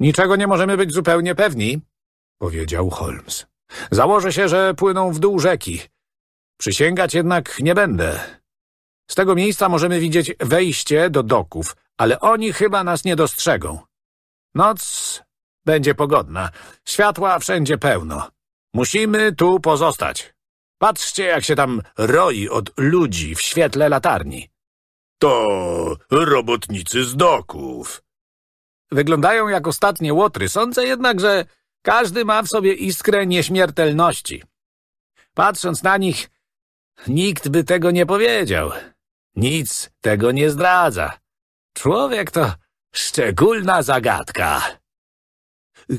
Niczego nie możemy być zupełnie pewni, powiedział Holmes. Założę się, że płyną w dół rzeki. Przysięgać jednak nie będę. Z tego miejsca możemy widzieć wejście do doków, ale oni chyba nas nie dostrzegą. Noc będzie pogodna, światła wszędzie pełno. Musimy tu pozostać. Patrzcie, jak się tam roi od ludzi w świetle latarni. To robotnicy z doków, Wyglądają jak ostatnie łotry. Sądzę jednak, że każdy ma w sobie iskrę nieśmiertelności. Patrząc na nich, nikt by tego nie powiedział. Nic tego nie zdradza. Człowiek to szczególna zagadka.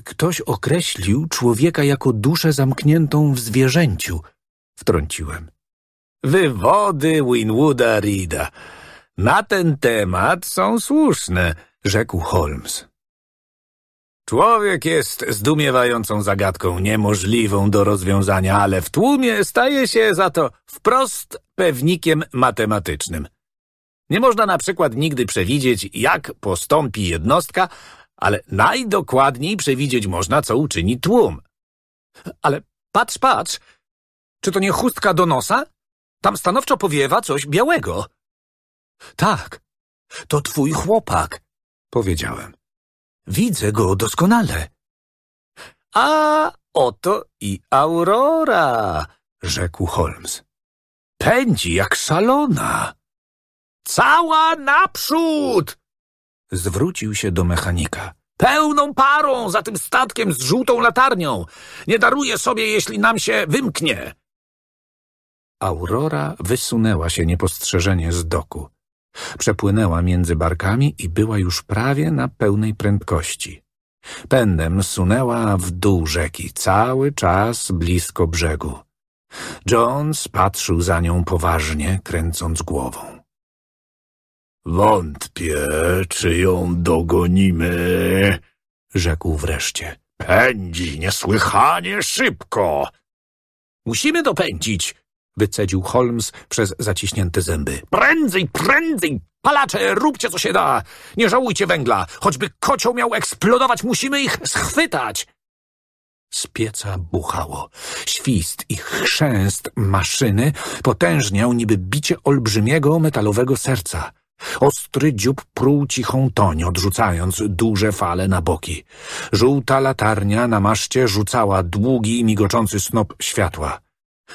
Ktoś określił człowieka jako duszę zamkniętą w zwierzęciu, wtrąciłem. Wywody Winwooda Rida na ten temat są słuszne – rzekł Holmes. Człowiek jest zdumiewającą zagadką, niemożliwą do rozwiązania, ale w tłumie staje się za to wprost pewnikiem matematycznym. Nie można na przykład nigdy przewidzieć, jak postąpi jednostka, ale najdokładniej przewidzieć można, co uczyni tłum. Ale patrz, patrz, czy to nie chustka do nosa? Tam stanowczo powiewa coś białego. Tak, to twój chłopak, powiedziałem. Widzę go doskonale. A oto i Aurora, rzekł Holmes. Pędzi jak szalona. Cała naprzód! Zwrócił się do mechanika. Pełną parą za tym statkiem z żółtą latarnią. Nie daruję sobie, jeśli nam się wymknie. Aurora wysunęła się niepostrzeżenie z doku. Przepłynęła między barkami i była już prawie na pełnej prędkości. Pędem sunęła w dół rzeki, cały czas blisko brzegu. Jones patrzył za nią poważnie, kręcąc głową. Wątpię, czy ją dogonimy, rzekł wreszcie. Pędzi niesłychanie szybko. Musimy dopędzić, Wycedził Holmes przez zaciśnięte zęby. Prędzej, prędzej! Palacze, róbcie co się da! Nie żałujcie węgla! Choćby kocioł miał eksplodować, musimy ich schwytać! Z pieca buchało. Świst i chrzęst maszyny potężniał niby bicie olbrzymiego metalowego serca. Ostry dziób pruł cichą toń, odrzucając duże fale na boki. Żółta latarnia na maszcie rzucała długi, migoczący snop światła.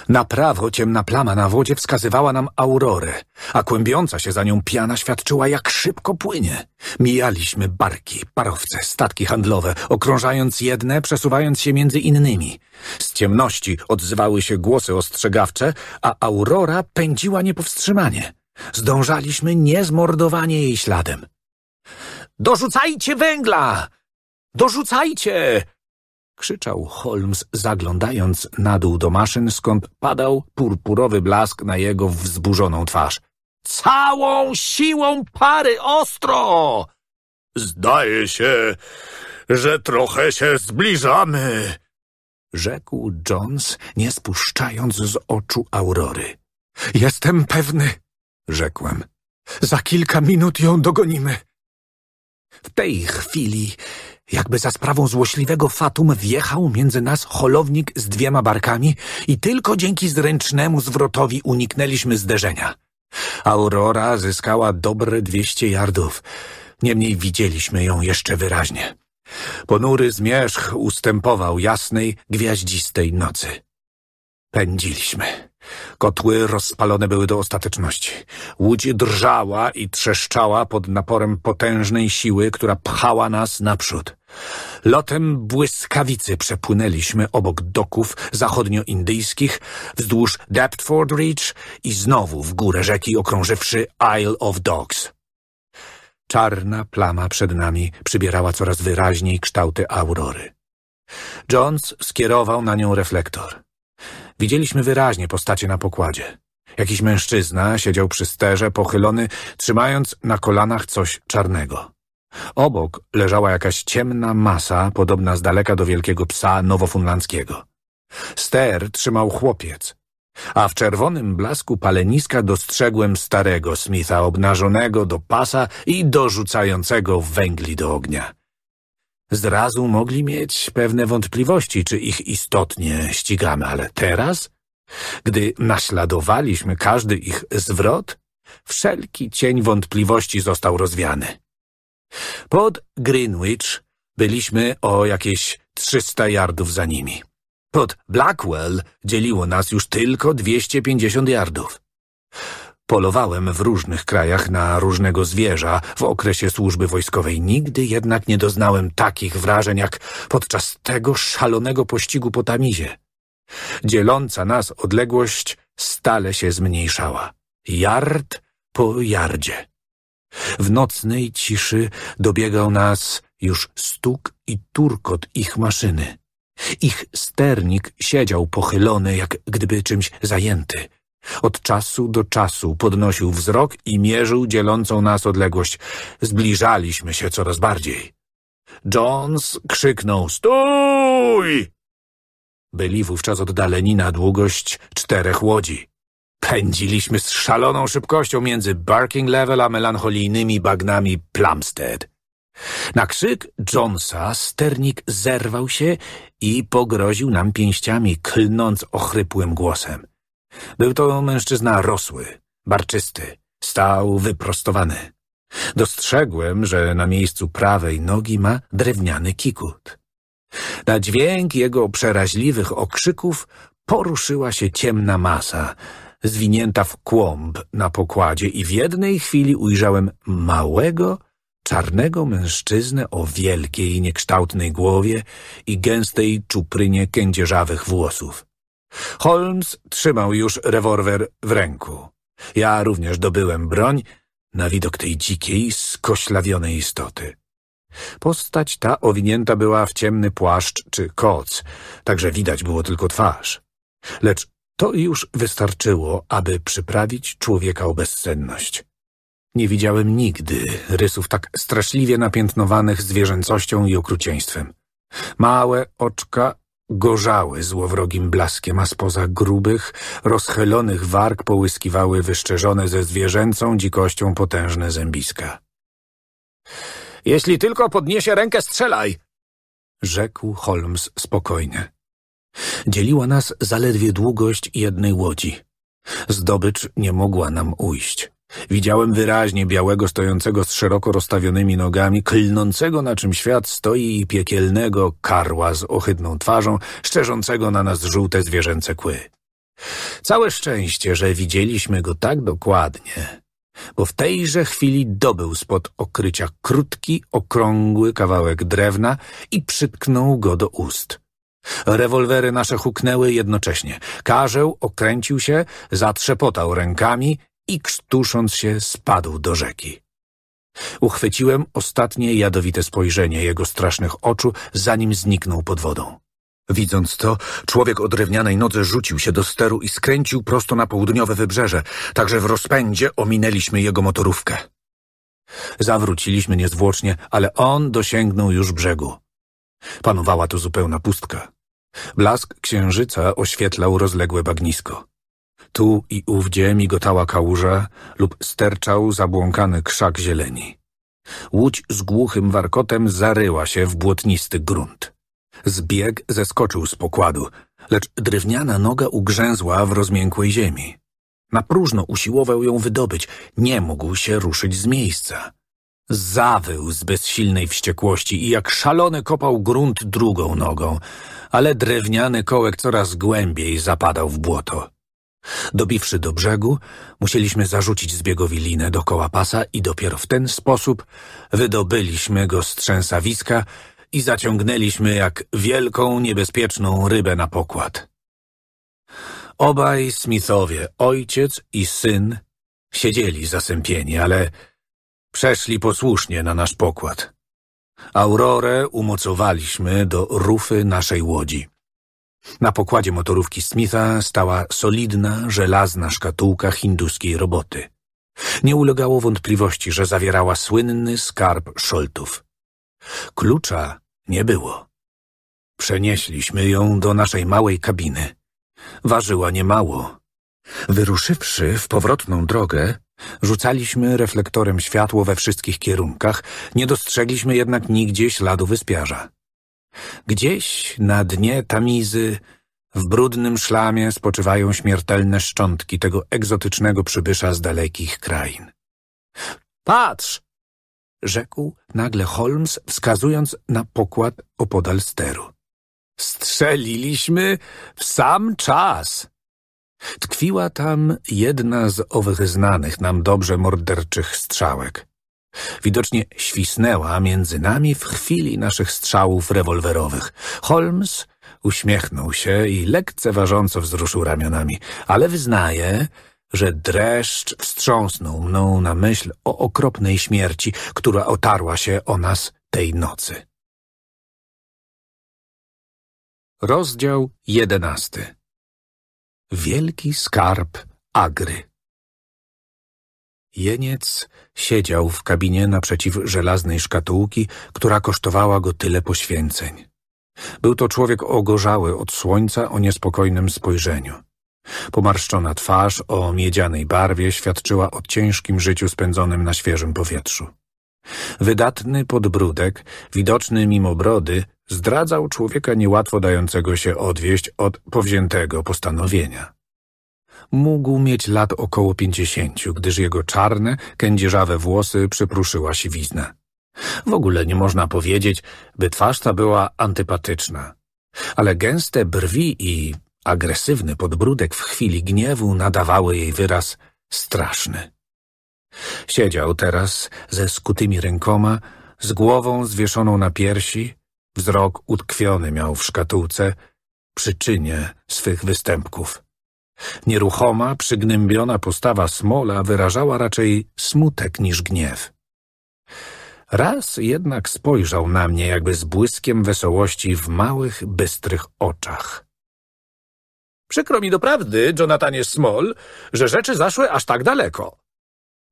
Na prawo ciemna plama na wodzie wskazywała nam aurorę, a kłębiąca się za nią piana świadczyła, jak szybko płynie. Mijaliśmy barki, parowce, statki handlowe, okrążając jedne, przesuwając się między innymi. Z ciemności odzywały się głosy ostrzegawcze, a aurora pędziła niepowstrzymanie. Zdążaliśmy niezmordowanie jej śladem. Dorzucajcie węgla! Dorzucajcie! krzyczał Holmes, zaglądając na dół do maszyn, skąd padał purpurowy blask na jego wzburzoną twarz. Całą siłą pary ostro! Zdaje się, że trochę się zbliżamy, rzekł Jones, nie spuszczając z oczu Aurory. Jestem pewny, rzekłem. Za kilka minut ją dogonimy. W tej chwili jakby za sprawą złośliwego fatum wjechał między nas holownik z dwiema barkami i tylko dzięki zręcznemu zwrotowi uniknęliśmy zderzenia. Aurora zyskała dobre dwieście jardów. Niemniej widzieliśmy ją jeszcze wyraźnie. Ponury zmierzch ustępował jasnej, gwiaździstej nocy. Pędziliśmy. Kotły rozpalone były do ostateczności. Łódź drżała i trzeszczała pod naporem potężnej siły, która pchała nas naprzód. Lotem błyskawicy przepłynęliśmy obok doków zachodnioindyjskich, wzdłuż Deptford Reach i znowu w górę rzeki okrążywszy Isle of Dogs. Czarna plama przed nami przybierała coraz wyraźniej kształty aurory. Jones skierował na nią reflektor. Widzieliśmy wyraźnie postacie na pokładzie. Jakiś mężczyzna siedział przy sterze, pochylony, trzymając na kolanach coś czarnego. Obok leżała jakaś ciemna masa, podobna z daleka do wielkiego psa nowofunlandzkiego. Ster trzymał chłopiec, a w czerwonym blasku paleniska dostrzegłem starego Smitha obnażonego do pasa i dorzucającego węgli do ognia. Zrazu mogli mieć pewne wątpliwości, czy ich istotnie ścigamy, ale teraz, gdy naśladowaliśmy każdy ich zwrot, wszelki cień wątpliwości został rozwiany. Pod Greenwich byliśmy o jakieś 300 yardów za nimi. Pod Blackwell dzieliło nas już tylko 250 yardów. Polowałem w różnych krajach na różnego zwierza w okresie służby wojskowej. Nigdy jednak nie doznałem takich wrażeń jak podczas tego szalonego pościgu po Tamizie. Dzieląca nas odległość stale się zmniejszała. Jard po jardzie. W nocnej ciszy dobiegał nas już stuk i turkot ich maszyny. Ich sternik siedział pochylony, jak gdyby czymś zajęty – od czasu do czasu podnosił wzrok i mierzył dzielącą nas odległość. Zbliżaliśmy się coraz bardziej. Jones krzyknął – stój! Byli wówczas oddaleni na długość czterech łodzi. Pędziliśmy z szaloną szybkością między Barking Level a melancholijnymi bagnami Plumstead. Na krzyk Jonesa sternik zerwał się i pogroził nam pięściami, klnąc ochrypłym głosem – był to mężczyzna rosły, barczysty, stał wyprostowany. Dostrzegłem, że na miejscu prawej nogi ma drewniany kikut. Na dźwięk jego przeraźliwych okrzyków poruszyła się ciemna masa, zwinięta w kłąb na pokładzie i w jednej chwili ujrzałem małego, czarnego mężczyznę o wielkiej, niekształtnej głowie i gęstej czuprynie kędzierzawych włosów. Holmes trzymał już rewolwer w ręku. Ja również dobyłem broń na widok tej dzikiej, skoślawionej istoty. Postać ta owinięta była w ciemny płaszcz czy koc, także widać było tylko twarz. Lecz to już wystarczyło, aby przyprawić człowieka o bezsenność. Nie widziałem nigdy rysów tak straszliwie napiętnowanych zwierzęcością i okrucieństwem. Małe oczka gorzały złowrogim blaskiem, a spoza grubych, rozchylonych warg połyskiwały wyszczerzone ze zwierzęcą dzikością potężne zębiska. Jeśli tylko podniesie rękę, strzelaj! rzekł Holmes spokojnie. Dzieliła nas zaledwie długość jednej łodzi. Zdobycz nie mogła nam ujść. Widziałem wyraźnie białego stojącego z szeroko rozstawionymi nogami, klnącego na czym świat stoi i piekielnego karła z ohydną twarzą, szczerzącego na nas żółte zwierzęce kły. Całe szczęście, że widzieliśmy go tak dokładnie, bo w tejże chwili dobył spod okrycia krótki, okrągły kawałek drewna i przytknął go do ust. Rewolwery nasze huknęły jednocześnie. Karzeł okręcił się, zatrzepotał rękami i krztusząc się spadł do rzeki. Uchwyciłem ostatnie jadowite spojrzenie jego strasznych oczu, zanim zniknął pod wodą. Widząc to, człowiek o drewnianej nodze rzucił się do steru i skręcił prosto na południowe wybrzeże, także w rozpędzie ominęliśmy jego motorówkę. Zawróciliśmy niezwłocznie, ale on dosięgnął już brzegu. Panowała tu zupełna pustka. Blask księżyca oświetlał rozległe bagnisko. Tu i ówdzie migotała kałuża lub sterczał zabłąkany krzak zieleni. Łódź z głuchym warkotem zaryła się w błotnisty grunt. Zbieg zeskoczył z pokładu, lecz drewniana noga ugrzęzła w rozmiękłej ziemi. Na próżno usiłował ją wydobyć, nie mógł się ruszyć z miejsca. Zawył z bezsilnej wściekłości i jak szalony kopał grunt drugą nogą, ale drewniany kołek coraz głębiej zapadał w błoto. Dobiwszy do brzegu, musieliśmy zarzucić zbiegowi linę dokoła pasa i dopiero w ten sposób wydobyliśmy go z trzęsawiska i zaciągnęliśmy jak wielką, niebezpieczną rybę na pokład. Obaj Smithowie, ojciec i syn, siedzieli zasępieni, ale przeszli posłusznie na nasz pokład. Aurorę umocowaliśmy do rufy naszej łodzi. Na pokładzie motorówki Smitha stała solidna, żelazna szkatułka hinduskiej roboty. Nie ulegało wątpliwości, że zawierała słynny skarb szoltów. Klucza nie było. Przenieśliśmy ją do naszej małej kabiny. Ważyła niemało. Wyruszywszy w powrotną drogę, rzucaliśmy reflektorem światło we wszystkich kierunkach, nie dostrzegliśmy jednak nigdzie śladu wyspiarza. Gdzieś na dnie Tamizy w brudnym szlamie spoczywają śmiertelne szczątki tego egzotycznego przybysza z dalekich krain. Patrz! rzekł nagle Holmes, wskazując na pokład opodal steru. Strzeliliśmy w sam czas! Tkwiła tam jedna z owych znanych nam dobrze morderczych strzałek. Widocznie świsnęła między nami w chwili naszych strzałów rewolwerowych. Holmes uśmiechnął się i lekceważąco wzruszył ramionami, ale wyznaje, że dreszcz wstrząsnął mną na myśl o okropnej śmierci, która otarła się o nas tej nocy. Rozdział jedenasty Wielki skarb Agry Jeniec Siedział w kabinie naprzeciw żelaznej szkatułki, która kosztowała go tyle poświęceń. Był to człowiek ogorzały od słońca o niespokojnym spojrzeniu. Pomarszczona twarz o miedzianej barwie świadczyła o ciężkim życiu spędzonym na świeżym powietrzu. Wydatny podbródek, widoczny mimo brody, zdradzał człowieka niełatwo dającego się odwieść od powziętego postanowienia mógł mieć lat około pięćdziesięciu, gdyż jego czarne, kędzierzawe włosy przyprószyła siwiznę. W ogóle nie można powiedzieć, by twarz ta była antypatyczna. Ale gęste brwi i agresywny podbródek w chwili gniewu nadawały jej wyraz straszny. Siedział teraz ze skutymi rękoma, z głową zwieszoną na piersi, wzrok utkwiony miał w szkatułce, przyczynie swych występków. Nieruchoma, przygnębiona postawa Smola wyrażała raczej smutek niż gniew. Raz jednak spojrzał na mnie jakby z błyskiem wesołości w małych, bystrych oczach. Przykro mi doprawdy, Jonathanie Small, że rzeczy zaszły aż tak daleko.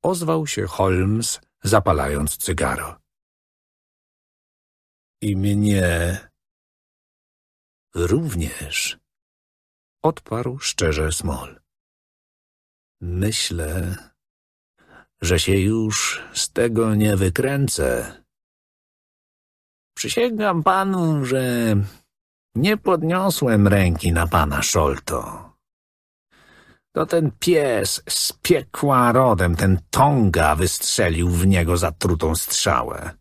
Ozwał się Holmes, zapalając cygaro. I mnie również odparł szczerze Smol. Myślę, że się już z tego nie wykręcę. Przysięgam panu, że nie podniosłem ręki na pana Szolto. To ten pies z piekła rodem, ten Tonga, wystrzelił w niego zatrutą strzałę.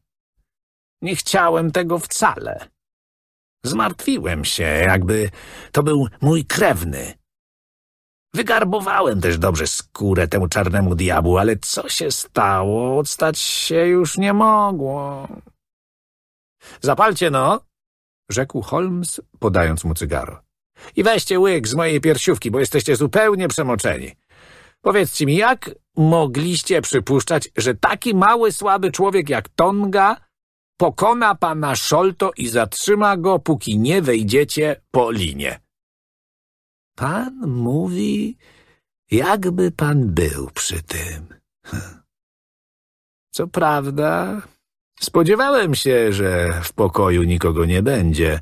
Nie chciałem tego wcale. Zmartwiłem się, jakby to był mój krewny. Wygarbowałem też dobrze skórę temu czarnemu diabłu, ale co się stało, odstać się już nie mogło. Zapalcie no, rzekł Holmes, podając mu cygaro. I weźcie łyk z mojej piersiówki, bo jesteście zupełnie przemoczeni. Powiedzcie mi, jak mogliście przypuszczać, że taki mały, słaby człowiek jak Tonga pokona pana Szolto i zatrzyma go, póki nie wejdziecie po linie. Pan mówi, jakby pan był przy tym. Co prawda, spodziewałem się, że w pokoju nikogo nie będzie.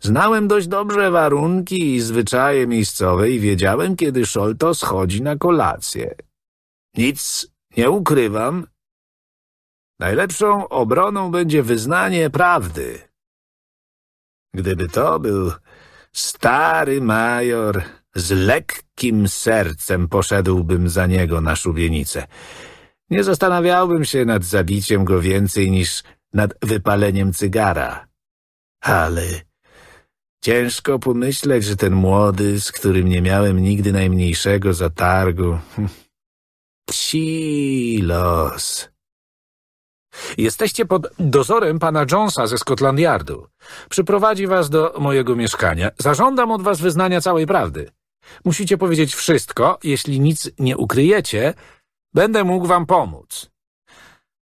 Znałem dość dobrze warunki i zwyczaje miejscowe i wiedziałem, kiedy Szolto schodzi na kolację. Nic nie ukrywam, Najlepszą obroną będzie wyznanie prawdy. Gdyby to był stary major, z lekkim sercem poszedłbym za niego na szubienicę. Nie zastanawiałbym się nad zabiciem go więcej niż nad wypaleniem cygara. Ale ciężko pomyśleć, że ten młody, z którym nie miałem nigdy najmniejszego zatargu... Psi los... Jesteście pod dozorem pana Jonesa ze Scotland Yardu. Przyprowadzi was do mojego mieszkania. Zażądam od was wyznania całej prawdy. Musicie powiedzieć wszystko. Jeśli nic nie ukryjecie, będę mógł wam pomóc.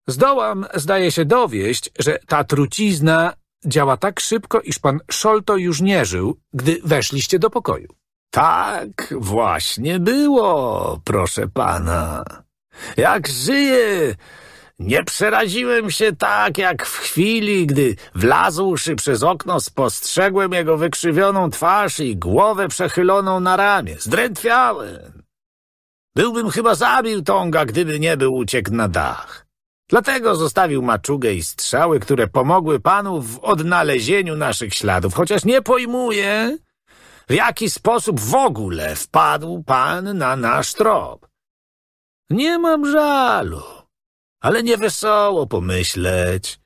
Zdołam, zdaje się, dowieść, że ta trucizna działa tak szybko, iż pan Szolto już nie żył, gdy weszliście do pokoju. Tak właśnie było, proszę pana. Jak żyje, nie przeraziłem się tak, jak w chwili, gdy wlazłszy przez okno spostrzegłem jego wykrzywioną twarz i głowę przechyloną na ramię. Zdrętwiałem. Byłbym chyba zabił Tonga, gdyby nie był uciekł na dach. Dlatego zostawił maczugę i strzały, które pomogły panu w odnalezieniu naszych śladów, chociaż nie pojmuję, w jaki sposób w ogóle wpadł pan na nasz trop. Nie mam żalu ale nie wesoło pomyśleć,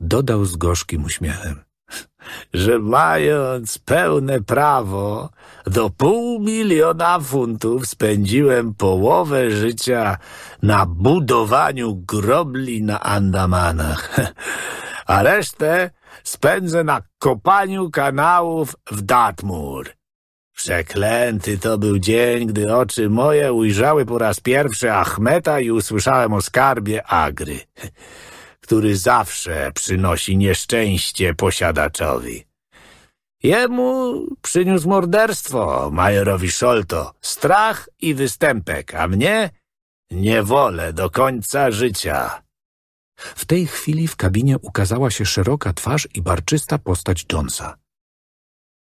dodał z gorzkim uśmiechem, że mając pełne prawo do pół miliona funtów spędziłem połowę życia na budowaniu grobli na Andamanach, a resztę spędzę na kopaniu kanałów w Datmur. Przeklęty to był dzień, gdy oczy moje ujrzały po raz pierwszy Achmeta i usłyszałem o skarbie Agry, który zawsze przynosi nieszczęście posiadaczowi. Jemu przyniósł morderstwo, majorowi Szolto, strach i występek, a mnie niewolę do końca życia. W tej chwili w kabinie ukazała się szeroka twarz i barczysta postać Jonesa.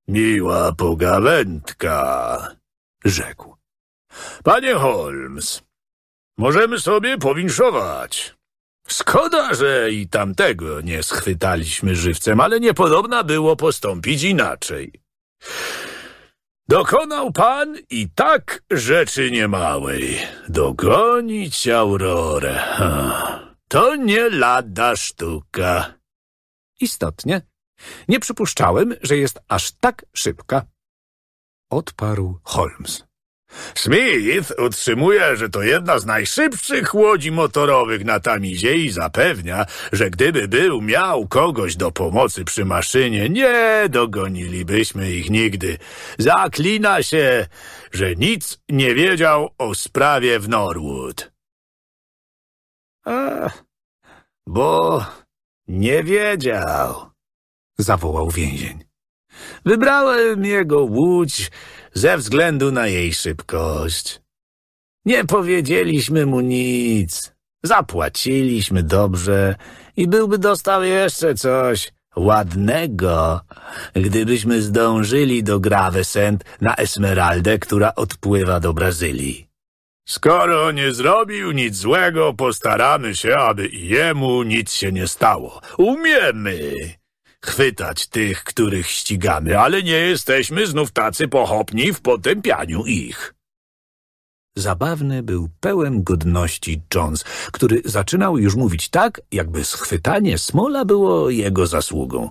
Miła pogawędka, rzekł. Panie Holmes, możemy sobie powinszować. Skoda, że i tamtego nie schwytaliśmy żywcem, ale niepodobna było postąpić inaczej. Dokonał pan i tak rzeczy niemałej. Dogonić Aurorę. To nie lada sztuka. Istotnie, nie przypuszczałem, że jest aż tak szybka. Odparł Holmes. Smith utrzymuje, że to jedna z najszybszych łodzi motorowych na Tamizie i zapewnia, że gdyby był miał kogoś do pomocy przy maszynie, nie dogonilibyśmy ich nigdy. Zaklina się, że nic nie wiedział o sprawie w Norwood. A, bo nie wiedział, zawołał więzień. Wybrałem jego łódź ze względu na jej szybkość. Nie powiedzieliśmy mu nic. Zapłaciliśmy dobrze i byłby dostał jeszcze coś ładnego, gdybyśmy zdążyli do Gravesend na Esmeraldę, która odpływa do Brazylii. Skoro nie zrobił nic złego, postaramy się, aby i jemu nic się nie stało. Umiemy! chwytać tych, których ścigamy, ale nie jesteśmy znów tacy pochopni w potępianiu ich. Zabawny był pełen godności Jones, który zaczynał już mówić tak, jakby schwytanie Smola było jego zasługą.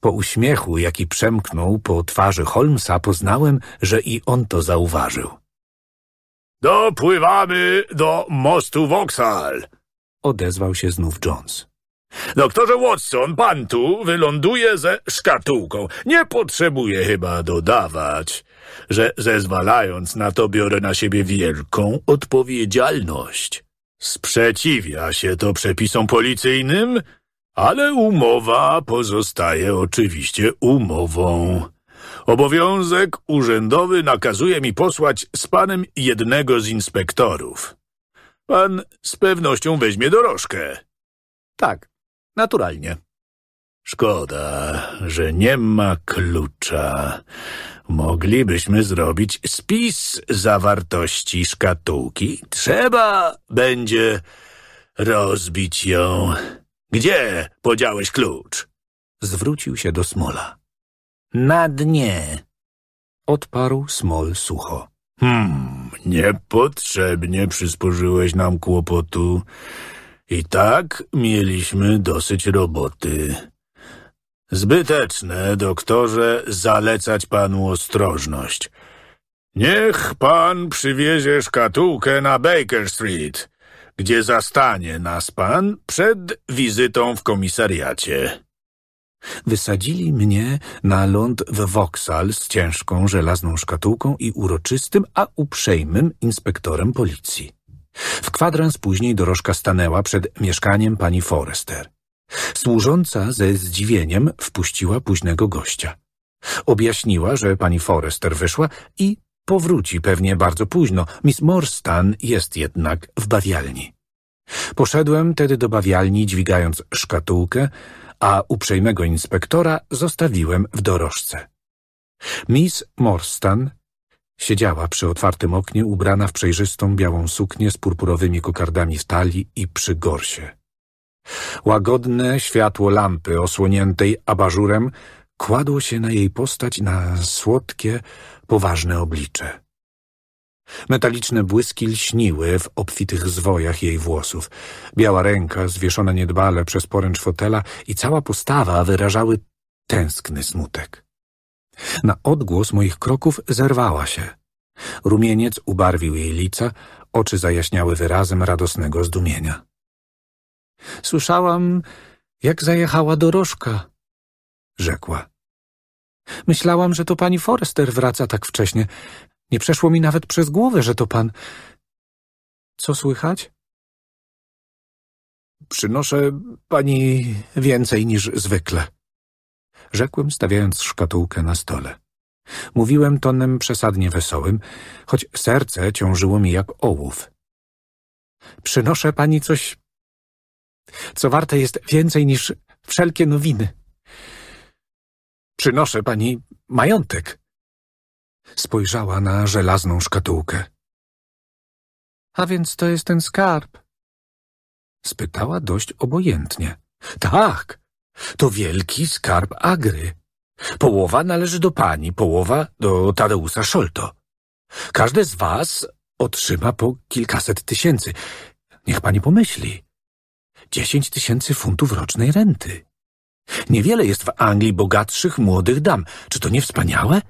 Po uśmiechu, jaki przemknął po twarzy Holmesa, poznałem, że i on to zauważył. Dopływamy do mostu Vauxhall, odezwał się znów Jones. Doktorze Watson, pan tu wyląduje ze szkatułką. Nie potrzebuje chyba dodawać, że zezwalając na to biorę na siebie wielką odpowiedzialność. Sprzeciwia się to przepisom policyjnym, ale umowa pozostaje oczywiście umową. Obowiązek urzędowy nakazuje mi posłać z panem jednego z inspektorów. Pan z pewnością weźmie dorożkę. Tak, Naturalnie. Szkoda, że nie ma klucza. Moglibyśmy zrobić spis zawartości szkatułki. Trzeba będzie rozbić ją. Gdzie podziałeś klucz? Zwrócił się do Smola. Na dnie. Odparł Smol sucho. Hmm, niepotrzebnie przysporzyłeś nam kłopotu. I tak mieliśmy dosyć roboty. Zbyteczne, doktorze, zalecać panu ostrożność. Niech pan przywiezie szkatułkę na Baker Street, gdzie zastanie nas pan przed wizytą w komisariacie. Wysadzili mnie na ląd w Vauxhall z ciężką, żelazną szkatułką i uroczystym, a uprzejmym inspektorem policji. W kwadrans później dorożka stanęła przed mieszkaniem pani Forrester. Służąca ze zdziwieniem wpuściła późnego gościa. Objaśniła, że pani Forrester wyszła i powróci pewnie bardzo późno. Miss Morstan jest jednak w bawialni. Poszedłem tedy do bawialni, dźwigając szkatułkę, a uprzejmego inspektora zostawiłem w dorożce. Miss Morstan Siedziała przy otwartym oknie ubrana w przejrzystą białą suknię z purpurowymi kokardami w talii i przy gorsie. Łagodne światło lampy osłoniętej abażurem kładło się na jej postać na słodkie, poważne oblicze. Metaliczne błyski lśniły w obfitych zwojach jej włosów. Biała ręka, zwieszona niedbale przez poręcz fotela i cała postawa wyrażały tęskny smutek. Na odgłos moich kroków zerwała się. Rumieniec ubarwił jej lica, oczy zajaśniały wyrazem radosnego zdumienia. Słyszałam, jak zajechała dorożka, rzekła. Myślałam, że to pani Forrester wraca tak wcześnie. Nie przeszło mi nawet przez głowę, że to pan... Co słychać? Przynoszę pani więcej niż zwykle, rzekłem, stawiając szkatułkę na stole. Mówiłem tonem przesadnie wesołym, choć serce ciążyło mi jak ołów. Przynoszę pani coś, co warte jest więcej niż wszelkie nowiny. Przynoszę pani majątek. Spojrzała na żelazną szkatułkę. A więc to jest ten skarb? Spytała dość obojętnie. Tak, to wielki skarb Agry. Połowa należy do pani, połowa do Tadeusa Szolto. Każdy z was otrzyma po kilkaset tysięcy. Niech pani pomyśli. Dziesięć tysięcy funtów rocznej renty. Niewiele jest w Anglii bogatszych młodych dam. Czy to nie wspaniałe?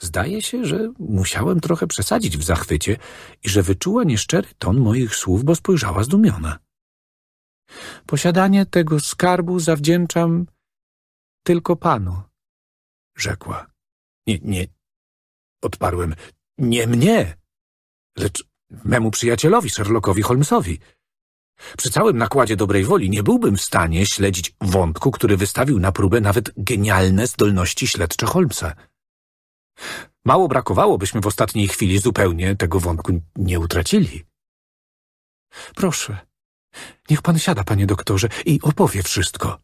Zdaje się, że musiałem trochę przesadzić w zachwycie i że wyczuła nieszczery ton moich słów, bo spojrzała zdumiona. Posiadanie tego skarbu zawdzięczam tylko panu, rzekła. Nie, nie, odparłem, nie mnie, lecz memu przyjacielowi, Sherlockowi Holmesowi. Przy całym nakładzie dobrej woli nie byłbym w stanie śledzić wątku, który wystawił na próbę nawet genialne zdolności śledcze Holmesa. Mało brakowało, byśmy w ostatniej chwili zupełnie tego wątku nie utracili. Proszę, Niech pan siada, panie doktorze, i opowie wszystko.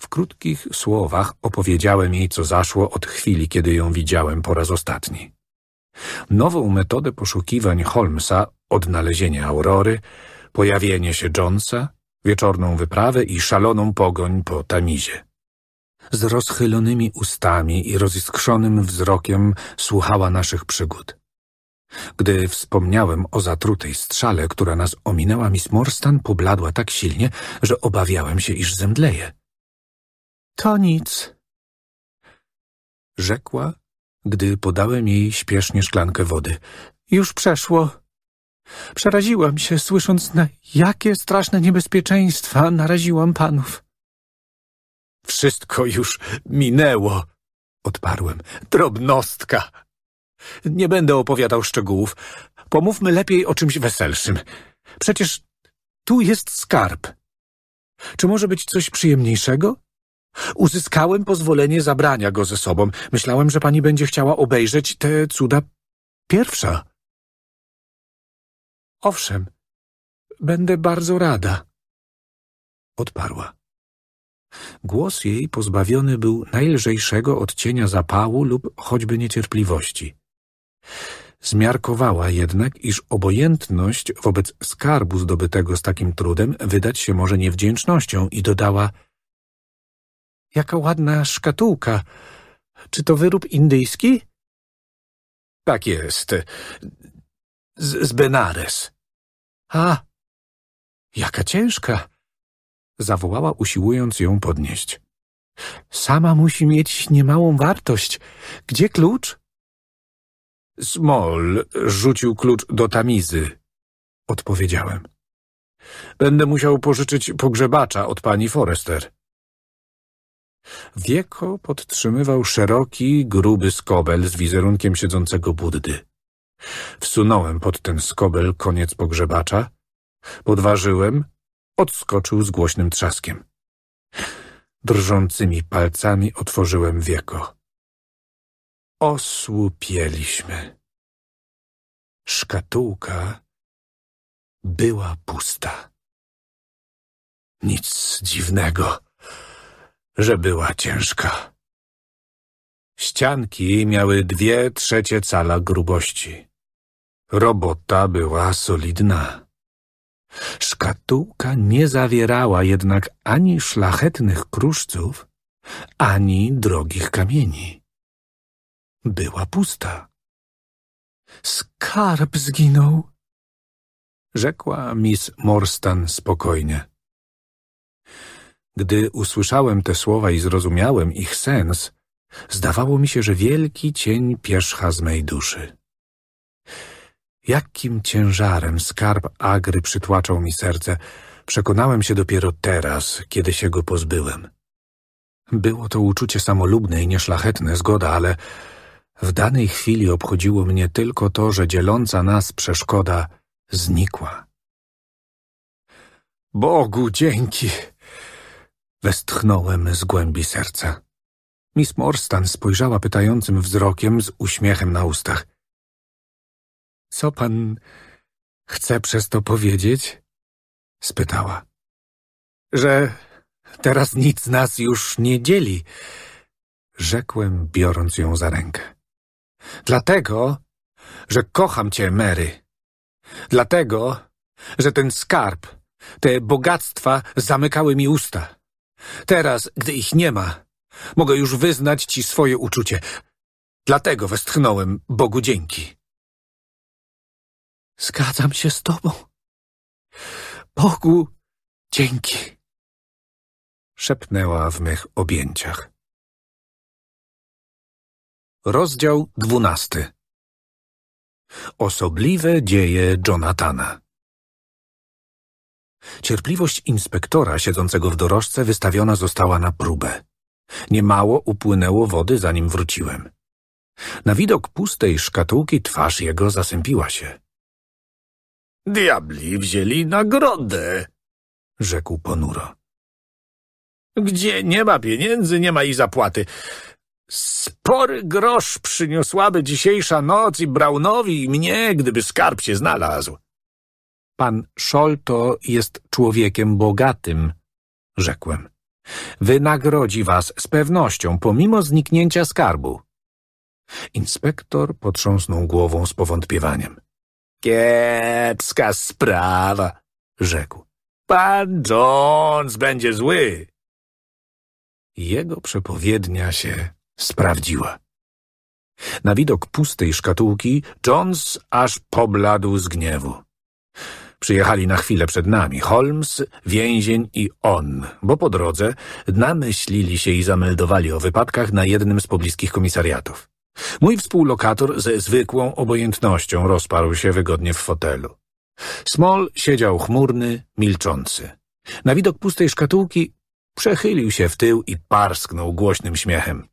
W krótkich słowach opowiedziałem jej, co zaszło od chwili, kiedy ją widziałem po raz ostatni. Nową metodę poszukiwań Holmesa, odnalezienie Aurory, pojawienie się Jonesa, wieczorną wyprawę i szaloną pogoń po Tamizie. Z rozchylonymi ustami i roziskrzonym wzrokiem słuchała naszych przygód. Gdy wspomniałem o zatrutej strzale, która nas ominęła, Miss Morstan pobladła tak silnie, że obawiałem się, iż zemdleje. To nic, rzekła, gdy podałem jej śpiesznie szklankę wody. Już przeszło. Przeraziłam się, słysząc, na jakie straszne niebezpieczeństwa naraziłam panów. Wszystko już minęło, odparłem. Drobnostka. Nie będę opowiadał szczegółów. Pomówmy lepiej o czymś weselszym. Przecież tu jest skarb. Czy może być coś przyjemniejszego? Uzyskałem pozwolenie zabrania go ze sobą. Myślałem, że pani będzie chciała obejrzeć te cuda pierwsza. Owszem, będę bardzo rada. Odparła. Głos jej pozbawiony był najlżejszego odcienia zapału lub choćby niecierpliwości. Zmiarkowała jednak, iż obojętność wobec skarbu zdobytego z takim trudem wydać się może niewdzięcznością i dodała — Jaka ładna szkatułka! Czy to wyrób indyjski? — Tak jest. Z, z Benares. — A! Jaka ciężka! Zawołała, usiłując ją podnieść. — Sama musi mieć niemałą wartość. Gdzie klucz? — Small rzucił klucz do tamizy, odpowiedziałem. Będę musiał pożyczyć pogrzebacza od pani Forrester. Wieko podtrzymywał szeroki, gruby skobel z wizerunkiem siedzącego Buddy. Wsunąłem pod ten skobel koniec pogrzebacza, podważyłem, odskoczył z głośnym trzaskiem. Drżącymi palcami otworzyłem wieko osłupieliśmy. Szkatułka była pusta. Nic dziwnego, że była ciężka. Ścianki miały dwie trzecie cala grubości. Robota była solidna. Szkatułka nie zawierała jednak ani szlachetnych kruszców, ani drogich kamieni była pusta. Skarb zginął, rzekła miss Morstan spokojnie. Gdy usłyszałem te słowa i zrozumiałem ich sens, zdawało mi się, że wielki cień pierzcha z mej duszy. Jakim ciężarem skarb Agry przytłaczał mi serce, przekonałem się dopiero teraz, kiedy się go pozbyłem. Było to uczucie samolubne i nieszlachetne, zgoda, ale w danej chwili obchodziło mnie tylko to, że dzieląca nas przeszkoda znikła. Bogu dzięki! Westchnąłem z głębi serca. Miss Morstan spojrzała pytającym wzrokiem z uśmiechem na ustach. Co pan chce przez to powiedzieć? spytała. Że teraz nic nas już nie dzieli, rzekłem, biorąc ją za rękę. Dlatego, że kocham cię, Mary. Dlatego, że ten skarb, te bogactwa zamykały mi usta. Teraz, gdy ich nie ma, mogę już wyznać ci swoje uczucie. Dlatego westchnąłem Bogu dzięki. Zgadzam się z tobą. Bogu dzięki. Szepnęła w mych objęciach. Rozdział dwunasty. Osobliwe dzieje Jonathana. Cierpliwość inspektora siedzącego w dorożce wystawiona została na próbę. Niemało upłynęło wody, zanim wróciłem. Na widok pustej szkatułki twarz jego zasępiła się. Diabli wzięli nagrodę, rzekł ponuro. Gdzie nie ma pieniędzy, nie ma i zapłaty. Spory grosz przyniosłaby dzisiejsza noc i Braunowi i mnie, gdyby skarb się znalazł. Pan Szolto jest człowiekiem bogatym, rzekłem. Wynagrodzi was z pewnością, pomimo zniknięcia skarbu. Inspektor potrząsnął głową z powątpiewaniem. Kiepska sprawa, rzekł. Pan Jones będzie zły. Jego przepowiednia się Sprawdziła. Na widok pustej szkatułki Jones aż pobladł z gniewu. Przyjechali na chwilę przed nami Holmes, więzień i on, bo po drodze namyślili się i zameldowali o wypadkach na jednym z pobliskich komisariatów. Mój współlokator ze zwykłą obojętnością rozparł się wygodnie w fotelu. Small siedział chmurny, milczący. Na widok pustej szkatułki przechylił się w tył i parsknął głośnym śmiechem.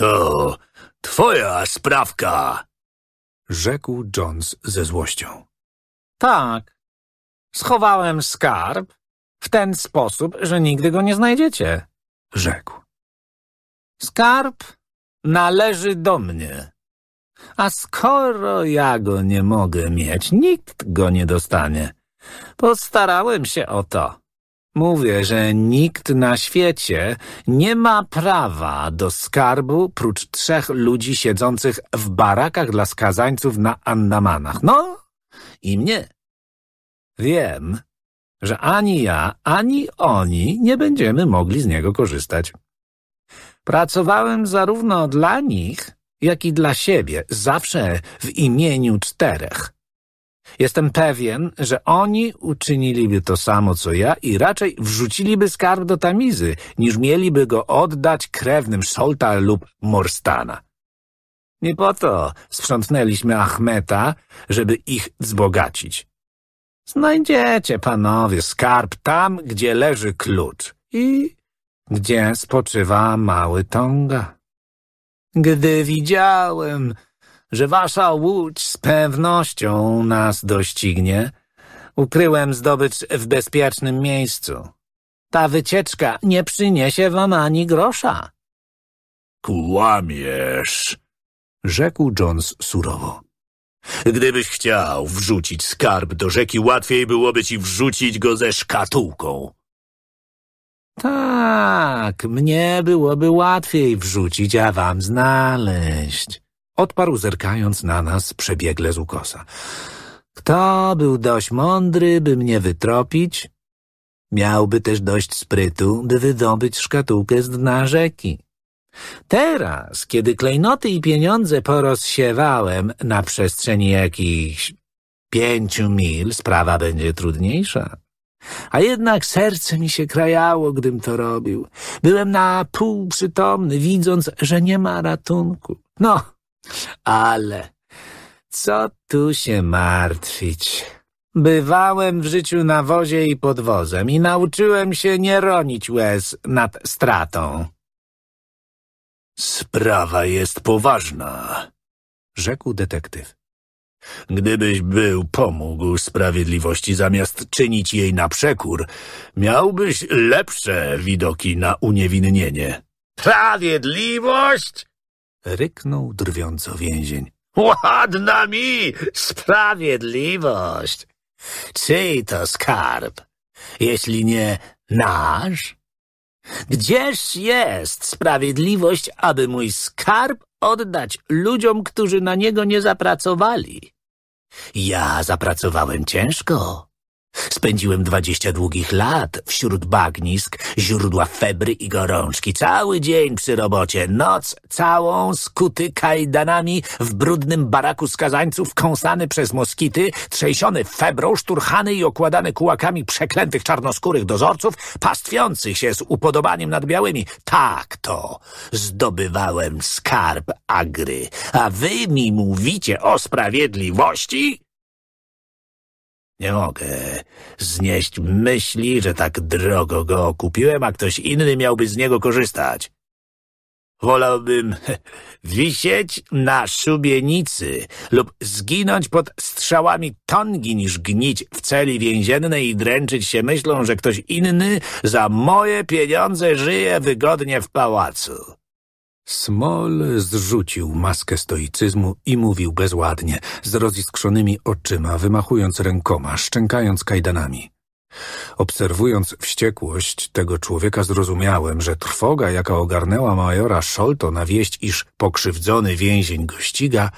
To twoja sprawka! Rzekł Jones ze złością. Tak. Schowałem skarb w ten sposób, że nigdy go nie znajdziecie. Rzekł. Skarb należy do mnie. A skoro ja go nie mogę mieć, nikt go nie dostanie. Postarałem się o to. Mówię, że nikt na świecie nie ma prawa do skarbu prócz trzech ludzi siedzących w barakach dla skazańców na Andamanach. No i mnie. Wiem, że ani ja, ani oni nie będziemy mogli z niego korzystać. Pracowałem zarówno dla nich, jak i dla siebie, zawsze w imieniu czterech. Jestem pewien, że oni uczyniliby to samo co ja i raczej wrzuciliby skarb do tamizy, niż mieliby go oddać krewnym Szolta lub Morstana. Nie po to sprzątnęliśmy Achmeta, żeby ich wzbogacić. Znajdziecie, panowie, skarb tam, gdzie leży klucz i gdzie spoczywa mały Tonga. Gdy widziałem że wasza łódź z pewnością nas doścignie, ukryłem zdobycz w bezpiecznym miejscu. Ta wycieczka nie przyniesie wam ani grosza. Kłamiesz, rzekł Jones surowo. Gdybyś chciał wrzucić skarb do rzeki, łatwiej byłoby ci wrzucić go ze szkatułką. Tak, mnie byłoby łatwiej wrzucić, a wam znaleźć. Odparł zerkając na nas przebiegle z ukosa. Kto był dość mądry, by mnie wytropić? Miałby też dość sprytu, by wydobyć szkatułkę z dna rzeki. Teraz, kiedy klejnoty i pieniądze porozsiewałem na przestrzeni jakichś pięciu mil, sprawa będzie trudniejsza. A jednak serce mi się krajało, gdym to robił. Byłem na pół przytomny, widząc, że nie ma ratunku. No, ale co tu się martwić? Bywałem w życiu na wozie i podwozem i nauczyłem się nie ronić łez nad stratą. Sprawa jest poważna, rzekł detektyw. Gdybyś był pomógł sprawiedliwości zamiast czynić jej na przekór, miałbyś lepsze widoki na uniewinnienie. Sprawiedliwość? Ryknął drwiąco więzień. Ładna mi sprawiedliwość! Czyj to skarb, jeśli nie nasz? Gdzież jest sprawiedliwość, aby mój skarb oddać ludziom, którzy na niego nie zapracowali? Ja zapracowałem ciężko Spędziłem dwadzieścia długich lat wśród bagnisk, źródła febry i gorączki. Cały dzień przy robocie, noc całą skuty kajdanami w brudnym baraku skazańców, kąsany przez moskity, trzęsiony febrą, szturchany i okładany kułakami przeklętych czarnoskórych dozorców, pastwiących się z upodobaniem nad białymi. Tak to zdobywałem skarb Agry. A wy mi mówicie o sprawiedliwości? Nie mogę znieść myśli, że tak drogo go kupiłem, a ktoś inny miałby z niego korzystać. Wolałbym wisieć na szubienicy lub zginąć pod strzałami tongi niż gnić w celi więziennej i dręczyć się myślą, że ktoś inny za moje pieniądze żyje wygodnie w pałacu. Smol zrzucił maskę stoicyzmu i mówił bezładnie, z roziskrzonymi oczyma, wymachując rękoma, szczękając kajdanami. Obserwując wściekłość tego człowieka zrozumiałem, że trwoga, jaka ogarnęła majora Sholto na wieść, iż pokrzywdzony więzień go ściga,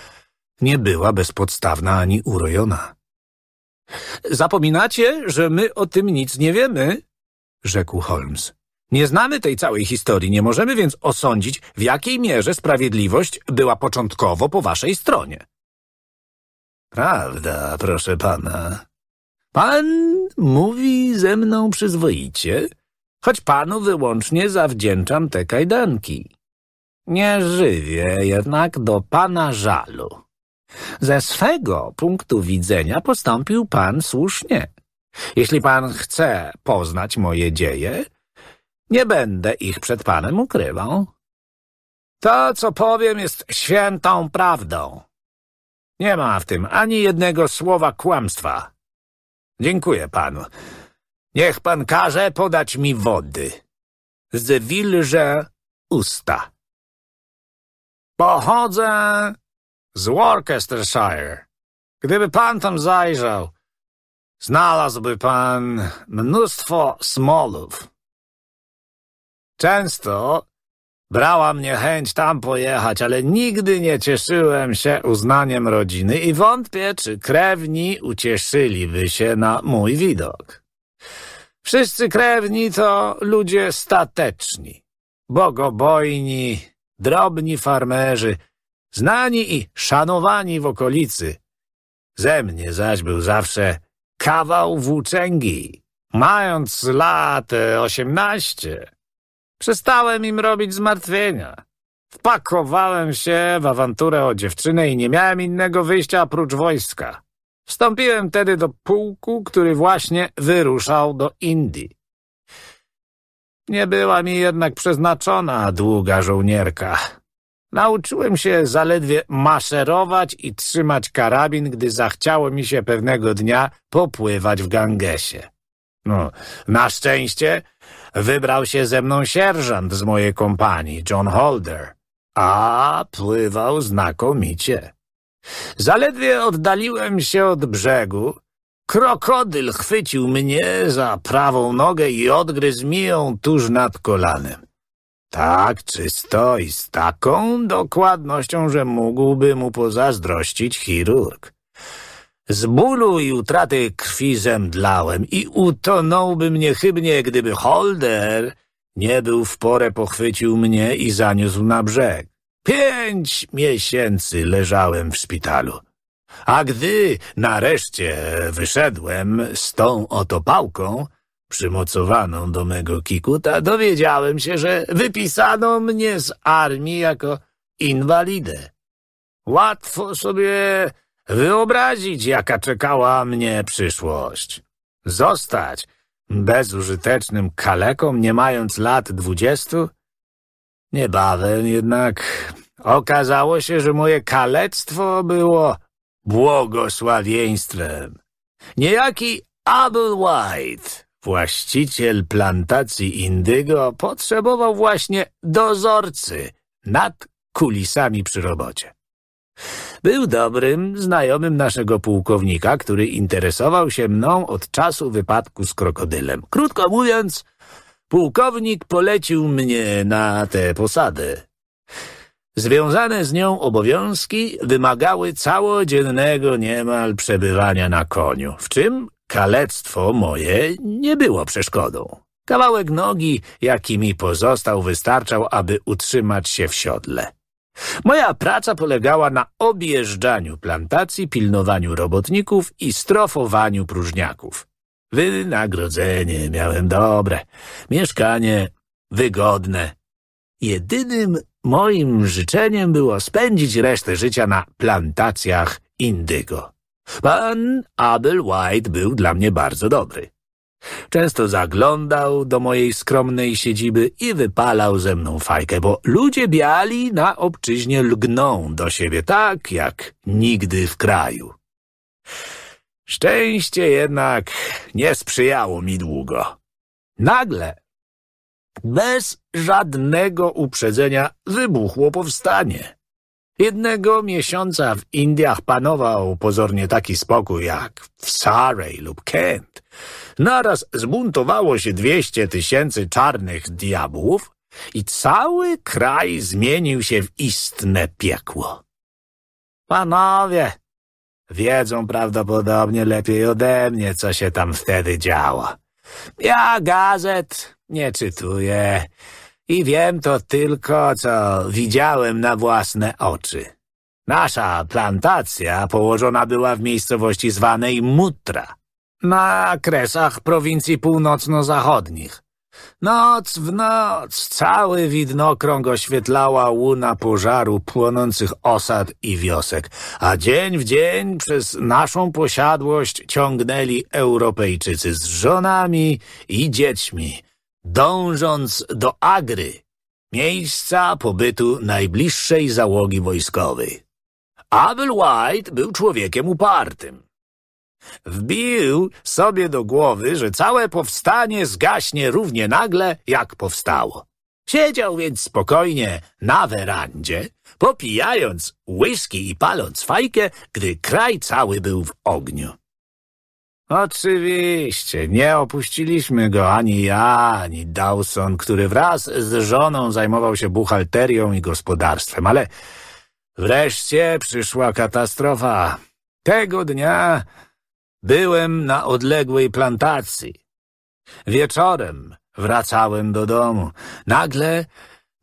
nie była bezpodstawna ani urojona. — Zapominacie, że my o tym nic nie wiemy? — rzekł Holmes. Nie znamy tej całej historii, nie możemy więc osądzić, w jakiej mierze sprawiedliwość była początkowo po waszej stronie. Prawda, proszę pana. Pan mówi ze mną przyzwoicie, choć panu wyłącznie zawdzięczam te kajdanki. Nie żywię jednak do pana żalu. Ze swego punktu widzenia postąpił pan słusznie. Jeśli pan chce poznać moje dzieje, nie będę ich przed panem ukrywał. To, co powiem, jest świętą prawdą. Nie ma w tym ani jednego słowa kłamstwa. Dziękuję panu. Niech pan każe podać mi wody. Zwilże usta. Pochodzę z Worcestershire. Gdyby pan tam zajrzał, znalazłby pan mnóstwo smolów. Często brała mnie chęć tam pojechać, ale nigdy nie cieszyłem się uznaniem rodziny i wątpię, czy krewni ucieszyliby się na mój widok. Wszyscy krewni to ludzie stateczni, bogobojni, drobni farmerzy, znani i szanowani w okolicy. Ze mnie zaś był zawsze kawał włóczęgi. Mając lat e, osiemnaście, Przestałem im robić zmartwienia. Wpakowałem się w awanturę o dziewczynę i nie miałem innego wyjścia oprócz wojska. Wstąpiłem tedy do pułku, który właśnie wyruszał do Indii. Nie była mi jednak przeznaczona długa żołnierka. Nauczyłem się zaledwie maszerować i trzymać karabin, gdy zachciało mi się pewnego dnia popływać w Gangesie. No, na szczęście wybrał się ze mną sierżant z mojej kompanii, John Holder, a pływał znakomicie. Zaledwie oddaliłem się od brzegu, krokodyl chwycił mnie za prawą nogę i odgryzł mi ją tuż nad kolanem. Tak czysto i z taką dokładnością, że mógłby mu pozazdrościć chirurg. Z bólu i utraty krwi zemdlałem i utonąłbym niechybnie, gdyby Holder nie był w porę pochwycił mnie i zaniósł na brzeg. Pięć miesięcy leżałem w szpitalu. A gdy nareszcie wyszedłem z tą oto pałką, przymocowaną do mego kikuta, dowiedziałem się, że wypisano mnie z armii jako inwalidę. Łatwo sobie wyobrazić, jaka czekała mnie przyszłość. Zostać bezużytecznym kaleką, nie mając lat dwudziestu? Niebawem jednak okazało się, że moje kalectwo było błogosławieństwem. Niejaki Abel White, właściciel plantacji Indygo, potrzebował właśnie dozorcy nad kulisami przy robocie. Był dobrym znajomym naszego pułkownika, który interesował się mną od czasu wypadku z krokodylem. Krótko mówiąc, pułkownik polecił mnie na tę posadę. Związane z nią obowiązki wymagały całodziennego niemal przebywania na koniu, w czym kalectwo moje nie było przeszkodą. Kawałek nogi, jaki mi pozostał, wystarczał, aby utrzymać się w siodle. Moja praca polegała na objeżdżaniu plantacji, pilnowaniu robotników i strofowaniu próżniaków. Wynagrodzenie miałem dobre, mieszkanie wygodne. Jedynym moim życzeniem było spędzić resztę życia na plantacjach indygo. Pan Abel White był dla mnie bardzo dobry. Często zaglądał do mojej skromnej siedziby i wypalał ze mną fajkę, bo ludzie biali na obczyźnie lgną do siebie tak, jak nigdy w kraju. Szczęście jednak nie sprzyjało mi długo. Nagle, bez żadnego uprzedzenia, wybuchło powstanie. Jednego miesiąca w Indiach panował pozornie taki spokój jak w Surrey lub Kent – naraz zbuntowało się dwieście tysięcy czarnych diabłów i cały kraj zmienił się w istne piekło. Panowie, wiedzą prawdopodobnie lepiej ode mnie, co się tam wtedy działo. Ja gazet nie czytuję i wiem to tylko, co widziałem na własne oczy. Nasza plantacja położona była w miejscowości zwanej Mutra na kresach prowincji północno-zachodnich. Noc w noc cały widnokrąg oświetlała łuna pożaru płonących osad i wiosek, a dzień w dzień przez naszą posiadłość ciągnęli Europejczycy z żonami i dziećmi, dążąc do Agry, miejsca pobytu najbliższej załogi wojskowej. Abel White był człowiekiem upartym. Wbił sobie do głowy, że całe powstanie zgaśnie równie nagle, jak powstało. Siedział więc spokojnie na werandzie, popijając whisky i paląc fajkę, gdy kraj cały był w ogniu. Oczywiście, nie opuściliśmy go ani ja, ani Dawson, który wraz z żoną zajmował się buchalterią i gospodarstwem, ale wreszcie przyszła katastrofa. Tego dnia Byłem na odległej plantacji. Wieczorem wracałem do domu. Nagle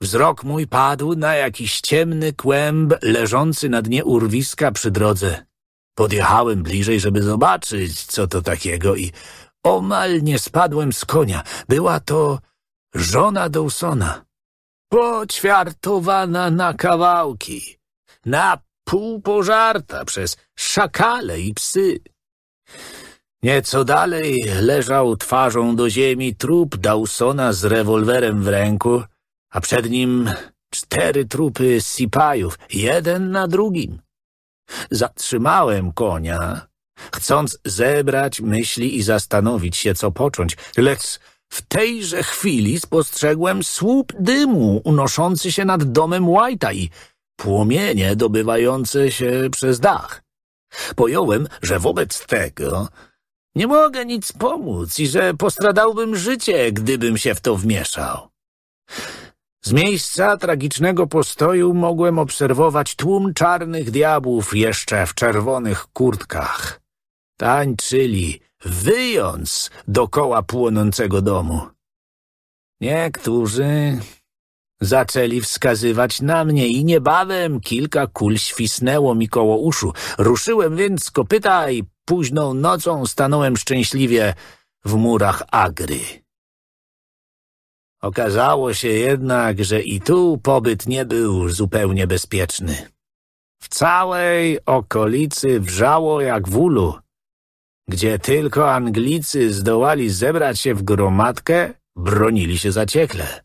wzrok mój padł na jakiś ciemny kłęb leżący na dnie urwiska przy drodze. Podjechałem bliżej, żeby zobaczyć, co to takiego i omal nie spadłem z konia. Była to żona Dawsona. Poćwiartowana na kawałki. Na pół pożarta przez szakale i psy. Nieco dalej leżał twarzą do ziemi trup Dawsona z rewolwerem w ręku, a przed nim cztery trupy sipajów, jeden na drugim. Zatrzymałem konia, chcąc zebrać myśli i zastanowić się, co począć, lecz w tejże chwili spostrzegłem słup dymu unoszący się nad domem White'a i płomienie dobywające się przez dach. Pojąłem, że wobec tego nie mogę nic pomóc i że postradałbym życie, gdybym się w to wmieszał. Z miejsca tragicznego postoju mogłem obserwować tłum czarnych diabłów jeszcze w czerwonych kurtkach. Tańczyli, wyjąc dokoła płonącego domu. Niektórzy zaczęli wskazywać na mnie i niebawem kilka kul świsnęło mi koło uszu. Ruszyłem więc kopyta i późną nocą stanąłem szczęśliwie w murach Agry. Okazało się jednak, że i tu pobyt nie był zupełnie bezpieczny. W całej okolicy wrzało jak w ulu. Gdzie tylko Anglicy zdołali zebrać się w gromadkę, bronili się zaciekle.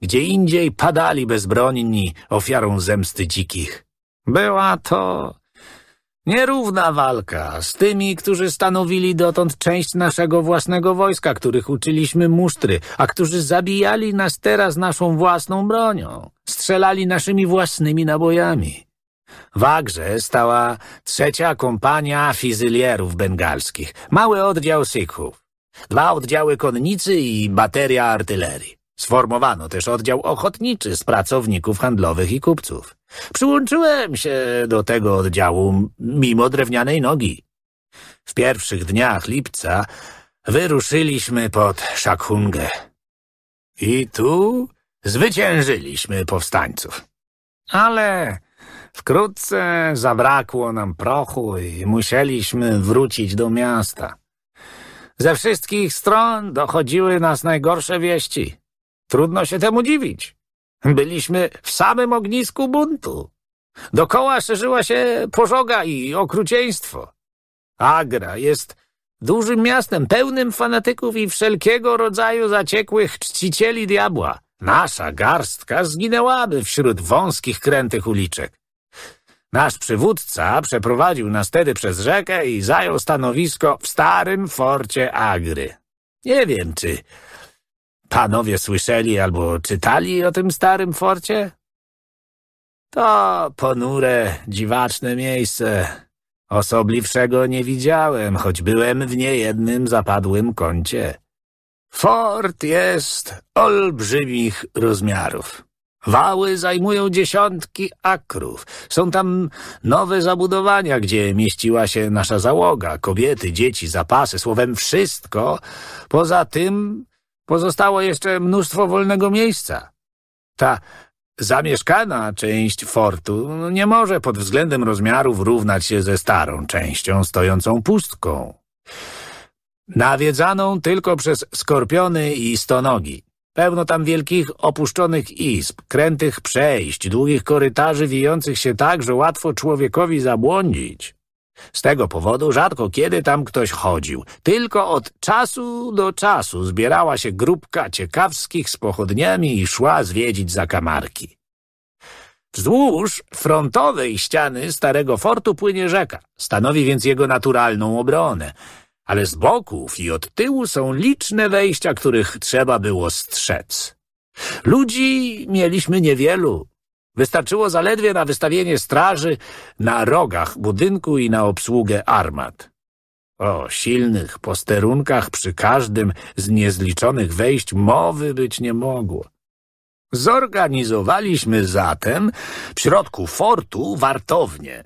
Gdzie indziej padali bezbronni ofiarą zemsty dzikich. Była to Nierówna walka z tymi, którzy stanowili dotąd część naszego własnego wojska, których uczyliśmy musztry, a którzy zabijali nas teraz naszą własną bronią, strzelali naszymi własnymi nabojami. W Agrze stała trzecia kompania fizylierów bengalskich, mały oddział Sikhów, dwa oddziały konnicy i bateria artylerii. Sformowano też oddział ochotniczy z pracowników handlowych i kupców. Przyłączyłem się do tego oddziału mimo drewnianej nogi. W pierwszych dniach lipca wyruszyliśmy pod Szakhungę. I tu zwyciężyliśmy powstańców. Ale wkrótce zabrakło nam prochu i musieliśmy wrócić do miasta. Ze wszystkich stron dochodziły nas najgorsze wieści. Trudno się temu dziwić. Byliśmy w samym ognisku buntu. Dokoła szerzyła się pożoga i okrucieństwo. Agra jest dużym miastem pełnym fanatyków i wszelkiego rodzaju zaciekłych czcicieli diabła. Nasza garstka zginęłaby wśród wąskich, krętych uliczek. Nasz przywódca przeprowadził nas tedy przez rzekę i zajął stanowisko w starym forcie Agry. Nie wiem, czy Panowie słyszeli albo czytali o tym starym forcie? To ponure, dziwaczne miejsce. Osobliwszego nie widziałem, choć byłem w niejednym zapadłym kącie. Fort jest olbrzymich rozmiarów. Wały zajmują dziesiątki akrów. Są tam nowe zabudowania, gdzie mieściła się nasza załoga, kobiety, dzieci, zapasy, słowem wszystko. Poza tym Pozostało jeszcze mnóstwo wolnego miejsca. Ta zamieszkana część fortu nie może pod względem rozmiarów równać się ze starą częścią stojącą pustką. Nawiedzaną tylko przez skorpiony i stonogi. Pełno tam wielkich, opuszczonych izb, krętych przejść, długich korytarzy wijących się tak, że łatwo człowiekowi zabłądzić. Z tego powodu rzadko kiedy tam ktoś chodził. Tylko od czasu do czasu zbierała się grupka ciekawskich z pochodniami i szła zwiedzić zakamarki. Wzdłuż frontowej ściany starego fortu płynie rzeka, stanowi więc jego naturalną obronę. Ale z boków i od tyłu są liczne wejścia, których trzeba było strzec. Ludzi mieliśmy niewielu, Wystarczyło zaledwie na wystawienie straży na rogach budynku i na obsługę armat. O silnych posterunkach przy każdym z niezliczonych wejść mowy być nie mogło. Zorganizowaliśmy zatem w środku fortu wartownię.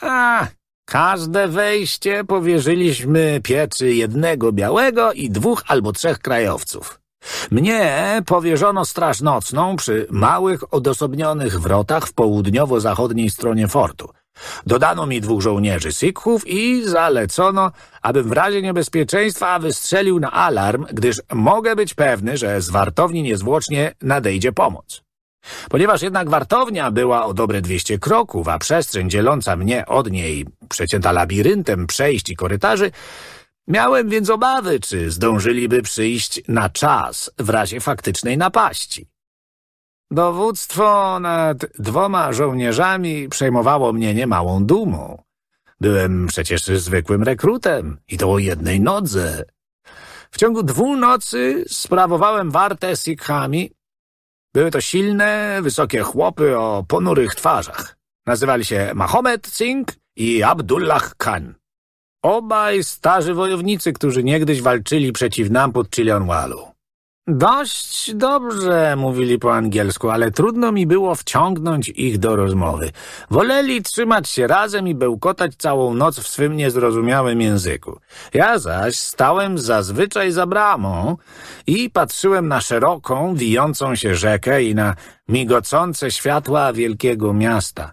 A każde wejście powierzyliśmy pieczy jednego białego i dwóch albo trzech krajowców. Mnie powierzono straż nocną przy małych, odosobnionych wrotach w południowo-zachodniej stronie fortu. Dodano mi dwóch żołnierzy Sikhów i zalecono, abym w razie niebezpieczeństwa wystrzelił na alarm, gdyż mogę być pewny, że z wartowni niezwłocznie nadejdzie pomoc. Ponieważ jednak wartownia była o dobre 200 kroków, a przestrzeń dzieląca mnie od niej przecięta labiryntem przejść i korytarzy, Miałem więc obawy, czy zdążyliby przyjść na czas w razie faktycznej napaści. Dowództwo nad dwoma żołnierzami przejmowało mnie niemałą dumą. Byłem przecież zwykłym rekrutem i to o jednej nodze. W ciągu dwóch nocy sprawowałem wartę sikhami. Były to silne, wysokie chłopy o ponurych twarzach. Nazywali się Mahomet Singh i Abdullah Khan. Obaj starzy wojownicy, którzy niegdyś walczyli przeciw nam pod Chilionwalu. Dość dobrze mówili po angielsku, ale trudno mi było wciągnąć ich do rozmowy. Woleli trzymać się razem i bełkotać całą noc w swym niezrozumiałym języku. Ja zaś stałem zazwyczaj za bramą i patrzyłem na szeroką, wijącą się rzekę i na migocące światła wielkiego miasta.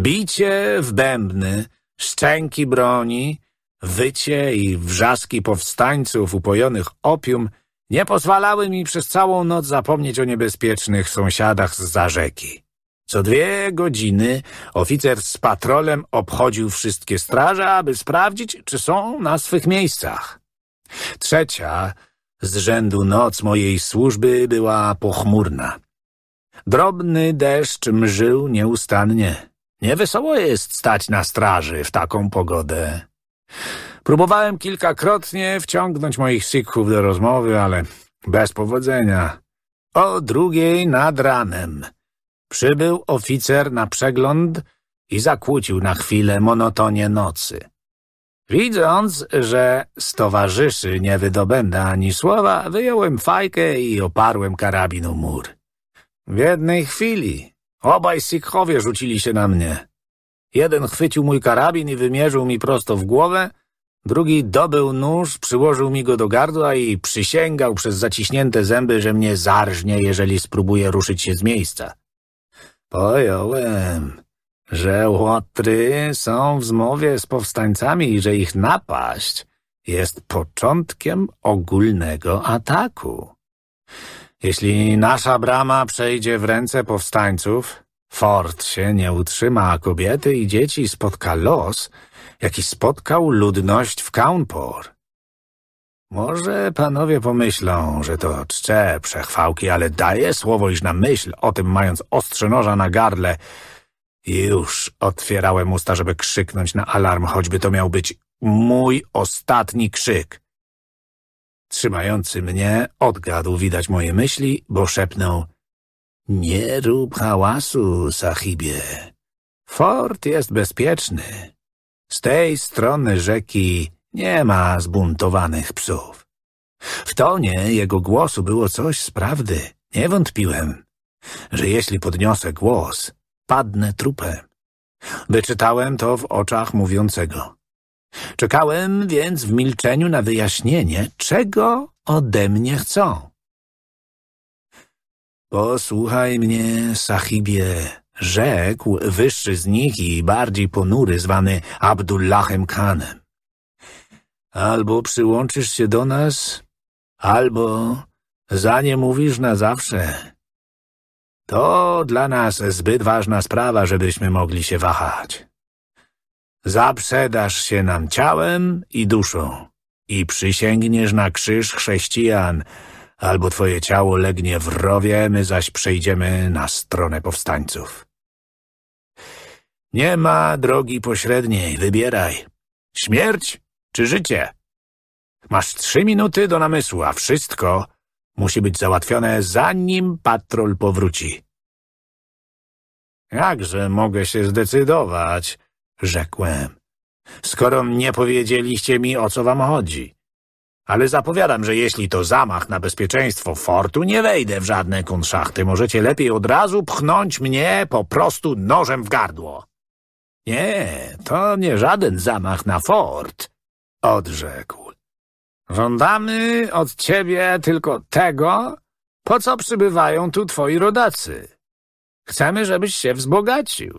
Bicie w bębny, szczęki broni, Wycie i wrzaski powstańców upojonych opium nie pozwalały mi przez całą noc zapomnieć o niebezpiecznych sąsiadach z za rzeki. Co dwie godziny oficer z patrolem obchodził wszystkie straże, aby sprawdzić, czy są na swych miejscach. Trzecia z rzędu noc mojej służby była pochmurna. Drobny deszcz mżył nieustannie. Niewesoło jest stać na straży w taką pogodę. Próbowałem kilkakrotnie wciągnąć moich sikhów do rozmowy, ale bez powodzenia. O drugiej nad ranem przybył oficer na przegląd i zakłócił na chwilę monotonię nocy. Widząc, że z towarzyszy nie wydobędę ani słowa, wyjąłem fajkę i oparłem karabin u mur. W jednej chwili obaj Sikhowie rzucili się na mnie. Jeden chwycił mój karabin i wymierzył mi prosto w głowę, drugi dobył nóż, przyłożył mi go do gardła i przysięgał przez zaciśnięte zęby, że mnie zarżnie, jeżeli spróbuję ruszyć się z miejsca. Pojąłem, że Łotry są w zmowie z powstańcami i że ich napaść jest początkiem ogólnego ataku. Jeśli nasza brama przejdzie w ręce powstańców, Fort się nie utrzyma, a kobiety i dzieci spotka los, jaki spotkał ludność w Kaunpor. Może panowie pomyślą, że to czcze, przechwałki, ale daję słowo, iż na myśl o tym mając ostrze noża na gardle. Już otwierałem usta, żeby krzyknąć na alarm, choćby to miał być mój ostatni krzyk. Trzymający mnie odgadł widać moje myśli, bo szepnął – nie rób hałasu, sahibie. Fort jest bezpieczny. Z tej strony rzeki nie ma zbuntowanych psów. W tonie jego głosu było coś z prawdy. Nie wątpiłem, że jeśli podniosę głos, padnę trupem. Wyczytałem to w oczach mówiącego. Czekałem więc w milczeniu na wyjaśnienie, czego ode mnie chcą. Posłuchaj mnie, sahibie, rzekł wyższy z nich i bardziej ponury, zwany Abdullahem Khanem. Albo przyłączysz się do nas, albo za nie mówisz na zawsze. To dla nas zbyt ważna sprawa, żebyśmy mogli się wahać. Zaprzedasz się nam ciałem i duszą i przysięgniesz na krzyż chrześcijan, albo twoje ciało legnie w rowie, my zaś przejdziemy na stronę powstańców. Nie ma drogi pośredniej, wybieraj. Śmierć czy życie? Masz trzy minuty do namysłu, a wszystko musi być załatwione zanim patrol powróci. Jakże mogę się zdecydować, rzekłem, skoro nie powiedzieliście mi, o co wam chodzi. Ale zapowiadam, że jeśli to zamach na bezpieczeństwo fortu, nie wejdę w żadne kunszachty. Możecie lepiej od razu pchnąć mnie po prostu nożem w gardło. Nie, to nie żaden zamach na fort, odrzekł. Żądamy od ciebie tylko tego, po co przybywają tu twoi rodacy. Chcemy, żebyś się wzbogacił.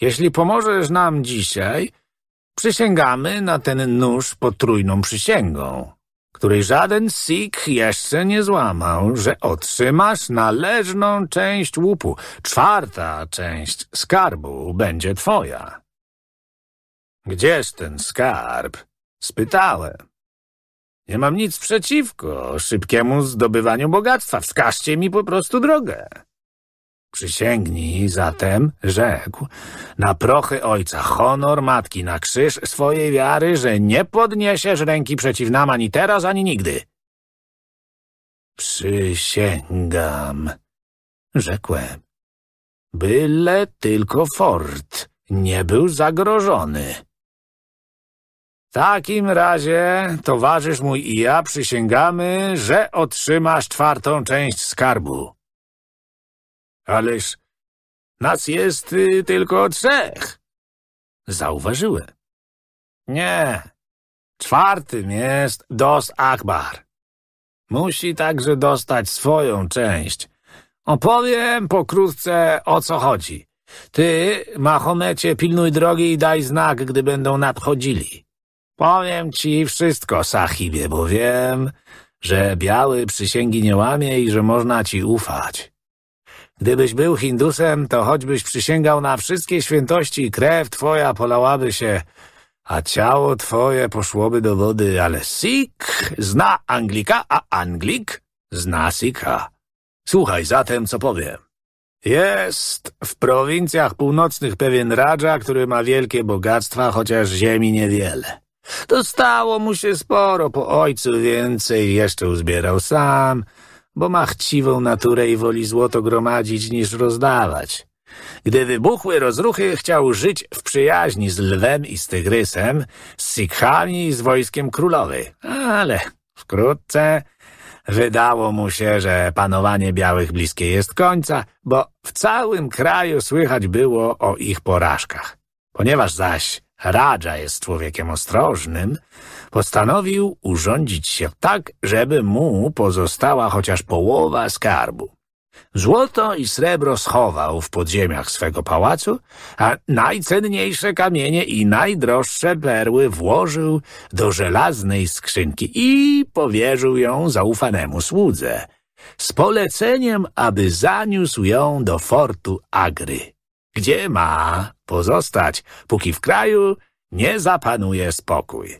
Jeśli pomożesz nam dzisiaj, Przysięgamy na ten nóż potrójną przysięgą, której żaden Sikh jeszcze nie złamał, że otrzymasz należną część łupu. Czwarta część skarbu będzie twoja. Gdzież ten skarb? Spytałem. Nie mam nic przeciwko szybkiemu zdobywaniu bogactwa. Wskażcie mi po prostu drogę. Przysięgnij zatem, rzekł, na prochy ojca, honor matki, na krzyż swojej wiary, że nie podniesiesz ręki przeciw nam ani teraz, ani nigdy. Przysięgam, rzekłem, byle tylko fort nie był zagrożony. W takim razie towarzysz mój i ja przysięgamy, że otrzymasz czwartą część skarbu. Ależ nas jest y, tylko trzech. Zauważyłem. Nie, czwartym jest Dos Akbar. Musi także dostać swoją część. Opowiem pokrótce o co chodzi. Ty, Mahomecie, pilnuj drogi i daj znak, gdy będą nadchodzili. Powiem ci wszystko, Sahibie, bo wiem, że biały przysięgi nie łamie i że można ci ufać. Gdybyś był Hindusem, to choćbyś przysięgał na wszystkie świętości, krew twoja polałaby się, a ciało twoje poszłoby do wody, ale Sikh zna Anglika, a Anglik zna Sikha. Słuchaj zatem, co powiem. Jest w prowincjach północnych pewien radża, który ma wielkie bogactwa, chociaż ziemi niewiele. Dostało mu się sporo po ojcu, więcej jeszcze uzbierał sam – bo ma chciwą naturę i woli złoto gromadzić niż rozdawać. Gdy wybuchły rozruchy, chciał żyć w przyjaźni z lwem i z tygrysem, z sikhami i z wojskiem królowy. Ale wkrótce wydało mu się, że panowanie białych bliskie jest końca, bo w całym kraju słychać było o ich porażkach. Ponieważ zaś Radża jest człowiekiem ostrożnym, postanowił urządzić się tak, żeby mu pozostała chociaż połowa skarbu. Złoto i srebro schował w podziemiach swego pałacu, a najcenniejsze kamienie i najdroższe perły włożył do żelaznej skrzynki i powierzył ją zaufanemu słudze, z poleceniem, aby zaniósł ją do fortu Agry, gdzie ma pozostać, póki w kraju nie zapanuje spokój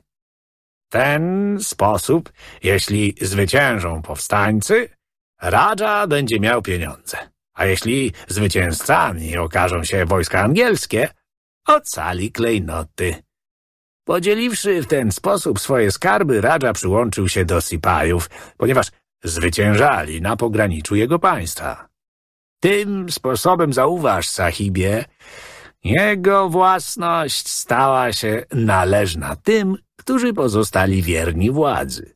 ten sposób, jeśli zwyciężą powstańcy, Radża będzie miał pieniądze. A jeśli zwycięzcami okażą się wojska angielskie, ocali klejnoty. Podzieliwszy w ten sposób swoje skarby, Radża przyłączył się do Sipajów, ponieważ zwyciężali na pograniczu jego państwa. Tym sposobem zauważ, sahibie, jego własność stała się należna tym, którzy pozostali wierni władzy.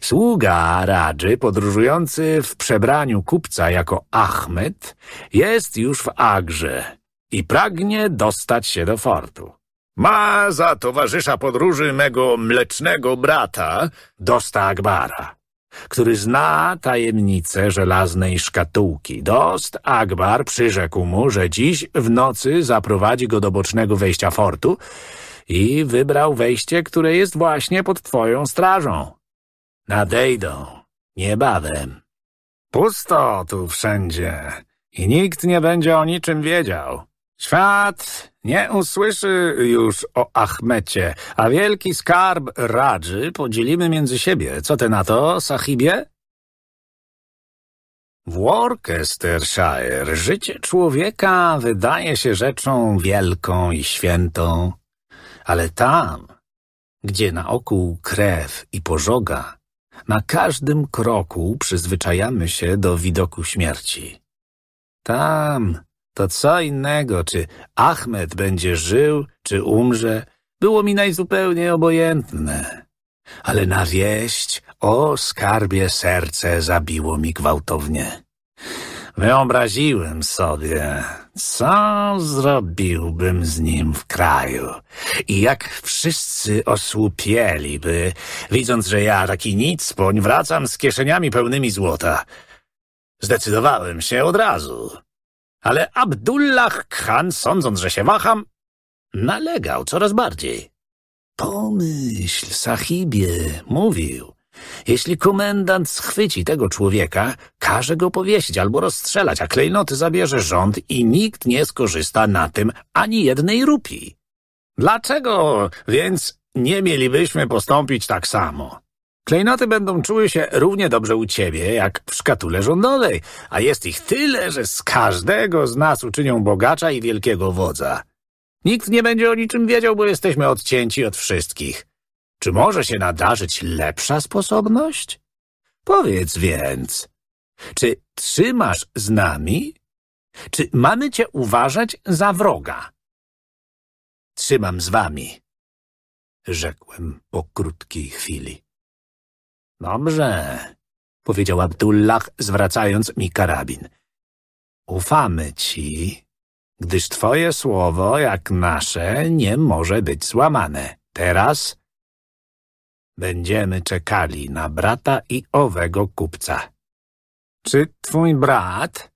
Sługa Radży, podróżujący w przebraniu kupca jako Ahmed, jest już w Agrze i pragnie dostać się do fortu. Ma za towarzysza podróży mego mlecznego brata, Dosta Akbara który zna tajemnicę żelaznej szkatułki. Dost Akbar przyrzekł mu, że dziś w nocy zaprowadzi go do bocznego wejścia fortu i wybrał wejście, które jest właśnie pod twoją strażą. Nadejdą niebawem. Pusto tu wszędzie i nikt nie będzie o niczym wiedział. Świat nie usłyszy już o Achmecie, a wielki skarb Radży podzielimy między siebie. Co ty na to, sahibie? W Worcestershire życie człowieka wydaje się rzeczą wielką i świętą, ale tam, gdzie na oku krew i pożoga, na każdym kroku przyzwyczajamy się do widoku śmierci. Tam to co innego, czy Ahmed będzie żył, czy umrze, było mi najzupełnie obojętne. Ale na wieść o skarbie serce zabiło mi gwałtownie. Wyobraziłem sobie, co zrobiłbym z nim w kraju i jak wszyscy osłupieliby, widząc, że ja taki nicpoń wracam z kieszeniami pełnymi złota. Zdecydowałem się od razu ale Abdullah Khan, sądząc, że się waham, nalegał coraz bardziej. Pomyśl, sahibie, mówił. Jeśli komendant schwyci tego człowieka, każe go powiesić albo rozstrzelać, a klejnoty zabierze rząd i nikt nie skorzysta na tym ani jednej rupii. Dlaczego więc nie mielibyśmy postąpić tak samo? Klejnoty będą czuły się równie dobrze u ciebie, jak w szkatule rządowej, a jest ich tyle, że z każdego z nas uczynią bogacza i wielkiego wodza. Nikt nie będzie o niczym wiedział, bo jesteśmy odcięci od wszystkich. Czy może się nadarzyć lepsza sposobność? Powiedz więc, czy trzymasz z nami? Czy mamy cię uważać za wroga? Trzymam z wami, rzekłem po krótkiej chwili. Dobrze, powiedział Abdullah, zwracając mi karabin. Ufamy ci, gdyż twoje słowo, jak nasze, nie może być złamane. Teraz będziemy czekali na brata i owego kupca. Czy twój brat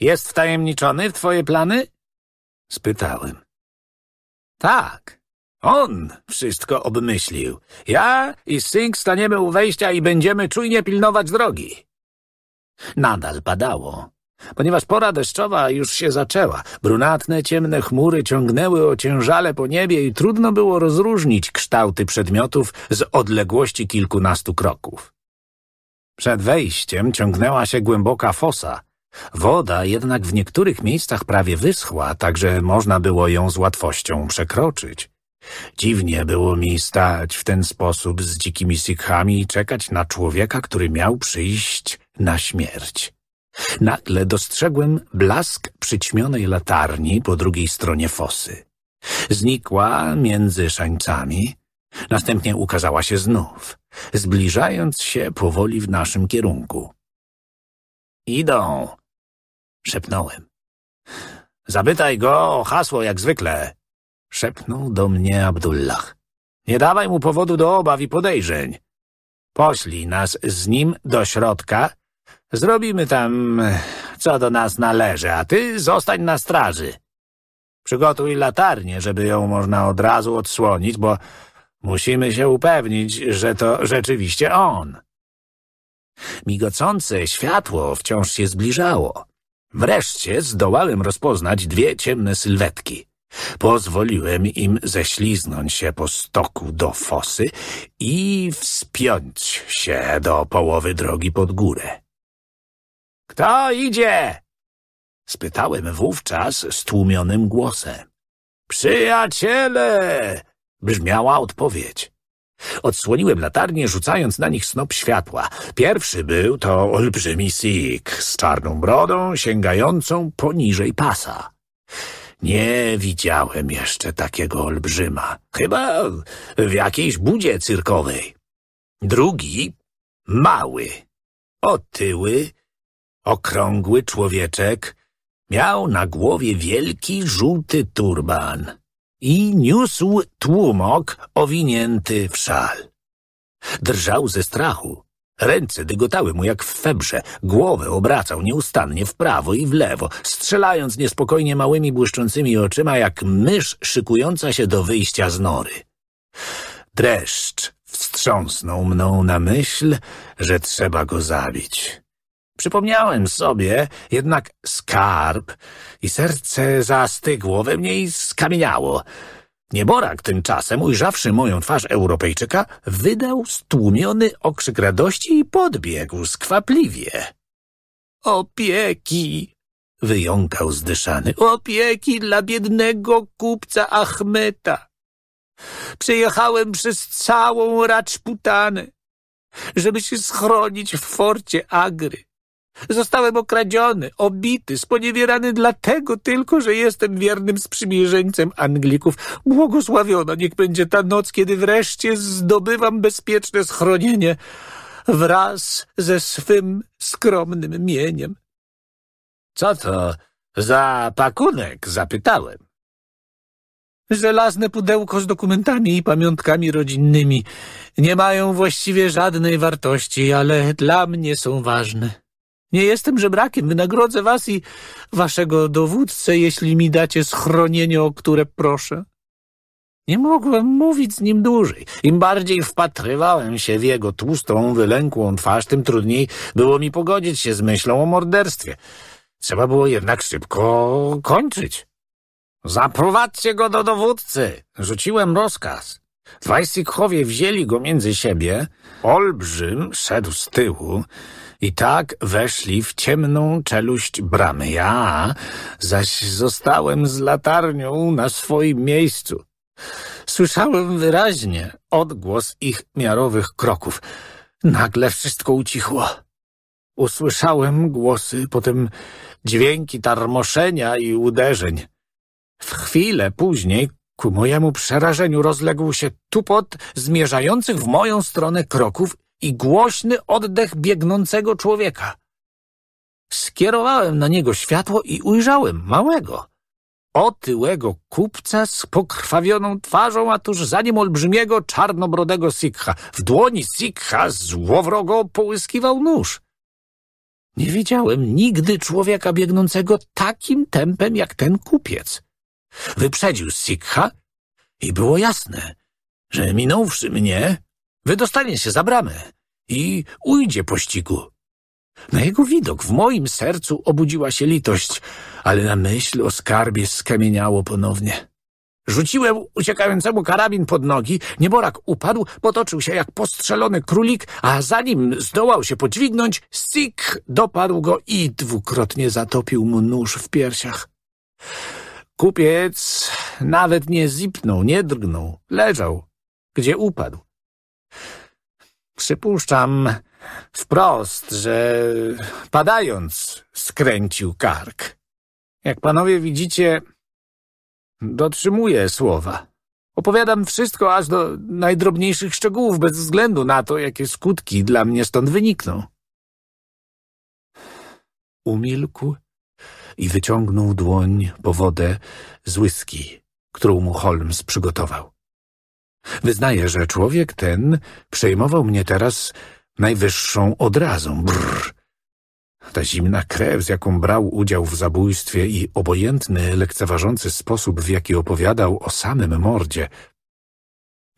jest wtajemniczony w twoje plany? Spytałem. Tak, on wszystko obmyślił. Ja i Sing staniemy u wejścia i będziemy czujnie pilnować drogi. Nadal padało. Ponieważ pora deszczowa już się zaczęła, brunatne, ciemne chmury ciągnęły ociężale po niebie i trudno było rozróżnić kształty przedmiotów z odległości kilkunastu kroków. Przed wejściem ciągnęła się głęboka fosa. Woda jednak w niektórych miejscach prawie wyschła, tak że można było ją z łatwością przekroczyć. Dziwnie było mi stać w ten sposób z dzikimi sikhami i czekać na człowieka, który miał przyjść na śmierć. Nagle dostrzegłem blask przyćmionej latarni po drugiej stronie fosy. Znikła między szańcami, następnie ukazała się znów, zbliżając się powoli w naszym kierunku. Idą, szepnąłem. Zapytaj go o hasło jak zwykle. Szepnął do mnie Abdullah. Nie dawaj mu powodu do obaw i podejrzeń. Poślij nas z nim do środka. Zrobimy tam, co do nas należy, a ty zostań na straży. Przygotuj latarnię, żeby ją można od razu odsłonić, bo musimy się upewnić, że to rzeczywiście on. Migocące światło wciąż się zbliżało. Wreszcie zdołałem rozpoznać dwie ciemne sylwetki. Pozwoliłem im ześliznąć się po stoku do fosy i wspiąć się do połowy drogi pod górę. — Kto idzie? — spytałem wówczas stłumionym głosem. — Przyjaciele! — brzmiała odpowiedź. Odsłoniłem latarnię, rzucając na nich snop światła. Pierwszy był to olbrzymi sik z czarną brodą sięgającą poniżej pasa. Nie widziałem jeszcze takiego olbrzyma, chyba w jakiejś budzie cyrkowej. Drugi, mały, otyły, okrągły człowieczek, miał na głowie wielki żółty turban i niósł tłumok owinięty w szal. Drżał ze strachu, Ręce dygotały mu jak w febrze, głowę obracał nieustannie w prawo i w lewo, strzelając niespokojnie małymi błyszczącymi oczyma jak mysz szykująca się do wyjścia z nory. Dreszcz wstrząsnął mną na myśl, że trzeba go zabić. Przypomniałem sobie jednak skarb i serce zastygło we mnie i skamieniało – Nieborak tymczasem, ujrzawszy moją twarz Europejczyka, wydał stłumiony okrzyk radości i podbiegł skwapliwie. Opieki! wyjąkał zdyszany. Opieki dla biednego kupca Achmeta. Przejechałem przez całą Raczputanę, żeby się schronić w forcie Agry. Zostałem okradziony, obity, sponiewierany dlatego tylko, że jestem wiernym sprzymierzeńcem Anglików. Błogosławiona niech będzie ta noc, kiedy wreszcie zdobywam bezpieczne schronienie wraz ze swym skromnym mieniem. Co to za pakunek? Zapytałem. Żelazne pudełko z dokumentami i pamiątkami rodzinnymi. Nie mają właściwie żadnej wartości, ale dla mnie są ważne. Nie jestem żebrakiem, wynagrodzę was i waszego dowódcę, jeśli mi dacie schronienie, o które proszę. Nie mogłem mówić z nim dłużej. Im bardziej wpatrywałem się w jego tłustą, wylękłą twarz, tym trudniej było mi pogodzić się z myślą o morderstwie. Trzeba było jednak szybko kończyć. Zaprowadźcie go do dowódcy! Rzuciłem rozkaz. Dwaj Sikhowie wzięli go między siebie. Olbrzym szedł z tyłu, i tak weszli w ciemną czeluść bramy. Ja zaś zostałem z latarnią na swoim miejscu. Słyszałem wyraźnie odgłos ich miarowych kroków. Nagle wszystko ucichło. Usłyszałem głosy, potem dźwięki tarmoszenia i uderzeń. W chwilę później ku mojemu przerażeniu rozległ się tupot zmierzających w moją stronę kroków i głośny oddech biegnącego człowieka. Skierowałem na niego światło i ujrzałem małego, otyłego kupca z pokrwawioną twarzą, a tuż za nim olbrzymiego, czarnobrodego Sikha. W dłoni Sikha złowrogo połyskiwał nóż. Nie widziałem nigdy człowieka biegnącego takim tempem jak ten kupiec. Wyprzedził Sikha i było jasne, że minąwszy mnie, Wydostanie się za bramę i ujdzie pościgu. Na jego widok w moim sercu obudziła się litość, ale na myśl o skarbie skamieniało ponownie. Rzuciłem uciekającemu karabin pod nogi, nieborak upadł, potoczył się jak postrzelony królik, a zanim zdołał się podźwignąć, sik dopadł go i dwukrotnie zatopił mu nóż w piersiach. Kupiec nawet nie zipnął, nie drgnął, leżał, gdzie upadł. Przypuszczam wprost, że padając skręcił kark. Jak panowie widzicie, dotrzymuję słowa. Opowiadam wszystko aż do najdrobniejszych szczegółów, bez względu na to, jakie skutki dla mnie stąd wynikną. Umilkł i wyciągnął dłoń po wodę z łyski, którą mu Holmes przygotował. Wyznaję, że człowiek ten przejmował mnie teraz najwyższą odrazą. Brr. Ta zimna krew, z jaką brał udział w zabójstwie i obojętny, lekceważący sposób, w jaki opowiadał o samym mordzie,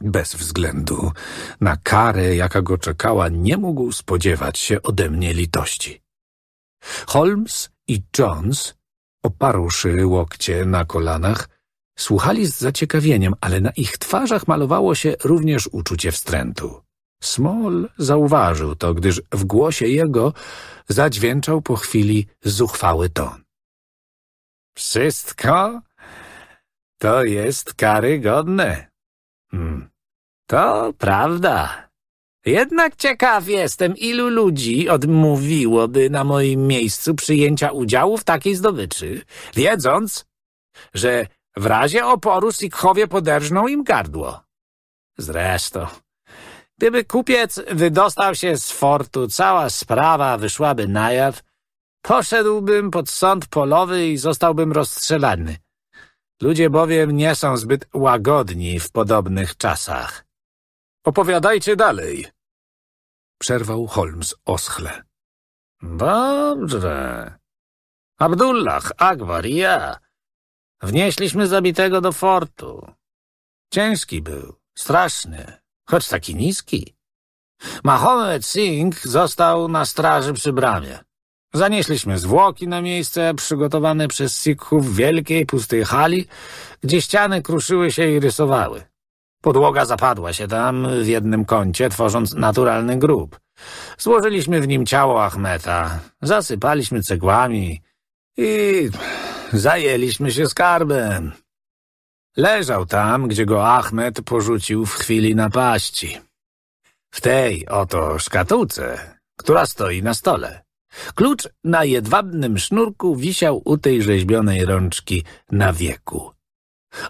bez względu na karę, jaka go czekała, nie mógł spodziewać się ode mnie litości. Holmes i Jones, oparłszy łokcie na kolanach, Słuchali z zaciekawieniem, ale na ich twarzach malowało się również uczucie wstrętu. Small zauważył to, gdyż w głosie jego zadźwięczał po chwili zuchwały ton. Wszystko to jest karygodne. Hmm. To prawda. Jednak ciekaw jestem, ilu ludzi odmówiłoby na moim miejscu przyjęcia udziału w takiej zdobyczy, wiedząc, że w razie oporu Sikhowie poderżną im gardło. Zresztą, gdyby kupiec wydostał się z fortu, cała sprawa wyszłaby na jaw, poszedłbym pod sąd polowy i zostałbym rozstrzelany. Ludzie bowiem nie są zbyt łagodni w podobnych czasach. Opowiadajcie dalej, przerwał Holmes oschle. Dobrze. Abdullah, Akbar i ja Wnieśliśmy zabitego do fortu. Ciężki był, straszny, choć taki niski. Mahomet Singh został na straży przy bramie. Zanieśliśmy zwłoki na miejsce przygotowane przez Sikhów w wielkiej, pustej hali, gdzie ściany kruszyły się i rysowały. Podłoga zapadła się tam w jednym kącie, tworząc naturalny grób. Złożyliśmy w nim ciało Achmeta, zasypaliśmy cegłami i zajęliśmy się skarbem. Leżał tam, gdzie go Ahmed porzucił w chwili napaści. W tej oto szkatułce, która stoi na stole. Klucz na jedwabnym sznurku wisiał u tej rzeźbionej rączki na wieku.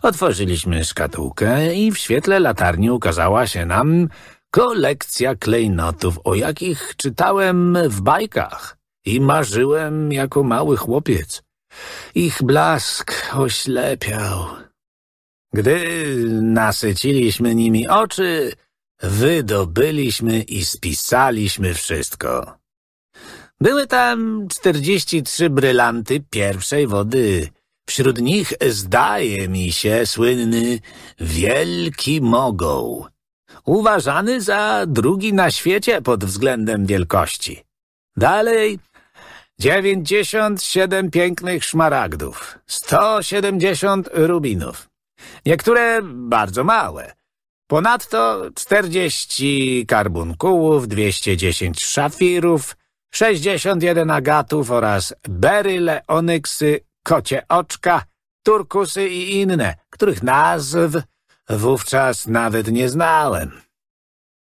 Otworzyliśmy szkatułkę i w świetle latarni ukazała się nam kolekcja klejnotów, o jakich czytałem w bajkach i marzyłem jako mały chłopiec. Ich blask oślepiał. Gdy nasyciliśmy nimi oczy, wydobyliśmy i spisaliśmy wszystko. Były tam czterdzieści trzy brylanty pierwszej wody. Wśród nich, zdaje mi się, słynny Wielki Mogoł, uważany za drugi na świecie pod względem wielkości. Dalej dziewięćdziesiąt siedem pięknych szmaragdów, sto siedemdziesiąt rubinów. Niektóre bardzo małe. Ponadto czterdzieści karbunkułów, dwieście dziesięć szafirów, sześćdziesiąt jeden agatów oraz beryle, onyksy, kocie oczka, turkusy i inne, których nazw wówczas nawet nie znałem.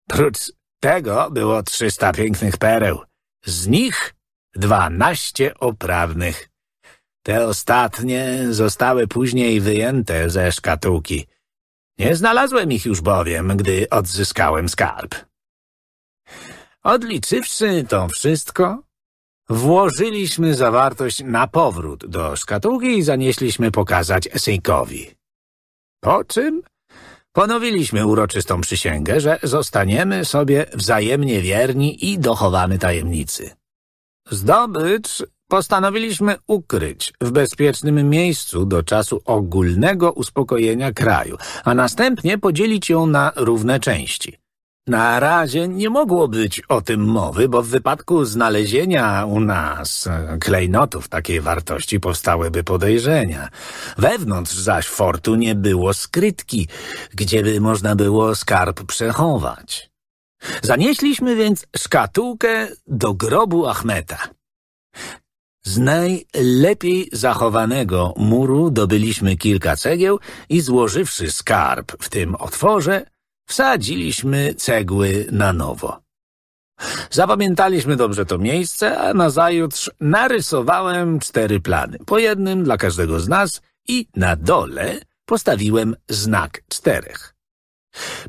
Prócz tego było trzysta pięknych pereł. Z nich dwanaście oprawnych. Te ostatnie zostały później wyjęte ze szkatułki. Nie znalazłem ich już bowiem, gdy odzyskałem skarb. Odliczywszy to wszystko, włożyliśmy zawartość na powrót do szkatułki i zanieśliśmy pokazać Synkowi. Po czym ponowiliśmy uroczystą przysięgę, że zostaniemy sobie wzajemnie wierni i dochowamy tajemnicy. Zdobycz postanowiliśmy ukryć w bezpiecznym miejscu do czasu ogólnego uspokojenia kraju, a następnie podzielić ją na równe części. Na razie nie mogło być o tym mowy, bo w wypadku znalezienia u nas klejnotów takiej wartości powstałyby podejrzenia. Wewnątrz zaś fortu nie było skrytki, gdzieby można było skarb przechować. Zanieśliśmy więc szkatułkę do grobu Achmeta. Z najlepiej zachowanego muru dobyliśmy kilka cegieł i złożywszy skarb w tym otworze, wsadziliśmy cegły na nowo. Zapamiętaliśmy dobrze to miejsce, a nazajutrz narysowałem cztery plany, po jednym dla każdego z nas i na dole postawiłem znak czterech.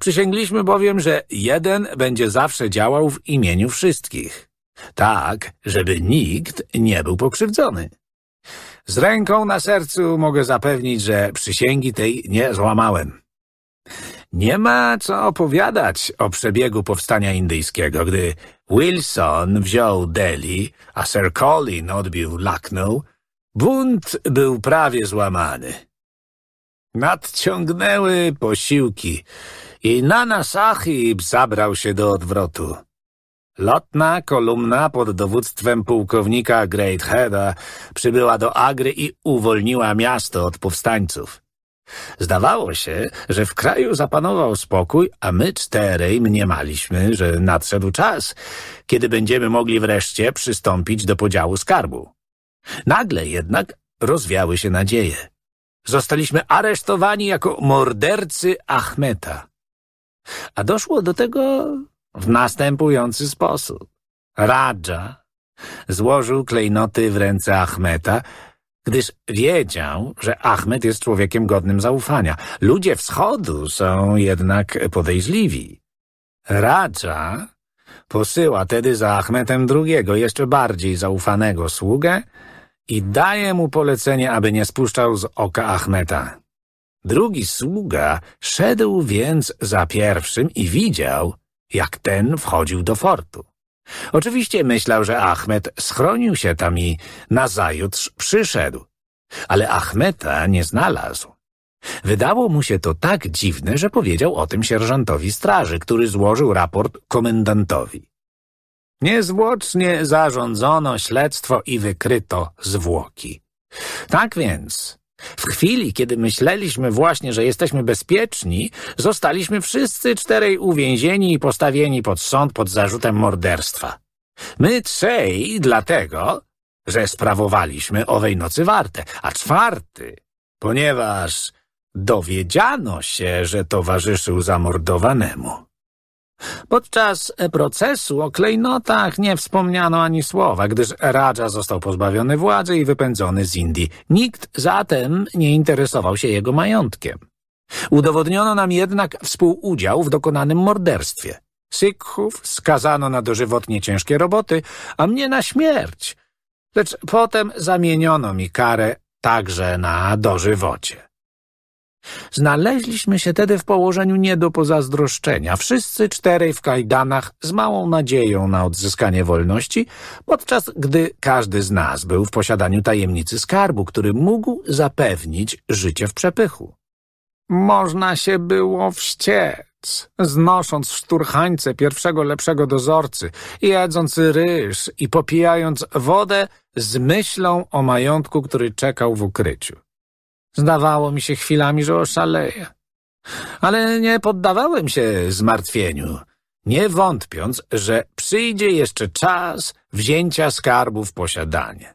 Przysięgliśmy bowiem, że jeden będzie zawsze działał w imieniu wszystkich. Tak, żeby nikt nie był pokrzywdzony. Z ręką na sercu mogę zapewnić, że przysięgi tej nie złamałem. Nie ma co opowiadać o przebiegu powstania indyjskiego, gdy Wilson wziął Delhi, a Sir Colin odbił Lucknow, bunt był prawie złamany. Nadciągnęły posiłki i na Sahib zabrał się do odwrotu. Lotna kolumna pod dowództwem pułkownika Greatheada przybyła do Agry i uwolniła miasto od powstańców. Zdawało się, że w kraju zapanował spokój, a my czterej mniemaliśmy, że nadszedł czas, kiedy będziemy mogli wreszcie przystąpić do podziału skarbu. Nagle jednak rozwiały się nadzieje. Zostaliśmy aresztowani jako mordercy Achmeta. A doszło do tego w następujący sposób. Radża złożył klejnoty w ręce Achmeta, gdyż wiedział, że Achmet jest człowiekiem godnym zaufania. Ludzie wschodu są jednak podejrzliwi. Radża posyła tedy za Achmetem drugiego, jeszcze bardziej zaufanego sługę, i daje mu polecenie, aby nie spuszczał z oka Achmeta. Drugi sługa szedł więc za pierwszym i widział, jak ten wchodził do fortu. Oczywiście myślał, że Achmet schronił się tam i nazajutrz przyszedł, ale Achmeta nie znalazł. Wydało mu się to tak dziwne, że powiedział o tym sierżantowi straży, który złożył raport komendantowi. Niezwłocznie zarządzono śledztwo i wykryto zwłoki. Tak więc, w chwili, kiedy myśleliśmy właśnie, że jesteśmy bezpieczni, zostaliśmy wszyscy czterej uwięzieni i postawieni pod sąd pod zarzutem morderstwa. My trzej dlatego, że sprawowaliśmy owej nocy wartę, a czwarty, ponieważ dowiedziano się, że towarzyszył zamordowanemu. Podczas procesu o klejnotach nie wspomniano ani słowa, gdyż Radża został pozbawiony władzy i wypędzony z Indii. Nikt zatem nie interesował się jego majątkiem. Udowodniono nam jednak współudział w dokonanym morderstwie. Sykhów skazano na dożywotnie ciężkie roboty, a mnie na śmierć. Lecz potem zamieniono mi karę także na dożywocie. Znaleźliśmy się tedy w położeniu nie do pozazdroszczenia. Wszyscy czterej w kajdanach z małą nadzieją na odzyskanie wolności, podczas gdy każdy z nas był w posiadaniu tajemnicy skarbu, który mógł zapewnić życie w przepychu. Można się było wściec, znosząc szturchańce pierwszego lepszego dozorcy, jedząc ryż i popijając wodę z myślą o majątku, który czekał w ukryciu. Zdawało mi się chwilami, że oszaleję. Ale nie poddawałem się zmartwieniu, nie wątpiąc, że przyjdzie jeszcze czas wzięcia skarbu w posiadanie.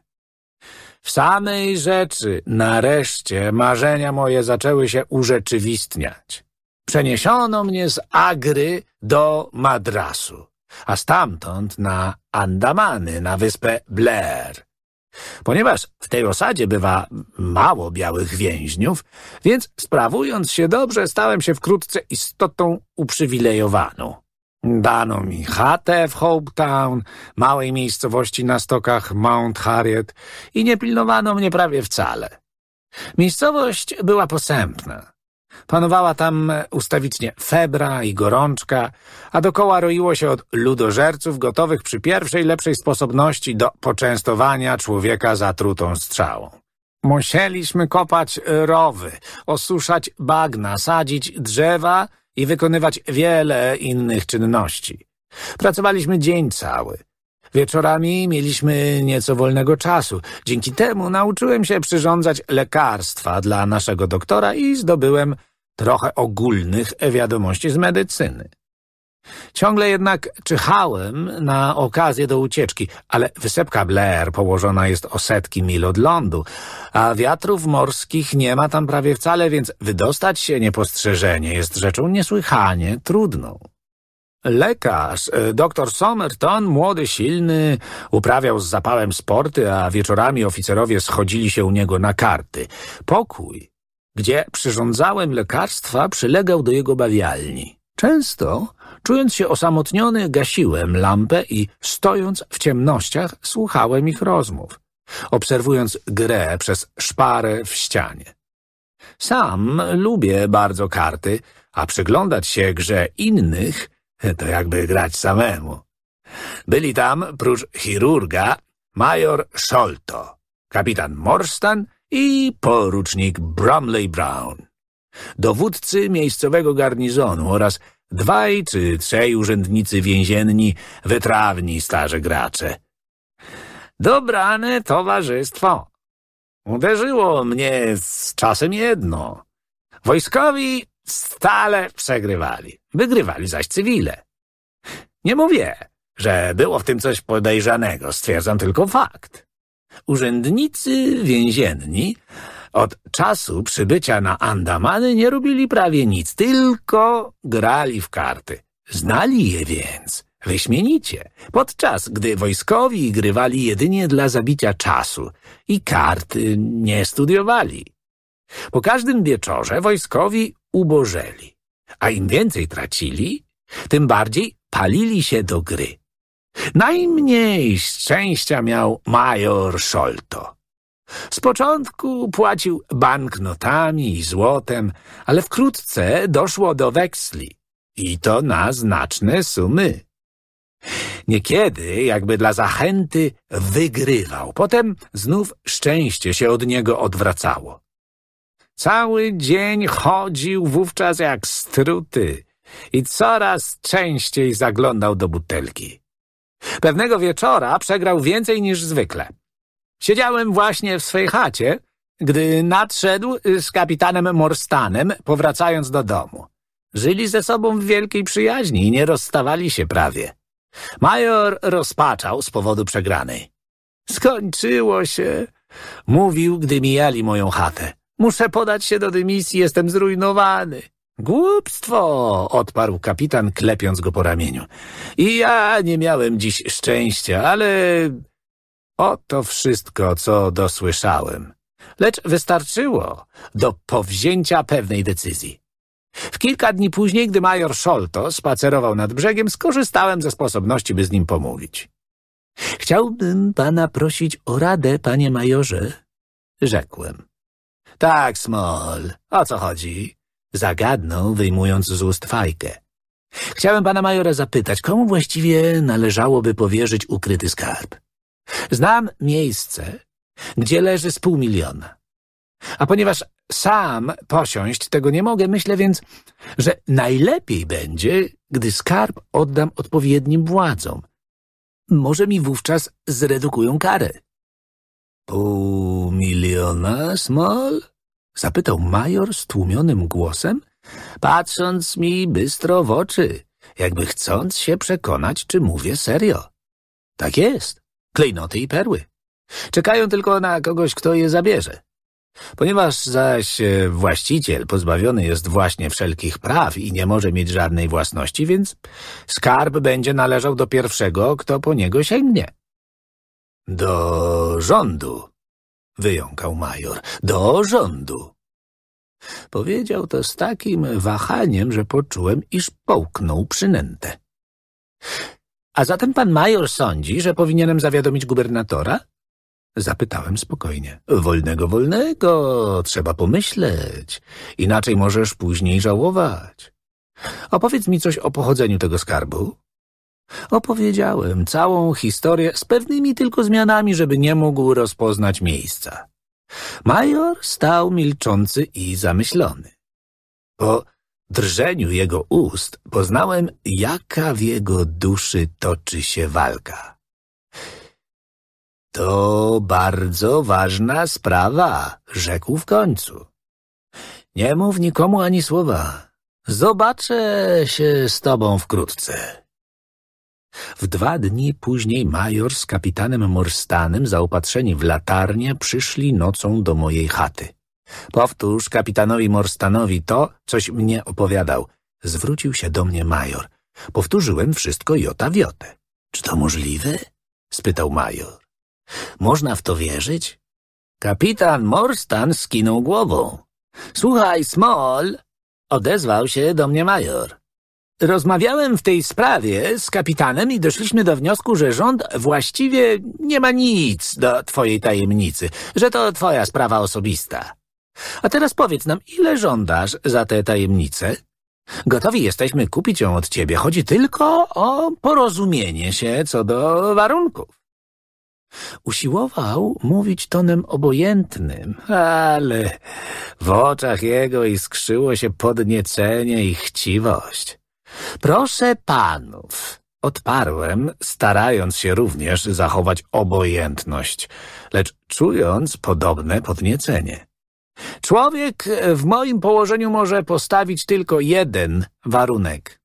W samej rzeczy nareszcie marzenia moje zaczęły się urzeczywistniać. Przeniesiono mnie z Agry do Madrasu, a stamtąd na Andamany, na wyspę Blair. Ponieważ w tej osadzie bywa mało białych więźniów, więc sprawując się dobrze, stałem się wkrótce istotą uprzywilejowaną. Dano mi chatę w Town, małej miejscowości na stokach Mount Harriet i nie pilnowano mnie prawie wcale. Miejscowość była posępna. Panowała tam e, ustawicznie febra i gorączka, a dokoła roiło się od ludożerców gotowych przy pierwszej lepszej sposobności do poczęstowania człowieka zatrutą strzałą. Musieliśmy kopać rowy, osuszać bagna, sadzić drzewa i wykonywać wiele innych czynności. Pracowaliśmy dzień cały – Wieczorami mieliśmy nieco wolnego czasu. Dzięki temu nauczyłem się przyrządzać lekarstwa dla naszego doktora i zdobyłem trochę ogólnych wiadomości z medycyny. Ciągle jednak czyhałem na okazję do ucieczki, ale wysepka Blair położona jest o setki mil od lądu, a wiatrów morskich nie ma tam prawie wcale, więc wydostać się niepostrzeżenie jest rzeczą niesłychanie trudną. Lekarz, e, doktor Somerton, młody, silny, uprawiał z zapałem sporty, a wieczorami oficerowie schodzili się u niego na karty. Pokój, gdzie przyrządzałem lekarstwa, przylegał do jego bawialni. Często, czując się osamotniony, gasiłem lampę i, stojąc w ciemnościach, słuchałem ich rozmów, obserwując grę przez szparę w ścianie. Sam lubię bardzo karty, a przyglądać się grze innych To jakby grać samemu. Byli tam, prócz chirurga, major Sholto, kapitan Morstan i porucznik Bromley Brown. Dowódcy miejscowego garnizonu oraz dwaj czy trzej urzędnicy więzienni, wytrawni starze gracze. Dobrane towarzystwo. Uderzyło mnie z czasem jedno. Wojskowi stale przegrywali. Wygrywali zaś cywile. Nie mówię, że było w tym coś podejrzanego, stwierdzam tylko fakt. Urzędnicy więzienni od czasu przybycia na Andamany nie robili prawie nic, tylko grali w karty. Znali je więc wyśmienicie, podczas gdy wojskowi grywali jedynie dla zabicia czasu i karty nie studiowali. Po każdym wieczorze wojskowi ubożeli a im więcej tracili, tym bardziej palili się do gry. Najmniej szczęścia miał major Szolto. Z początku płacił banknotami i złotem, ale wkrótce doszło do weksli i to na znaczne sumy. Niekiedy, jakby dla zachęty, wygrywał. Potem znów szczęście się od niego odwracało. Cały dzień chodził wówczas jak struty i coraz częściej zaglądał do butelki. Pewnego wieczora przegrał więcej niż zwykle. Siedziałem właśnie w swej chacie, gdy nadszedł z kapitanem Morstanem, powracając do domu. Żyli ze sobą w wielkiej przyjaźni i nie rozstawali się prawie. Major rozpaczał z powodu przegranej. Skończyło się, mówił, gdy mijali moją chatę. Muszę podać się do dymisji, jestem zrujnowany. Głupstwo, odparł kapitan, klepiąc go po ramieniu. I ja nie miałem dziś szczęścia, ale... Oto wszystko, co dosłyszałem. Lecz wystarczyło do powzięcia pewnej decyzji. W kilka dni później, gdy major Szolto spacerował nad brzegiem, skorzystałem ze sposobności, by z nim pomówić. Chciałbym pana prosić o radę, panie majorze, rzekłem. Tak, Small, o co chodzi? Zagadnął, wyjmując z ust fajkę. Chciałem pana majora zapytać, komu właściwie należałoby powierzyć ukryty skarb? Znam miejsce, gdzie leży z pół miliona. A ponieważ sam posiąść tego nie mogę, myślę więc, że najlepiej będzie, gdy skarb oddam odpowiednim władzom. Może mi wówczas zredukują karę. Pół miliona, Small? Zapytał major stłumionym głosem, patrząc mi bystro w oczy, jakby chcąc się przekonać, czy mówię serio. Tak jest. Klejnoty i perły. Czekają tylko na kogoś, kto je zabierze. Ponieważ zaś e, właściciel pozbawiony jest właśnie wszelkich praw i nie może mieć żadnej własności, więc skarb będzie należał do pierwszego, kto po niego sięgnie. Do rządu, wyjąkał major. Do rządu. Powiedział to z takim wahaniem, że poczułem, iż połknął przynętę. A zatem pan major sądzi, że powinienem zawiadomić gubernatora? Zapytałem spokojnie. Wolnego, wolnego, trzeba pomyśleć. Inaczej możesz później żałować. Opowiedz mi coś o pochodzeniu tego skarbu. Opowiedziałem całą historię z pewnymi tylko zmianami, żeby nie mógł rozpoznać miejsca. Major stał milczący i zamyślony. Po drżeniu jego ust poznałem, jaka w jego duszy toczy się walka. To bardzo ważna sprawa, rzekł w końcu. Nie mów nikomu ani słowa. Zobaczę się z tobą wkrótce. W dwa dni później major z kapitanem Morstanem, zaopatrzeni w latarnię, przyszli nocą do mojej chaty. Powtórz kapitanowi Morstanowi to, coś mnie opowiadał. Zwrócił się do mnie major. Powtórzyłem wszystko jota w jotę. Czy to możliwe? spytał major. Można w to wierzyć? Kapitan Morstan skinął głową. Słuchaj, Small, odezwał się do mnie major. Rozmawiałem w tej sprawie z kapitanem i doszliśmy do wniosku, że rząd właściwie nie ma nic do twojej tajemnicy, że to twoja sprawa osobista. A teraz powiedz nam, ile żądasz za tę tajemnicę? Gotowi jesteśmy kupić ją od ciebie. Chodzi tylko o porozumienie się co do warunków. Usiłował mówić tonem obojętnym, ale w oczach jego iskrzyło się podniecenie i chciwość. Proszę panów, odparłem, starając się również zachować obojętność, lecz czując podobne podniecenie. Człowiek w moim położeniu może postawić tylko jeden warunek.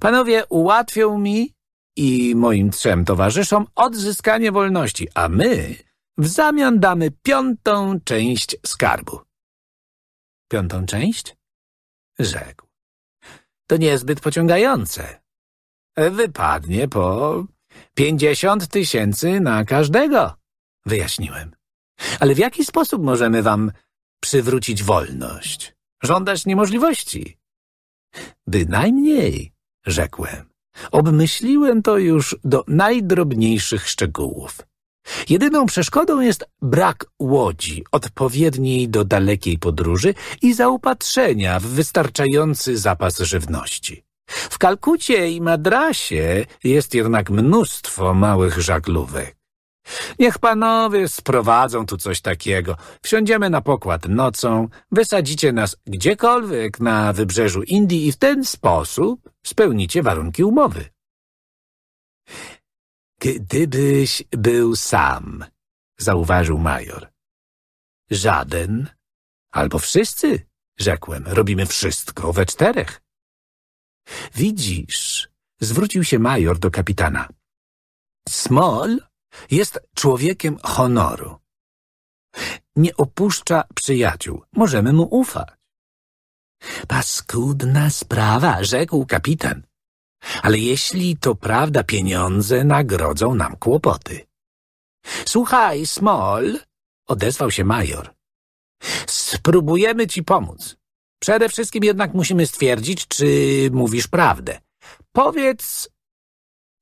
Panowie ułatwią mi i moim trzem towarzyszom odzyskanie wolności, a my w zamian damy piątą część skarbu. Piątą część? Rzekł to niezbyt pociągające. Wypadnie po pięćdziesiąt tysięcy na każdego, wyjaśniłem. Ale w jaki sposób możemy wam przywrócić wolność? Żądasz niemożliwości. Bynajmniej, rzekłem. Obmyśliłem to już do najdrobniejszych szczegółów. Jedyną przeszkodą jest brak łodzi odpowiedniej do dalekiej podróży i zaopatrzenia w wystarczający zapas żywności. W Kalkucie i Madrasie jest jednak mnóstwo małych żaglówek. Niech panowie sprowadzą tu coś takiego. Wsiądziemy na pokład nocą, wysadzicie nas gdziekolwiek na wybrzeżu Indii i w ten sposób spełnicie warunki umowy. Gdybyś był sam, zauważył major. Żaden? Albo wszyscy, rzekłem. Robimy wszystko we czterech. Widzisz, zwrócił się major do kapitana. Small jest człowiekiem honoru. Nie opuszcza przyjaciół. Możemy mu ufać. Paskudna sprawa, rzekł kapitan. Ale jeśli to prawda, pieniądze nagrodzą nam kłopoty. Słuchaj, Small, odezwał się major. Spróbujemy ci pomóc. Przede wszystkim jednak musimy stwierdzić, czy mówisz prawdę. Powiedz,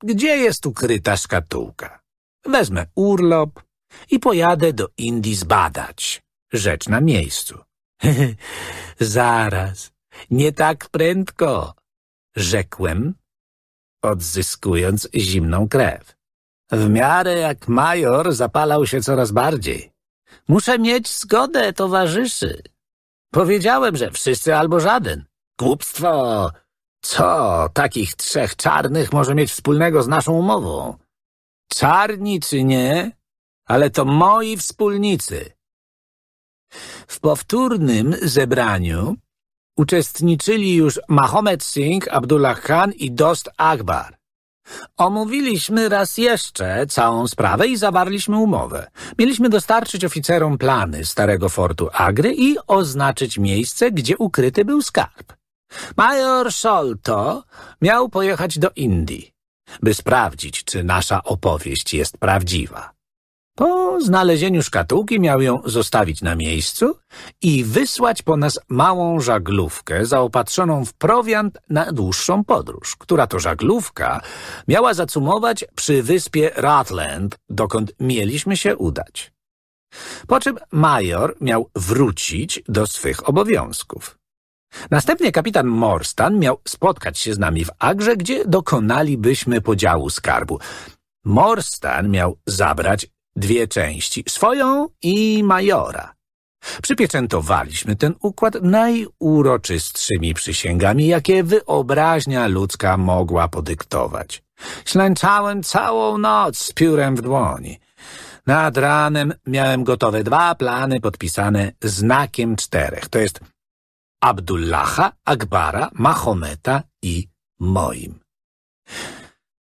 gdzie jest ukryta szkatułka. Wezmę urlop i pojadę do Indii zbadać. Rzecz na miejscu. Zaraz, nie tak prędko, rzekłem, odzyskując zimną krew. W miarę jak major zapalał się coraz bardziej. Muszę mieć zgodę towarzyszy. Powiedziałem, że wszyscy albo żaden. Głupstwo! Co takich trzech czarnych może mieć wspólnego z naszą umową? Czarni czy nie, ale to moi wspólnicy. W powtórnym zebraniu uczestniczyli już Mahomet Singh, Abdullah Khan i Dost Akbar. Omówiliśmy raz jeszcze całą sprawę i zawarliśmy umowę. Mieliśmy dostarczyć oficerom plany starego fortu Agry i oznaczyć miejsce, gdzie ukryty był skarb. Major Sholto miał pojechać do Indii, by sprawdzić, czy nasza opowieść jest prawdziwa. Po znalezieniu szkatułki miał ją zostawić na miejscu i wysłać po nas małą żaglówkę zaopatrzoną w prowiant na dłuższą podróż, która to żaglówka miała zacumować przy wyspie Ratland, dokąd mieliśmy się udać. Po czym major miał wrócić do swych obowiązków. Następnie kapitan Morstan miał spotkać się z nami w Agrze, gdzie dokonalibyśmy podziału skarbu. Morstan miał zabrać Dwie części, swoją i majora. Przypieczętowaliśmy ten układ najuroczystszymi przysięgami, jakie wyobraźnia ludzka mogła podyktować. Ślęczałem całą noc z piórem w dłoni. Nad ranem miałem gotowe dwa plany podpisane znakiem czterech, to jest Abdullaha, Akbara, Mahometa i moim.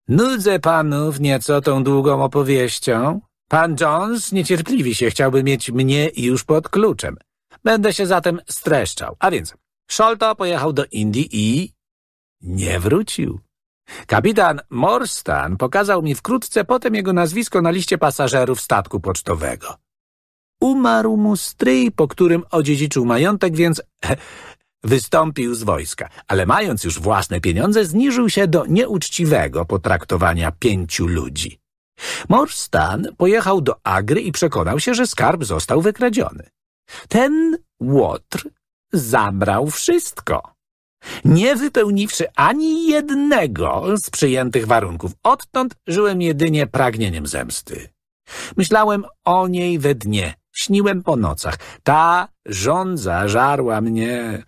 Nudzę panów nieco tą długą opowieścią, Pan Jones niecierpliwi się, chciałby mieć mnie już pod kluczem. Będę się zatem streszczał. A więc, Sholto pojechał do Indii i... nie wrócił. Kapitan Morstan pokazał mi wkrótce potem jego nazwisko na liście pasażerów statku pocztowego. Umarł mu stryj, po którym odziedziczył majątek, więc wystąpił z wojska. Ale mając już własne pieniądze, zniżył się do nieuczciwego potraktowania pięciu ludzi. Morstan pojechał do Agry i przekonał się, że skarb został wykradziony. Ten łotr zabrał wszystko, nie wypełniwszy ani jednego z przyjętych warunków. Odtąd żyłem jedynie pragnieniem zemsty. Myślałem o niej we dnie, śniłem po nocach. Ta żądza żarła mnie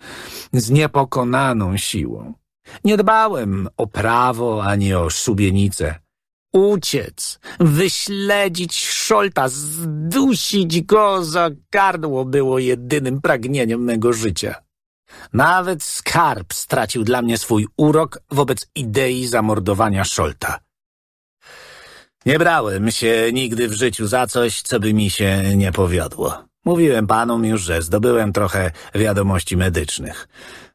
z niepokonaną siłą. Nie dbałem o prawo ani o szubienicę. Uciec, wyśledzić Szolta, zdusić go za gardło było jedynym pragnieniem mego życia. Nawet skarb stracił dla mnie swój urok wobec idei zamordowania Szolta. Nie brałem się nigdy w życiu za coś, co by mi się nie powiodło. Mówiłem panom już, że zdobyłem trochę wiadomości medycznych.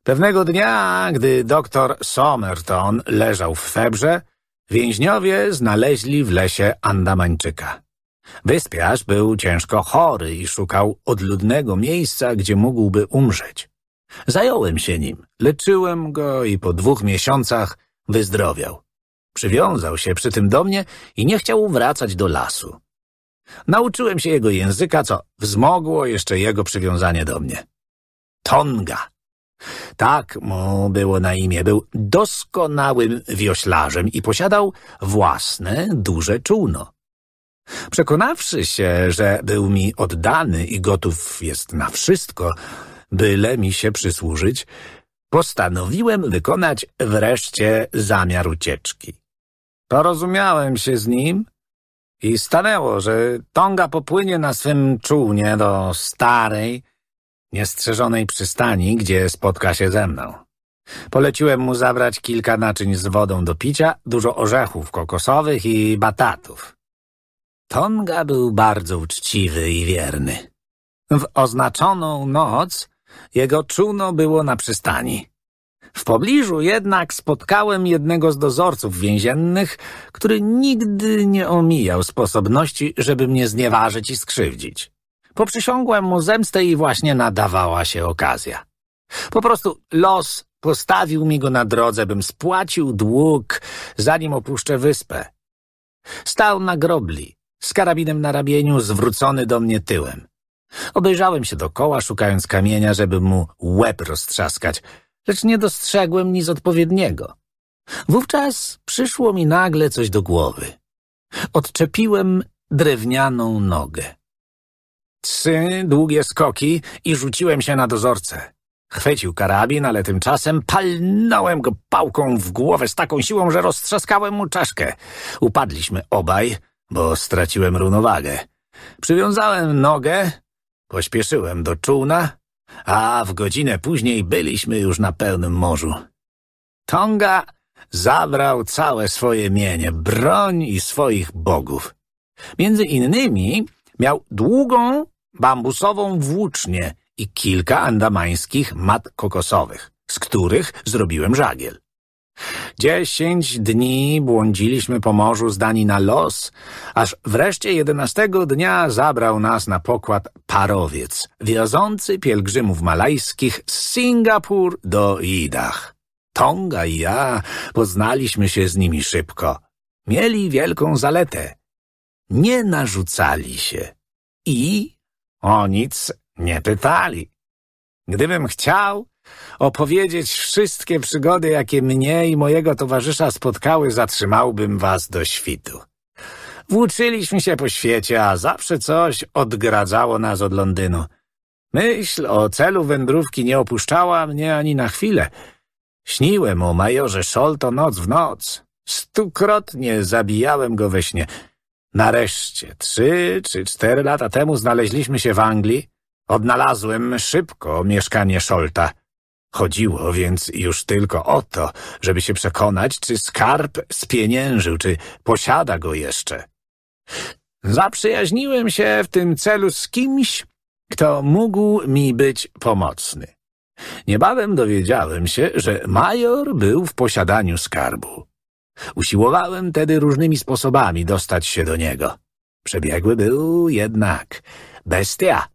Pewnego dnia, gdy doktor Somerton leżał w febrze, Więźniowie znaleźli w lesie Andamańczyka. Wyspiarz był ciężko chory i szukał odludnego miejsca, gdzie mógłby umrzeć. Zająłem się nim, leczyłem go i po dwóch miesiącach wyzdrowiał. Przywiązał się przy tym do mnie i nie chciał wracać do lasu. Nauczyłem się jego języka, co wzmogło jeszcze jego przywiązanie do mnie. Tonga tak mu było na imię. Był doskonałym wioślarzem i posiadał własne duże czółno. Przekonawszy się, że był mi oddany i gotów jest na wszystko, byle mi się przysłużyć, postanowiłem wykonać wreszcie zamiar ucieczki. Porozumiałem się z nim i stanęło, że Tonga popłynie na swym czółnie do starej, niestrzeżonej przystani, gdzie spotka się ze mną. Poleciłem mu zabrać kilka naczyń z wodą do picia, dużo orzechów kokosowych i batatów. Tonga był bardzo uczciwy i wierny. W oznaczoną noc jego czółno było na przystani. W pobliżu jednak spotkałem jednego z dozorców więziennych, który nigdy nie omijał sposobności, żeby mnie znieważyć i skrzywdzić. Poprzysiągłem mu zemstę i właśnie nadawała się okazja. Po prostu los postawił mi go na drodze, bym spłacił dług, zanim opuszczę wyspę. Stał na grobli, z karabinem na ramieniu, zwrócony do mnie tyłem. Obejrzałem się dokoła, szukając kamienia, żeby mu łeb roztrzaskać, lecz nie dostrzegłem nic odpowiedniego. Wówczas przyszło mi nagle coś do głowy. Odczepiłem drewnianą nogę. Trzy długie skoki i rzuciłem się na dozorcę. Chwycił karabin, ale tymczasem palnąłem go pałką w głowę z taką siłą, że roztrzaskałem mu czaszkę. Upadliśmy obaj, bo straciłem równowagę. Przywiązałem nogę, pośpieszyłem do czółna, a w godzinę później byliśmy już na pełnym morzu. Tonga zabrał całe swoje mienie, broń i swoich bogów. Między innymi miał długą, bambusową włócznię i kilka andamańskich mat kokosowych, z których zrobiłem żagiel. Dziesięć dni błądziliśmy po morzu zdani na los, aż wreszcie jedenastego dnia zabrał nas na pokład parowiec, wiozący pielgrzymów malajskich z Singapur do Idach. Tonga i ja poznaliśmy się z nimi szybko. Mieli wielką zaletę. Nie narzucali się i o nic nie pytali. Gdybym chciał opowiedzieć wszystkie przygody, jakie mnie i mojego towarzysza spotkały, zatrzymałbym was do świtu. Włóczyliśmy się po świecie, a zawsze coś odgradzało nas od Londynu. Myśl o celu wędrówki nie opuszczała mnie ani na chwilę. Śniłem o majorze Sholto noc w noc. Stukrotnie zabijałem go we śnie – Nareszcie, trzy czy cztery lata temu znaleźliśmy się w Anglii. Odnalazłem szybko mieszkanie Szolta. Chodziło więc już tylko o to, żeby się przekonać, czy skarb spieniężył, czy posiada go jeszcze. Zaprzyjaźniłem się w tym celu z kimś, kto mógł mi być pomocny. Niebawem dowiedziałem się, że major był w posiadaniu skarbu. Usiłowałem tedy różnymi sposobami dostać się do niego. Przebiegły był jednak bestia.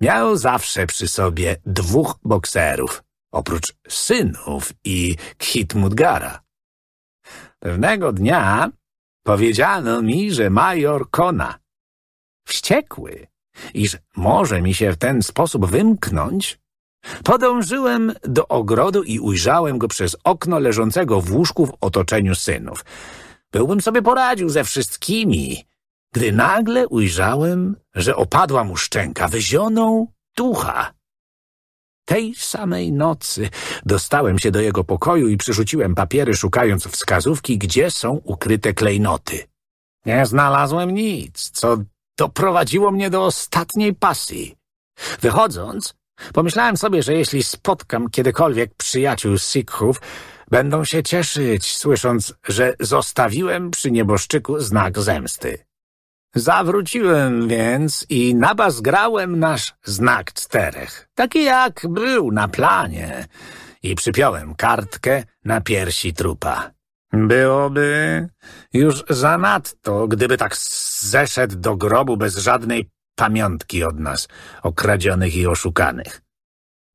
Miał zawsze przy sobie dwóch bokserów, oprócz synów i Khitmudgara. Pewnego dnia powiedziano mi, że major Kona, wściekły, iż może mi się w ten sposób wymknąć, Podążyłem do ogrodu i ujrzałem go przez okno leżącego w łóżku w otoczeniu synów. Byłbym sobie poradził ze wszystkimi, gdy nagle ujrzałem, że opadła mu szczęka wyzioną ducha. Tej samej nocy dostałem się do jego pokoju i przerzuciłem papiery, szukając wskazówki, gdzie są ukryte klejnoty. Nie znalazłem nic, co doprowadziło mnie do ostatniej pasji. Wychodząc, Pomyślałem sobie, że jeśli spotkam kiedykolwiek przyjaciół Sikhów, będą się cieszyć, słysząc, że zostawiłem przy nieboszczyku znak zemsty. Zawróciłem więc i nabazgrałem nasz znak czterech, taki jak był na planie, i przypiąłem kartkę na piersi trupa. Byłoby już zanadto, gdyby tak zeszedł do grobu bez żadnej pamiątki od nas, okradzionych i oszukanych.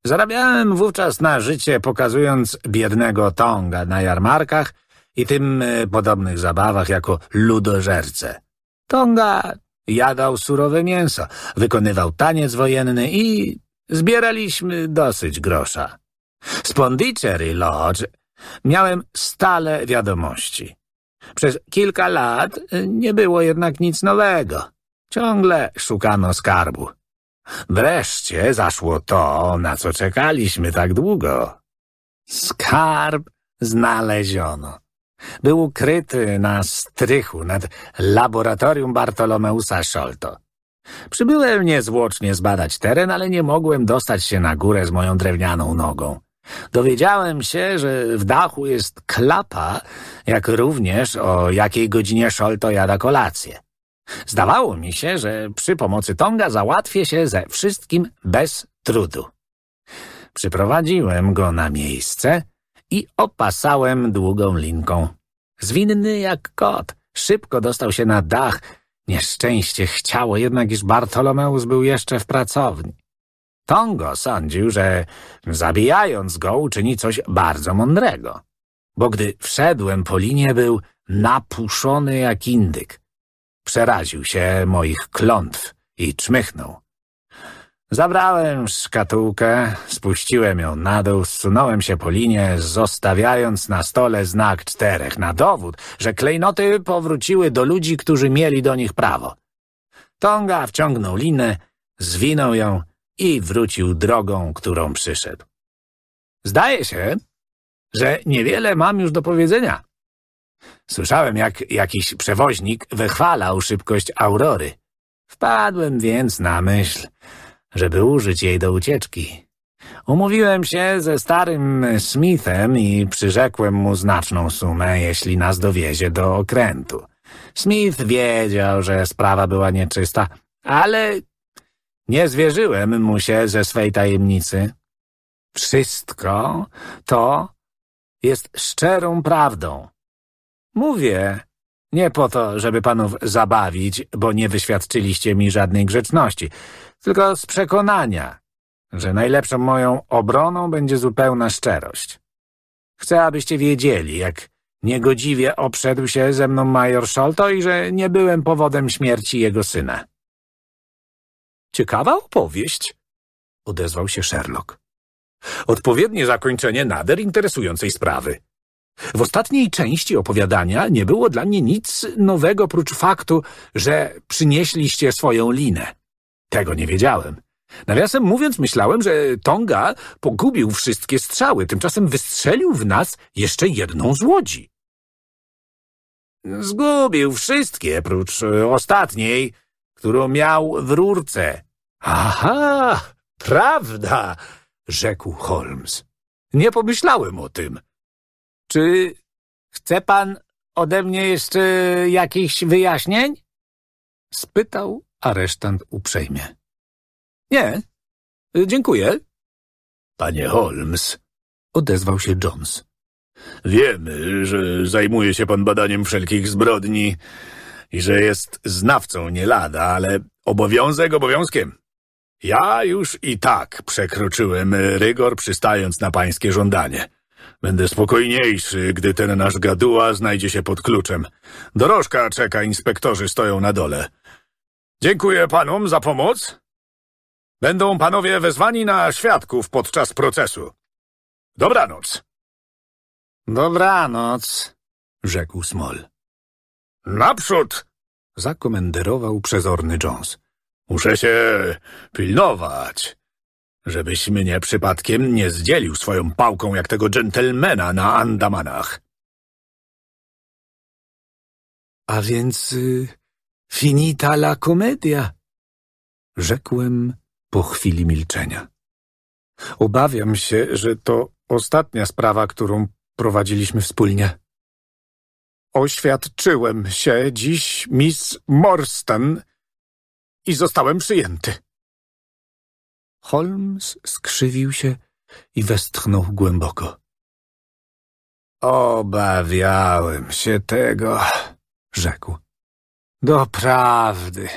Zarabiałem wówczas na życie, pokazując biednego Tonga na jarmarkach i tym e, podobnych zabawach jako ludożerce. Tonga jadał surowe mięso, wykonywał taniec wojenny i zbieraliśmy dosyć grosza. Z Pondicherry Lodge miałem stale wiadomości. Przez kilka lat nie było jednak nic nowego. Ciągle szukano skarbu. Wreszcie zaszło to, na co czekaliśmy tak długo. Skarb znaleziono. Był ukryty na strychu nad laboratorium Bartolomeusa Scholto. Przybyłem niezwłocznie zbadać teren, ale nie mogłem dostać się na górę z moją drewnianą nogą. Dowiedziałem się, że w dachu jest klapa, jak również o jakiej godzinie Scholto jada kolację. Zdawało mi się, że przy pomocy Tonga załatwię się ze wszystkim bez trudu. Przyprowadziłem go na miejsce i opasałem długą linką. Zwinny jak kot, szybko dostał się na dach. Nieszczęście chciało jednak, iż Bartolomeus był jeszcze w pracowni. Tongo sądził, że zabijając go uczyni coś bardzo mądrego, bo gdy wszedłem po linie był napuszony jak indyk. Przeraził się moich klątw i czmychnął. Zabrałem szkatułkę, spuściłem ją na dół, zsunąłem się po linie, zostawiając na stole znak czterech na dowód, że klejnoty powróciły do ludzi, którzy mieli do nich prawo. Tonga wciągnął linę, zwinął ją i wrócił drogą, którą przyszedł. Zdaje się, że niewiele mam już do powiedzenia, Słyszałem, jak jakiś przewoźnik wychwalał szybkość Aurory. Wpadłem więc na myśl, żeby użyć jej do ucieczki. Umówiłem się ze starym Smithem i przyrzekłem mu znaczną sumę, jeśli nas dowiezie do okrętu. Smith wiedział, że sprawa była nieczysta, ale nie zwierzyłem mu się ze swej tajemnicy. Wszystko to jest szczerą prawdą. Mówię. Nie po to, żeby panów zabawić, bo nie wyświadczyliście mi żadnej grzeczności, tylko z przekonania, że najlepszą moją obroną będzie zupełna szczerość. Chcę, abyście wiedzieli, jak niegodziwie obszedł się ze mną major Szolto i że nie byłem powodem śmierci jego syna. Ciekawa opowieść, odezwał się Sherlock. Odpowiednie zakończenie nader interesującej sprawy. W ostatniej części opowiadania nie było dla mnie nic nowego prócz faktu, że przynieśliście swoją linę. Tego nie wiedziałem. Nawiasem mówiąc, myślałem, że Tonga pogubił wszystkie strzały, tymczasem wystrzelił w nas jeszcze jedną z łodzi. Zgubił wszystkie, prócz e, ostatniej, którą miał w rurce. Aha, prawda, rzekł Holmes. Nie pomyślałem o tym. Czy chce pan ode mnie jeszcze jakichś wyjaśnień? Spytał aresztant uprzejmie. Nie, dziękuję. Panie Holmes, odezwał się Jones. Wiemy, że zajmuje się pan badaniem wszelkich zbrodni i że jest znawcą nie lada, ale obowiązek obowiązkiem. Ja już i tak przekroczyłem rygor przystając na pańskie żądanie. Będę spokojniejszy, gdy ten nasz gaduła znajdzie się pod kluczem. Dorożka czeka, inspektorzy stoją na dole. Dziękuję panom za pomoc. Będą panowie wezwani na świadków podczas procesu. Dobranoc. Dobranoc, rzekł Smol. Naprzód! zakomenderował przezorny Jones. Muszę się pilnować. Żebyś mnie przypadkiem nie zdzielił swoją pałką jak tego dżentelmena na Andamanach. A więc y, finita la komedia, rzekłem po chwili milczenia. Obawiam się, że to ostatnia sprawa, którą prowadziliśmy wspólnie. Oświadczyłem się dziś Miss Morstan i zostałem przyjęty. Holmes skrzywił się i westchnął głęboko. Obawiałem się tego, rzekł. Doprawdy.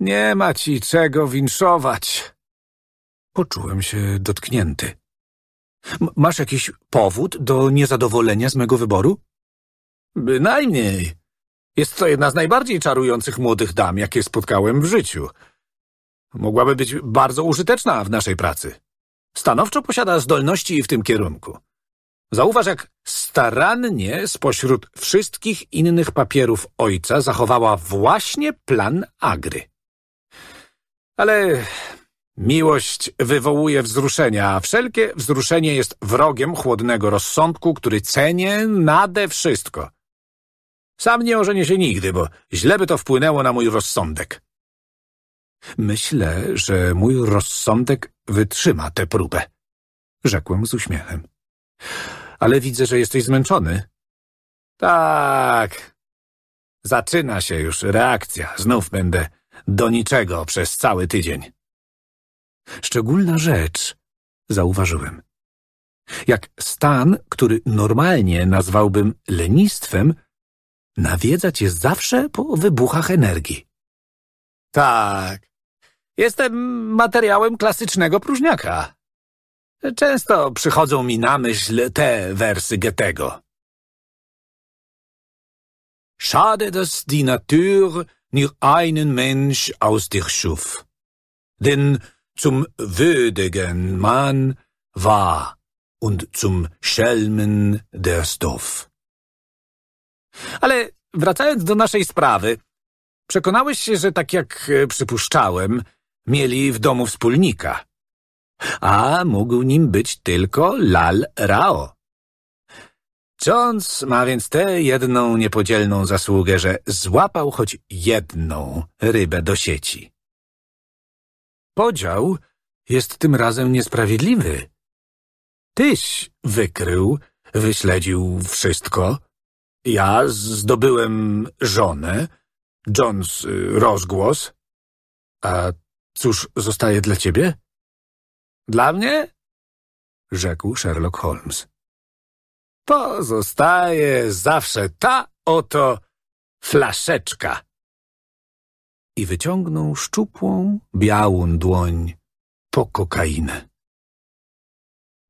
Nie ma ci czego winszować. Poczułem się dotknięty. M masz jakiś powód do niezadowolenia z mego wyboru? Bynajmniej. Jest to jedna z najbardziej czarujących młodych dam, jakie spotkałem w życiu mogłaby być bardzo użyteczna w naszej pracy. Stanowczo posiada zdolności w tym kierunku. Zauważ, jak starannie spośród wszystkich innych papierów ojca zachowała właśnie plan Agry. Ale miłość wywołuje wzruszenia, a wszelkie wzruszenie jest wrogiem chłodnego rozsądku, który cenię nade wszystko. Sam nie ożenię się nigdy, bo źle by to wpłynęło na mój rozsądek. Myślę, że mój rozsądek wytrzyma tę próbę, rzekłem z uśmiechem. Ale widzę, że jesteś zmęczony. Tak. Zaczyna się już reakcja. Znów będę do niczego przez cały tydzień. Szczególna rzecz, zauważyłem. Jak stan, który normalnie nazwałbym lenistwem, nawiedzać jest zawsze po wybuchach energii. Tak, Jestem materiałem klasycznego próżniaka. Często przychodzą mi na myśl te wersy Goethego. Schade, dass die Natur nur einen Mensch aus dir schuf. Denn zum würdigen Mann war und zum Schelmen der Stoff. Ale wracając do naszej sprawy, przekonałeś się, że tak jak e, przypuszczałem – Mieli w domu wspólnika. A mógł nim być tylko Lal Rao. Jones ma więc tę jedną niepodzielną zasługę, że złapał choć jedną rybę do sieci. Podział jest tym razem niesprawiedliwy. Tyś wykrył, wyśledził wszystko. Ja zdobyłem żonę, Jones y, rozgłos, a Cóż zostaje dla ciebie? Dla mnie? Rzekł Sherlock Holmes. Pozostaje zawsze ta oto flaszeczka. I wyciągnął szczupłą, białą dłoń po kokainę.